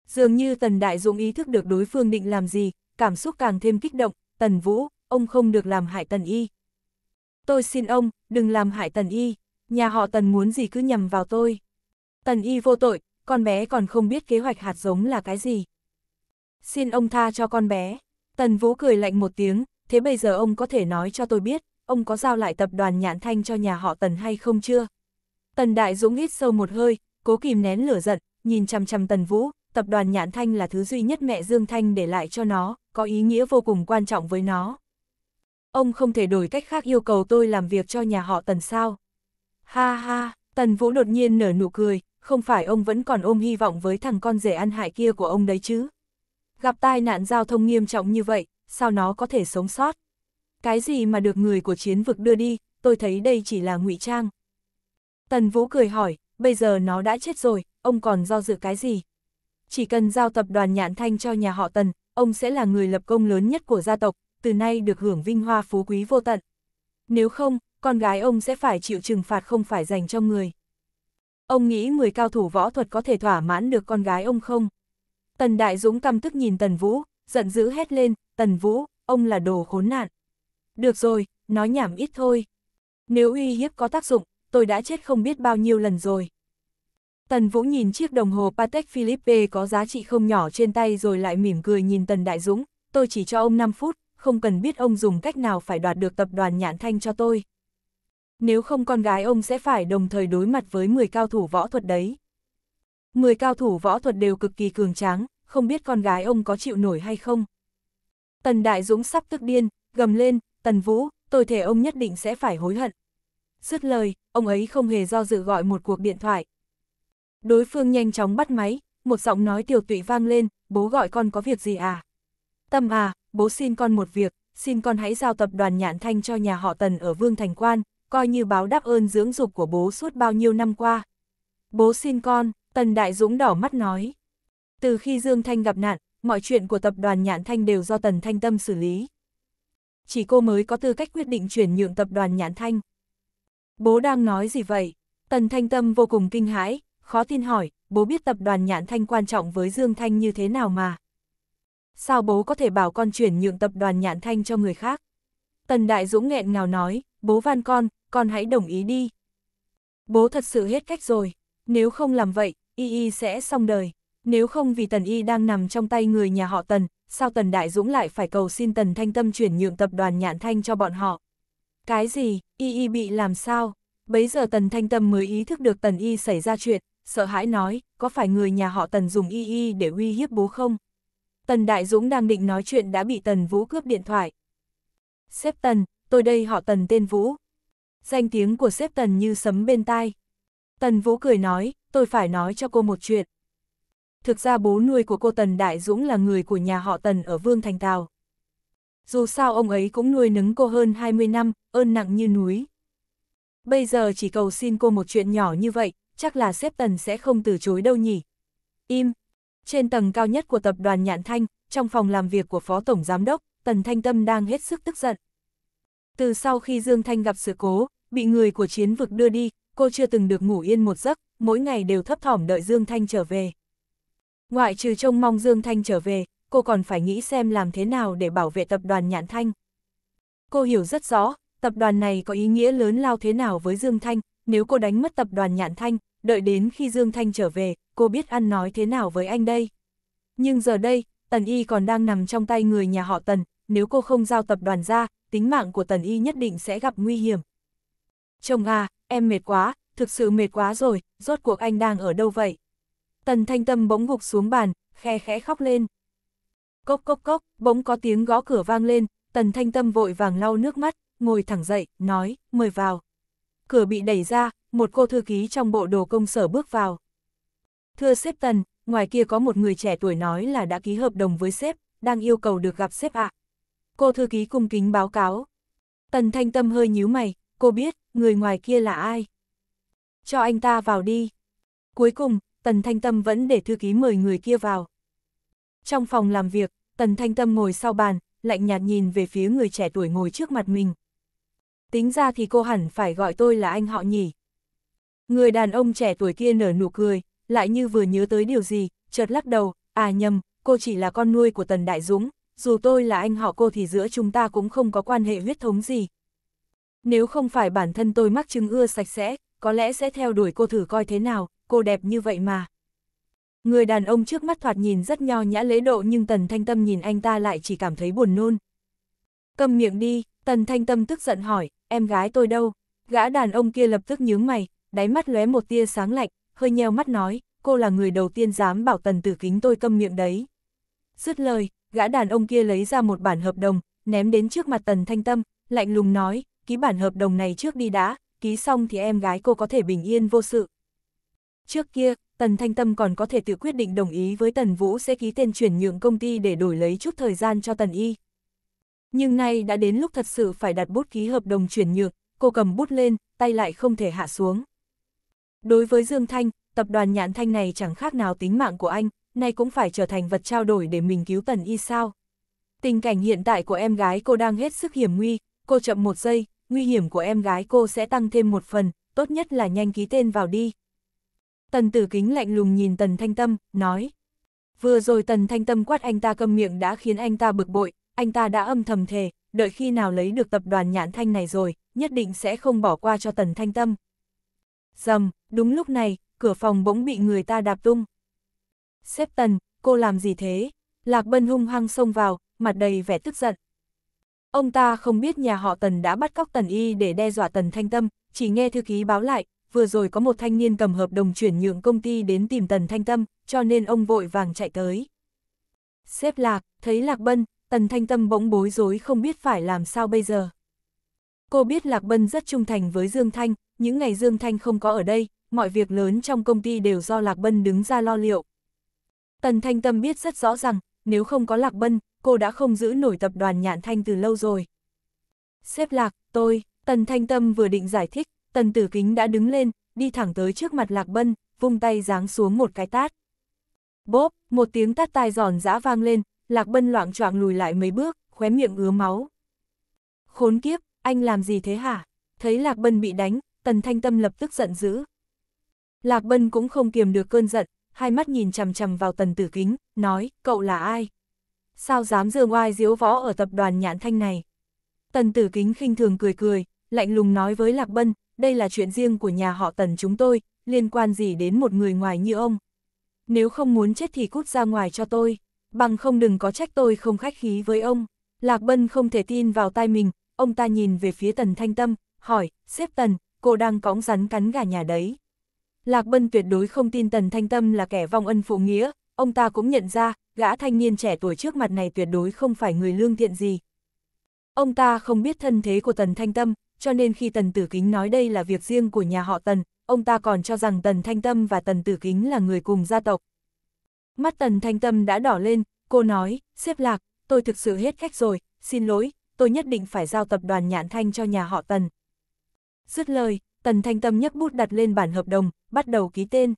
Speaker 1: Dường như Tần Đại Dũng ý thức được đối phương định làm gì, cảm xúc càng thêm kích động, Tần Vũ, ông không được làm hại Tần Y. Tôi xin ông, đừng làm hại Tần Y, nhà họ Tần muốn gì cứ nhầm vào tôi. Tần Y vô tội, con bé còn không biết kế hoạch hạt giống là cái gì. Xin ông tha cho con bé. Tần Vũ cười lạnh một tiếng, thế bây giờ ông có thể nói cho tôi biết, ông có giao lại tập đoàn nhãn thanh cho nhà họ Tần hay không chưa? Tần Đại Dũng hít sâu một hơi, cố kìm nén lửa giận, nhìn chằm chằm Tần Vũ, tập đoàn nhãn thanh là thứ duy nhất mẹ Dương Thanh để lại cho nó, có ý nghĩa vô cùng quan trọng với nó. Ông không thể đổi cách khác yêu cầu tôi làm việc cho nhà họ Tần sao? Ha ha, Tần Vũ đột nhiên nở nụ cười, không phải ông vẫn còn ôm hy vọng với thằng con rể ăn hại kia của ông đấy chứ? Gặp tai nạn giao thông nghiêm trọng như vậy, sao nó có thể sống sót? Cái gì mà được người của chiến vực đưa đi, tôi thấy đây chỉ là ngụy trang. Tần Vũ cười hỏi, bây giờ nó đã chết rồi, ông còn do dự cái gì? Chỉ cần giao tập đoàn nhạn thanh cho nhà họ Tần, ông sẽ là người lập công lớn nhất của gia tộc, từ nay được hưởng vinh hoa phú quý vô tận. Nếu không, con gái ông sẽ phải chịu trừng phạt không phải dành cho người. Ông nghĩ 10 cao thủ võ thuật có thể thỏa mãn được con gái ông không? Tần Đại Dũng căm tức nhìn Tần Vũ, giận dữ hét lên, Tần Vũ, ông là đồ khốn nạn. Được rồi, nói nhảm ít thôi. Nếu uy hiếp có tác dụng, tôi đã chết không biết bao nhiêu lần rồi. Tần Vũ nhìn chiếc đồng hồ Patek Philippe có giá trị không nhỏ trên tay rồi lại mỉm cười nhìn Tần Đại Dũng, tôi chỉ cho ông 5 phút, không cần biết ông dùng cách nào phải đoạt được tập đoàn nhãn thanh cho tôi. Nếu không con gái ông sẽ phải đồng thời đối mặt với 10 cao thủ võ thuật đấy. 10 cao thủ võ thuật đều cực kỳ cường tráng, không biết con gái ông có chịu nổi hay không. Tần Đại Dũng sắp tức điên, gầm lên, Tần Vũ, tôi thể ông nhất định sẽ phải hối hận. Dứt lời, ông ấy không hề do dự gọi một cuộc điện thoại. Đối phương nhanh chóng bắt máy, một giọng nói tiểu tụy vang lên, bố gọi con có việc gì à? Tâm à, bố xin con một việc, xin con hãy giao tập đoàn nhạn thanh cho nhà họ Tần ở Vương Thành Quan, coi như báo đáp ơn dưỡng dục của bố suốt bao nhiêu năm qua. Bố xin con, Tần Đại Dũng đỏ mắt nói. Từ khi Dương Thanh gặp nạn, mọi chuyện của tập đoàn Nhãn Thanh đều do Tần Thanh Tâm xử lý. Chỉ cô mới có tư cách quyết định chuyển nhượng tập đoàn Nhãn Thanh. Bố đang nói gì vậy? Tần Thanh Tâm vô cùng kinh hãi, khó tin hỏi, bố biết tập đoàn Nhãn Thanh quan trọng với Dương Thanh như thế nào mà. Sao bố có thể bảo con chuyển nhượng tập đoàn Nhãn Thanh cho người khác? Tần Đại Dũng nghẹn ngào nói, bố van con, con hãy đồng ý đi. Bố thật sự hết cách rồi, nếu không làm vậy, y y sẽ xong đời. Nếu không vì Tần Y đang nằm trong tay người nhà họ Tần, sao Tần Đại Dũng lại phải cầu xin Tần Thanh Tâm chuyển nhượng tập đoàn Nhạn Thanh cho bọn họ? Cái gì, Y Y bị làm sao? Bấy giờ Tần Thanh Tâm mới ý thức được Tần Y xảy ra chuyện, sợ hãi nói, có phải người nhà họ Tần dùng Y Y để uy hiếp bố không? Tần Đại Dũng đang định nói chuyện đã bị Tần Vũ cướp điện thoại. Xếp Tần, tôi đây họ Tần tên Vũ. Danh tiếng của xếp Tần như sấm bên tai. Tần Vũ cười nói, tôi phải nói cho cô một chuyện thực ra bố nuôi của cô Tần Đại Dũng là người của nhà họ Tần ở Vương Thành Tào. Dù sao ông ấy cũng nuôi nấng cô hơn 20 năm, ơn nặng như núi. Bây giờ chỉ cầu xin cô một chuyện nhỏ như vậy, chắc là xếp Tần sẽ không từ chối đâu nhỉ. Im. Trên tầng cao nhất của tập đoàn Nhạn Thanh, trong phòng làm việc của Phó Tổng Giám đốc, Tần Thanh Tâm đang hết sức tức giận. Từ sau khi Dương Thanh gặp sự cố, bị người của chiến vực đưa đi, cô chưa từng được ngủ yên một giấc, mỗi ngày đều thấp thỏm đợi Dương Thanh trở về. Ngoại trừ trông mong Dương Thanh trở về, cô còn phải nghĩ xem làm thế nào để bảo vệ tập đoàn Nhạn Thanh. Cô hiểu rất rõ, tập đoàn này có ý nghĩa lớn lao thế nào với Dương Thanh, nếu cô đánh mất tập đoàn Nhạn Thanh, đợi đến khi Dương Thanh trở về, cô biết ăn nói thế nào với anh đây. Nhưng giờ đây, Tần Y còn đang nằm trong tay người nhà họ Tần, nếu cô không giao tập đoàn ra, tính mạng của Tần Y nhất định sẽ gặp nguy hiểm. Chồng à, em mệt quá, thực sự mệt quá rồi, rốt cuộc anh đang ở đâu vậy? Tần Thanh Tâm bỗng gục xuống bàn, khe khẽ khóc lên. Cốc cốc cốc, bỗng có tiếng gõ cửa vang lên, Tần Thanh Tâm vội vàng lau nước mắt, ngồi thẳng dậy, nói, mời vào. Cửa bị đẩy ra, một cô thư ký trong bộ đồ công sở bước vào. Thưa sếp Tần, ngoài kia có một người trẻ tuổi nói là đã ký hợp đồng với sếp, đang yêu cầu được gặp sếp ạ. À. Cô thư ký cung kính báo cáo. Tần Thanh Tâm hơi nhíu mày, cô biết, người ngoài kia là ai. Cho anh ta vào đi. Cuối cùng, Tần Thanh Tâm vẫn để thư ký mời người kia vào. Trong phòng làm việc, Tần Thanh Tâm ngồi sau bàn, lạnh nhạt nhìn về phía người trẻ tuổi ngồi trước mặt mình. Tính ra thì cô hẳn phải gọi tôi là anh họ nhỉ. Người đàn ông trẻ tuổi kia nở nụ cười, lại như vừa nhớ tới điều gì, chợt lắc đầu, à nhầm, cô chỉ là con nuôi của Tần Đại Dũng, dù tôi là anh họ cô thì giữa chúng ta cũng không có quan hệ huyết thống gì. Nếu không phải bản thân tôi mắc chứng ưa sạch sẽ, có lẽ sẽ theo đuổi cô thử coi thế nào cô đẹp như vậy mà. Người đàn ông trước mắt thoạt nhìn rất nho nhã lễ độ nhưng Tần Thanh Tâm nhìn anh ta lại chỉ cảm thấy buồn nôn. Cầm miệng đi, Tần Thanh Tâm tức giận hỏi, em gái tôi đâu? Gã đàn ông kia lập tức nhướng mày, đáy mắt lóe một tia sáng lạnh, hơi nheo mắt nói, cô là người đầu tiên dám bảo Tần Tử Kính tôi câm miệng đấy. Dứt lời, gã đàn ông kia lấy ra một bản hợp đồng, ném đến trước mặt Tần Thanh Tâm, lạnh lùng nói, ký bản hợp đồng này trước đi đã, ký xong thì em gái cô có thể bình yên vô sự, Trước kia, Tần Thanh Tâm còn có thể tự quyết định đồng ý với Tần Vũ sẽ ký tên chuyển nhượng công ty để đổi lấy chút thời gian cho Tần Y. Nhưng nay đã đến lúc thật sự phải đặt bút ký hợp đồng chuyển nhượng, cô cầm bút lên, tay lại không thể hạ xuống. Đối với Dương Thanh, tập đoàn nhãn thanh này chẳng khác nào tính mạng của anh, nay cũng phải trở thành vật trao đổi để mình cứu Tần Y sao. Tình cảnh hiện tại của em gái cô đang hết sức hiểm nguy, cô chậm một giây, nguy hiểm của em gái cô sẽ tăng thêm một phần, tốt nhất là nhanh ký tên vào đi. Tần tử kính lạnh lùng nhìn tần thanh tâm, nói. Vừa rồi tần thanh tâm quát anh ta câm miệng đã khiến anh ta bực bội, anh ta đã âm thầm thề, đợi khi nào lấy được tập đoàn nhãn thanh này rồi, nhất định sẽ không bỏ qua cho tần thanh tâm. Dầm, đúng lúc này, cửa phòng bỗng bị người ta đạp tung. Xếp tần, cô làm gì thế? Lạc Bân hung hăng xông vào, mặt đầy vẻ tức giận. Ông ta không biết nhà họ Tần đã bắt cóc Tần Y để đe dọa Tần Thanh Tâm, chỉ nghe thư ký báo lại, vừa rồi có một thanh niên cầm hợp đồng chuyển nhượng công ty đến tìm Tần Thanh Tâm, cho nên ông vội vàng chạy tới. Xếp lạc, thấy Lạc Bân, Tần Thanh Tâm bỗng bối rối không biết phải làm sao bây giờ. Cô biết Lạc Bân rất trung thành với Dương Thanh, những ngày Dương Thanh không có ở đây, mọi việc lớn trong công ty đều do Lạc Bân đứng ra lo liệu. Tần Thanh Tâm biết rất rõ rằng, nếu không có Lạc Bân, cô đã không giữ nổi tập đoàn Nhạn Thanh từ lâu rồi. Xếp Lạc, tôi, Tần Thanh Tâm vừa định giải thích, Tần tử kính đã đứng lên, đi thẳng tới trước mặt Lạc Bân, vung tay giáng xuống một cái tát. Bốp, một tiếng tát tai giòn giã vang lên, Lạc Bân loạn choạng lùi lại mấy bước, khóe miệng ứa máu. Khốn kiếp, anh làm gì thế hả? Thấy Lạc Bân bị đánh, Tần Thanh Tâm lập tức giận dữ. Lạc Bân cũng không kiềm được cơn giận, hai mắt nhìn chằm chằm vào Tần Tử Kính, nói, cậu là ai? Sao dám dường oai diếu võ ở tập đoàn nhãn thanh này? Tần Tử Kính khinh thường cười cười, lạnh lùng nói với Lạc Bân, đây là chuyện riêng của nhà họ tần chúng tôi, liên quan gì đến một người ngoài như ông. Nếu không muốn chết thì cút ra ngoài cho tôi, bằng không đừng có trách tôi không khách khí với ông. Lạc Bân không thể tin vào tai mình, ông ta nhìn về phía tần thanh tâm, hỏi, xếp tần, cô đang cõng rắn cắn gà nhà đấy. Lạc Bân tuyệt đối không tin tần thanh tâm là kẻ vong ân phụ nghĩa, ông ta cũng nhận ra, gã thanh niên trẻ tuổi trước mặt này tuyệt đối không phải người lương thiện gì. Ông ta không biết thân thế của tần thanh tâm, cho nên khi Tần Tử Kính nói đây là việc riêng của nhà họ Tần, ông ta còn cho rằng Tần Thanh Tâm và Tần Tử Kính là người cùng gia tộc. Mắt Tần Thanh Tâm đã đỏ lên, cô nói, xếp lạc, tôi thực sự hết cách rồi, xin lỗi, tôi nhất định phải giao tập đoàn nhãn thanh cho nhà họ Tần. Dứt lời, Tần Thanh Tâm nhấc bút đặt lên bản hợp đồng, bắt đầu ký tên.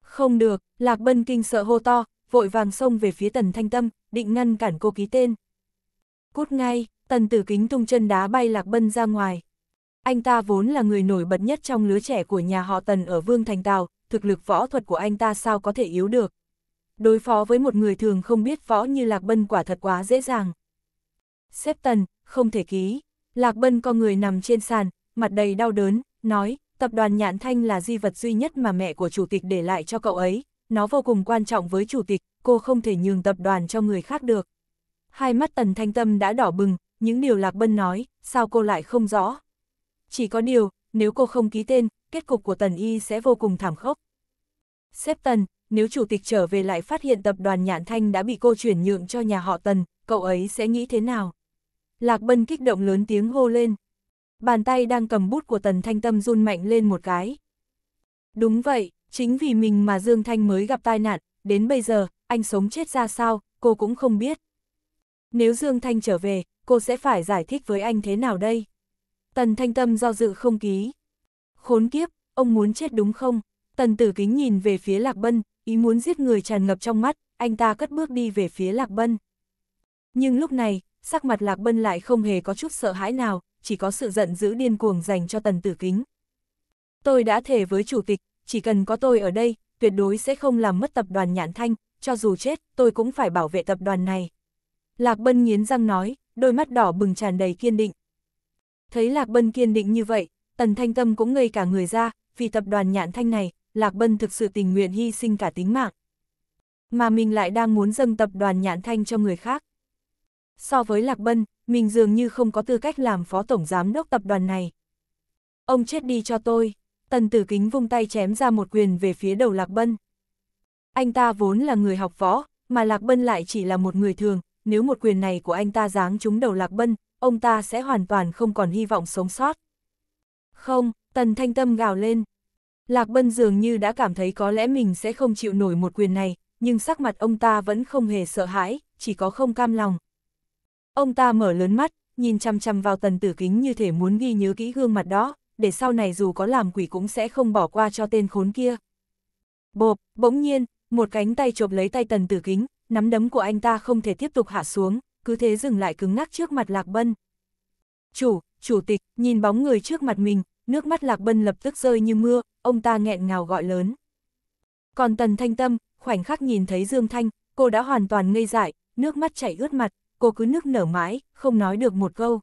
Speaker 1: Không được, Lạc Bân kinh sợ hô to, vội vàng xông về phía Tần Thanh Tâm, định ngăn cản cô ký tên. Cút ngay, tần tử kính tung chân đá bay lạc bân ra ngoài. Anh ta vốn là người nổi bật nhất trong lứa trẻ của nhà họ tần ở Vương Thành Tào, thực lực võ thuật của anh ta sao có thể yếu được. Đối phó với một người thường không biết võ như Lạc Bân quả thật quá dễ dàng. Xếp tần, không thể ký. Lạc Bân con người nằm trên sàn, mặt đầy đau đớn, nói, tập đoàn Nhãn Thanh là di vật duy nhất mà mẹ của chủ tịch để lại cho cậu ấy. Nó vô cùng quan trọng với chủ tịch, cô không thể nhường tập đoàn cho người khác được. Hai mắt tần thanh tâm đã đỏ bừng, những điều Lạc Bân nói, sao cô lại không rõ. Chỉ có điều, nếu cô không ký tên, kết cục của Tần Y sẽ vô cùng thảm khốc. Xếp Tần, nếu chủ tịch trở về lại phát hiện tập đoàn Nhạn Thanh đã bị cô chuyển nhượng cho nhà họ Tần, cậu ấy sẽ nghĩ thế nào? Lạc Bân kích động lớn tiếng hô lên. Bàn tay đang cầm bút của Tần Thanh Tâm run mạnh lên một cái. Đúng vậy, chính vì mình mà Dương Thanh mới gặp tai nạn, đến bây giờ, anh sống chết ra sao, cô cũng không biết. Nếu Dương Thanh trở về, cô sẽ phải giải thích với anh thế nào đây? Tần thanh tâm do dự không ký. Khốn kiếp, ông muốn chết đúng không? Tần tử kính nhìn về phía Lạc Bân, ý muốn giết người tràn ngập trong mắt, anh ta cất bước đi về phía Lạc Bân. Nhưng lúc này, sắc mặt Lạc Bân lại không hề có chút sợ hãi nào, chỉ có sự giận dữ điên cuồng dành cho tần tử kính. Tôi đã thề với chủ tịch, chỉ cần có tôi ở đây, tuyệt đối sẽ không làm mất tập đoàn nhãn thanh, cho dù chết, tôi cũng phải bảo vệ tập đoàn này. Lạc Bân nghiến răng nói, đôi mắt đỏ bừng tràn đầy kiên định. Thấy Lạc Bân kiên định như vậy, Tần Thanh Tâm cũng ngây cả người ra, vì tập đoàn nhạn thanh này, Lạc Bân thực sự tình nguyện hy sinh cả tính mạng. Mà mình lại đang muốn dâng tập đoàn nhạn thanh cho người khác. So với Lạc Bân, mình dường như không có tư cách làm phó tổng giám đốc tập đoàn này. Ông chết đi cho tôi. Tần Tử Kính vung tay chém ra một quyền về phía đầu Lạc Bân. Anh ta vốn là người học võ, mà Lạc Bân lại chỉ là một người thường, nếu một quyền này của anh ta giáng trúng đầu Lạc Bân, ông ta sẽ hoàn toàn không còn hy vọng sống sót. Không, Tần Thanh Tâm gào lên. Lạc Bân dường như đã cảm thấy có lẽ mình sẽ không chịu nổi một quyền này, nhưng sắc mặt ông ta vẫn không hề sợ hãi, chỉ có không cam lòng. Ông ta mở lớn mắt, nhìn chăm chăm vào tần tử kính như thể muốn ghi nhớ kỹ gương mặt đó, để sau này dù có làm quỷ cũng sẽ không bỏ qua cho tên khốn kia. Bộp, bỗng nhiên, một cánh tay chộp lấy tay tần tử kính, nắm đấm của anh ta không thể tiếp tục hạ xuống, cứ thế dừng lại cứng ngắc trước mặt Lạc Bân. Chủ, chủ tịch, nhìn bóng người trước mặt mình, nước mắt Lạc Bân lập tức rơi như mưa, ông ta nghẹn ngào gọi lớn. Còn Tần Thanh Tâm, khoảnh khắc nhìn thấy Dương Thanh, cô đã hoàn toàn ngây dại, nước mắt chảy ướt mặt, cô cứ nước nở mãi, không nói được một câu.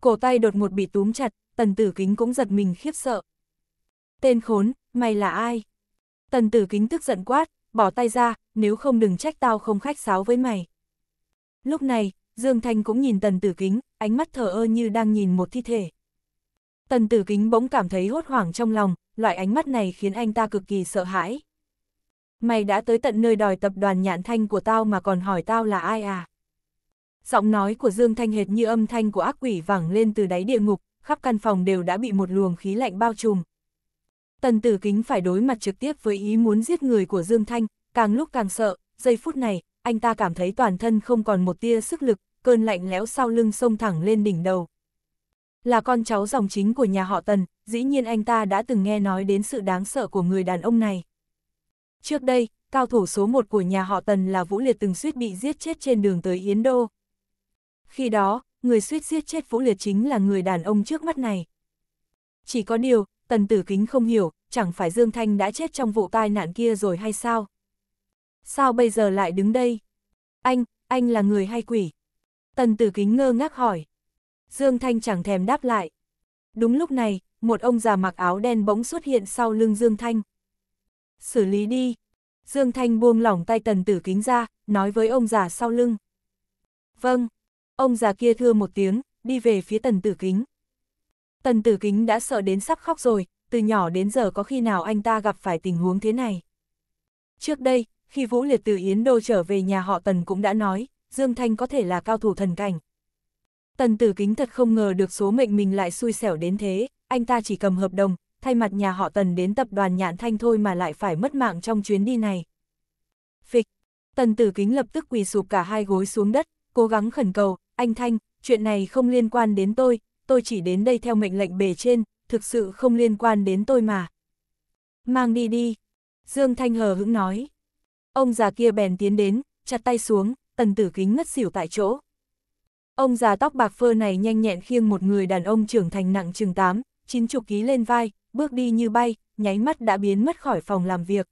Speaker 1: Cổ tay đột một bị túm chặt, Tần Tử Kính cũng giật mình khiếp sợ. Tên khốn, mày là ai? Tần Tử Kính tức giận quát, bỏ tay ra, nếu không đừng trách tao không khách sáo với mày. Lúc này, Dương Thanh cũng nhìn tần tử kính, ánh mắt thờ ơ như đang nhìn một thi thể. Tần tử kính bỗng cảm thấy hốt hoảng trong lòng, loại ánh mắt này khiến anh ta cực kỳ sợ hãi. Mày đã tới tận nơi đòi tập đoàn nhạn thanh của tao mà còn hỏi tao là ai à? Giọng nói của Dương Thanh hệt như âm thanh của ác quỷ vẳng lên từ đáy địa ngục, khắp căn phòng đều đã bị một luồng khí lạnh bao trùm, Tần tử kính phải đối mặt trực tiếp với ý muốn giết người của Dương Thanh, càng lúc càng sợ, giây phút này, anh ta cảm thấy toàn thân không còn một tia sức lực, cơn lạnh lẽo sau lưng xông thẳng lên đỉnh đầu. Là con cháu dòng chính của nhà họ Tần, dĩ nhiên anh ta đã từng nghe nói đến sự đáng sợ của người đàn ông này. Trước đây, cao thủ số một của nhà họ Tần là Vũ Liệt từng suýt bị giết chết trên đường tới Yến Đô. Khi đó, người suýt giết chết Vũ Liệt chính là người đàn ông trước mắt này. Chỉ có điều, tần tử kính không hiểu, chẳng phải Dương Thanh đã chết trong vụ tai nạn kia rồi hay sao? Sao bây giờ lại đứng đây? Anh, anh là người hay quỷ? Tần tử kính ngơ ngác hỏi. Dương Thanh chẳng thèm đáp lại. Đúng lúc này, một ông già mặc áo đen bỗng xuất hiện sau lưng Dương Thanh. Xử lý đi. Dương Thanh buông lỏng tay tần tử kính ra, nói với ông già sau lưng. Vâng. Ông già kia thưa một tiếng, đi về phía tần tử kính. Tần tử kính đã sợ đến sắp khóc rồi, từ nhỏ đến giờ có khi nào anh ta gặp phải tình huống thế này. Trước đây, khi Vũ Liệt từ Yến Đô trở về nhà họ Tần cũng đã nói, Dương Thanh có thể là cao thủ thần cảnh. Tần tử kính thật không ngờ được số mệnh mình lại xui xẻo đến thế, anh ta chỉ cầm hợp đồng, thay mặt nhà họ Tần đến tập đoàn Nhạn Thanh thôi mà lại phải mất mạng trong chuyến đi này. Phịch, Tần tử kính lập tức quỳ sụp cả hai gối xuống đất, cố gắng khẩn cầu, anh Thanh, chuyện này không liên quan đến tôi, tôi chỉ đến đây theo mệnh lệnh bề trên, thực sự không liên quan đến tôi mà. Mang đi đi. Dương Thanh hờ hững nói. Ông già kia bèn tiến đến, chặt tay xuống, tần tử kính ngất xỉu tại chỗ. Ông già tóc bạc phơ này nhanh nhẹn khiêng một người đàn ông trưởng thành nặng chừng 8, 9 chục ký lên vai, bước đi như bay, nháy mắt đã biến mất khỏi phòng làm việc.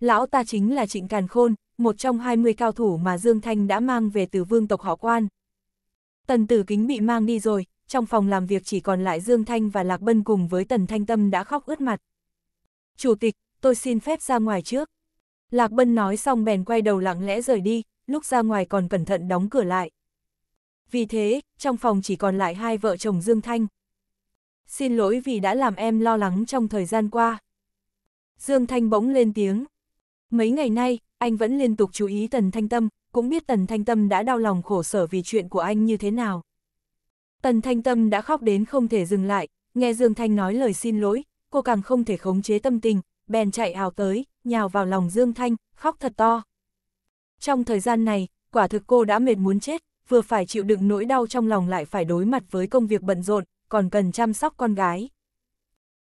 Speaker 1: Lão ta chính là Trịnh Càn Khôn, một trong 20 cao thủ mà Dương Thanh đã mang về từ vương tộc họ quan. Tần tử kính bị mang đi rồi, trong phòng làm việc chỉ còn lại Dương Thanh và Lạc Bân cùng với Tần Thanh Tâm đã khóc ướt mặt. Chủ tịch, tôi xin phép ra ngoài trước. Lạc Bân nói xong bèn quay đầu lặng lẽ rời đi, lúc ra ngoài còn cẩn thận đóng cửa lại. Vì thế, trong phòng chỉ còn lại hai vợ chồng Dương Thanh. Xin lỗi vì đã làm em lo lắng trong thời gian qua. Dương Thanh bỗng lên tiếng. Mấy ngày nay, anh vẫn liên tục chú ý Tần Thanh Tâm, cũng biết Tần Thanh Tâm đã đau lòng khổ sở vì chuyện của anh như thế nào. Tần Thanh Tâm đã khóc đến không thể dừng lại, nghe Dương Thanh nói lời xin lỗi, cô càng không thể khống chế tâm tình, bèn chạy hào tới, nhào vào lòng Dương Thanh, khóc thật to. Trong thời gian này, quả thực cô đã mệt muốn chết, vừa phải chịu đựng nỗi đau trong lòng lại phải đối mặt với công việc bận rộn, còn cần chăm sóc con gái.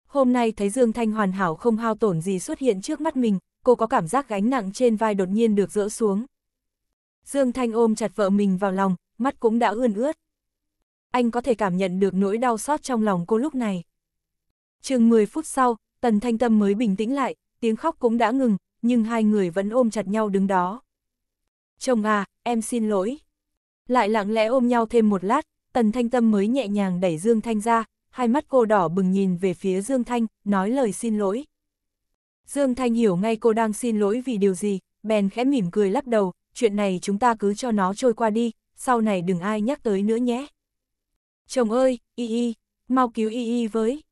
Speaker 1: Hôm nay thấy Dương Thanh hoàn hảo không hao tổn gì xuất hiện trước mắt mình, cô có cảm giác gánh nặng trên vai đột nhiên được dỡ xuống. Dương Thanh ôm chặt vợ mình vào lòng, mắt cũng đã ươn ướt anh có thể cảm nhận được nỗi đau xót trong lòng cô lúc này. Chừng 10 phút sau, Tần Thanh Tâm mới bình tĩnh lại, tiếng khóc cũng đã ngừng, nhưng hai người vẫn ôm chặt nhau đứng đó. Chồng à, em xin lỗi. Lại lặng lẽ ôm nhau thêm một lát, Tần Thanh Tâm mới nhẹ nhàng đẩy Dương Thanh ra, hai mắt cô đỏ bừng nhìn về phía Dương Thanh, nói lời xin lỗi. Dương Thanh hiểu ngay cô đang xin lỗi vì điều gì, bèn khẽ mỉm cười lắc đầu, chuyện này chúng ta cứ cho nó trôi qua đi, sau này đừng ai nhắc tới nữa nhé. Chồng ơi, y y, mau cứu y y với.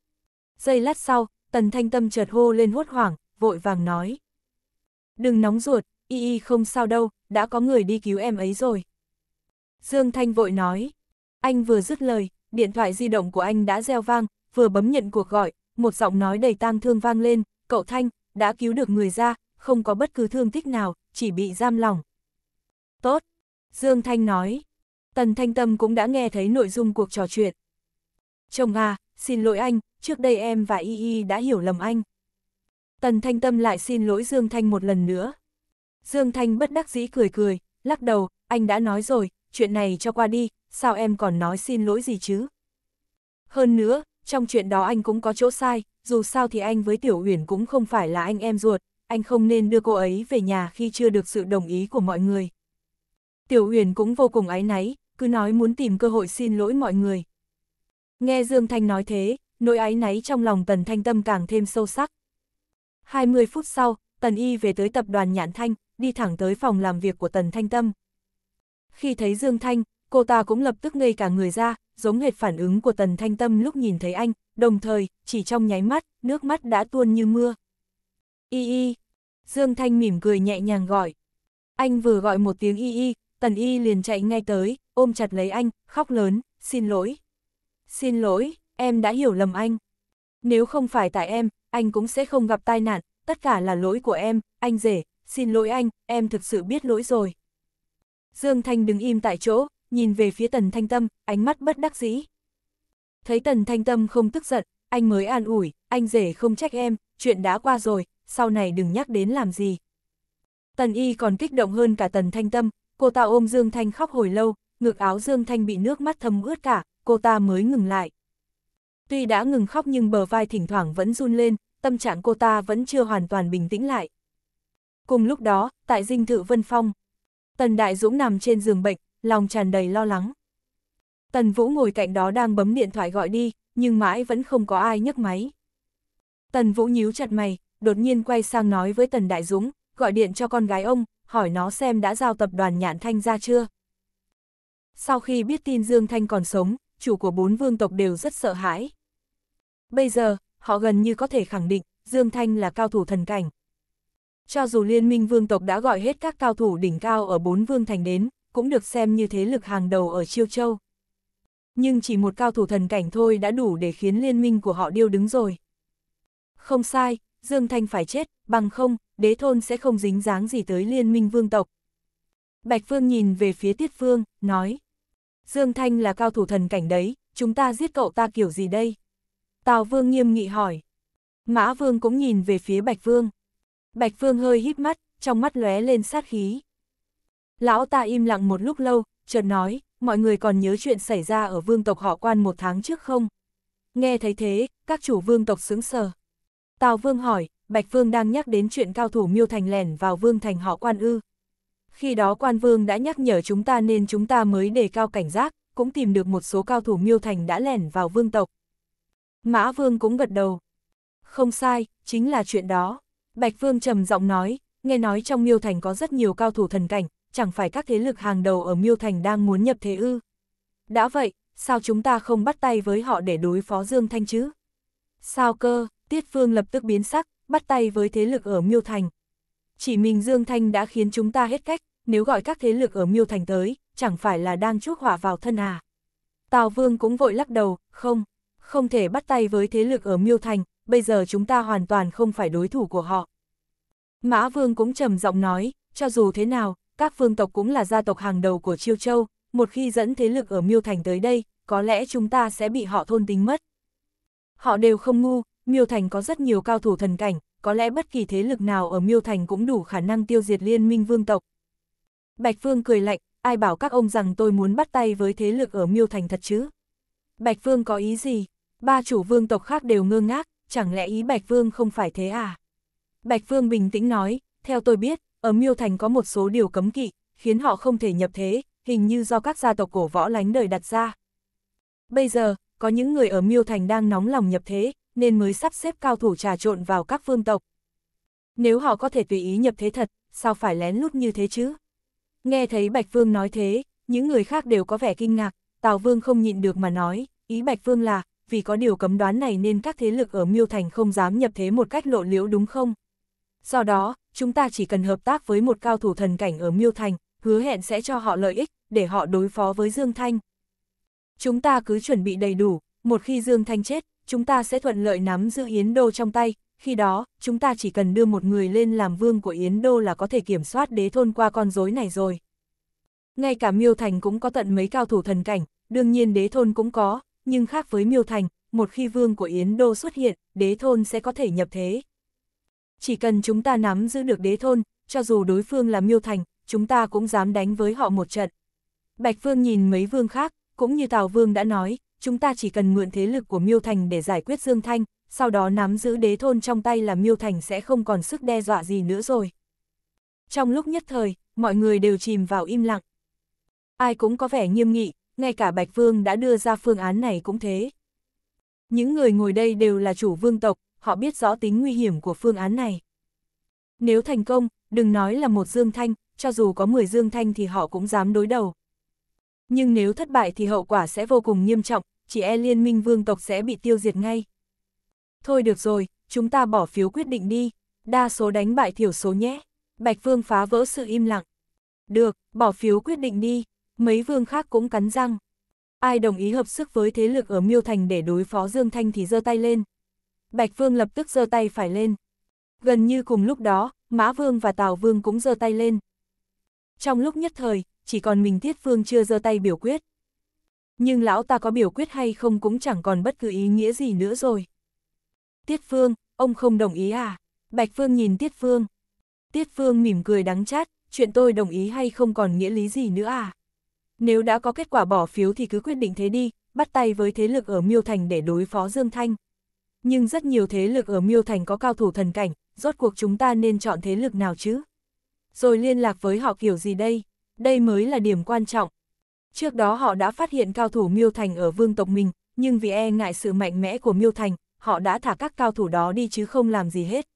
Speaker 1: Giây lát sau, tần thanh tâm chợt hô lên hốt hoảng, vội vàng nói. Đừng nóng ruột, y y không sao đâu, đã có người đi cứu em ấy rồi. Dương Thanh vội nói. Anh vừa dứt lời, điện thoại di động của anh đã reo vang, vừa bấm nhận cuộc gọi, một giọng nói đầy tang thương vang lên, cậu Thanh, đã cứu được người ra, không có bất cứ thương tích nào, chỉ bị giam lòng. Tốt, Dương Thanh nói, Tần Thanh Tâm cũng đã nghe thấy nội dung cuộc trò chuyện. Chồng à, xin lỗi anh, trước đây em và Y Y đã hiểu lầm anh. Tần Thanh Tâm lại xin lỗi Dương Thanh một lần nữa. Dương Thanh bất đắc dĩ cười cười, lắc đầu, anh đã nói rồi, chuyện này cho qua đi, sao em còn nói xin lỗi gì chứ? Hơn nữa, trong chuyện đó anh cũng có chỗ sai, dù sao thì anh với Tiểu Uyển cũng không phải là anh em ruột, anh không nên đưa cô ấy về nhà khi chưa được sự đồng ý của mọi người. Tiểu Uyển cũng vô cùng áy náy, cứ nói muốn tìm cơ hội xin lỗi mọi người. Nghe Dương Thanh nói thế, nỗi áy náy trong lòng Tần Thanh Tâm càng thêm sâu sắc. 20 phút sau, Tần Y về tới tập đoàn Nhạn Thanh, đi thẳng tới phòng làm việc của Tần Thanh Tâm. Khi thấy Dương Thanh, cô ta cũng lập tức ngây cả người ra, giống hệt phản ứng của Tần Thanh Tâm lúc nhìn thấy anh, đồng thời, chỉ trong nháy mắt, nước mắt đã tuôn như mưa. Y y, Dương Thanh mỉm cười nhẹ nhàng gọi. Anh vừa gọi một tiếng y y, Tần Y liền chạy ngay tới, ôm chặt lấy anh, khóc lớn, xin lỗi. Xin lỗi, em đã hiểu lầm anh. Nếu không phải tại em, anh cũng sẽ không gặp tai nạn, tất cả là lỗi của em, anh rể, xin lỗi anh, em thực sự biết lỗi rồi. Dương Thanh đứng im tại chỗ, nhìn về phía Tần Thanh Tâm, ánh mắt bất đắc dĩ. Thấy Tần Thanh Tâm không tức giận, anh mới an ủi, anh rể không trách em, chuyện đã qua rồi, sau này đừng nhắc đến làm gì. Tần Y còn kích động hơn cả Tần Thanh Tâm, cô ta ôm Dương Thanh khóc hồi lâu, ngực áo Dương Thanh bị nước mắt thấm ướt cả, cô ta mới ngừng lại. Tuy đã ngừng khóc nhưng bờ vai thỉnh thoảng vẫn run lên, tâm trạng cô ta vẫn chưa hoàn toàn bình tĩnh lại. Cùng lúc đó, tại dinh thự Vân Phong, Tần Đại Dũng nằm trên giường bệnh, lòng tràn đầy lo lắng. Tần Vũ ngồi cạnh đó đang bấm điện thoại gọi đi, nhưng mãi vẫn không có ai nhấc máy. Tần Vũ nhíu chặt mày, đột nhiên quay sang nói với Tần Đại Dũng, gọi điện cho con gái ông, hỏi nó xem đã giao tập đoàn nhạn thanh ra chưa. Sau khi biết tin Dương Thanh còn sống, chủ của bốn vương tộc đều rất sợ hãi. Bây giờ, họ gần như có thể khẳng định, Dương Thanh là cao thủ thần cảnh. Cho dù liên minh vương tộc đã gọi hết các cao thủ đỉnh cao ở bốn vương thành đến, cũng được xem như thế lực hàng đầu ở Chiêu Châu. Nhưng chỉ một cao thủ thần cảnh thôi đã đủ để khiến liên minh của họ điêu đứng rồi. Không sai, Dương Thanh phải chết, bằng không, đế thôn sẽ không dính dáng gì tới liên minh vương tộc, Bạch Phương nhìn về phía Tiết Phương, nói. Dương Thanh là cao thủ thần cảnh đấy, chúng ta giết cậu ta kiểu gì đây? Tào Vương nghiêm nghị hỏi. Mã Vương cũng nhìn về phía Bạch Vương. Bạch Vương hơi hít mắt, trong mắt lóe lên sát khí. Lão ta im lặng một lúc lâu, chợt nói, mọi người còn nhớ chuyện xảy ra ở vương tộc họ quan một tháng trước không? Nghe thấy thế, các chủ vương tộc sững sờ. Tào Vương hỏi, Bạch Vương đang nhắc đến chuyện cao thủ miêu thành lẻn vào vương thành họ quan ư khi đó quan vương đã nhắc nhở chúng ta nên chúng ta mới đề cao cảnh giác, cũng tìm được một số cao thủ miêu thành đã lẻn vào vương tộc. Mã vương cũng gật đầu. Không sai, chính là chuyện đó. Bạch vương trầm giọng nói, nghe nói trong miêu thành có rất nhiều cao thủ thần cảnh, chẳng phải các thế lực hàng đầu ở miêu thành đang muốn nhập thế ư. Đã vậy, sao chúng ta không bắt tay với họ để đối phó Dương Thanh chứ? Sao cơ, Tiết vương lập tức biến sắc, bắt tay với thế lực ở miêu thành, chỉ mình Dương Thanh đã khiến chúng ta hết cách, nếu gọi các thế lực ở miêu thành tới, chẳng phải là đang chuốc hỏa vào thân à. Tào Vương cũng vội lắc đầu, không, không thể bắt tay với thế lực ở miêu thành, bây giờ chúng ta hoàn toàn không phải đối thủ của họ. Mã Vương cũng trầm giọng nói, cho dù thế nào, các phương tộc cũng là gia tộc hàng đầu của Chiêu Châu, một khi dẫn thế lực ở Miêu Thành tới đây, có lẽ chúng ta sẽ bị họ thôn tính mất. Họ đều không ngu, Miêu Thành có rất nhiều cao thủ thần cảnh, có lẽ bất kỳ thế lực nào ở Miêu Thành cũng đủ khả năng tiêu diệt liên minh vương tộc. Bạch Phương cười lạnh, ai bảo các ông rằng tôi muốn bắt tay với thế lực ở Miêu Thành thật chứ? Bạch Phương có ý gì? Ba chủ vương tộc khác đều ngơ ngác, chẳng lẽ ý Bạch Phương không phải thế à? Bạch Phương bình tĩnh nói, theo tôi biết, ở Miêu Thành có một số điều cấm kỵ, khiến họ không thể nhập thế, hình như do các gia tộc cổ võ lánh đời đặt ra. Bây giờ, có những người ở Miêu Thành đang nóng lòng nhập thế, nên mới sắp xếp cao thủ trà trộn vào các phương tộc. Nếu họ có thể tùy ý nhập thế thật, sao phải lén lút như thế chứ? Nghe thấy Bạch Vương nói thế, những người khác đều có vẻ kinh ngạc, Tào Vương không nhịn được mà nói, ý Bạch Vương là, vì có điều cấm đoán này nên các thế lực ở Miêu Thành không dám nhập thế một cách lộ liễu đúng không? Do đó, chúng ta chỉ cần hợp tác với một cao thủ thần cảnh ở Miêu Thành, hứa hẹn sẽ cho họ lợi ích, để họ đối phó với Dương Thanh. Chúng ta cứ chuẩn bị đầy đủ, một khi Dương Thanh chết, chúng ta sẽ thuận lợi nắm giữ Yến Đô trong tay, khi đó, chúng ta chỉ cần đưa một người lên làm vương của Yến Đô là có thể kiểm soát đế thôn qua con rối này rồi. Ngay cả Miêu Thành cũng có tận mấy cao thủ thần cảnh, đương nhiên đế thôn cũng có, nhưng khác với Miêu Thành, một khi vương của Yến Đô xuất hiện, đế thôn sẽ có thể nhập thế. Chỉ cần chúng ta nắm giữ được đế thôn, cho dù đối phương là Miêu Thành, chúng ta cũng dám đánh với họ một trận. Bạch Phương nhìn mấy vương khác, cũng như Tào Vương đã nói, chúng ta chỉ cần mượn thế lực của Miêu Thành để giải quyết Dương Thanh, sau đó nắm giữ đế thôn trong tay là Miêu Thành sẽ không còn sức đe dọa gì nữa rồi. Trong lúc nhất thời, mọi người đều chìm vào im lặng. Ai cũng có vẻ nghiêm nghị, ngay cả Bạch Vương đã đưa ra phương án này cũng thế. Những người ngồi đây đều là chủ vương tộc, họ biết rõ tính nguy hiểm của phương án này. Nếu thành công, đừng nói là một Dương Thanh, cho dù có 10 Dương Thanh thì họ cũng dám đối đầu. Nhưng nếu thất bại thì hậu quả sẽ vô cùng nghiêm trọng, chỉ e liên minh vương tộc sẽ bị tiêu diệt ngay. Thôi được rồi, chúng ta bỏ phiếu quyết định đi, đa số đánh bại thiểu số nhé. Bạch Vương phá vỡ sự im lặng. Được, bỏ phiếu quyết định đi, mấy vương khác cũng cắn răng. Ai đồng ý hợp sức với thế lực ở Miêu Thành để đối phó Dương Thanh thì giơ tay lên. Bạch Vương lập tức giơ tay phải lên. Gần như cùng lúc đó, Mã Vương và Tào Vương cũng giơ tay lên. Trong lúc nhất thời, chỉ còn mình Thiết Vương chưa giơ tay biểu quyết. Nhưng lão ta có biểu quyết hay không cũng chẳng còn bất cứ ý nghĩa gì nữa rồi. Tiết Phương, ông không đồng ý à? Bạch Phương nhìn Tiết Phương. Tiết Phương mỉm cười đắng chát, chuyện tôi đồng ý hay không còn nghĩa lý gì nữa à? Nếu đã có kết quả bỏ phiếu thì cứ quyết định thế đi, bắt tay với thế lực ở Miêu Thành để đối phó Dương Thanh. Nhưng rất nhiều thế lực ở Miêu Thành có cao thủ thần cảnh, rốt cuộc chúng ta nên chọn thế lực nào chứ? Rồi liên lạc với họ kiểu gì đây? Đây mới là điểm quan trọng, Trước đó họ đã phát hiện cao thủ Miêu Thành ở vương tộc mình, nhưng vì e ngại sự mạnh mẽ của Miêu Thành, họ đã thả các cao thủ đó đi chứ không làm gì hết.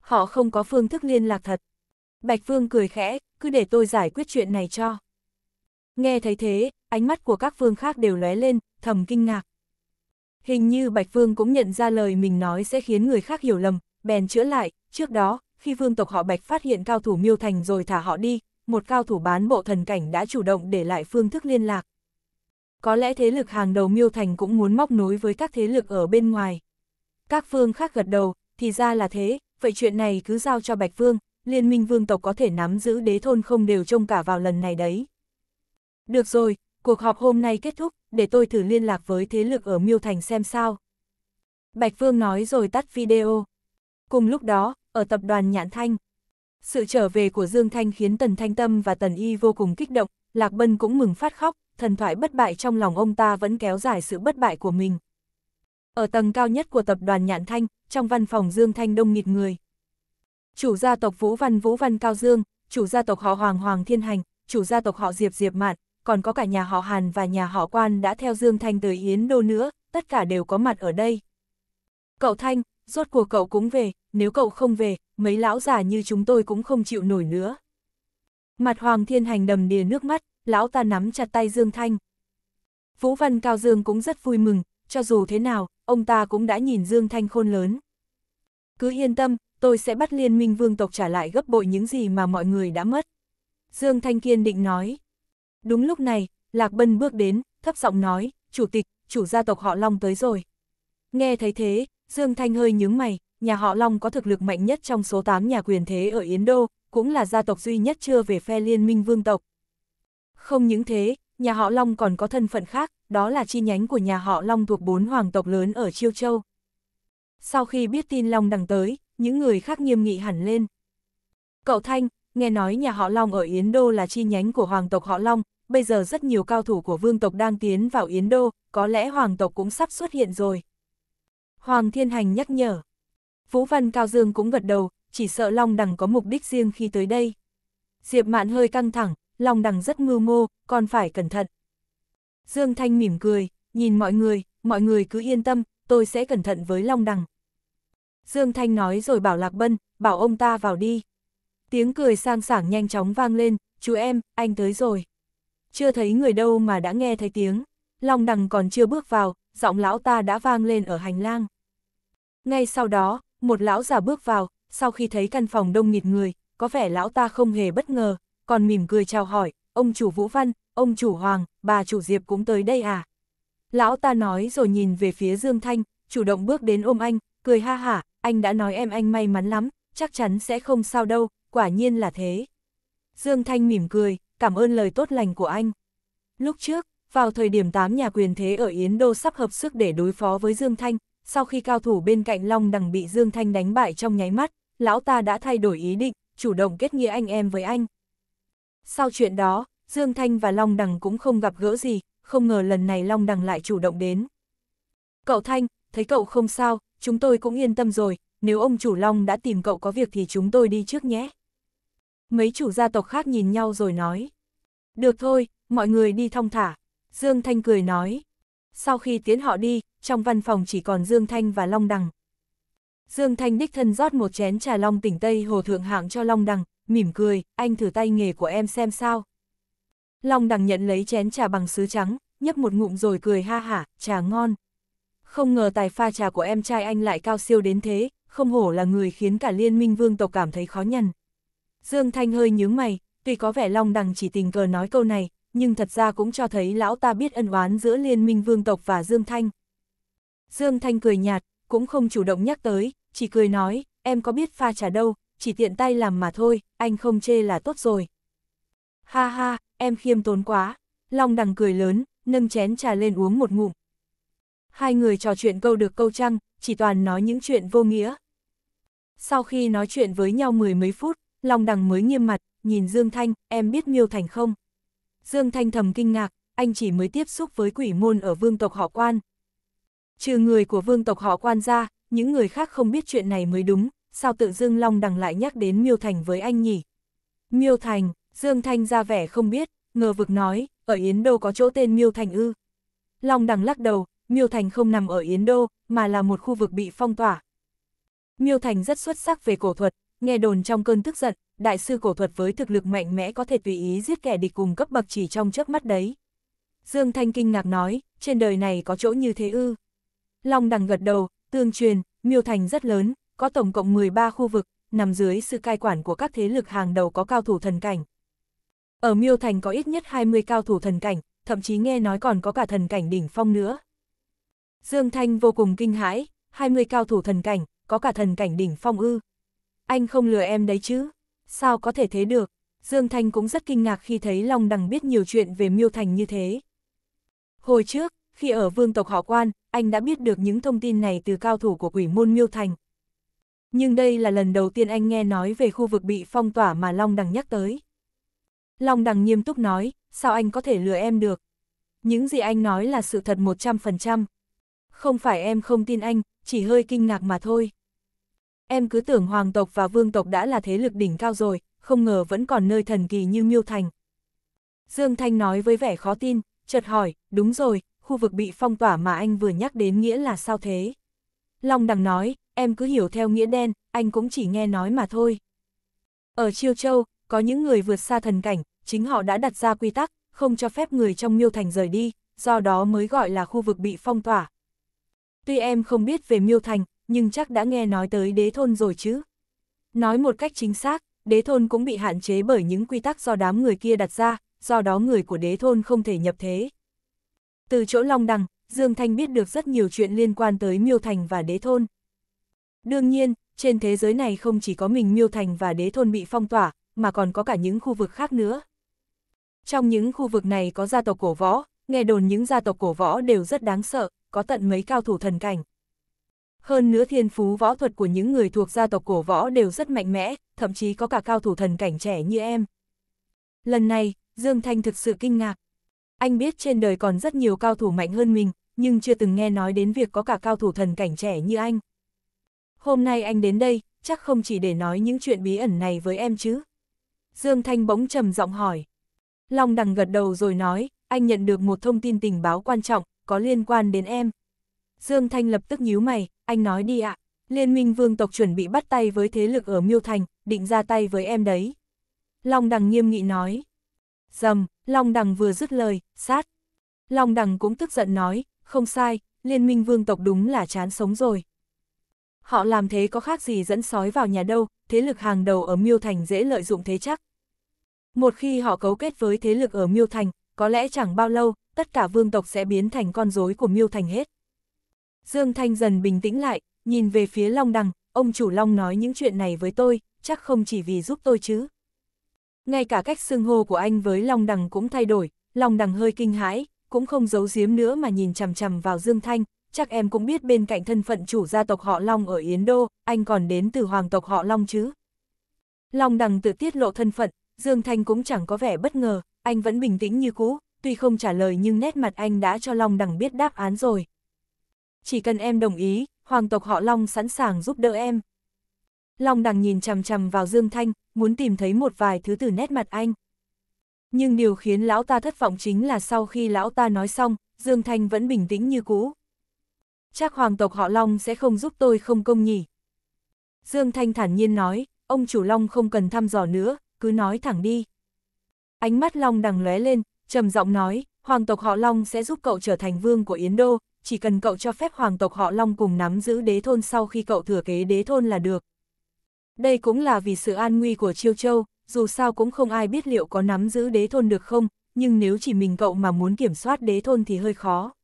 Speaker 1: Họ không có phương thức liên lạc thật. Bạch Vương cười khẽ, cứ để tôi giải quyết chuyện này cho. Nghe thấy thế, ánh mắt của các vương khác đều lóe lên, thầm kinh ngạc. Hình như Bạch Vương cũng nhận ra lời mình nói sẽ khiến người khác hiểu lầm, bèn chữa lại, trước đó, khi vương tộc họ Bạch phát hiện cao thủ Miêu Thành rồi thả họ đi, một cao thủ bán bộ thần cảnh đã chủ động để lại phương thức liên lạc. Có lẽ thế lực hàng đầu Miêu Thành cũng muốn móc nối với các thế lực ở bên ngoài. Các phương khác gật đầu, thì ra là thế, vậy chuyện này cứ giao cho Bạch Vương, liên minh vương tộc có thể nắm giữ đế thôn không đều trông cả vào lần này đấy. Được rồi, cuộc họp hôm nay kết thúc, để tôi thử liên lạc với thế lực ở Miêu Thành xem sao. Bạch Vương nói rồi tắt video. Cùng lúc đó, ở tập đoàn Nhạn Thanh, sự trở về của Dương Thanh khiến Tần Thanh Tâm và Tần Y vô cùng kích động, Lạc Bân cũng mừng phát khóc, thần thoại bất bại trong lòng ông ta vẫn kéo dài sự bất bại của mình. Ở tầng cao nhất của tập đoàn Nhạn Thanh, trong văn phòng Dương Thanh đông nghịt người. Chủ gia tộc Vũ Văn Vũ Văn Cao Dương, chủ gia tộc họ Hoàng Hoàng Thiên Hành, chủ gia tộc họ Diệp Diệp Mạn, còn có cả nhà họ Hàn và nhà họ Quan đã theo Dương Thanh tới Yến Đô nữa, tất cả đều có mặt ở đây. Cậu Thanh, rốt cuộc cậu cũng về, nếu cậu không về, mấy lão già như chúng tôi cũng không chịu nổi nữa. Mặt Hoàng Thiên Hành đầm đìa nước mắt, lão ta nắm chặt tay Dương Thanh. Vũ Văn Cao Dương cũng rất vui mừng, cho dù thế nào, ông ta cũng đã nhìn Dương Thanh khôn lớn. Cứ yên tâm, tôi sẽ bắt liên minh vương tộc trả lại gấp bội những gì mà mọi người đã mất. Dương Thanh kiên định nói. Đúng lúc này, Lạc Bân bước đến, thấp giọng nói, chủ tịch, chủ gia tộc họ Long tới rồi. Nghe thấy thế, Dương Thanh hơi nhướng mày, nhà họ Long có thực lực mạnh nhất trong số 8 nhà quyền thế ở Yến Đô, cũng là gia tộc duy nhất chưa về phe liên minh vương tộc. Không những thế, nhà họ Long còn có thân phận khác, đó là chi nhánh của nhà họ Long thuộc bốn hoàng tộc lớn ở Chiêu Châu. Sau khi biết tin Long đằng tới, những người khác nghiêm nghị hẳn lên. Cậu Thanh, nghe nói nhà họ Long ở Yến Đô là chi nhánh của hoàng tộc họ Long, bây giờ rất nhiều cao thủ của vương tộc đang tiến vào Yến Đô, có lẽ hoàng tộc cũng sắp xuất hiện rồi. Hoàng Thiên Hành nhắc nhở. Vũ Văn Cao Dương cũng gật đầu, chỉ sợ Long Đằng có mục đích riêng khi tới đây. Diệp Mạn hơi căng thẳng, Long Đằng rất mưu mô, còn phải cẩn thận. Dương Thanh mỉm cười, nhìn mọi người, mọi người cứ yên tâm, tôi sẽ cẩn thận với Long Đằng. Dương Thanh nói rồi bảo Lạc Bân, bảo ông ta vào đi. Tiếng cười sang sảng nhanh chóng vang lên, chú em, anh tới rồi. Chưa thấy người đâu mà đã nghe thấy tiếng, Long Đằng còn chưa bước vào, giọng lão ta đã vang lên ở hành lang. Ngay sau đó, một lão già bước vào, sau khi thấy căn phòng đông nghịt người, có vẻ lão ta không hề bất ngờ, còn mỉm cười chào hỏi, ông chủ Vũ Văn, ông chủ Hoàng, bà chủ Diệp cũng tới đây à? Lão ta nói rồi nhìn về phía Dương Thanh, chủ động bước đến ôm anh, cười ha hả, anh đã nói em anh may mắn lắm, chắc chắn sẽ không sao đâu, quả nhiên là thế. Dương Thanh mỉm cười, cảm ơn lời tốt lành của anh. Lúc trước, vào thời điểm tám nhà quyền thế ở Yến Đô sắp hợp sức để đối phó với Dương Thanh, sau khi cao thủ bên cạnh Long Đằng bị Dương Thanh đánh bại trong nháy mắt, lão ta đã thay đổi ý định, chủ động kết nghĩa anh em với anh. Sau chuyện đó, Dương Thanh và Long Đằng cũng không gặp gỡ gì, không ngờ lần này Long Đằng lại chủ động đến. Cậu Thanh, thấy cậu không sao, chúng tôi cũng yên tâm rồi, nếu ông chủ Long đã tìm cậu có việc thì chúng tôi đi trước nhé. Mấy chủ gia tộc khác nhìn nhau rồi nói. Được thôi, mọi người đi thong thả. Dương Thanh cười nói. Sau khi tiến họ đi, trong văn phòng chỉ còn Dương Thanh và Long Đằng. Dương Thanh đích thân rót một chén trà long tỉnh Tây Hồ Thượng hạng cho Long Đằng, mỉm cười, anh thử tay nghề của em xem sao. Long Đằng nhận lấy chén trà bằng sứ trắng, nhấp một ngụm rồi cười ha hả, trà ngon. Không ngờ tài pha trà của em trai anh lại cao siêu đến thế, không hổ là người khiến cả liên minh vương tộc cảm thấy khó nhằn. Dương Thanh hơi nhướng mày, tuy có vẻ Long Đằng chỉ tình cờ nói câu này, nhưng thật ra cũng cho thấy lão ta biết ân oán giữa liên minh vương tộc và Dương Thanh. Dương Thanh cười nhạt, cũng không chủ động nhắc tới, chỉ cười nói, em có biết pha trà đâu, chỉ tiện tay làm mà thôi, anh không chê là tốt rồi. Ha ha, em khiêm tốn quá, Long đằng cười lớn, nâng chén trà lên uống một ngụm. Hai người trò chuyện câu được câu trăng, chỉ toàn nói những chuyện vô nghĩa. Sau khi nói chuyện với nhau mười mấy phút, Long đằng mới nghiêm mặt, nhìn Dương Thanh, em biết miêu thành không? Dương Thanh thầm kinh ngạc, anh chỉ mới tiếp xúc với quỷ môn ở vương tộc họ quan. Trừ người của vương tộc họ quan ra, những người khác không biết chuyện này mới đúng, sao tự Dương Long đằng lại nhắc đến Miêu Thành với anh nhỉ? Miêu Thành, Dương Thanh ra vẻ không biết, ngờ vực nói, ở Yến Đô có chỗ tên Miêu Thành ư. Long đằng lắc đầu, Miêu Thành không nằm ở Yến Đô, mà là một khu vực bị phong tỏa. Miêu Thành rất xuất sắc về cổ thuật, nghe đồn trong cơn tức giận, đại sư cổ thuật với thực lực mạnh mẽ có thể tùy ý giết kẻ địch cùng cấp bậc chỉ trong chớp mắt đấy. Dương Thanh kinh ngạc nói, trên đời này có chỗ như thế ư. Long đằng gật đầu, tương truyền, miêu thành rất lớn, có tổng cộng 13 khu vực, nằm dưới sự cai quản của các thế lực hàng đầu có cao thủ thần cảnh. Ở miêu thành có ít nhất 20 cao thủ thần cảnh, thậm chí nghe nói còn có cả thần cảnh đỉnh phong nữa. Dương Thanh vô cùng kinh hãi, 20 cao thủ thần cảnh, có cả thần cảnh đỉnh phong ư. Anh không lừa em đấy chứ sao có thể thế được? Dương Thanh cũng rất kinh ngạc khi thấy Long Đằng biết nhiều chuyện về Miêu Thành như thế. Hồi trước, khi ở vương tộc họ quan, anh đã biết được những thông tin này từ cao thủ của quỷ môn Miêu Thành. Nhưng đây là lần đầu tiên anh nghe nói về khu vực bị phong tỏa mà Long Đằng nhắc tới. Long Đằng nghiêm túc nói, sao anh có thể lừa em được? Những gì anh nói là sự thật 100%. Không phải em không tin anh, chỉ hơi kinh ngạc mà thôi em cứ tưởng hoàng tộc và vương tộc đã là thế lực đỉnh cao rồi, không ngờ vẫn còn nơi thần kỳ như miêu thành. Dương Thanh nói với vẻ khó tin, chợt hỏi, đúng rồi, khu vực bị phong tỏa mà anh vừa nhắc đến nghĩa là sao thế? Long đằng nói, em cứ hiểu theo nghĩa đen, anh cũng chỉ nghe nói mà thôi. Ở Chiêu Châu, có những người vượt xa thần cảnh, chính họ đã đặt ra quy tắc, không cho phép người trong miêu thành rời đi, do đó mới gọi là khu vực bị phong tỏa. Tuy em không biết về miêu thành, nhưng chắc đã nghe nói tới đế thôn rồi chứ. Nói một cách chính xác, đế thôn cũng bị hạn chế bởi những quy tắc do đám người kia đặt ra, do đó người của đế thôn không thể nhập thế. Từ chỗ Long Đằng, Dương Thanh biết được rất nhiều chuyện liên quan tới Miêu Thành và đế thôn. Đương nhiên, trên thế giới này không chỉ có mình Miêu Thành và đế thôn bị phong tỏa, mà còn có cả những khu vực khác nữa. Trong những khu vực này có gia tộc cổ võ, nghe đồn những gia tộc cổ võ đều rất đáng sợ, có tận mấy cao thủ thần cảnh. Hơn nữa thiên phú võ thuật của những người thuộc gia tộc cổ võ đều rất mạnh mẽ, thậm chí có cả cao thủ thần cảnh trẻ như em. Lần này, Dương Thanh thực sự kinh ngạc. Anh biết trên đời còn rất nhiều cao thủ mạnh hơn mình, nhưng chưa từng nghe nói đến việc có cả cao thủ thần cảnh trẻ như anh. Hôm nay anh đến đây, chắc không chỉ để nói những chuyện bí ẩn này với em chứ. Dương Thanh bỗng trầm giọng hỏi. Long đằng gật đầu rồi nói, anh nhận được một thông tin tình báo quan trọng, có liên quan đến em. Dương Thanh lập tức nhíu mày, anh nói đi ạ, liên minh vương tộc chuẩn bị bắt tay với thế lực ở Miêu Thành, định ra tay với em đấy. Long Đằng nghiêm nghị nói. Dầm, Long Đằng vừa dứt lời, sát. Long Đằng cũng tức giận nói, không sai, liên minh vương tộc đúng là chán sống rồi. Họ làm thế có khác gì dẫn sói vào nhà đâu, thế lực hàng đầu ở Miêu Thành dễ lợi dụng thế chắc. Một khi họ cấu kết với thế lực ở Miêu Thành, có lẽ chẳng bao lâu, tất cả vương tộc sẽ biến thành con rối của Miêu Thành hết. Dương Thanh dần bình tĩnh lại, nhìn về phía Long Đằng, ông chủ Long nói những chuyện này với tôi, chắc không chỉ vì giúp tôi chứ. Ngay cả cách xưng hô của anh với Long Đằng cũng thay đổi, Long Đằng hơi kinh hãi, cũng không giấu giếm nữa mà nhìn chằm chằm vào Dương Thanh, chắc em cũng biết bên cạnh thân phận chủ gia tộc họ Long ở Yến Đô, anh còn đến từ hoàng tộc họ Long chứ. Long Đằng tự tiết lộ thân phận, Dương Thanh cũng chẳng có vẻ bất ngờ, anh vẫn bình tĩnh như cũ, tuy không trả lời nhưng nét mặt anh đã cho Long Đằng biết đáp án rồi chỉ cần em đồng ý, hoàng tộc họ Long sẵn sàng giúp đỡ em. Long đằng nhìn chằm chằm vào Dương Thanh, muốn tìm thấy một vài thứ từ nét mặt anh. Nhưng điều khiến lão ta thất vọng chính là sau khi lão ta nói xong, Dương Thanh vẫn bình tĩnh như cũ. Chắc hoàng tộc họ Long sẽ không giúp tôi không công nhỉ. Dương Thanh thản nhiên nói, ông chủ Long không cần thăm dò nữa, cứ nói thẳng đi. Ánh mắt Long đằng lóe lên, trầm giọng nói, hoàng tộc họ Long sẽ giúp cậu trở thành vương của Yến Đô, chỉ cần cậu cho phép hoàng tộc họ Long cùng nắm giữ đế thôn sau khi cậu thừa kế đế thôn là được. Đây cũng là vì sự an nguy của Chiêu Châu, dù sao cũng không ai biết liệu có nắm giữ đế thôn được không, nhưng nếu chỉ mình cậu mà muốn kiểm soát đế thôn thì hơi khó.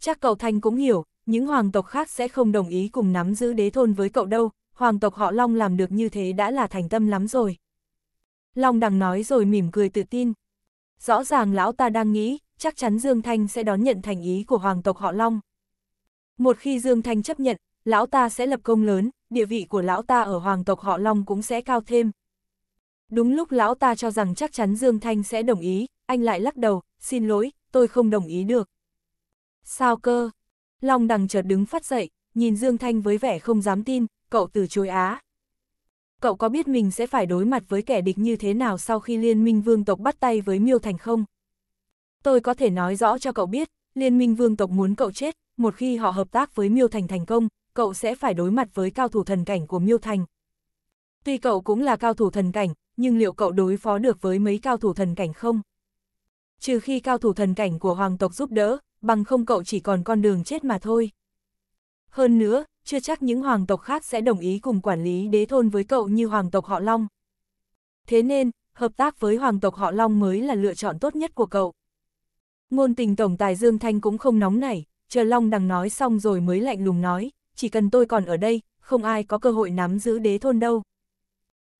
Speaker 1: Chắc cậu Thanh cũng hiểu, những hoàng tộc khác sẽ không đồng ý cùng nắm giữ đế thôn với cậu đâu, hoàng tộc họ Long làm được như thế đã là thành tâm lắm rồi. Long đằng nói rồi mỉm cười tự tin. Rõ ràng lão ta đang nghĩ, chắc chắn Dương Thanh sẽ đón nhận thành ý của hoàng tộc họ Long. Một khi Dương Thanh chấp nhận, lão ta sẽ lập công lớn, địa vị của lão ta ở hoàng tộc họ Long cũng sẽ cao thêm. Đúng lúc lão ta cho rằng chắc chắn Dương Thanh sẽ đồng ý, anh lại lắc đầu, xin lỗi, tôi không đồng ý được. Sao cơ? Long đằng chợt đứng phát dậy, nhìn Dương Thanh với vẻ không dám tin, cậu từ chối á. Cậu có biết mình sẽ phải đối mặt với kẻ địch như thế nào sau khi liên minh vương tộc bắt tay với miêu thành không? Tôi có thể nói rõ cho cậu biết, liên minh vương tộc muốn cậu chết, một khi họ hợp tác với Miêu Thành thành công, cậu sẽ phải đối mặt với cao thủ thần cảnh của Miêu Thành. Tuy cậu cũng là cao thủ thần cảnh, nhưng liệu cậu đối phó được với mấy cao thủ thần cảnh không? Trừ khi cao thủ thần cảnh của hoàng tộc giúp đỡ, bằng không cậu chỉ còn con đường chết mà thôi. Hơn nữa, chưa chắc những hoàng tộc khác sẽ đồng ý cùng quản lý đế thôn với cậu như hoàng tộc họ Long. Thế nên, hợp tác với hoàng tộc họ Long mới là lựa chọn tốt nhất của cậu. Ngôn tình tổng tài Dương Thanh cũng không nóng nảy, chờ Long Đằng nói xong rồi mới lạnh lùng nói, chỉ cần tôi còn ở đây, không ai có cơ hội nắm giữ đế thôn đâu.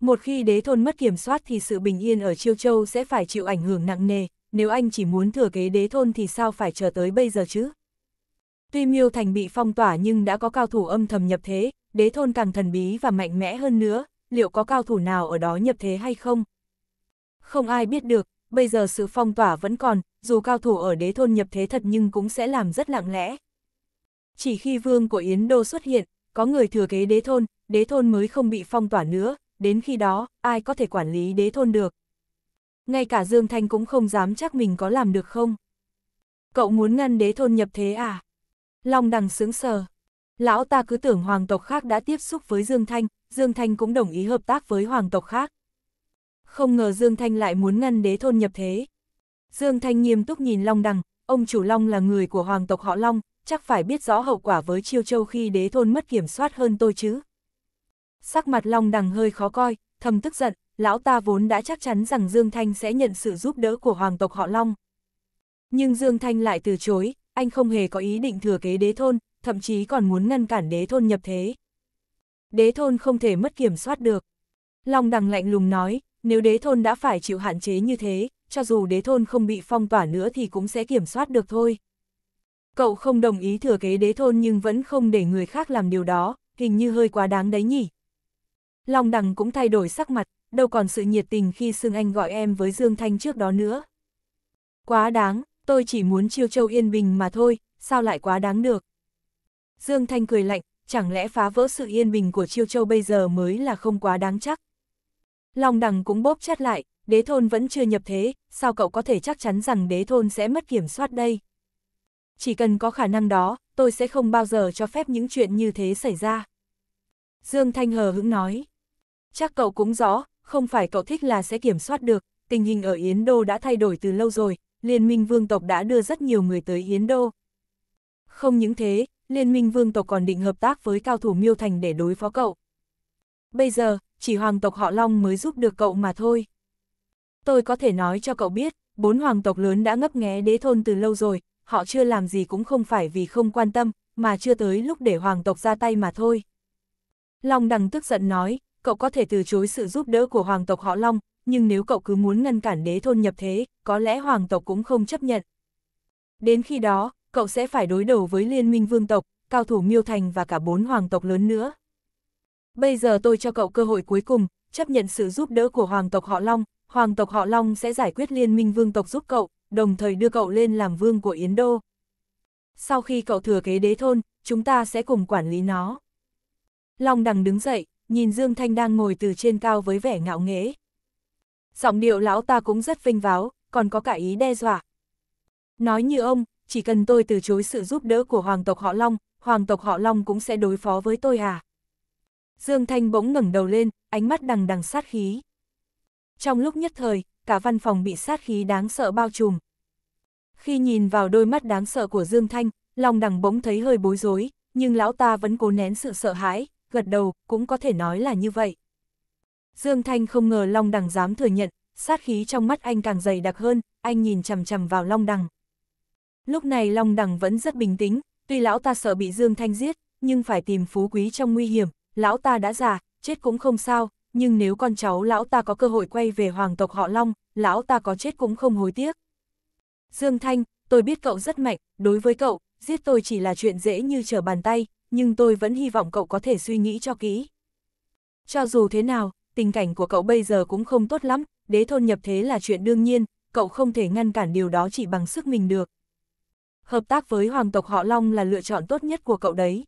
Speaker 1: Một khi đế thôn mất kiểm soát thì sự bình yên ở Chiêu Châu sẽ phải chịu ảnh hưởng nặng nề, nếu anh chỉ muốn thừa kế đế thôn thì sao phải chờ tới bây giờ chứ? Tuy Miêu Thành bị phong tỏa nhưng đã có cao thủ âm thầm nhập thế, đế thôn càng thần bí và mạnh mẽ hơn nữa, liệu có cao thủ nào ở đó nhập thế hay không? Không ai biết được, bây giờ sự phong tỏa vẫn còn, dù cao thủ ở đế thôn nhập thế thật nhưng cũng sẽ làm rất lặng lẽ. Chỉ khi vương của Yến Đô xuất hiện, có người thừa kế đế thôn, đế thôn mới không bị phong tỏa nữa, đến khi đó, ai có thể quản lý đế thôn được. Ngay cả Dương Thanh cũng không dám chắc mình có làm được không. Cậu muốn ngăn đế thôn nhập thế à? Long đằng sướng sờ. Lão ta cứ tưởng hoàng tộc khác đã tiếp xúc với Dương Thanh, Dương Thanh cũng đồng ý hợp tác với hoàng tộc khác không ngờ Dương Thanh lại muốn ngăn đế thôn nhập thế. Dương Thanh nghiêm túc nhìn Long Đằng, ông chủ Long là người của hoàng tộc họ Long, chắc phải biết rõ hậu quả với chiêu châu khi đế thôn mất kiểm soát hơn tôi chứ. Sắc mặt Long Đằng hơi khó coi, thầm tức giận, lão ta vốn đã chắc chắn rằng Dương Thanh sẽ nhận sự giúp đỡ của hoàng tộc họ Long. Nhưng Dương Thanh lại từ chối, anh không hề có ý định thừa kế đế thôn, thậm chí còn muốn ngăn cản đế thôn nhập thế. Đế thôn không thể mất kiểm soát được. Long đằng lạnh lùng nói, nếu đế thôn đã phải chịu hạn chế như thế, cho dù đế thôn không bị phong tỏa nữa thì cũng sẽ kiểm soát được thôi. Cậu không đồng ý thừa kế đế thôn nhưng vẫn không để người khác làm điều đó, hình như hơi quá đáng đấy nhỉ. Long đằng cũng thay đổi sắc mặt, đâu còn sự nhiệt tình khi Sương Anh gọi em với Dương Thanh trước đó nữa. Quá đáng, tôi chỉ muốn chiêu châu yên bình mà thôi, sao lại quá đáng được. Dương Thanh cười lạnh, chẳng lẽ phá vỡ sự yên bình của chiêu châu bây giờ mới là không quá đáng chắc. Long đằng cũng bóp chát lại, đế thôn vẫn chưa nhập thế, sao cậu có thể chắc chắn rằng đế thôn sẽ mất kiểm soát đây? Chỉ cần có khả năng đó, tôi sẽ không bao giờ cho phép những chuyện như thế xảy ra. Dương Thanh hờ hững nói. Chắc cậu cũng rõ, không phải cậu thích là sẽ kiểm soát được, tình hình ở Yến Đô đã thay đổi từ lâu rồi, Liên minh vương tộc đã đưa rất nhiều người tới Yến Đô. Không những thế, Liên minh vương tộc còn định hợp tác với cao thủ miêu thành để đối phó cậu. Bây giờ, chỉ hoàng tộc họ Long mới giúp được cậu mà thôi. Tôi có thể nói cho cậu biết, bốn hoàng tộc lớn đã ngấp nghé đế thôn từ lâu rồi, họ chưa làm gì cũng không phải vì không quan tâm, mà chưa tới lúc để hoàng tộc ra tay mà thôi. Long đằng tức giận nói, cậu có thể từ chối sự giúp đỡ của hoàng tộc họ Long, nhưng nếu cậu cứ muốn ngăn cản đế thôn nhập thế, có lẽ hoàng tộc cũng không chấp nhận. Đến khi đó, cậu sẽ phải đối đầu với liên minh vương tộc, cao thủ miêu thành và cả bốn hoàng tộc lớn nữa. Bây giờ tôi cho cậu cơ hội cuối cùng, chấp nhận sự giúp đỡ của hoàng tộc họ Long, hoàng tộc họ Long sẽ giải quyết liên minh vương tộc giúp cậu, đồng thời đưa cậu lên làm vương của Yến Đô. Sau khi cậu thừa kế đế thôn, chúng ta sẽ cùng quản lý nó. Long đằng đứng dậy, nhìn Dương Thanh đang ngồi từ trên cao với vẻ ngạo nghễ. Giọng điệu lão ta cũng rất vinh váo, còn có cả ý đe dọa. Nói như ông, chỉ cần tôi từ chối sự giúp đỡ của hoàng tộc họ Long, hoàng tộc họ Long cũng sẽ đối phó với tôi à? Dương Thanh bỗng ngẩng đầu lên, ánh mắt đằng đằng sát khí. Trong lúc nhất thời, cả văn phòng bị sát khí đáng sợ bao trùm. Khi nhìn vào đôi mắt đáng sợ của Dương Thanh, lòng đằng bỗng thấy hơi bối rối, nhưng lão ta vẫn cố nén sự sợ hãi, gật đầu, cũng có thể nói là như vậy. Dương Thanh không ngờ Long Đằng dám thừa nhận, sát khí trong mắt anh càng dày đặc hơn, anh nhìn chằm chằm vào Long Đằng. Lúc này Long Đằng vẫn rất bình tĩnh, tuy lão ta sợ bị Dương Thanh giết, nhưng phải tìm phú quý trong nguy hiểm, lão ta đã già, chết cũng không sao, nhưng nếu con cháu lão ta có cơ hội quay về hoàng tộc họ Long, lão ta có chết cũng không hối tiếc. Dương Thanh, tôi biết cậu rất mạnh, đối với cậu, giết tôi chỉ là chuyện dễ như trở bàn tay, nhưng tôi vẫn hy vọng cậu có thể suy nghĩ cho kỹ. Cho dù thế nào, tình cảnh của cậu bây giờ cũng không tốt lắm, đế thôn nhập thế là chuyện đương nhiên, cậu không thể ngăn cản điều đó chỉ bằng sức mình được. Hợp tác với hoàng tộc họ Long là lựa chọn tốt nhất của cậu đấy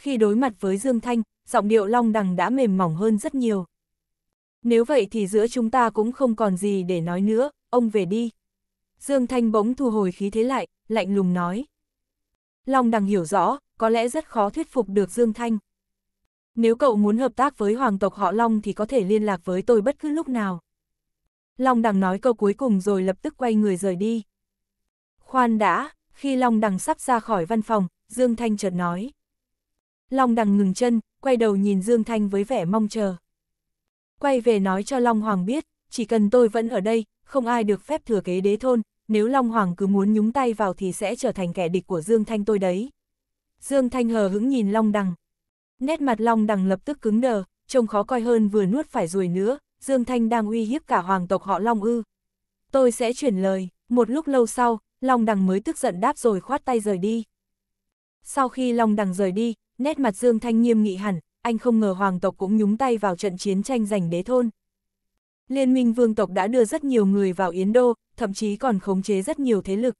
Speaker 1: khi đối mặt với Dương Thanh, giọng điệu long đằng đã mềm mỏng hơn rất nhiều. Nếu vậy thì giữa chúng ta cũng không còn gì để nói nữa, ông về đi. Dương Thanh bỗng thu hồi khí thế lại, lạnh lùng nói. Long đằng hiểu rõ, có lẽ rất khó thuyết phục được Dương Thanh. Nếu cậu muốn hợp tác với hoàng tộc họ Long thì có thể liên lạc với tôi bất cứ lúc nào. Long đằng nói câu cuối cùng rồi lập tức quay người rời đi. Khoan đã, khi Long đằng sắp ra khỏi văn phòng, Dương Thanh chợt nói. Long đằng ngừng chân, quay đầu nhìn Dương Thanh với vẻ mong chờ. Quay về nói cho Long Hoàng biết, chỉ cần tôi vẫn ở đây, không ai được phép thừa kế đế thôn, nếu Long Hoàng cứ muốn nhúng tay vào thì sẽ trở thành kẻ địch của Dương Thanh tôi đấy. Dương Thanh hờ hững nhìn Long Đằng. Nét mặt Long Đằng lập tức cứng đờ, trông khó coi hơn vừa nuốt phải ruồi nữa, Dương Thanh đang uy hiếp cả hoàng tộc họ Long ư. Tôi sẽ chuyển lời, một lúc lâu sau, Long Đằng mới tức giận đáp rồi khoát tay rời đi. Sau khi Long Đằng rời đi, Nét mặt Dương Thanh nghiêm nghị hẳn, anh không ngờ hoàng tộc cũng nhúng tay vào trận chiến tranh giành đế thôn. Liên minh vương tộc đã đưa rất nhiều người vào Yến Đô, thậm chí còn khống chế rất nhiều thế lực.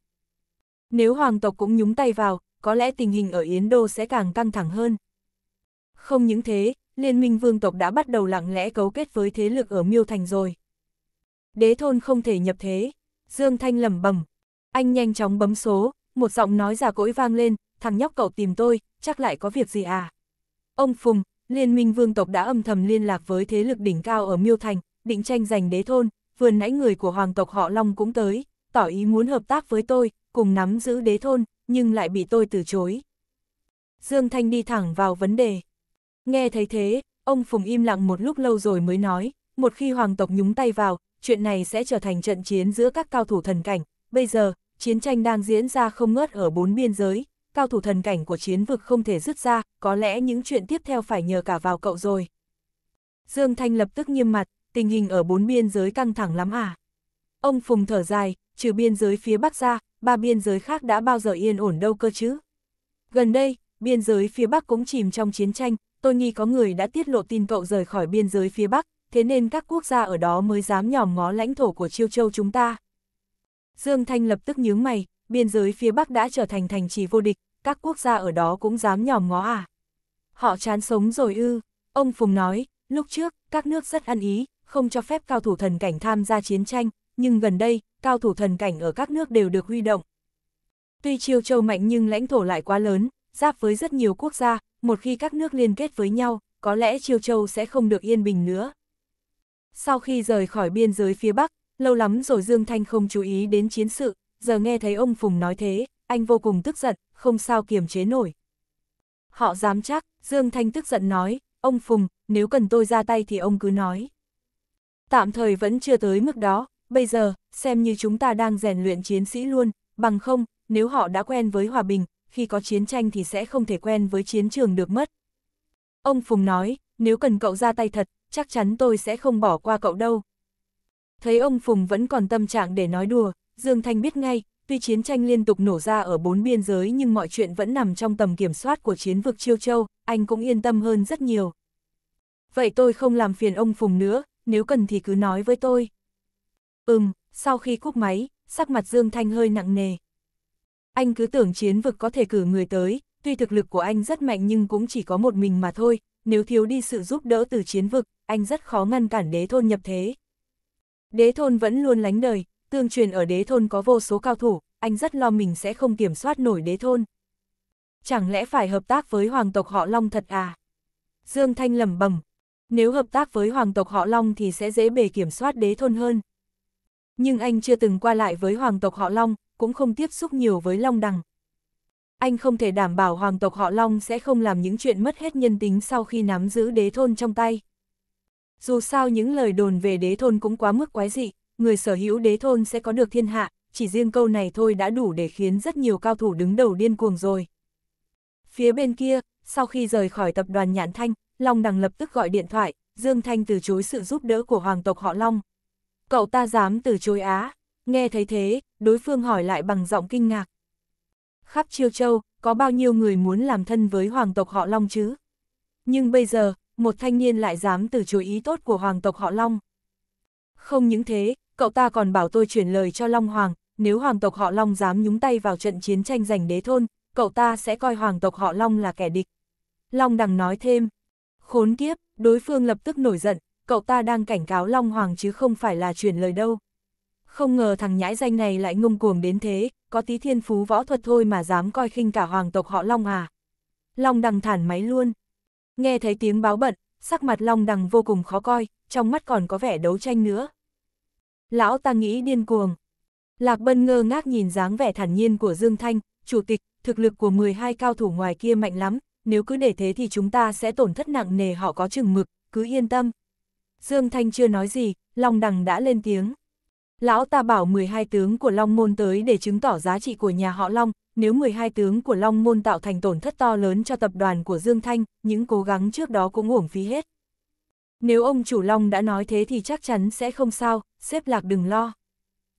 Speaker 1: Nếu hoàng tộc cũng nhúng tay vào, có lẽ tình hình ở Yến Đô sẽ càng căng thẳng hơn. Không những thế, liên minh vương tộc đã bắt đầu lặng lẽ cấu kết với thế lực ở Miêu Thành rồi. Đế thôn không thể nhập thế, Dương Thanh lẩm bẩm, anh nhanh chóng bấm số, một giọng nói giả cỗi vang lên, thằng nhóc cậu tìm tôi, chắc lại có việc gì à? Ông Phùng, Liên minh vương tộc đã âm thầm liên lạc với thế lực đỉnh cao ở Miêu Thành, định tranh giành đế thôn, vừa nãy người của hoàng tộc họ Long cũng tới, tỏ ý muốn hợp tác với tôi, cùng nắm giữ đế thôn, nhưng lại bị tôi từ chối. Dương Thanh đi thẳng vào vấn đề. Nghe thấy thế, ông Phùng im lặng một lúc lâu rồi mới nói, một khi hoàng tộc nhúng tay vào, chuyện này sẽ trở thành trận chiến giữa các cao thủ thần cảnh. Bây giờ, chiến tranh đang diễn ra không ngớt ở bốn biên giới, cao thủ thần cảnh của chiến vực không thể rứt ra, có lẽ những chuyện tiếp theo phải nhờ cả vào cậu rồi. Dương Thanh lập tức nghiêm mặt, tình hình ở bốn biên giới căng thẳng lắm à. Ông Phùng thở dài, trừ biên giới phía Bắc ra, ba biên giới khác đã bao giờ yên ổn đâu cơ chứ. Gần đây, biên giới phía Bắc cũng chìm trong chiến tranh, tôi nghi có người đã tiết lộ tin cậu rời khỏi biên giới phía Bắc, thế nên các quốc gia ở đó mới dám nhòm ngó lãnh thổ của chiêu châu chúng ta. Dương Thanh lập tức nhướng mày, biên giới phía Bắc đã trở thành thành trì vô địch, các quốc gia ở đó cũng dám nhòm ngó à. Họ chán sống rồi ư, ông Phùng nói, lúc trước, các nước rất ăn ý, không cho phép cao thủ thần cảnh tham gia chiến tranh, nhưng gần đây, cao thủ thần cảnh ở các nước đều được huy động. Tuy chiêu Châu mạnh nhưng lãnh thổ lại quá lớn, giáp với rất nhiều quốc gia, một khi các nước liên kết với nhau, có lẽ chiêu Châu sẽ không được yên bình nữa. Sau khi rời khỏi biên giới phía Bắc, lâu lắm rồi Dương Thanh không chú ý đến chiến sự, giờ nghe thấy ông Phùng nói thế, anh vô cùng tức giận, không sao kiềm chế nổi. Họ dám chắc, Dương Thanh tức giận nói, ông Phùng, nếu cần tôi ra tay thì ông cứ nói. Tạm thời vẫn chưa tới mức đó, bây giờ, xem như chúng ta đang rèn luyện chiến sĩ luôn, bằng không, nếu họ đã quen với hòa bình, khi có chiến tranh thì sẽ không thể quen với chiến trường được mất. Ông Phùng nói, nếu cần cậu ra tay thật, chắc chắn tôi sẽ không bỏ qua cậu đâu. Thấy ông Phùng vẫn còn tâm trạng để nói đùa, Dương Thanh biết ngay, tuy chiến tranh liên tục nổ ra ở bốn biên giới nhưng mọi chuyện vẫn nằm trong tầm kiểm soát của chiến vực Chiêu Châu, anh cũng yên tâm hơn rất nhiều. Vậy tôi không làm phiền ông Phùng nữa, nếu cần thì cứ nói với tôi. Ừm, sau khi cúp máy, sắc mặt Dương Thanh hơi nặng nề. Anh cứ tưởng chiến vực có thể cử người tới, tuy thực lực của anh rất mạnh nhưng cũng chỉ có một mình mà thôi, nếu thiếu đi sự giúp đỡ từ chiến vực, anh rất khó ngăn cản đế thôn nhập thế. Đế thôn vẫn luôn lánh đời, tương truyền ở đế thôn có vô số cao thủ, anh rất lo mình sẽ không kiểm soát nổi đế thôn. Chẳng lẽ phải hợp tác với hoàng tộc họ Long thật à? Dương Thanh lầm bẩm. nếu hợp tác với hoàng tộc họ Long thì sẽ dễ bề kiểm soát đế thôn hơn. Nhưng anh chưa từng qua lại với hoàng tộc họ Long, cũng không tiếp xúc nhiều với Long Đằng. Anh không thể đảm bảo hoàng tộc họ Long sẽ không làm những chuyện mất hết nhân tính sau khi nắm giữ đế thôn trong tay. Dù sao những lời đồn về đế thôn cũng quá mức quái dị người sở hữu đế thôn sẽ có được thiên hạ, chỉ riêng câu này thôi đã đủ để khiến rất nhiều cao thủ đứng đầu điên cuồng rồi. Phía bên kia, sau khi rời khỏi tập đoàn Nhãn Thanh, Long Đằng lập tức gọi điện thoại, Dương Thanh từ chối sự giúp đỡ của hoàng tộc họ Long. Cậu ta dám từ chối Á, nghe thấy thế, đối phương hỏi lại bằng giọng kinh ngạc. Khắp Chiêu Châu, có bao nhiêu người muốn làm thân với hoàng tộc họ Long chứ? Nhưng bây giờ, một thanh niên lại dám từ chối ý tốt của hoàng tộc họ Long. Không những thế, cậu ta còn bảo tôi chuyển lời cho Long Hoàng, nếu hoàng tộc họ Long dám nhúng tay vào trận chiến tranh giành đế thôn, cậu ta sẽ coi hoàng tộc họ Long là kẻ địch. Long đằng nói thêm, khốn kiếp, đối phương lập tức nổi giận, cậu ta đang cảnh cáo Long Hoàng chứ không phải là chuyển lời đâu. Không ngờ thằng nhãi danh này lại ngông cuồng đến thế, có tí thiên phú võ thuật thôi mà dám coi khinh cả hoàng tộc họ Long à. Long đằng thản máy luôn. Nghe thấy tiếng báo bận, sắc mặt Long đằng vô cùng khó coi, trong mắt còn có vẻ đấu tranh nữa. Lão ta nghĩ điên cuồng. Lạc Bân ngơ ngác nhìn dáng vẻ thản nhiên của Dương Thanh, chủ tịch, thực lực của 12 cao thủ ngoài kia mạnh lắm, nếu cứ để thế thì chúng ta sẽ tổn thất nặng nề họ có chừng mực, cứ yên tâm. Dương Thanh chưa nói gì, Long Đằng đã lên tiếng. Lão ta bảo 12 tướng của Long Môn tới để chứng tỏ giá trị của nhà họ Long, nếu 12 tướng của Long Môn tạo thành tổn thất to lớn cho tập đoàn của Dương Thanh, những cố gắng trước đó cũng uổng phí hết. Nếu ông chủ Long đã nói thế thì chắc chắn sẽ không sao, xếp lạc đừng lo.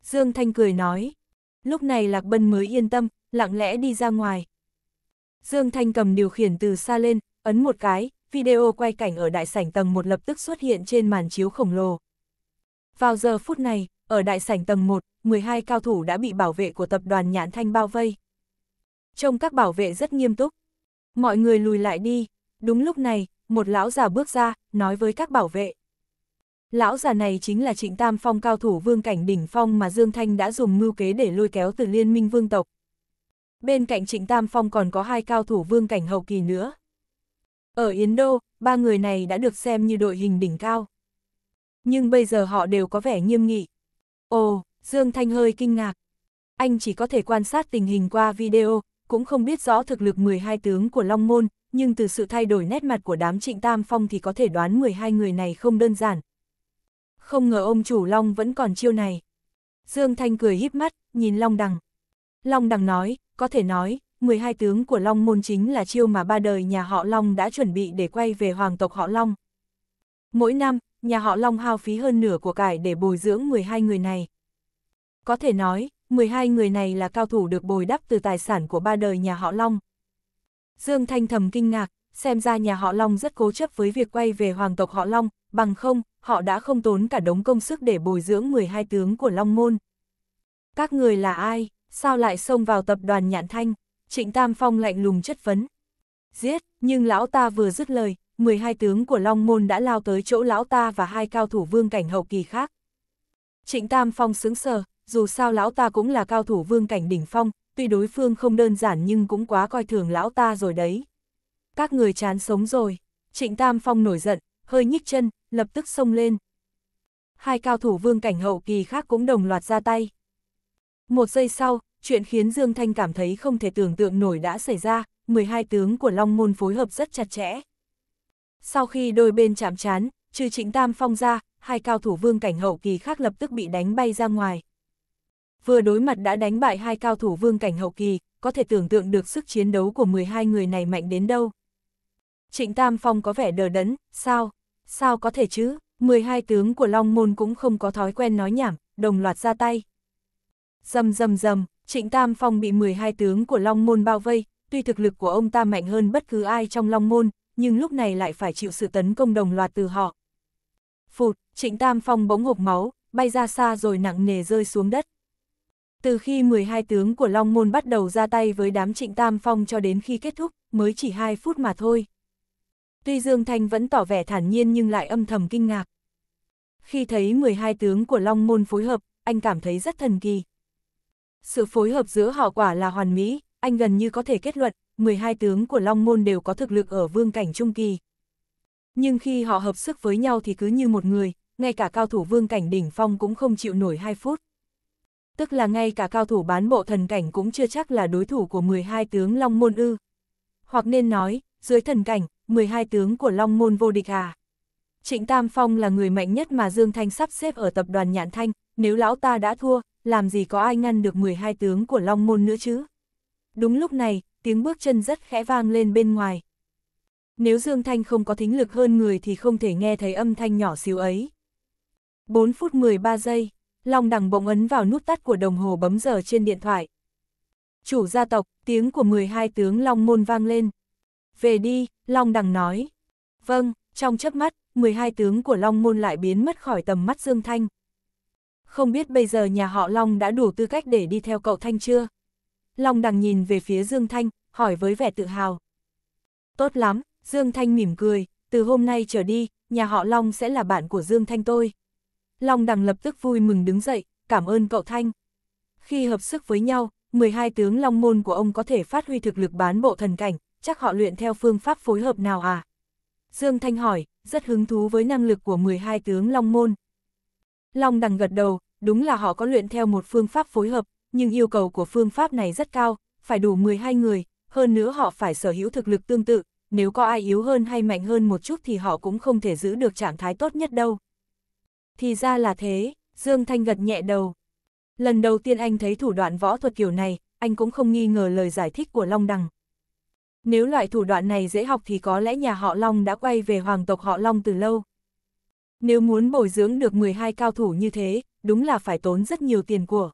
Speaker 1: Dương Thanh cười nói. Lúc này Lạc Bân mới yên tâm, lặng lẽ đi ra ngoài. Dương Thanh cầm điều khiển từ xa lên, ấn một cái, video quay cảnh ở đại sảnh tầng 1 lập tức xuất hiện trên màn chiếu khổng lồ. Vào giờ phút này, ở đại sảnh tầng 1, 12 cao thủ đã bị bảo vệ của tập đoàn Nhãn Thanh bao vây. Trông các bảo vệ rất nghiêm túc. Mọi người lùi lại đi. Đúng lúc này, một lão già bước ra, nói với các bảo vệ. Lão già này chính là trịnh tam phong cao thủ vương cảnh đỉnh phong mà Dương Thanh đã dùng mưu kế để lôi kéo từ liên minh vương tộc. Bên cạnh trịnh tam phong còn có hai cao thủ vương cảnh hậu kỳ nữa. Ở Yến Đô, ba người này đã được xem như đội hình đỉnh cao. Nhưng bây giờ họ đều có vẻ nghiêm nghị. Ồ, Dương Thanh hơi kinh ngạc. Anh chỉ có thể quan sát tình hình qua video, cũng không biết rõ thực lực 12 tướng của Long Môn, nhưng từ sự thay đổi nét mặt của đám trịnh Tam Phong thì có thể đoán 12 người này không đơn giản. Không ngờ ông chủ Long vẫn còn chiêu này. Dương Thanh cười híp mắt, nhìn Long Đằng. Long Đằng nói, có thể nói, 12 tướng của Long Môn chính là chiêu mà ba đời nhà họ Long đã chuẩn bị để quay về hoàng tộc họ Long. Mỗi năm, nhà họ Long hao phí hơn nửa của cải để bồi dưỡng 12 người này. Có thể nói, 12 người này là cao thủ được bồi đắp từ tài sản của ba đời nhà họ Long, Dương Thanh thầm kinh ngạc, xem ra nhà họ Long rất cố chấp với việc quay về hoàng tộc họ Long, bằng không, họ đã không tốn cả đống công sức để bồi dưỡng 12 tướng của Long Môn. Các người là ai, sao lại xông vào tập đoàn Nhạn Thanh? Trịnh Tam Phong lạnh lùng chất vấn. Giết, nhưng lão ta vừa dứt lời, 12 tướng của Long Môn đã lao tới chỗ lão ta và hai cao thủ vương cảnh hậu kỳ khác. Trịnh Tam Phong sững sờ, dù sao lão ta cũng là cao thủ vương cảnh đỉnh phong, tuy đối phương không đơn giản nhưng cũng quá coi thường lão ta rồi đấy. Các người chán sống rồi, trịnh Tam Phong nổi giận, hơi nhích chân, lập tức xông lên. Hai cao thủ vương cảnh hậu kỳ khác cũng đồng loạt ra tay. Một giây sau, chuyện khiến Dương Thanh cảm thấy không thể tưởng tượng nổi đã xảy ra, 12 tướng của Long Môn phối hợp rất chặt chẽ. Sau khi đôi bên chạm chán, trừ trịnh Tam Phong ra, hai cao thủ vương cảnh hậu kỳ khác lập tức bị đánh bay ra ngoài vừa đối mặt đã đánh bại hai cao thủ vương cảnh hậu kỳ, có thể tưởng tượng được sức chiến đấu của 12 người này mạnh đến đâu. Trịnh Tam Phong có vẻ đờ đẫn, sao? Sao có thể chứ? 12 tướng của Long Môn cũng không có thói quen nói nhảm, đồng loạt ra tay. Dầm dầm dầm, Trịnh Tam Phong bị 12 tướng của Long Môn bao vây, tuy thực lực của ông ta mạnh hơn bất cứ ai trong Long Môn, nhưng lúc này lại phải chịu sự tấn công đồng loạt từ họ. Phụt, Trịnh Tam Phong bỗng hộp máu, bay ra xa rồi nặng nề rơi xuống đất. Từ khi 12 tướng của Long Môn bắt đầu ra tay với đám trịnh Tam Phong cho đến khi kết thúc, mới chỉ 2 phút mà thôi. Tuy Dương Thanh vẫn tỏ vẻ thản nhiên nhưng lại âm thầm kinh ngạc. Khi thấy 12 tướng của Long Môn phối hợp, anh cảm thấy rất thần kỳ. Sự phối hợp giữa họ quả là hoàn mỹ, anh gần như có thể kết luận, 12 tướng của Long Môn đều có thực lực ở vương cảnh trung kỳ. Nhưng khi họ hợp sức với nhau thì cứ như một người, ngay cả cao thủ vương cảnh đỉnh phong cũng không chịu nổi 2 phút. Tức là ngay cả cao thủ bán bộ thần cảnh cũng chưa chắc là đối thủ của 12 tướng Long Môn ư. Hoặc nên nói, dưới thần cảnh, 12 tướng của Long Môn vô địch à. Trịnh Tam Phong là người mạnh nhất mà Dương Thanh sắp xếp ở tập đoàn Nhạn Thanh, nếu lão ta đã thua, làm gì có ai ngăn được 12 tướng của Long Môn nữa chứ. Đúng lúc này, tiếng bước chân rất khẽ vang lên bên ngoài. Nếu Dương Thanh không có thính lực hơn người thì không thể nghe thấy âm thanh nhỏ xíu ấy. 4 phút 13 giây Long đằng bỗng ấn vào nút tắt của đồng hồ bấm giờ trên điện thoại. Chủ gia tộc, tiếng của 12 tướng Long môn vang lên. Về đi, Long đằng nói. Vâng, trong chớp mắt, 12 tướng của Long môn lại biến mất khỏi tầm mắt Dương Thanh. Không biết bây giờ nhà họ Long đã đủ tư cách để đi theo cậu Thanh chưa? Long đằng nhìn về phía Dương Thanh, hỏi với vẻ tự hào. Tốt lắm, Dương Thanh mỉm cười, từ hôm nay trở đi, nhà họ Long sẽ là bạn của Dương Thanh tôi. Long đằng lập tức vui mừng đứng dậy, cảm ơn cậu Thanh. Khi hợp sức với nhau, 12 tướng long môn của ông có thể phát huy thực lực bán bộ thần cảnh, chắc họ luyện theo phương pháp phối hợp nào à? Dương Thanh hỏi, rất hứng thú với năng lực của 12 tướng long môn. Long đằng gật đầu, đúng là họ có luyện theo một phương pháp phối hợp, nhưng yêu cầu của phương pháp này rất cao, phải đủ 12 người, hơn nữa họ phải sở hữu thực lực tương tự, nếu có ai yếu hơn hay mạnh hơn một chút thì họ cũng không thể giữ được trạng thái tốt nhất đâu. Thì ra là thế, Dương Thanh gật nhẹ đầu. Lần đầu tiên anh thấy thủ đoạn võ thuật kiểu này, anh cũng không nghi ngờ lời giải thích của Long Đằng. Nếu loại thủ đoạn này dễ học thì có lẽ nhà họ Long đã quay về hoàng tộc họ Long từ lâu. Nếu muốn bồi dưỡng được 12 cao thủ như thế, đúng là phải tốn rất nhiều tiền của.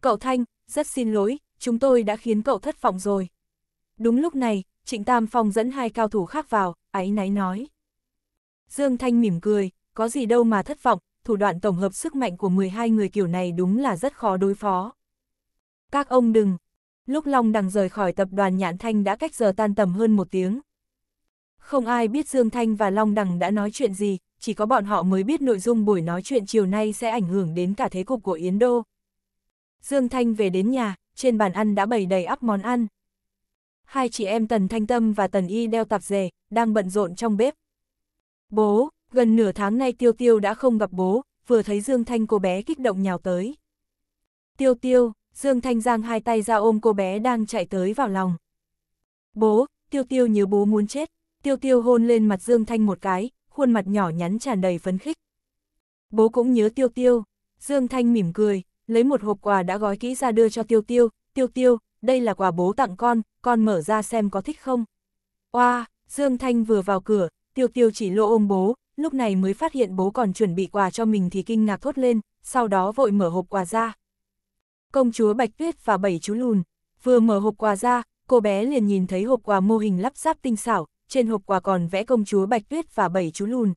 Speaker 1: Cậu Thanh, rất xin lỗi, chúng tôi đã khiến cậu thất vọng rồi. Đúng lúc này, Trịnh Tam Phong dẫn hai cao thủ khác vào, ấy náy nói. Dương Thanh mỉm cười, có gì đâu mà thất vọng, thủ đoạn tổng hợp sức mạnh của 12 người kiểu này đúng là rất khó đối phó. Các ông đừng! Lúc Long Đằng rời khỏi tập đoàn Nhãn Thanh đã cách giờ tan tầm hơn một tiếng. Không ai biết Dương Thanh và Long Đằng đã nói chuyện gì, chỉ có bọn họ mới biết nội dung buổi nói chuyện chiều nay sẽ ảnh hưởng đến cả thế cục của Yến Đô. Dương Thanh về đến nhà, trên bàn ăn đã bày đầy ắp món ăn. Hai chị em Tần Thanh Tâm và Tần Y đeo tạp dề, đang bận rộn trong bếp. Bố, Gần nửa tháng nay Tiêu Tiêu đã không gặp bố, vừa thấy Dương Thanh cô bé kích động nhào tới. Tiêu Tiêu, Dương Thanh giang hai tay ra ôm cô bé đang chạy tới vào lòng. Bố, Tiêu Tiêu nhớ bố muốn chết, Tiêu Tiêu hôn lên mặt Dương Thanh một cái, khuôn mặt nhỏ nhắn tràn đầy phấn khích. Bố cũng nhớ Tiêu Tiêu, Dương Thanh mỉm cười, lấy một hộp quà đã gói kỹ ra đưa cho Tiêu Tiêu, Tiêu Tiêu, đây là quà bố tặng con, con mở ra xem có thích không. Oa, wow, Dương Thanh vừa vào cửa, Tiêu Tiêu chỉ lô ôm bố, lúc này mới phát hiện bố còn chuẩn bị quà cho mình thì kinh ngạc thốt lên, sau đó vội mở hộp quà ra. Công chúa Bạch Tuyết và bảy chú lùn, vừa mở hộp quà ra, cô bé liền nhìn thấy hộp quà mô hình lắp ráp tinh xảo, trên hộp quà còn vẽ công chúa Bạch Tuyết và bảy chú lùn.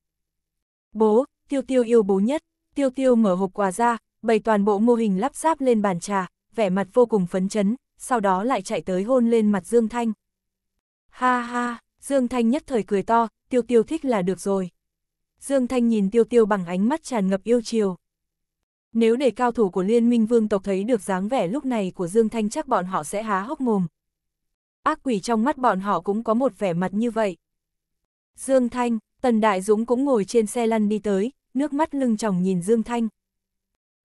Speaker 1: Bố, Tiêu Tiêu yêu bố nhất, Tiêu Tiêu mở hộp quà ra, bày toàn bộ mô hình lắp ráp lên bàn trà, vẻ mặt vô cùng phấn chấn, sau đó lại chạy tới hôn lên mặt Dương Thanh. Ha ha, Dương Thanh nhất thời cười to, Tiêu Tiêu thích là được rồi. Dương Thanh nhìn tiêu tiêu bằng ánh mắt tràn ngập yêu chiều. Nếu để cao thủ của liên minh vương tộc thấy được dáng vẻ lúc này của Dương Thanh chắc bọn họ sẽ há hốc mồm. Ác quỷ trong mắt bọn họ cũng có một vẻ mặt như vậy. Dương Thanh, Tần Đại Dũng cũng ngồi trên xe lăn đi tới, nước mắt lưng tròng nhìn Dương Thanh.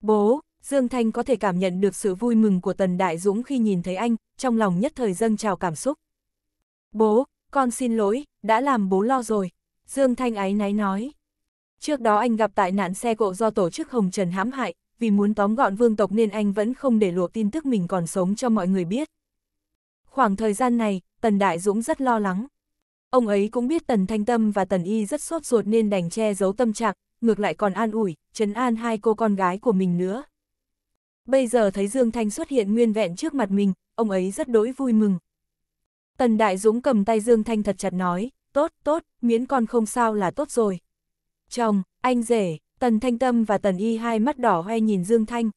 Speaker 1: Bố, Dương Thanh có thể cảm nhận được sự vui mừng của Tần Đại Dũng khi nhìn thấy anh, trong lòng nhất thời dâng trào cảm xúc. Bố, con xin lỗi, đã làm bố lo rồi. Dương Thanh ái náy nói. Trước đó anh gặp tại nạn xe cộ do tổ chức Hồng Trần hãm hại, vì muốn tóm gọn vương tộc nên anh vẫn không để lộ tin tức mình còn sống cho mọi người biết. Khoảng thời gian này, Tần Đại Dũng rất lo lắng. Ông ấy cũng biết Tần Thanh Tâm và Tần Y rất sốt ruột nên đành che giấu tâm trạng, ngược lại còn an ủi, trấn an hai cô con gái của mình nữa. Bây giờ thấy Dương Thanh xuất hiện nguyên vẹn trước mặt mình, ông ấy rất đỗi vui mừng. Tần Đại Dũng cầm tay Dương Thanh thật chặt nói, tốt, tốt, miễn con không sao là tốt rồi chồng, anh rể, Tần Thanh Tâm và Tần Y hai mắt đỏ hoe nhìn Dương Thanh.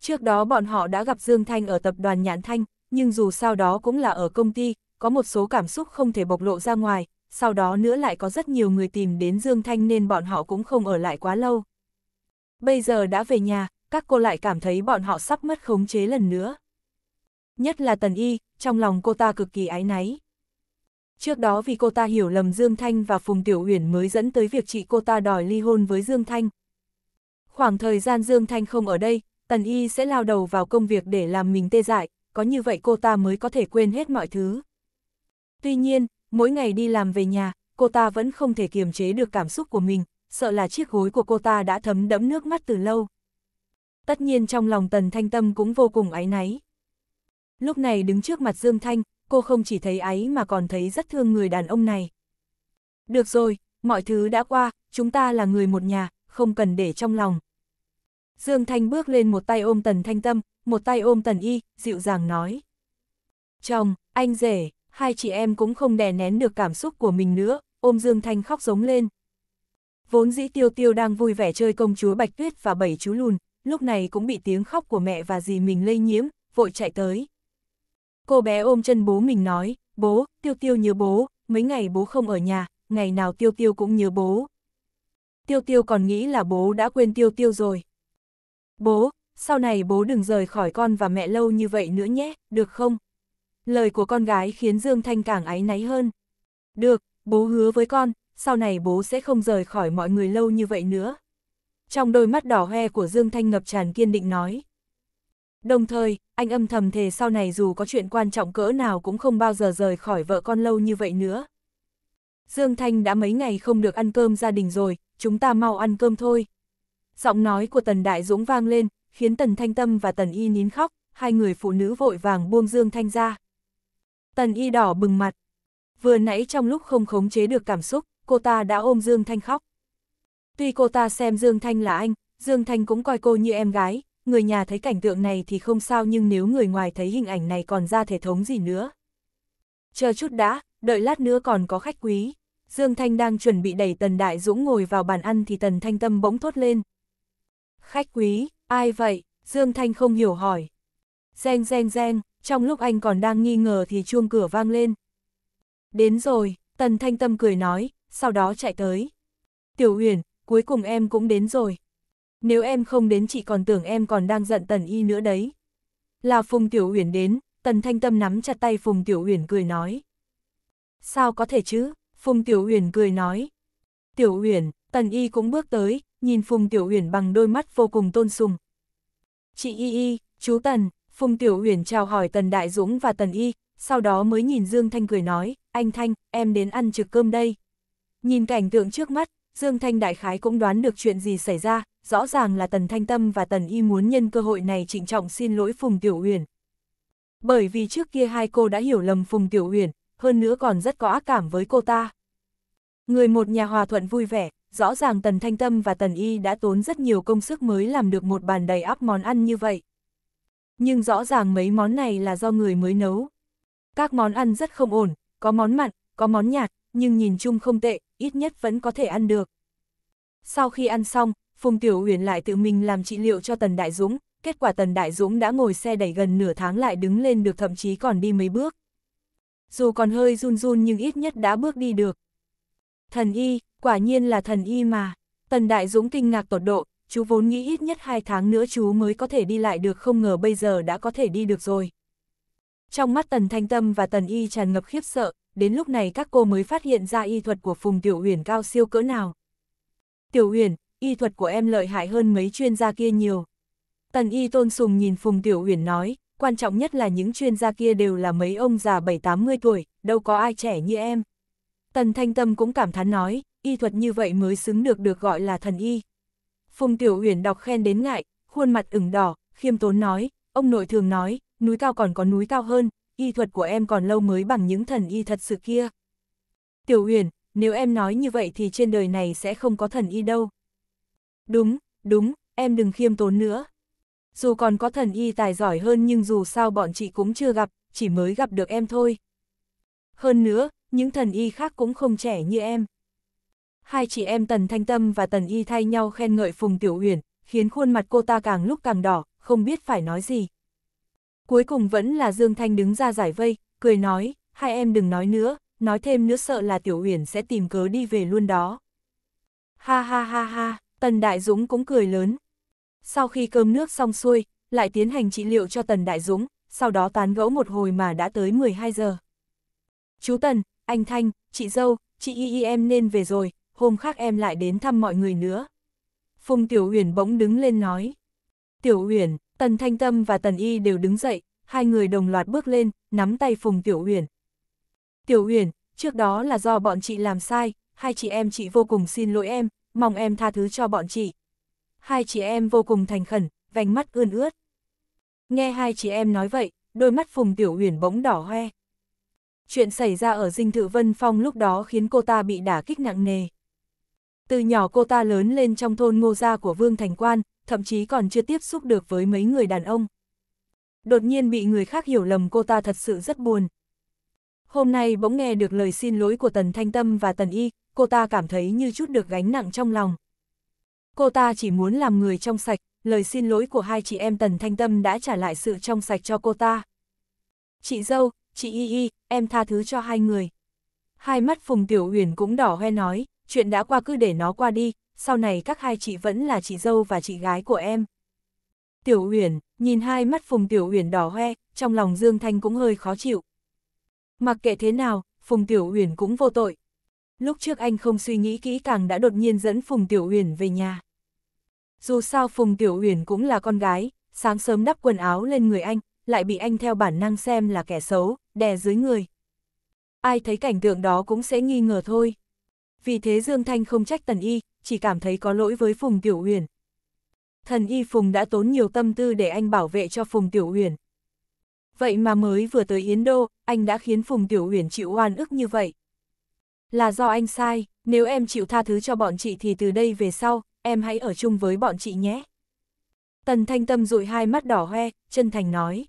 Speaker 1: Trước đó bọn họ đã gặp Dương Thanh ở tập đoàn Nhãn Thanh, nhưng dù sao đó cũng là ở công ty, có một số cảm xúc không thể bộc lộ ra ngoài, sau đó nữa lại có rất nhiều người tìm đến Dương Thanh nên bọn họ cũng không ở lại quá lâu. Bây giờ đã về nhà, các cô lại cảm thấy bọn họ sắp mất khống chế lần nữa. Nhất là Tần Y, trong lòng cô ta cực kỳ ái náy. Trước đó vì cô ta hiểu lầm Dương Thanh và Phùng Tiểu Uyển mới dẫn tới việc chị cô ta đòi ly hôn với Dương Thanh. Khoảng thời gian Dương Thanh không ở đây, Tần Y sẽ lao đầu vào công việc để làm mình tê dại, có như vậy cô ta mới có thể quên hết mọi thứ. Tuy nhiên, mỗi ngày đi làm về nhà, cô ta vẫn không thể kiềm chế được cảm xúc của mình, sợ là chiếc gối của cô ta đã thấm đẫm nước mắt từ lâu. Tất nhiên trong lòng Tần Thanh Tâm cũng vô cùng áy náy. Lúc này đứng trước mặt Dương Thanh, cô không chỉ thấy ấy mà còn thấy rất thương người đàn ông này. Được rồi, mọi thứ đã qua, chúng ta là người một nhà, không cần để trong lòng. Dương Thanh bước lên một tay ôm Tần Thanh Tâm, một tay ôm Tần Y, dịu dàng nói. Chồng, anh rể, hai chị em cũng không đè nén được cảm xúc của mình nữa, ôm Dương Thanh khóc giống lên. Vốn dĩ tiêu tiêu đang vui vẻ chơi công chúa Bạch Tuyết và bảy chú lùn, lúc này cũng bị tiếng khóc của mẹ và dì mình lây nhiễm, vội chạy tới. Cô bé ôm chân bố mình nói, bố, tiêu tiêu nhớ bố, mấy ngày bố không ở nhà, ngày nào tiêu tiêu cũng nhớ bố. Tiêu tiêu còn nghĩ là bố đã quên tiêu tiêu rồi. Bố, sau này bố đừng rời khỏi con và mẹ lâu như vậy nữa nhé, được không? Lời của con gái khiến Dương Thanh càng áy náy hơn. Được, bố hứa với con, sau này bố sẽ không rời khỏi mọi người lâu như vậy nữa. Trong đôi mắt đỏ hoe của Dương Thanh ngập tràn kiên định nói. Đồng thời, anh âm thầm thề sau này dù có chuyện quan trọng cỡ nào cũng không bao giờ rời khỏi vợ con lâu như vậy nữa. Dương Thanh đã mấy ngày không được ăn cơm gia đình rồi, chúng ta mau ăn cơm thôi. Giọng nói của Tần Đại Dũng vang lên, khiến Tần Thanh Tâm và Tần Y nín khóc, hai người phụ nữ vội vàng buông Dương Thanh ra. Tần Y đỏ bừng mặt. Vừa nãy trong lúc không khống chế được cảm xúc, cô ta đã ôm Dương Thanh khóc. Tuy cô ta xem Dương Thanh là anh, Dương Thanh cũng coi cô như em gái, người nhà thấy cảnh tượng này thì không sao nhưng nếu người ngoài thấy hình ảnh này còn ra thể thống gì nữa. Chờ chút đã, đợi lát nữa còn có khách quý. Dương Thanh đang chuẩn bị đẩy Tần Đại Dũng ngồi vào bàn ăn thì Tần Thanh Tâm bỗng thốt lên. Khách quý, ai vậy? Dương Thanh không hiểu hỏi. Reng reng reng, trong lúc anh còn đang nghi ngờ thì chuông cửa vang lên. Đến rồi, Tần Thanh Tâm cười nói, sau đó chạy tới. Tiểu Uyển, cuối cùng em cũng đến rồi nếu em không đến chị còn tưởng em còn đang giận Tần Y nữa đấy. Là Phùng Tiểu Uyển đến, Tần Thanh Tâm nắm chặt tay Phùng Tiểu Uyển cười nói. Sao có thể chứ, Phùng Tiểu Uyển cười nói. Tiểu Uyển, Tần Y cũng bước tới, nhìn Phùng Tiểu Uyển bằng đôi mắt vô cùng tôn sùng. Chị Y Y, chú Tần, Phùng Tiểu Uyển chào hỏi Tần Đại Dũng và Tần Y, sau đó mới nhìn Dương Thanh cười nói, anh Thanh, em đến ăn trực cơm đây. Nhìn cảnh tượng trước mắt, Dương Thanh đại khái cũng đoán được chuyện gì xảy ra, rõ ràng là Tần Thanh Tâm và Tần Y muốn nhân cơ hội này trịnh trọng xin lỗi Phùng Tiểu Uyển. Bởi vì trước kia hai cô đã hiểu lầm Phùng Tiểu Uyển, hơn nữa còn rất có ác cảm với cô ta. Người một nhà hòa thuận vui vẻ, rõ ràng Tần Thanh Tâm và Tần Y đã tốn rất nhiều công sức mới làm được một bàn đầy ắp món ăn như vậy. Nhưng rõ ràng mấy món này là do người mới nấu. Các món ăn rất không ổn, có món mặn, có món nhạt, nhưng nhìn chung không tệ, ít nhất vẫn có thể ăn được. Sau khi ăn xong, Phùng Tiểu Huyền lại tự mình làm trị liệu cho Tần Đại Dũng, kết quả Tần Đại Dũng đã ngồi xe đẩy gần nửa tháng lại đứng lên được thậm chí còn đi mấy bước. Dù còn hơi run run nhưng ít nhất đã bước đi được. Thần y, quả nhiên là thần y mà. Tần Đại Dũng kinh ngạc tột độ, chú vốn nghĩ ít nhất hai tháng nữa chú mới có thể đi lại được không ngờ bây giờ đã có thể đi được rồi. Trong mắt Tần Thanh Tâm và Tần Y tràn ngập khiếp sợ, đến lúc này các cô mới phát hiện ra y thuật của Phùng Tiểu Huyền cao siêu cỡ nào. Tiểu Huyền, y thuật của em lợi hại hơn mấy chuyên gia kia nhiều. Tần y tôn sùng nhìn Phùng Tiểu Huyền nói, quan trọng nhất là những chuyên gia kia đều là mấy ông già 7-80 tuổi, đâu có ai trẻ như em. Tần Thanh Tâm cũng cảm thán nói, y thuật như vậy mới xứng được được gọi là thần y. Phùng Tiểu Huyền đọc khen đến ngại, khuôn mặt ửng đỏ, khiêm tốn nói, ông nội thường nói, núi cao còn có núi cao hơn, y thuật của em còn lâu mới bằng những thần y thật sự kia. Tiểu Huyền, nếu em nói như vậy thì trên đời này sẽ không có thần y đâu. Đúng, đúng, em đừng khiêm tốn nữa. Dù còn có thần y tài giỏi hơn nhưng dù sao bọn chị cũng chưa gặp, chỉ mới gặp được em thôi. Hơn nữa, những thần y khác cũng không trẻ như em. Hai chị em Tần Thanh Tâm và Tần Y thay nhau khen ngợi Phùng Tiểu Uyển, khiến khuôn mặt cô ta càng lúc càng đỏ, không biết phải nói gì. Cuối cùng vẫn là Dương Thanh đứng ra giải vây, cười nói, hai em đừng nói nữa, nói thêm nữa sợ là Tiểu Uyển sẽ tìm cớ đi về luôn đó. Ha ha ha ha. Tần Đại Dũng cũng cười lớn. Sau khi cơm nước xong xuôi, lại tiến hành trị liệu cho Tần Đại Dũng, sau đó tán gẫu một hồi mà đã tới 12 giờ. Chú Tần, anh Thanh, chị dâu, chị y, y em nên về rồi, hôm khác em lại đến thăm mọi người nữa. Phùng Tiểu Uyển bỗng đứng lên nói. Tiểu Uyển, Tần Thanh Tâm và Tần Y đều đứng dậy, hai người đồng loạt bước lên, nắm tay Phùng Tiểu Uyển. Tiểu Uyển, trước đó là do bọn chị làm sai, hai chị em chị vô cùng xin lỗi em, mong em tha thứ cho bọn chị. Hai chị em vô cùng thành khẩn, vành mắt ươn ướt. Nghe hai chị em nói vậy, đôi mắt Phùng Tiểu uyển bỗng đỏ hoe. Chuyện xảy ra ở dinh thự Vân Phong lúc đó khiến cô ta bị đả kích nặng nề. Từ nhỏ cô ta lớn lên trong thôn ngô gia của Vương Thành Quan, thậm chí còn chưa tiếp xúc được với mấy người đàn ông. Đột nhiên bị người khác hiểu lầm cô ta thật sự rất buồn. Hôm nay bỗng nghe được lời xin lỗi của Tần Thanh Tâm và Tần Y, cô ta cảm thấy như chút được gánh nặng trong lòng. Cô ta chỉ muốn làm người trong sạch, lời xin lỗi của hai chị em Tần Thanh Tâm đã trả lại sự trong sạch cho cô ta. Chị dâu, chị Y Y, em tha thứ cho hai người. Hai mắt Phùng Tiểu Huyền cũng đỏ hoe nói, chuyện đã qua cứ để nó qua đi, sau này các hai chị vẫn là chị dâu và chị gái của em. Tiểu Huyền, nhìn hai mắt Phùng Tiểu Huyền đỏ hoe, trong lòng Dương Thanh cũng hơi khó chịu. Mặc kệ thế nào, Phùng Tiểu Huyền cũng vô tội, lúc trước anh không suy nghĩ kỹ càng đã đột nhiên dẫn Phùng Tiểu Uyển về nhà. Dù sao Phùng Tiểu Uyển cũng là con gái, sáng sớm đắp quần áo lên người anh, lại bị anh theo bản năng xem là kẻ xấu, đè dưới người. Ai thấy cảnh tượng đó cũng sẽ nghi ngờ thôi. Vì thế Dương Thanh không trách Tần Y, chỉ cảm thấy có lỗi với Phùng Tiểu Uyển. Thần Y Phùng đã tốn nhiều tâm tư để anh bảo vệ cho Phùng Tiểu Uyển. Vậy mà mới vừa tới Yến Đô, anh đã khiến Phùng Tiểu Uyển chịu oan ức như vậy. Là do anh sai, nếu em chịu tha thứ cho bọn chị thì từ đây về sau, em hãy ở chung với bọn chị nhé. Tần Thanh Tâm dụi hai mắt đỏ hoe, chân thành nói.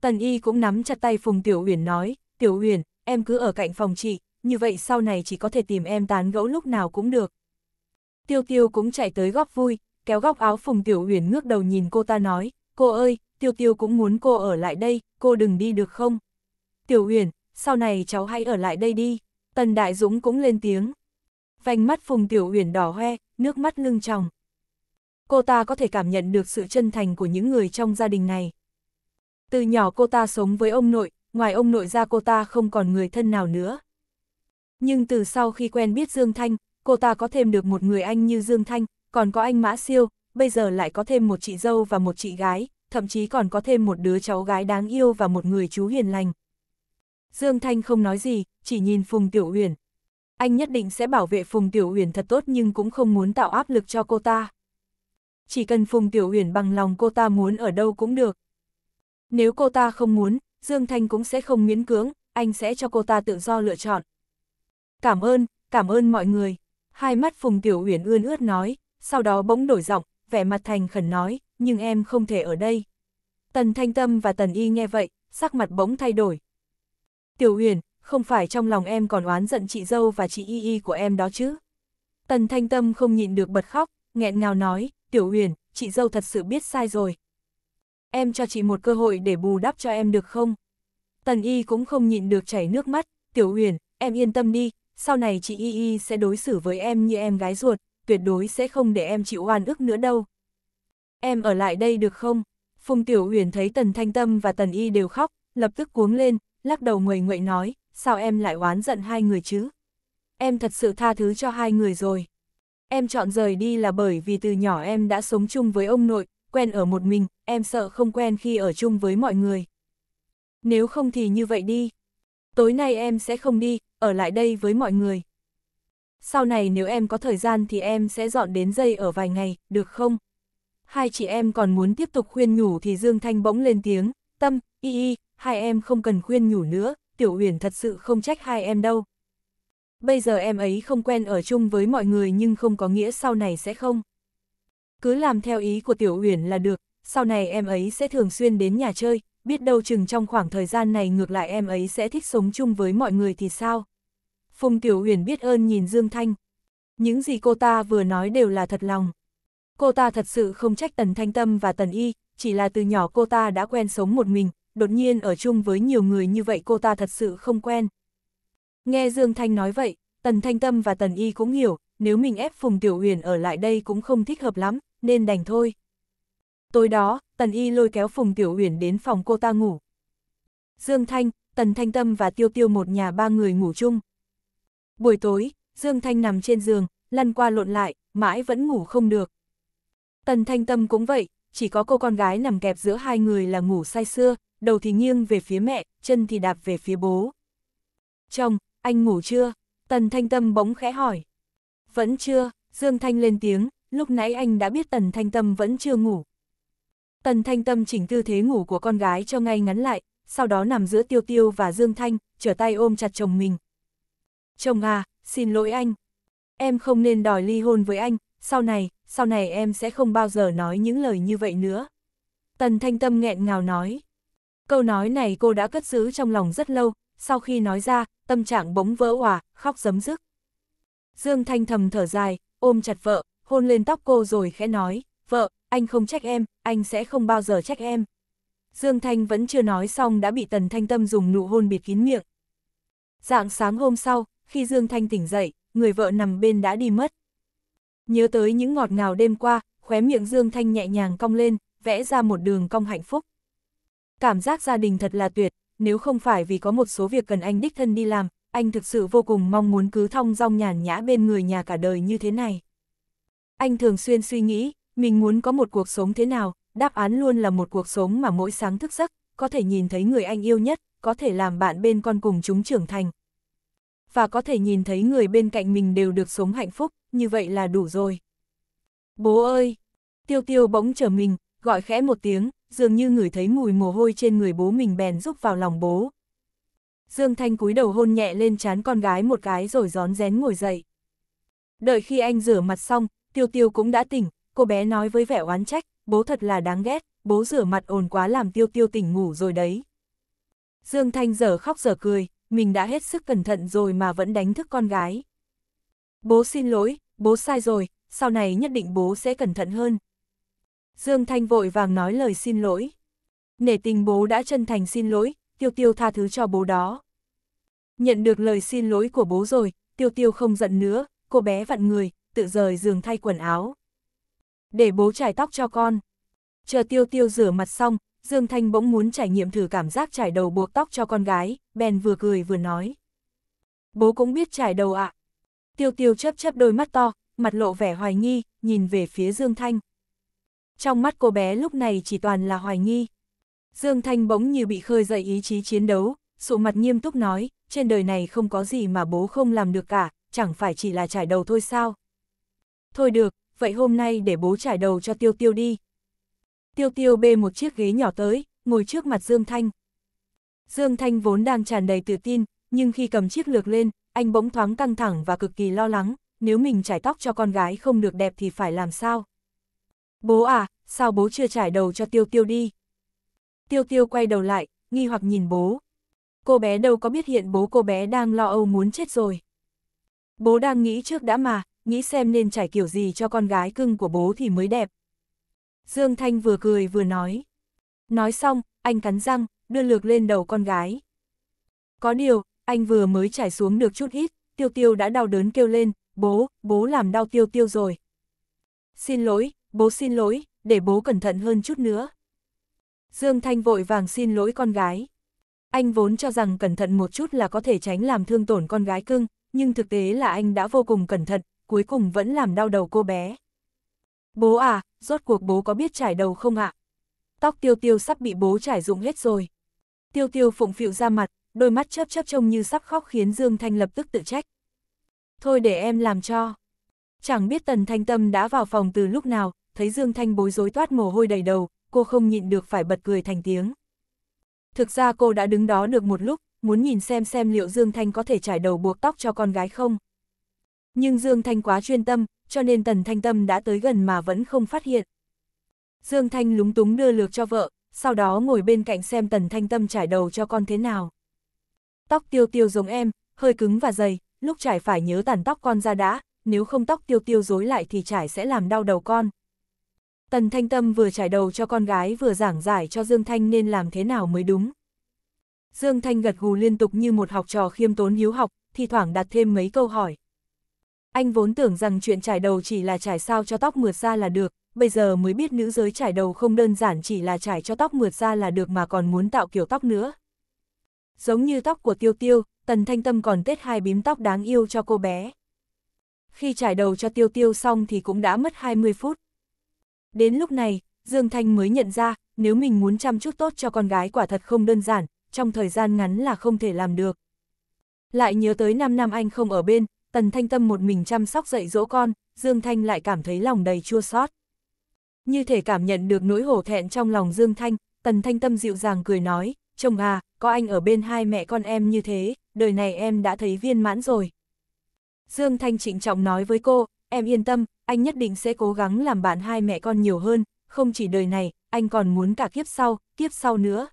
Speaker 1: Tần Y cũng nắm chặt tay Phùng Tiểu Uyển nói, Tiểu Uyển, em cứ ở cạnh phòng chị, như vậy sau này chỉ có thể tìm em tán gẫu lúc nào cũng được. Tiêu Tiêu cũng chạy tới góc vui, kéo góc áo Phùng Tiểu Uyển ngước đầu nhìn cô ta nói, cô ơi, Tiêu Tiêu cũng muốn cô ở lại đây, cô đừng đi được không? Tiểu Uyển, sau này cháu hãy ở lại đây đi. Tần Đại Dũng cũng lên tiếng. Vành mắt Phùng Tiểu Uyển đỏ hoe, nước mắt lưng tròng. Cô ta có thể cảm nhận được sự chân thành của những người trong gia đình này. Từ nhỏ cô ta sống với ông nội, ngoài ông nội ra cô ta không còn người thân nào nữa. Nhưng từ sau khi quen biết Dương Thanh, cô ta có thêm được một người anh như Dương Thanh, còn có anh Mã Siêu, bây giờ lại có thêm một chị dâu và một chị gái, thậm chí còn có thêm một đứa cháu gái đáng yêu và một người chú hiền lành, Dương Thanh không nói gì, chỉ nhìn Phùng Tiểu Uyển. Anh nhất định sẽ bảo vệ Phùng Tiểu Uyển thật tốt nhưng cũng không muốn tạo áp lực cho cô ta. Chỉ cần Phùng Tiểu Uyển bằng lòng cô ta muốn ở đâu cũng được. Nếu cô ta không muốn, Dương Thanh cũng sẽ không miễn cưỡng, anh sẽ cho cô ta tự do lựa chọn. Cảm ơn, cảm ơn mọi người. Hai mắt Phùng Tiểu Uyển ươn ướt nói, sau đó bỗng đổi giọng, vẻ mặt thành khẩn nói, nhưng em không thể ở đây. Tần Thanh Tâm và Tần Y nghe vậy, sắc mặt bỗng thay đổi, Tiểu Huyền, không phải trong lòng em còn oán giận chị dâu và chị y y của em đó chứ? Tần Thanh Tâm không nhịn được bật khóc, nghẹn ngào nói, Tiểu Huyền, chị dâu thật sự biết sai rồi. Em cho chị một cơ hội để bù đắp cho em được không? Tần Y cũng không nhịn được chảy nước mắt, Tiểu Huyền, em yên tâm đi, sau này chị Y Y sẽ đối xử với em như em gái ruột, tuyệt đối sẽ không để em chịu oan ức nữa đâu. Em ở lại đây được không? Phùng Tiểu Huyền thấy Tần Thanh Tâm và Tần Y đều khóc, lập tức cuống lên, lắc đầu nguầy nguậy nói, sao em lại oán giận hai người chứ? Em thật sự tha thứ cho hai người rồi. Em chọn rời đi là bởi vì từ nhỏ em đã sống chung với ông nội, quen ở một mình, em sợ không quen khi ở chung với mọi người. Nếu không thì như vậy đi. Tối nay em sẽ không đi, ở lại đây với mọi người. Sau này nếu em có thời gian thì em sẽ dọn đến dây ở vài ngày, được không? Hai chị em còn muốn tiếp tục khuyên nhủ thì Dương Thanh bỗng lên tiếng, tâm, y y, hai em không cần khuyên nhủ nữa, Tiểu Uyển thật sự không trách hai em đâu. Bây giờ em ấy không quen ở chung với mọi người nhưng không có nghĩa sau này sẽ không. Cứ làm theo ý của Tiểu Uyển là được, sau này em ấy sẽ thường xuyên đến nhà chơi, biết đâu chừng trong khoảng thời gian này ngược lại em ấy sẽ thích sống chung với mọi người thì sao. Phùng Tiểu Uyển biết ơn nhìn Dương Thanh. Những gì cô ta vừa nói đều là thật lòng. Cô ta thật sự không trách Tần Thanh Tâm và Tần Y, chỉ là từ nhỏ cô ta đã quen sống một mình, đột nhiên ở chung với nhiều người như vậy cô ta thật sự không quen. Nghe Dương Thanh nói vậy, Tần Thanh Tâm và Tần Y cũng hiểu, nếu mình ép Phùng Tiểu Huyền ở lại đây cũng không thích hợp lắm, nên đành thôi. Tối đó, Tần Y lôi kéo Phùng Tiểu Huyền đến phòng cô ta ngủ. Dương Thanh, Tần Thanh Tâm và Tiêu Tiêu một nhà ba người ngủ chung. Buổi tối, Dương Thanh nằm trên giường, lăn qua lộn lại, mãi vẫn ngủ không được. Tần Thanh Tâm cũng vậy, chỉ có cô con gái nằm kẹp giữa hai người là ngủ say xưa, đầu thì nghiêng về phía mẹ, chân thì đạp về phía bố. Chồng, anh ngủ chưa? Tần Thanh Tâm bỗng khẽ hỏi. Vẫn chưa, Dương Thanh lên tiếng, lúc nãy anh đã biết Tần Thanh Tâm vẫn chưa ngủ. Tần Thanh Tâm chỉnh tư thế ngủ của con gái cho ngay ngắn lại, sau đó nằm giữa Tiêu Tiêu và Dương Thanh, trở tay ôm chặt chồng mình. Chồng à, xin lỗi anh. Em không nên đòi ly hôn với anh, sau này, sau này em sẽ không bao giờ nói những lời như vậy nữa. Tần Thanh Tâm nghẹn ngào nói. Câu nói này cô đã cất giữ trong lòng rất lâu, sau khi nói ra, tâm trạng bỗng vỡ hòa, khóc giấm dứt. Dương Thanh thầm thở dài, ôm chặt vợ, hôn lên tóc cô rồi khẽ nói, vợ, anh không trách em, anh sẽ không bao giờ trách em. Dương Thanh vẫn chưa nói xong đã bị Tần Thanh Tâm dùng nụ hôn bịt kín miệng. Dạng sáng hôm sau, khi Dương Thanh tỉnh dậy, người vợ nằm bên đã đi mất. Nhớ tới những ngọt ngào đêm qua, khóe miệng Dương Thanh nhẹ nhàng cong lên, vẽ ra một đường cong hạnh phúc cảm giác gia đình thật là tuyệt, nếu không phải vì có một số việc cần anh đích thân đi làm, anh thực sự vô cùng mong muốn cứ thong dong nhàn nhã bên người nhà cả đời như thế này. Anh thường xuyên suy nghĩ, mình muốn có một cuộc sống thế nào, đáp án luôn là một cuộc sống mà mỗi sáng thức giấc, có thể nhìn thấy người anh yêu nhất, có thể làm bạn bên con cùng chúng trưởng thành. Và có thể nhìn thấy người bên cạnh mình đều được sống hạnh phúc, như vậy là đủ rồi. Bố ơi! Tiêu tiêu bỗng trở mình, gọi khẽ một tiếng, dường như ngửi thấy mùi mồ hôi trên người bố mình bèn rúc vào lòng bố. Dương Thanh cúi đầu hôn nhẹ lên trán con gái một cái rồi gión rén ngồi dậy. Đợi khi anh rửa mặt xong, Tiêu Tiêu cũng đã tỉnh, cô bé nói với vẻ oán trách, bố thật là đáng ghét, bố rửa mặt ồn quá làm Tiêu Tiêu tỉnh ngủ rồi đấy. Dương Thanh giờ khóc giờ cười, mình đã hết sức cẩn thận rồi mà vẫn đánh thức con gái. Bố xin lỗi, bố sai rồi, sau này nhất định bố sẽ cẩn thận hơn. Dương Thanh vội vàng nói lời xin lỗi. Nể tình bố đã chân thành xin lỗi, tiêu tiêu tha thứ cho bố đó. Nhận được lời xin lỗi của bố rồi, tiêu tiêu không giận nữa, cô bé vặn người, tự rời giường thay quần áo. Để bố chải tóc cho con. Chờ tiêu tiêu rửa mặt xong, Dương Thanh bỗng muốn trải nghiệm thử cảm giác chải đầu buộc tóc cho con gái, bèn vừa cười vừa nói. Bố cũng biết chải đầu ạ. À. Tiêu tiêu chấp chấp đôi mắt to, mặt lộ vẻ hoài nghi, nhìn về phía Dương Thanh trong mắt cô bé lúc này chỉ toàn là hoài nghi. Dương Thanh bỗng như bị khơi dậy ý chí chiến đấu, sụ mặt nghiêm túc nói, trên đời này không có gì mà bố không làm được cả, chẳng phải chỉ là trải đầu thôi sao. Thôi được, vậy hôm nay để bố trải đầu cho Tiêu Tiêu đi. Tiêu Tiêu bê một chiếc ghế nhỏ tới, ngồi trước mặt Dương Thanh. Dương Thanh vốn đang tràn đầy tự tin, nhưng khi cầm chiếc lược lên, anh bỗng thoáng căng thẳng và cực kỳ lo lắng, nếu mình trải tóc cho con gái không được đẹp thì phải làm sao. Bố à, sao bố chưa trải đầu cho tiêu tiêu đi? Tiêu tiêu quay đầu lại, nghi hoặc nhìn bố. Cô bé đâu có biết hiện bố cô bé đang lo âu muốn chết rồi. Bố đang nghĩ trước đã mà, nghĩ xem nên trải kiểu gì cho con gái cưng của bố thì mới đẹp. Dương Thanh vừa cười vừa nói. Nói xong, anh cắn răng, đưa lược lên đầu con gái. Có điều, anh vừa mới trải xuống được chút ít, tiêu tiêu đã đau đớn kêu lên, bố, bố làm đau tiêu tiêu rồi. Xin lỗi, bố xin lỗi, để bố cẩn thận hơn chút nữa. Dương Thanh vội vàng xin lỗi con gái. Anh vốn cho rằng cẩn thận một chút là có thể tránh làm thương tổn con gái cưng, nhưng thực tế là anh đã vô cùng cẩn thận, cuối cùng vẫn làm đau đầu cô bé. Bố à, rốt cuộc bố có biết trải đầu không ạ? Tóc tiêu tiêu sắp bị bố trải rụng hết rồi. Tiêu tiêu phụng phịu ra mặt, đôi mắt chớp chớp trông như sắp khóc khiến Dương Thanh lập tức tự trách. Thôi để em làm cho. Chẳng biết Tần Thanh Tâm đã vào phòng từ lúc nào, thấy Dương Thanh bối rối toát mồ hôi đầy đầu, cô không nhịn được phải bật cười thành tiếng. Thực ra cô đã đứng đó được một lúc, muốn nhìn xem xem liệu Dương Thanh có thể trải đầu buộc tóc cho con gái không. Nhưng Dương Thanh quá chuyên tâm, cho nên Tần Thanh Tâm đã tới gần mà vẫn không phát hiện. Dương Thanh lúng túng đưa lược cho vợ, sau đó ngồi bên cạnh xem Tần Thanh Tâm trải đầu cho con thế nào. Tóc tiêu tiêu giống em, hơi cứng và dày, lúc trải phải nhớ tản tóc con ra đã, nếu không tóc tiêu tiêu rối lại thì trải sẽ làm đau đầu con. Tần Thanh Tâm vừa trải đầu cho con gái vừa giảng giải cho Dương Thanh nên làm thế nào mới đúng. Dương Thanh gật gù liên tục như một học trò khiêm tốn hiếu học, thi thoảng đặt thêm mấy câu hỏi. Anh vốn tưởng rằng chuyện trải đầu chỉ là trải sao cho tóc mượt ra là được, bây giờ mới biết nữ giới trải đầu không đơn giản chỉ là trải cho tóc mượt ra là được mà còn muốn tạo kiểu tóc nữa. Giống như tóc của Tiêu Tiêu, Tần Thanh Tâm còn tết hai bím tóc đáng yêu cho cô bé. Khi trải đầu cho Tiêu Tiêu xong thì cũng đã mất 20 phút. Đến lúc này, Dương Thanh mới nhận ra, nếu mình muốn chăm chút tốt cho con gái quả thật không đơn giản, trong thời gian ngắn là không thể làm được. Lại nhớ tới 5 năm anh không ở bên, Tần Thanh Tâm một mình chăm sóc dạy dỗ con, Dương Thanh lại cảm thấy lòng đầy chua xót. Như thể cảm nhận được nỗi hổ thẹn trong lòng Dương Thanh, Tần Thanh Tâm dịu dàng cười nói, chồng à, có anh ở bên hai mẹ con em như thế, đời này em đã thấy viên mãn rồi. Dương Thanh trịnh trọng nói với cô, em yên tâm, anh nhất định sẽ cố gắng làm bạn hai mẹ con nhiều hơn, không chỉ đời này, anh còn muốn cả kiếp sau, kiếp sau nữa.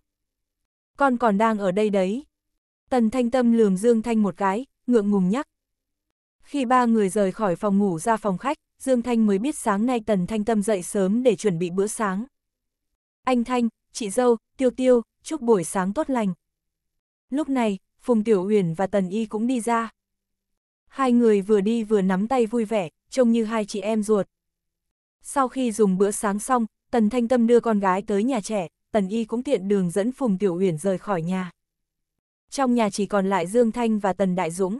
Speaker 1: Con còn đang ở đây đấy. Tần Thanh Tâm lườm Dương Thanh một cái, ngượng ngùng nhắc. Khi ba người rời khỏi phòng ngủ ra phòng khách, Dương Thanh mới biết sáng nay Tần Thanh Tâm dậy sớm để chuẩn bị bữa sáng. Anh Thanh, chị dâu, tiêu tiêu, chúc buổi sáng tốt lành. Lúc này, Phùng Tiểu Uyển và Tần Y cũng đi ra. Hai người vừa đi vừa nắm tay vui vẻ, trông như hai chị em ruột. Sau khi dùng bữa sáng xong, Tần Thanh Tâm đưa con gái tới nhà trẻ, Tần Y cũng tiện đường dẫn Phùng Tiểu Uyển rời khỏi nhà. Trong nhà chỉ còn lại Dương Thanh và Tần Đại Dũng.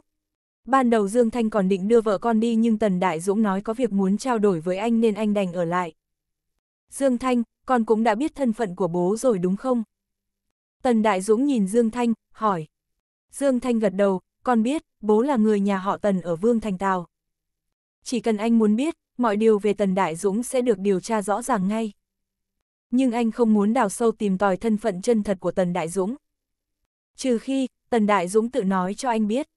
Speaker 1: Ban đầu Dương Thanh còn định đưa vợ con đi nhưng Tần Đại Dũng nói có việc muốn trao đổi với anh nên anh đành ở lại. Dương Thanh, con cũng đã biết thân phận của bố rồi đúng không? Tần Đại Dũng nhìn Dương Thanh, hỏi. Dương Thanh gật đầu, con biết, bố là người nhà họ Tần ở Vương Thành Tào chỉ cần anh muốn biết, mọi điều về Tần Đại Dũng sẽ được điều tra rõ ràng ngay. Nhưng anh không muốn đào sâu tìm tòi thân phận chân thật của Tần Đại Dũng. Trừ khi, Tần Đại Dũng tự nói cho anh biết.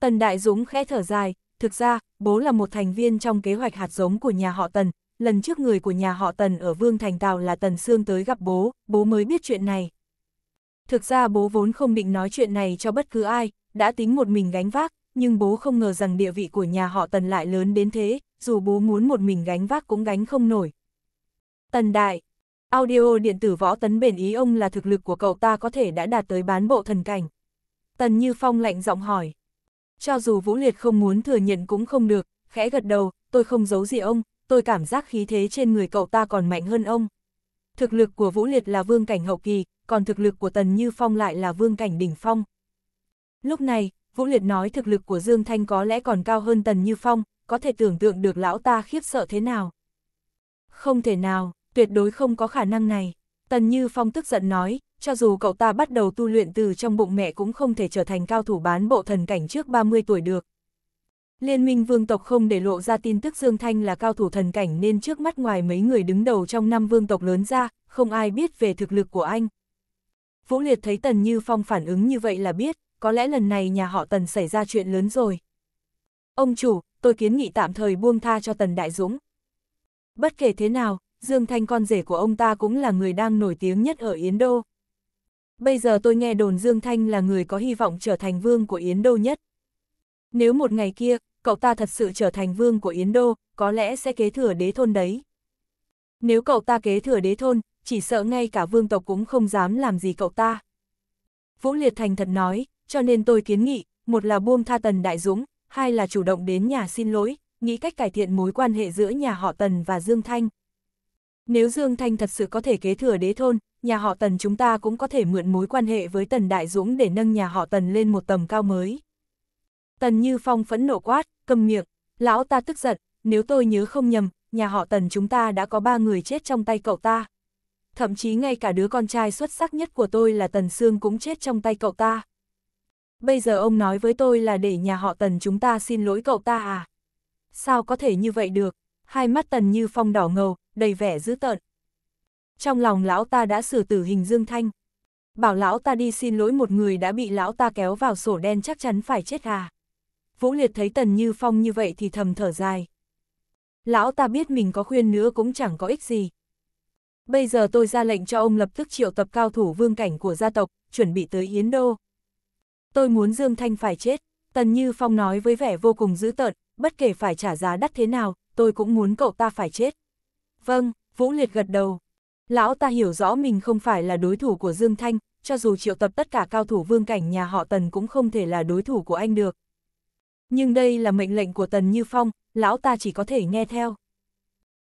Speaker 1: Tần Đại Dũng khẽ thở dài, thực ra, bố là một thành viên trong kế hoạch hạt giống của nhà họ Tần. Lần trước người của nhà họ Tần ở Vương Thành Tào là Tần Sương tới gặp bố, bố mới biết chuyện này. Thực ra bố vốn không định nói chuyện này cho bất cứ ai, đã tính một mình gánh vác, nhưng bố không ngờ rằng địa vị của nhà họ Tần lại lớn đến thế, dù bố muốn một mình gánh vác cũng gánh không nổi. Tần Đại Audio điện tử võ tấn bền ý ông là thực lực của cậu ta có thể đã đạt tới bán bộ thần cảnh. Tần Như Phong lạnh giọng hỏi. Cho dù Vũ Liệt không muốn thừa nhận cũng không được, khẽ gật đầu, tôi không giấu gì ông, tôi cảm giác khí thế trên người cậu ta còn mạnh hơn ông. Thực lực của Vũ Liệt là vương cảnh hậu kỳ, còn thực lực của Tần Như Phong lại là vương cảnh đỉnh phong. Lúc này, Vũ Liệt nói thực lực của Dương Thanh có lẽ còn cao hơn Tần Như Phong, có thể tưởng tượng được lão ta khiếp sợ thế nào. Không thể nào, tuyệt đối không có khả năng này. Tần Như Phong tức giận nói, cho dù cậu ta bắt đầu tu luyện từ trong bụng mẹ cũng không thể trở thành cao thủ bán bộ thần cảnh trước 30 tuổi được. Liên minh vương tộc không để lộ ra tin tức Dương Thanh là cao thủ thần cảnh nên trước mắt ngoài mấy người đứng đầu trong năm vương tộc lớn ra, không ai biết về thực lực của anh. Vũ Liệt thấy Tần Như Phong phản ứng như vậy là biết, có lẽ lần này nhà họ Tần xảy ra chuyện lớn rồi. Ông chủ, tôi kiến nghị tạm thời buông tha cho Tần Đại Dũng. Bất kể thế nào, Dương Thanh con rể của ông ta cũng là người đang nổi tiếng nhất ở Yến Đô. Bây giờ tôi nghe đồn Dương Thanh là người có hy vọng trở thành vương của Yến Đô nhất. Nếu một ngày kia, cậu ta thật sự trở thành vương của Yến Đô, có lẽ sẽ kế thừa đế thôn đấy. Nếu cậu ta kế thừa đế thôn, chỉ sợ ngay cả vương tộc cũng không dám làm gì cậu ta. Vũ Liệt Thành thật nói, cho nên tôi kiến nghị, một là buông tha Tần Đại Dũng, hai là chủ động đến nhà xin lỗi, nghĩ cách cải thiện mối quan hệ giữa nhà họ Tần và Dương Thanh. Nếu Dương Thanh thật sự có thể kế thừa đế thôn, nhà họ Tần chúng ta cũng có thể mượn mối quan hệ với Tần Đại Dũng để nâng nhà họ Tần lên một tầm cao mới. Tần Như Phong phẫn nộ quát, cầm miệng, lão ta tức giận, nếu tôi nhớ không nhầm, nhà họ Tần chúng ta đã có ba người chết trong tay cậu ta. Thậm chí ngay cả đứa con trai xuất sắc nhất của tôi là Tần Sương cũng chết trong tay cậu ta bây giờ ông nói với tôi là để nhà họ Tần chúng ta xin lỗi cậu ta à? Sao có thể như vậy được? Hai mắt Tần như phong đỏ ngầu, đầy vẻ dữ tợn. Trong lòng lão ta đã xử tử hình Dương Thanh. Bảo lão ta đi xin lỗi một người đã bị lão ta kéo vào sổ đen chắc chắn phải chết à? Vũ Liệt thấy Tần Như Phong như vậy thì thầm thở dài. Lão ta biết mình có khuyên nữa cũng chẳng có ích gì. Bây giờ tôi ra lệnh cho ông lập tức triệu tập cao thủ vương cảnh của gia tộc, chuẩn bị tới Yến Đô tôi muốn Dương Thanh phải chết. Tần Như Phong nói với vẻ vô cùng dữ tợn, bất kể phải trả giá đắt thế nào, tôi cũng muốn cậu ta phải chết. Vâng, Vũ Liệt gật đầu. Lão ta hiểu rõ mình không phải là đối thủ của Dương Thanh, cho dù triệu tập tất cả cao thủ vương cảnh nhà họ Tần cũng không thể là đối thủ của anh được. Nhưng đây là mệnh lệnh của Tần Như Phong, lão ta chỉ có thể nghe theo.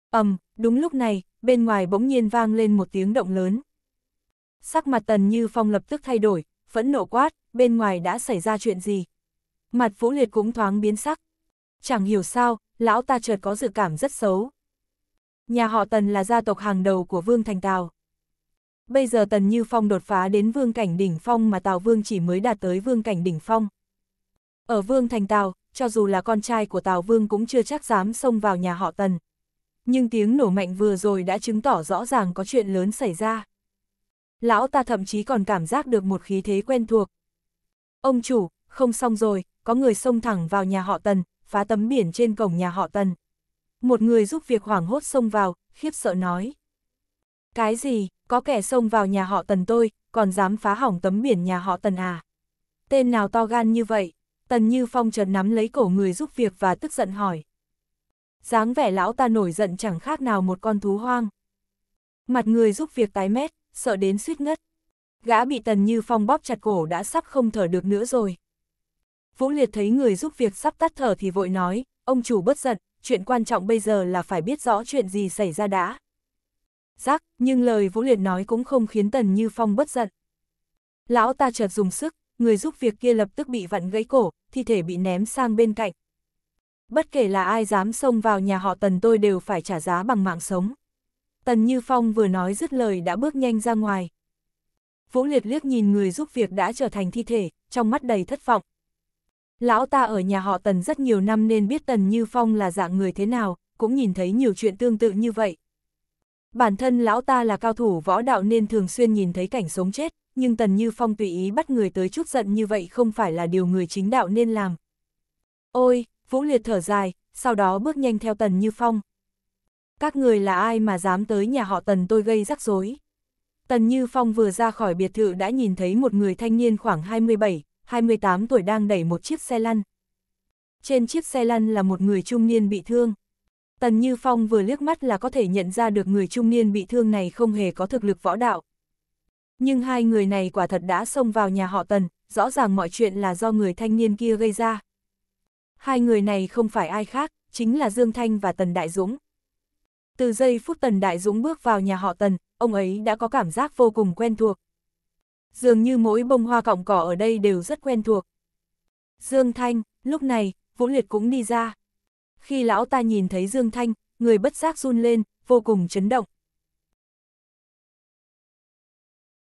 Speaker 1: ầm, đúng lúc này, bên ngoài bỗng nhiên vang lên một tiếng động lớn. Sắc mặt Tần Như Phong lập tức thay đổi, phẫn nộ quát, bên ngoài đã xảy ra chuyện gì? Mặt Vũ Liệt cũng thoáng biến sắc. Chẳng hiểu sao, lão ta chợt có dự cảm rất xấu. Nhà họ Tần là gia tộc hàng đầu của Vương Thành Tào. Bây giờ Tần Như Phong đột phá đến Vương Cảnh Đỉnh Phong mà Tào Vương chỉ mới đạt tới Vương Cảnh Đỉnh Phong. Ở Vương Thành Tào, cho dù là con trai của Tào Vương cũng chưa chắc dám xông vào nhà họ Tần. Nhưng tiếng nổ mạnh vừa rồi đã chứng tỏ rõ ràng có chuyện lớn xảy ra. Lão ta thậm chí còn cảm giác được một khí thế quen thuộc, Ông chủ, không xong rồi, có người xông thẳng vào nhà họ Tần, phá tấm biển trên cổng nhà họ Tần. Một người giúp việc hoảng hốt xông vào, khiếp sợ nói. Cái gì, có kẻ xông vào nhà họ Tần tôi, còn dám phá hỏng tấm biển nhà họ Tần à? Tên nào to gan như vậy? Tần Như Phong chợt nắm lấy cổ người giúp việc và tức giận hỏi. dáng vẻ lão ta nổi giận chẳng khác nào một con thú hoang. Mặt người giúp việc tái mét, sợ đến suýt ngất gã bị Tần Như Phong bóp chặt cổ đã sắp không thở được nữa rồi. Vũ Liệt thấy người giúp việc sắp tắt thở thì vội nói, ông chủ bất giận, chuyện quan trọng bây giờ là phải biết rõ chuyện gì xảy ra đã. Giác, nhưng lời Vũ Liệt nói cũng không khiến Tần Như Phong bất giận. Lão ta chợt dùng sức, người giúp việc kia lập tức bị vặn gãy cổ, thi thể bị ném sang bên cạnh. Bất kể là ai dám xông vào nhà họ Tần tôi đều phải trả giá bằng mạng sống. Tần Như Phong vừa nói dứt lời đã bước nhanh ra ngoài. Vũ Liệt liếc nhìn người giúp việc đã trở thành thi thể, trong mắt đầy thất vọng. Lão ta ở nhà họ Tần rất nhiều năm nên biết Tần Như Phong là dạng người thế nào, cũng nhìn thấy nhiều chuyện tương tự như vậy. Bản thân lão ta là cao thủ võ đạo nên thường xuyên nhìn thấy cảnh sống chết, nhưng Tần Như Phong tùy ý bắt người tới chút giận như vậy không phải là điều người chính đạo nên làm. Ôi, Vũ Liệt thở dài, sau đó bước nhanh theo Tần Như Phong. Các người là ai mà dám tới nhà họ Tần tôi gây rắc rối? Tần Như Phong vừa ra khỏi biệt thự đã nhìn thấy một người thanh niên khoảng 27, 28 tuổi đang đẩy một chiếc xe lăn. Trên chiếc xe lăn là một người trung niên bị thương. Tần Như Phong vừa liếc mắt là có thể nhận ra được người trung niên bị thương này không hề có thực lực võ đạo. Nhưng hai người này quả thật đã xông vào nhà họ Tần, rõ ràng mọi chuyện là do người thanh niên kia gây ra. Hai người này không phải ai khác, chính là Dương Thanh và Tần Đại Dũng. Từ giây phút Tần Đại Dũng bước vào nhà họ Tần, ông ấy đã có cảm giác vô cùng quen thuộc. Dường như mỗi bông hoa cọng cỏ ở đây đều rất quen thuộc. Dương Thanh, lúc này, Vũ Liệt cũng đi ra. Khi lão ta nhìn thấy Dương Thanh, người bất giác run lên, vô cùng chấn động.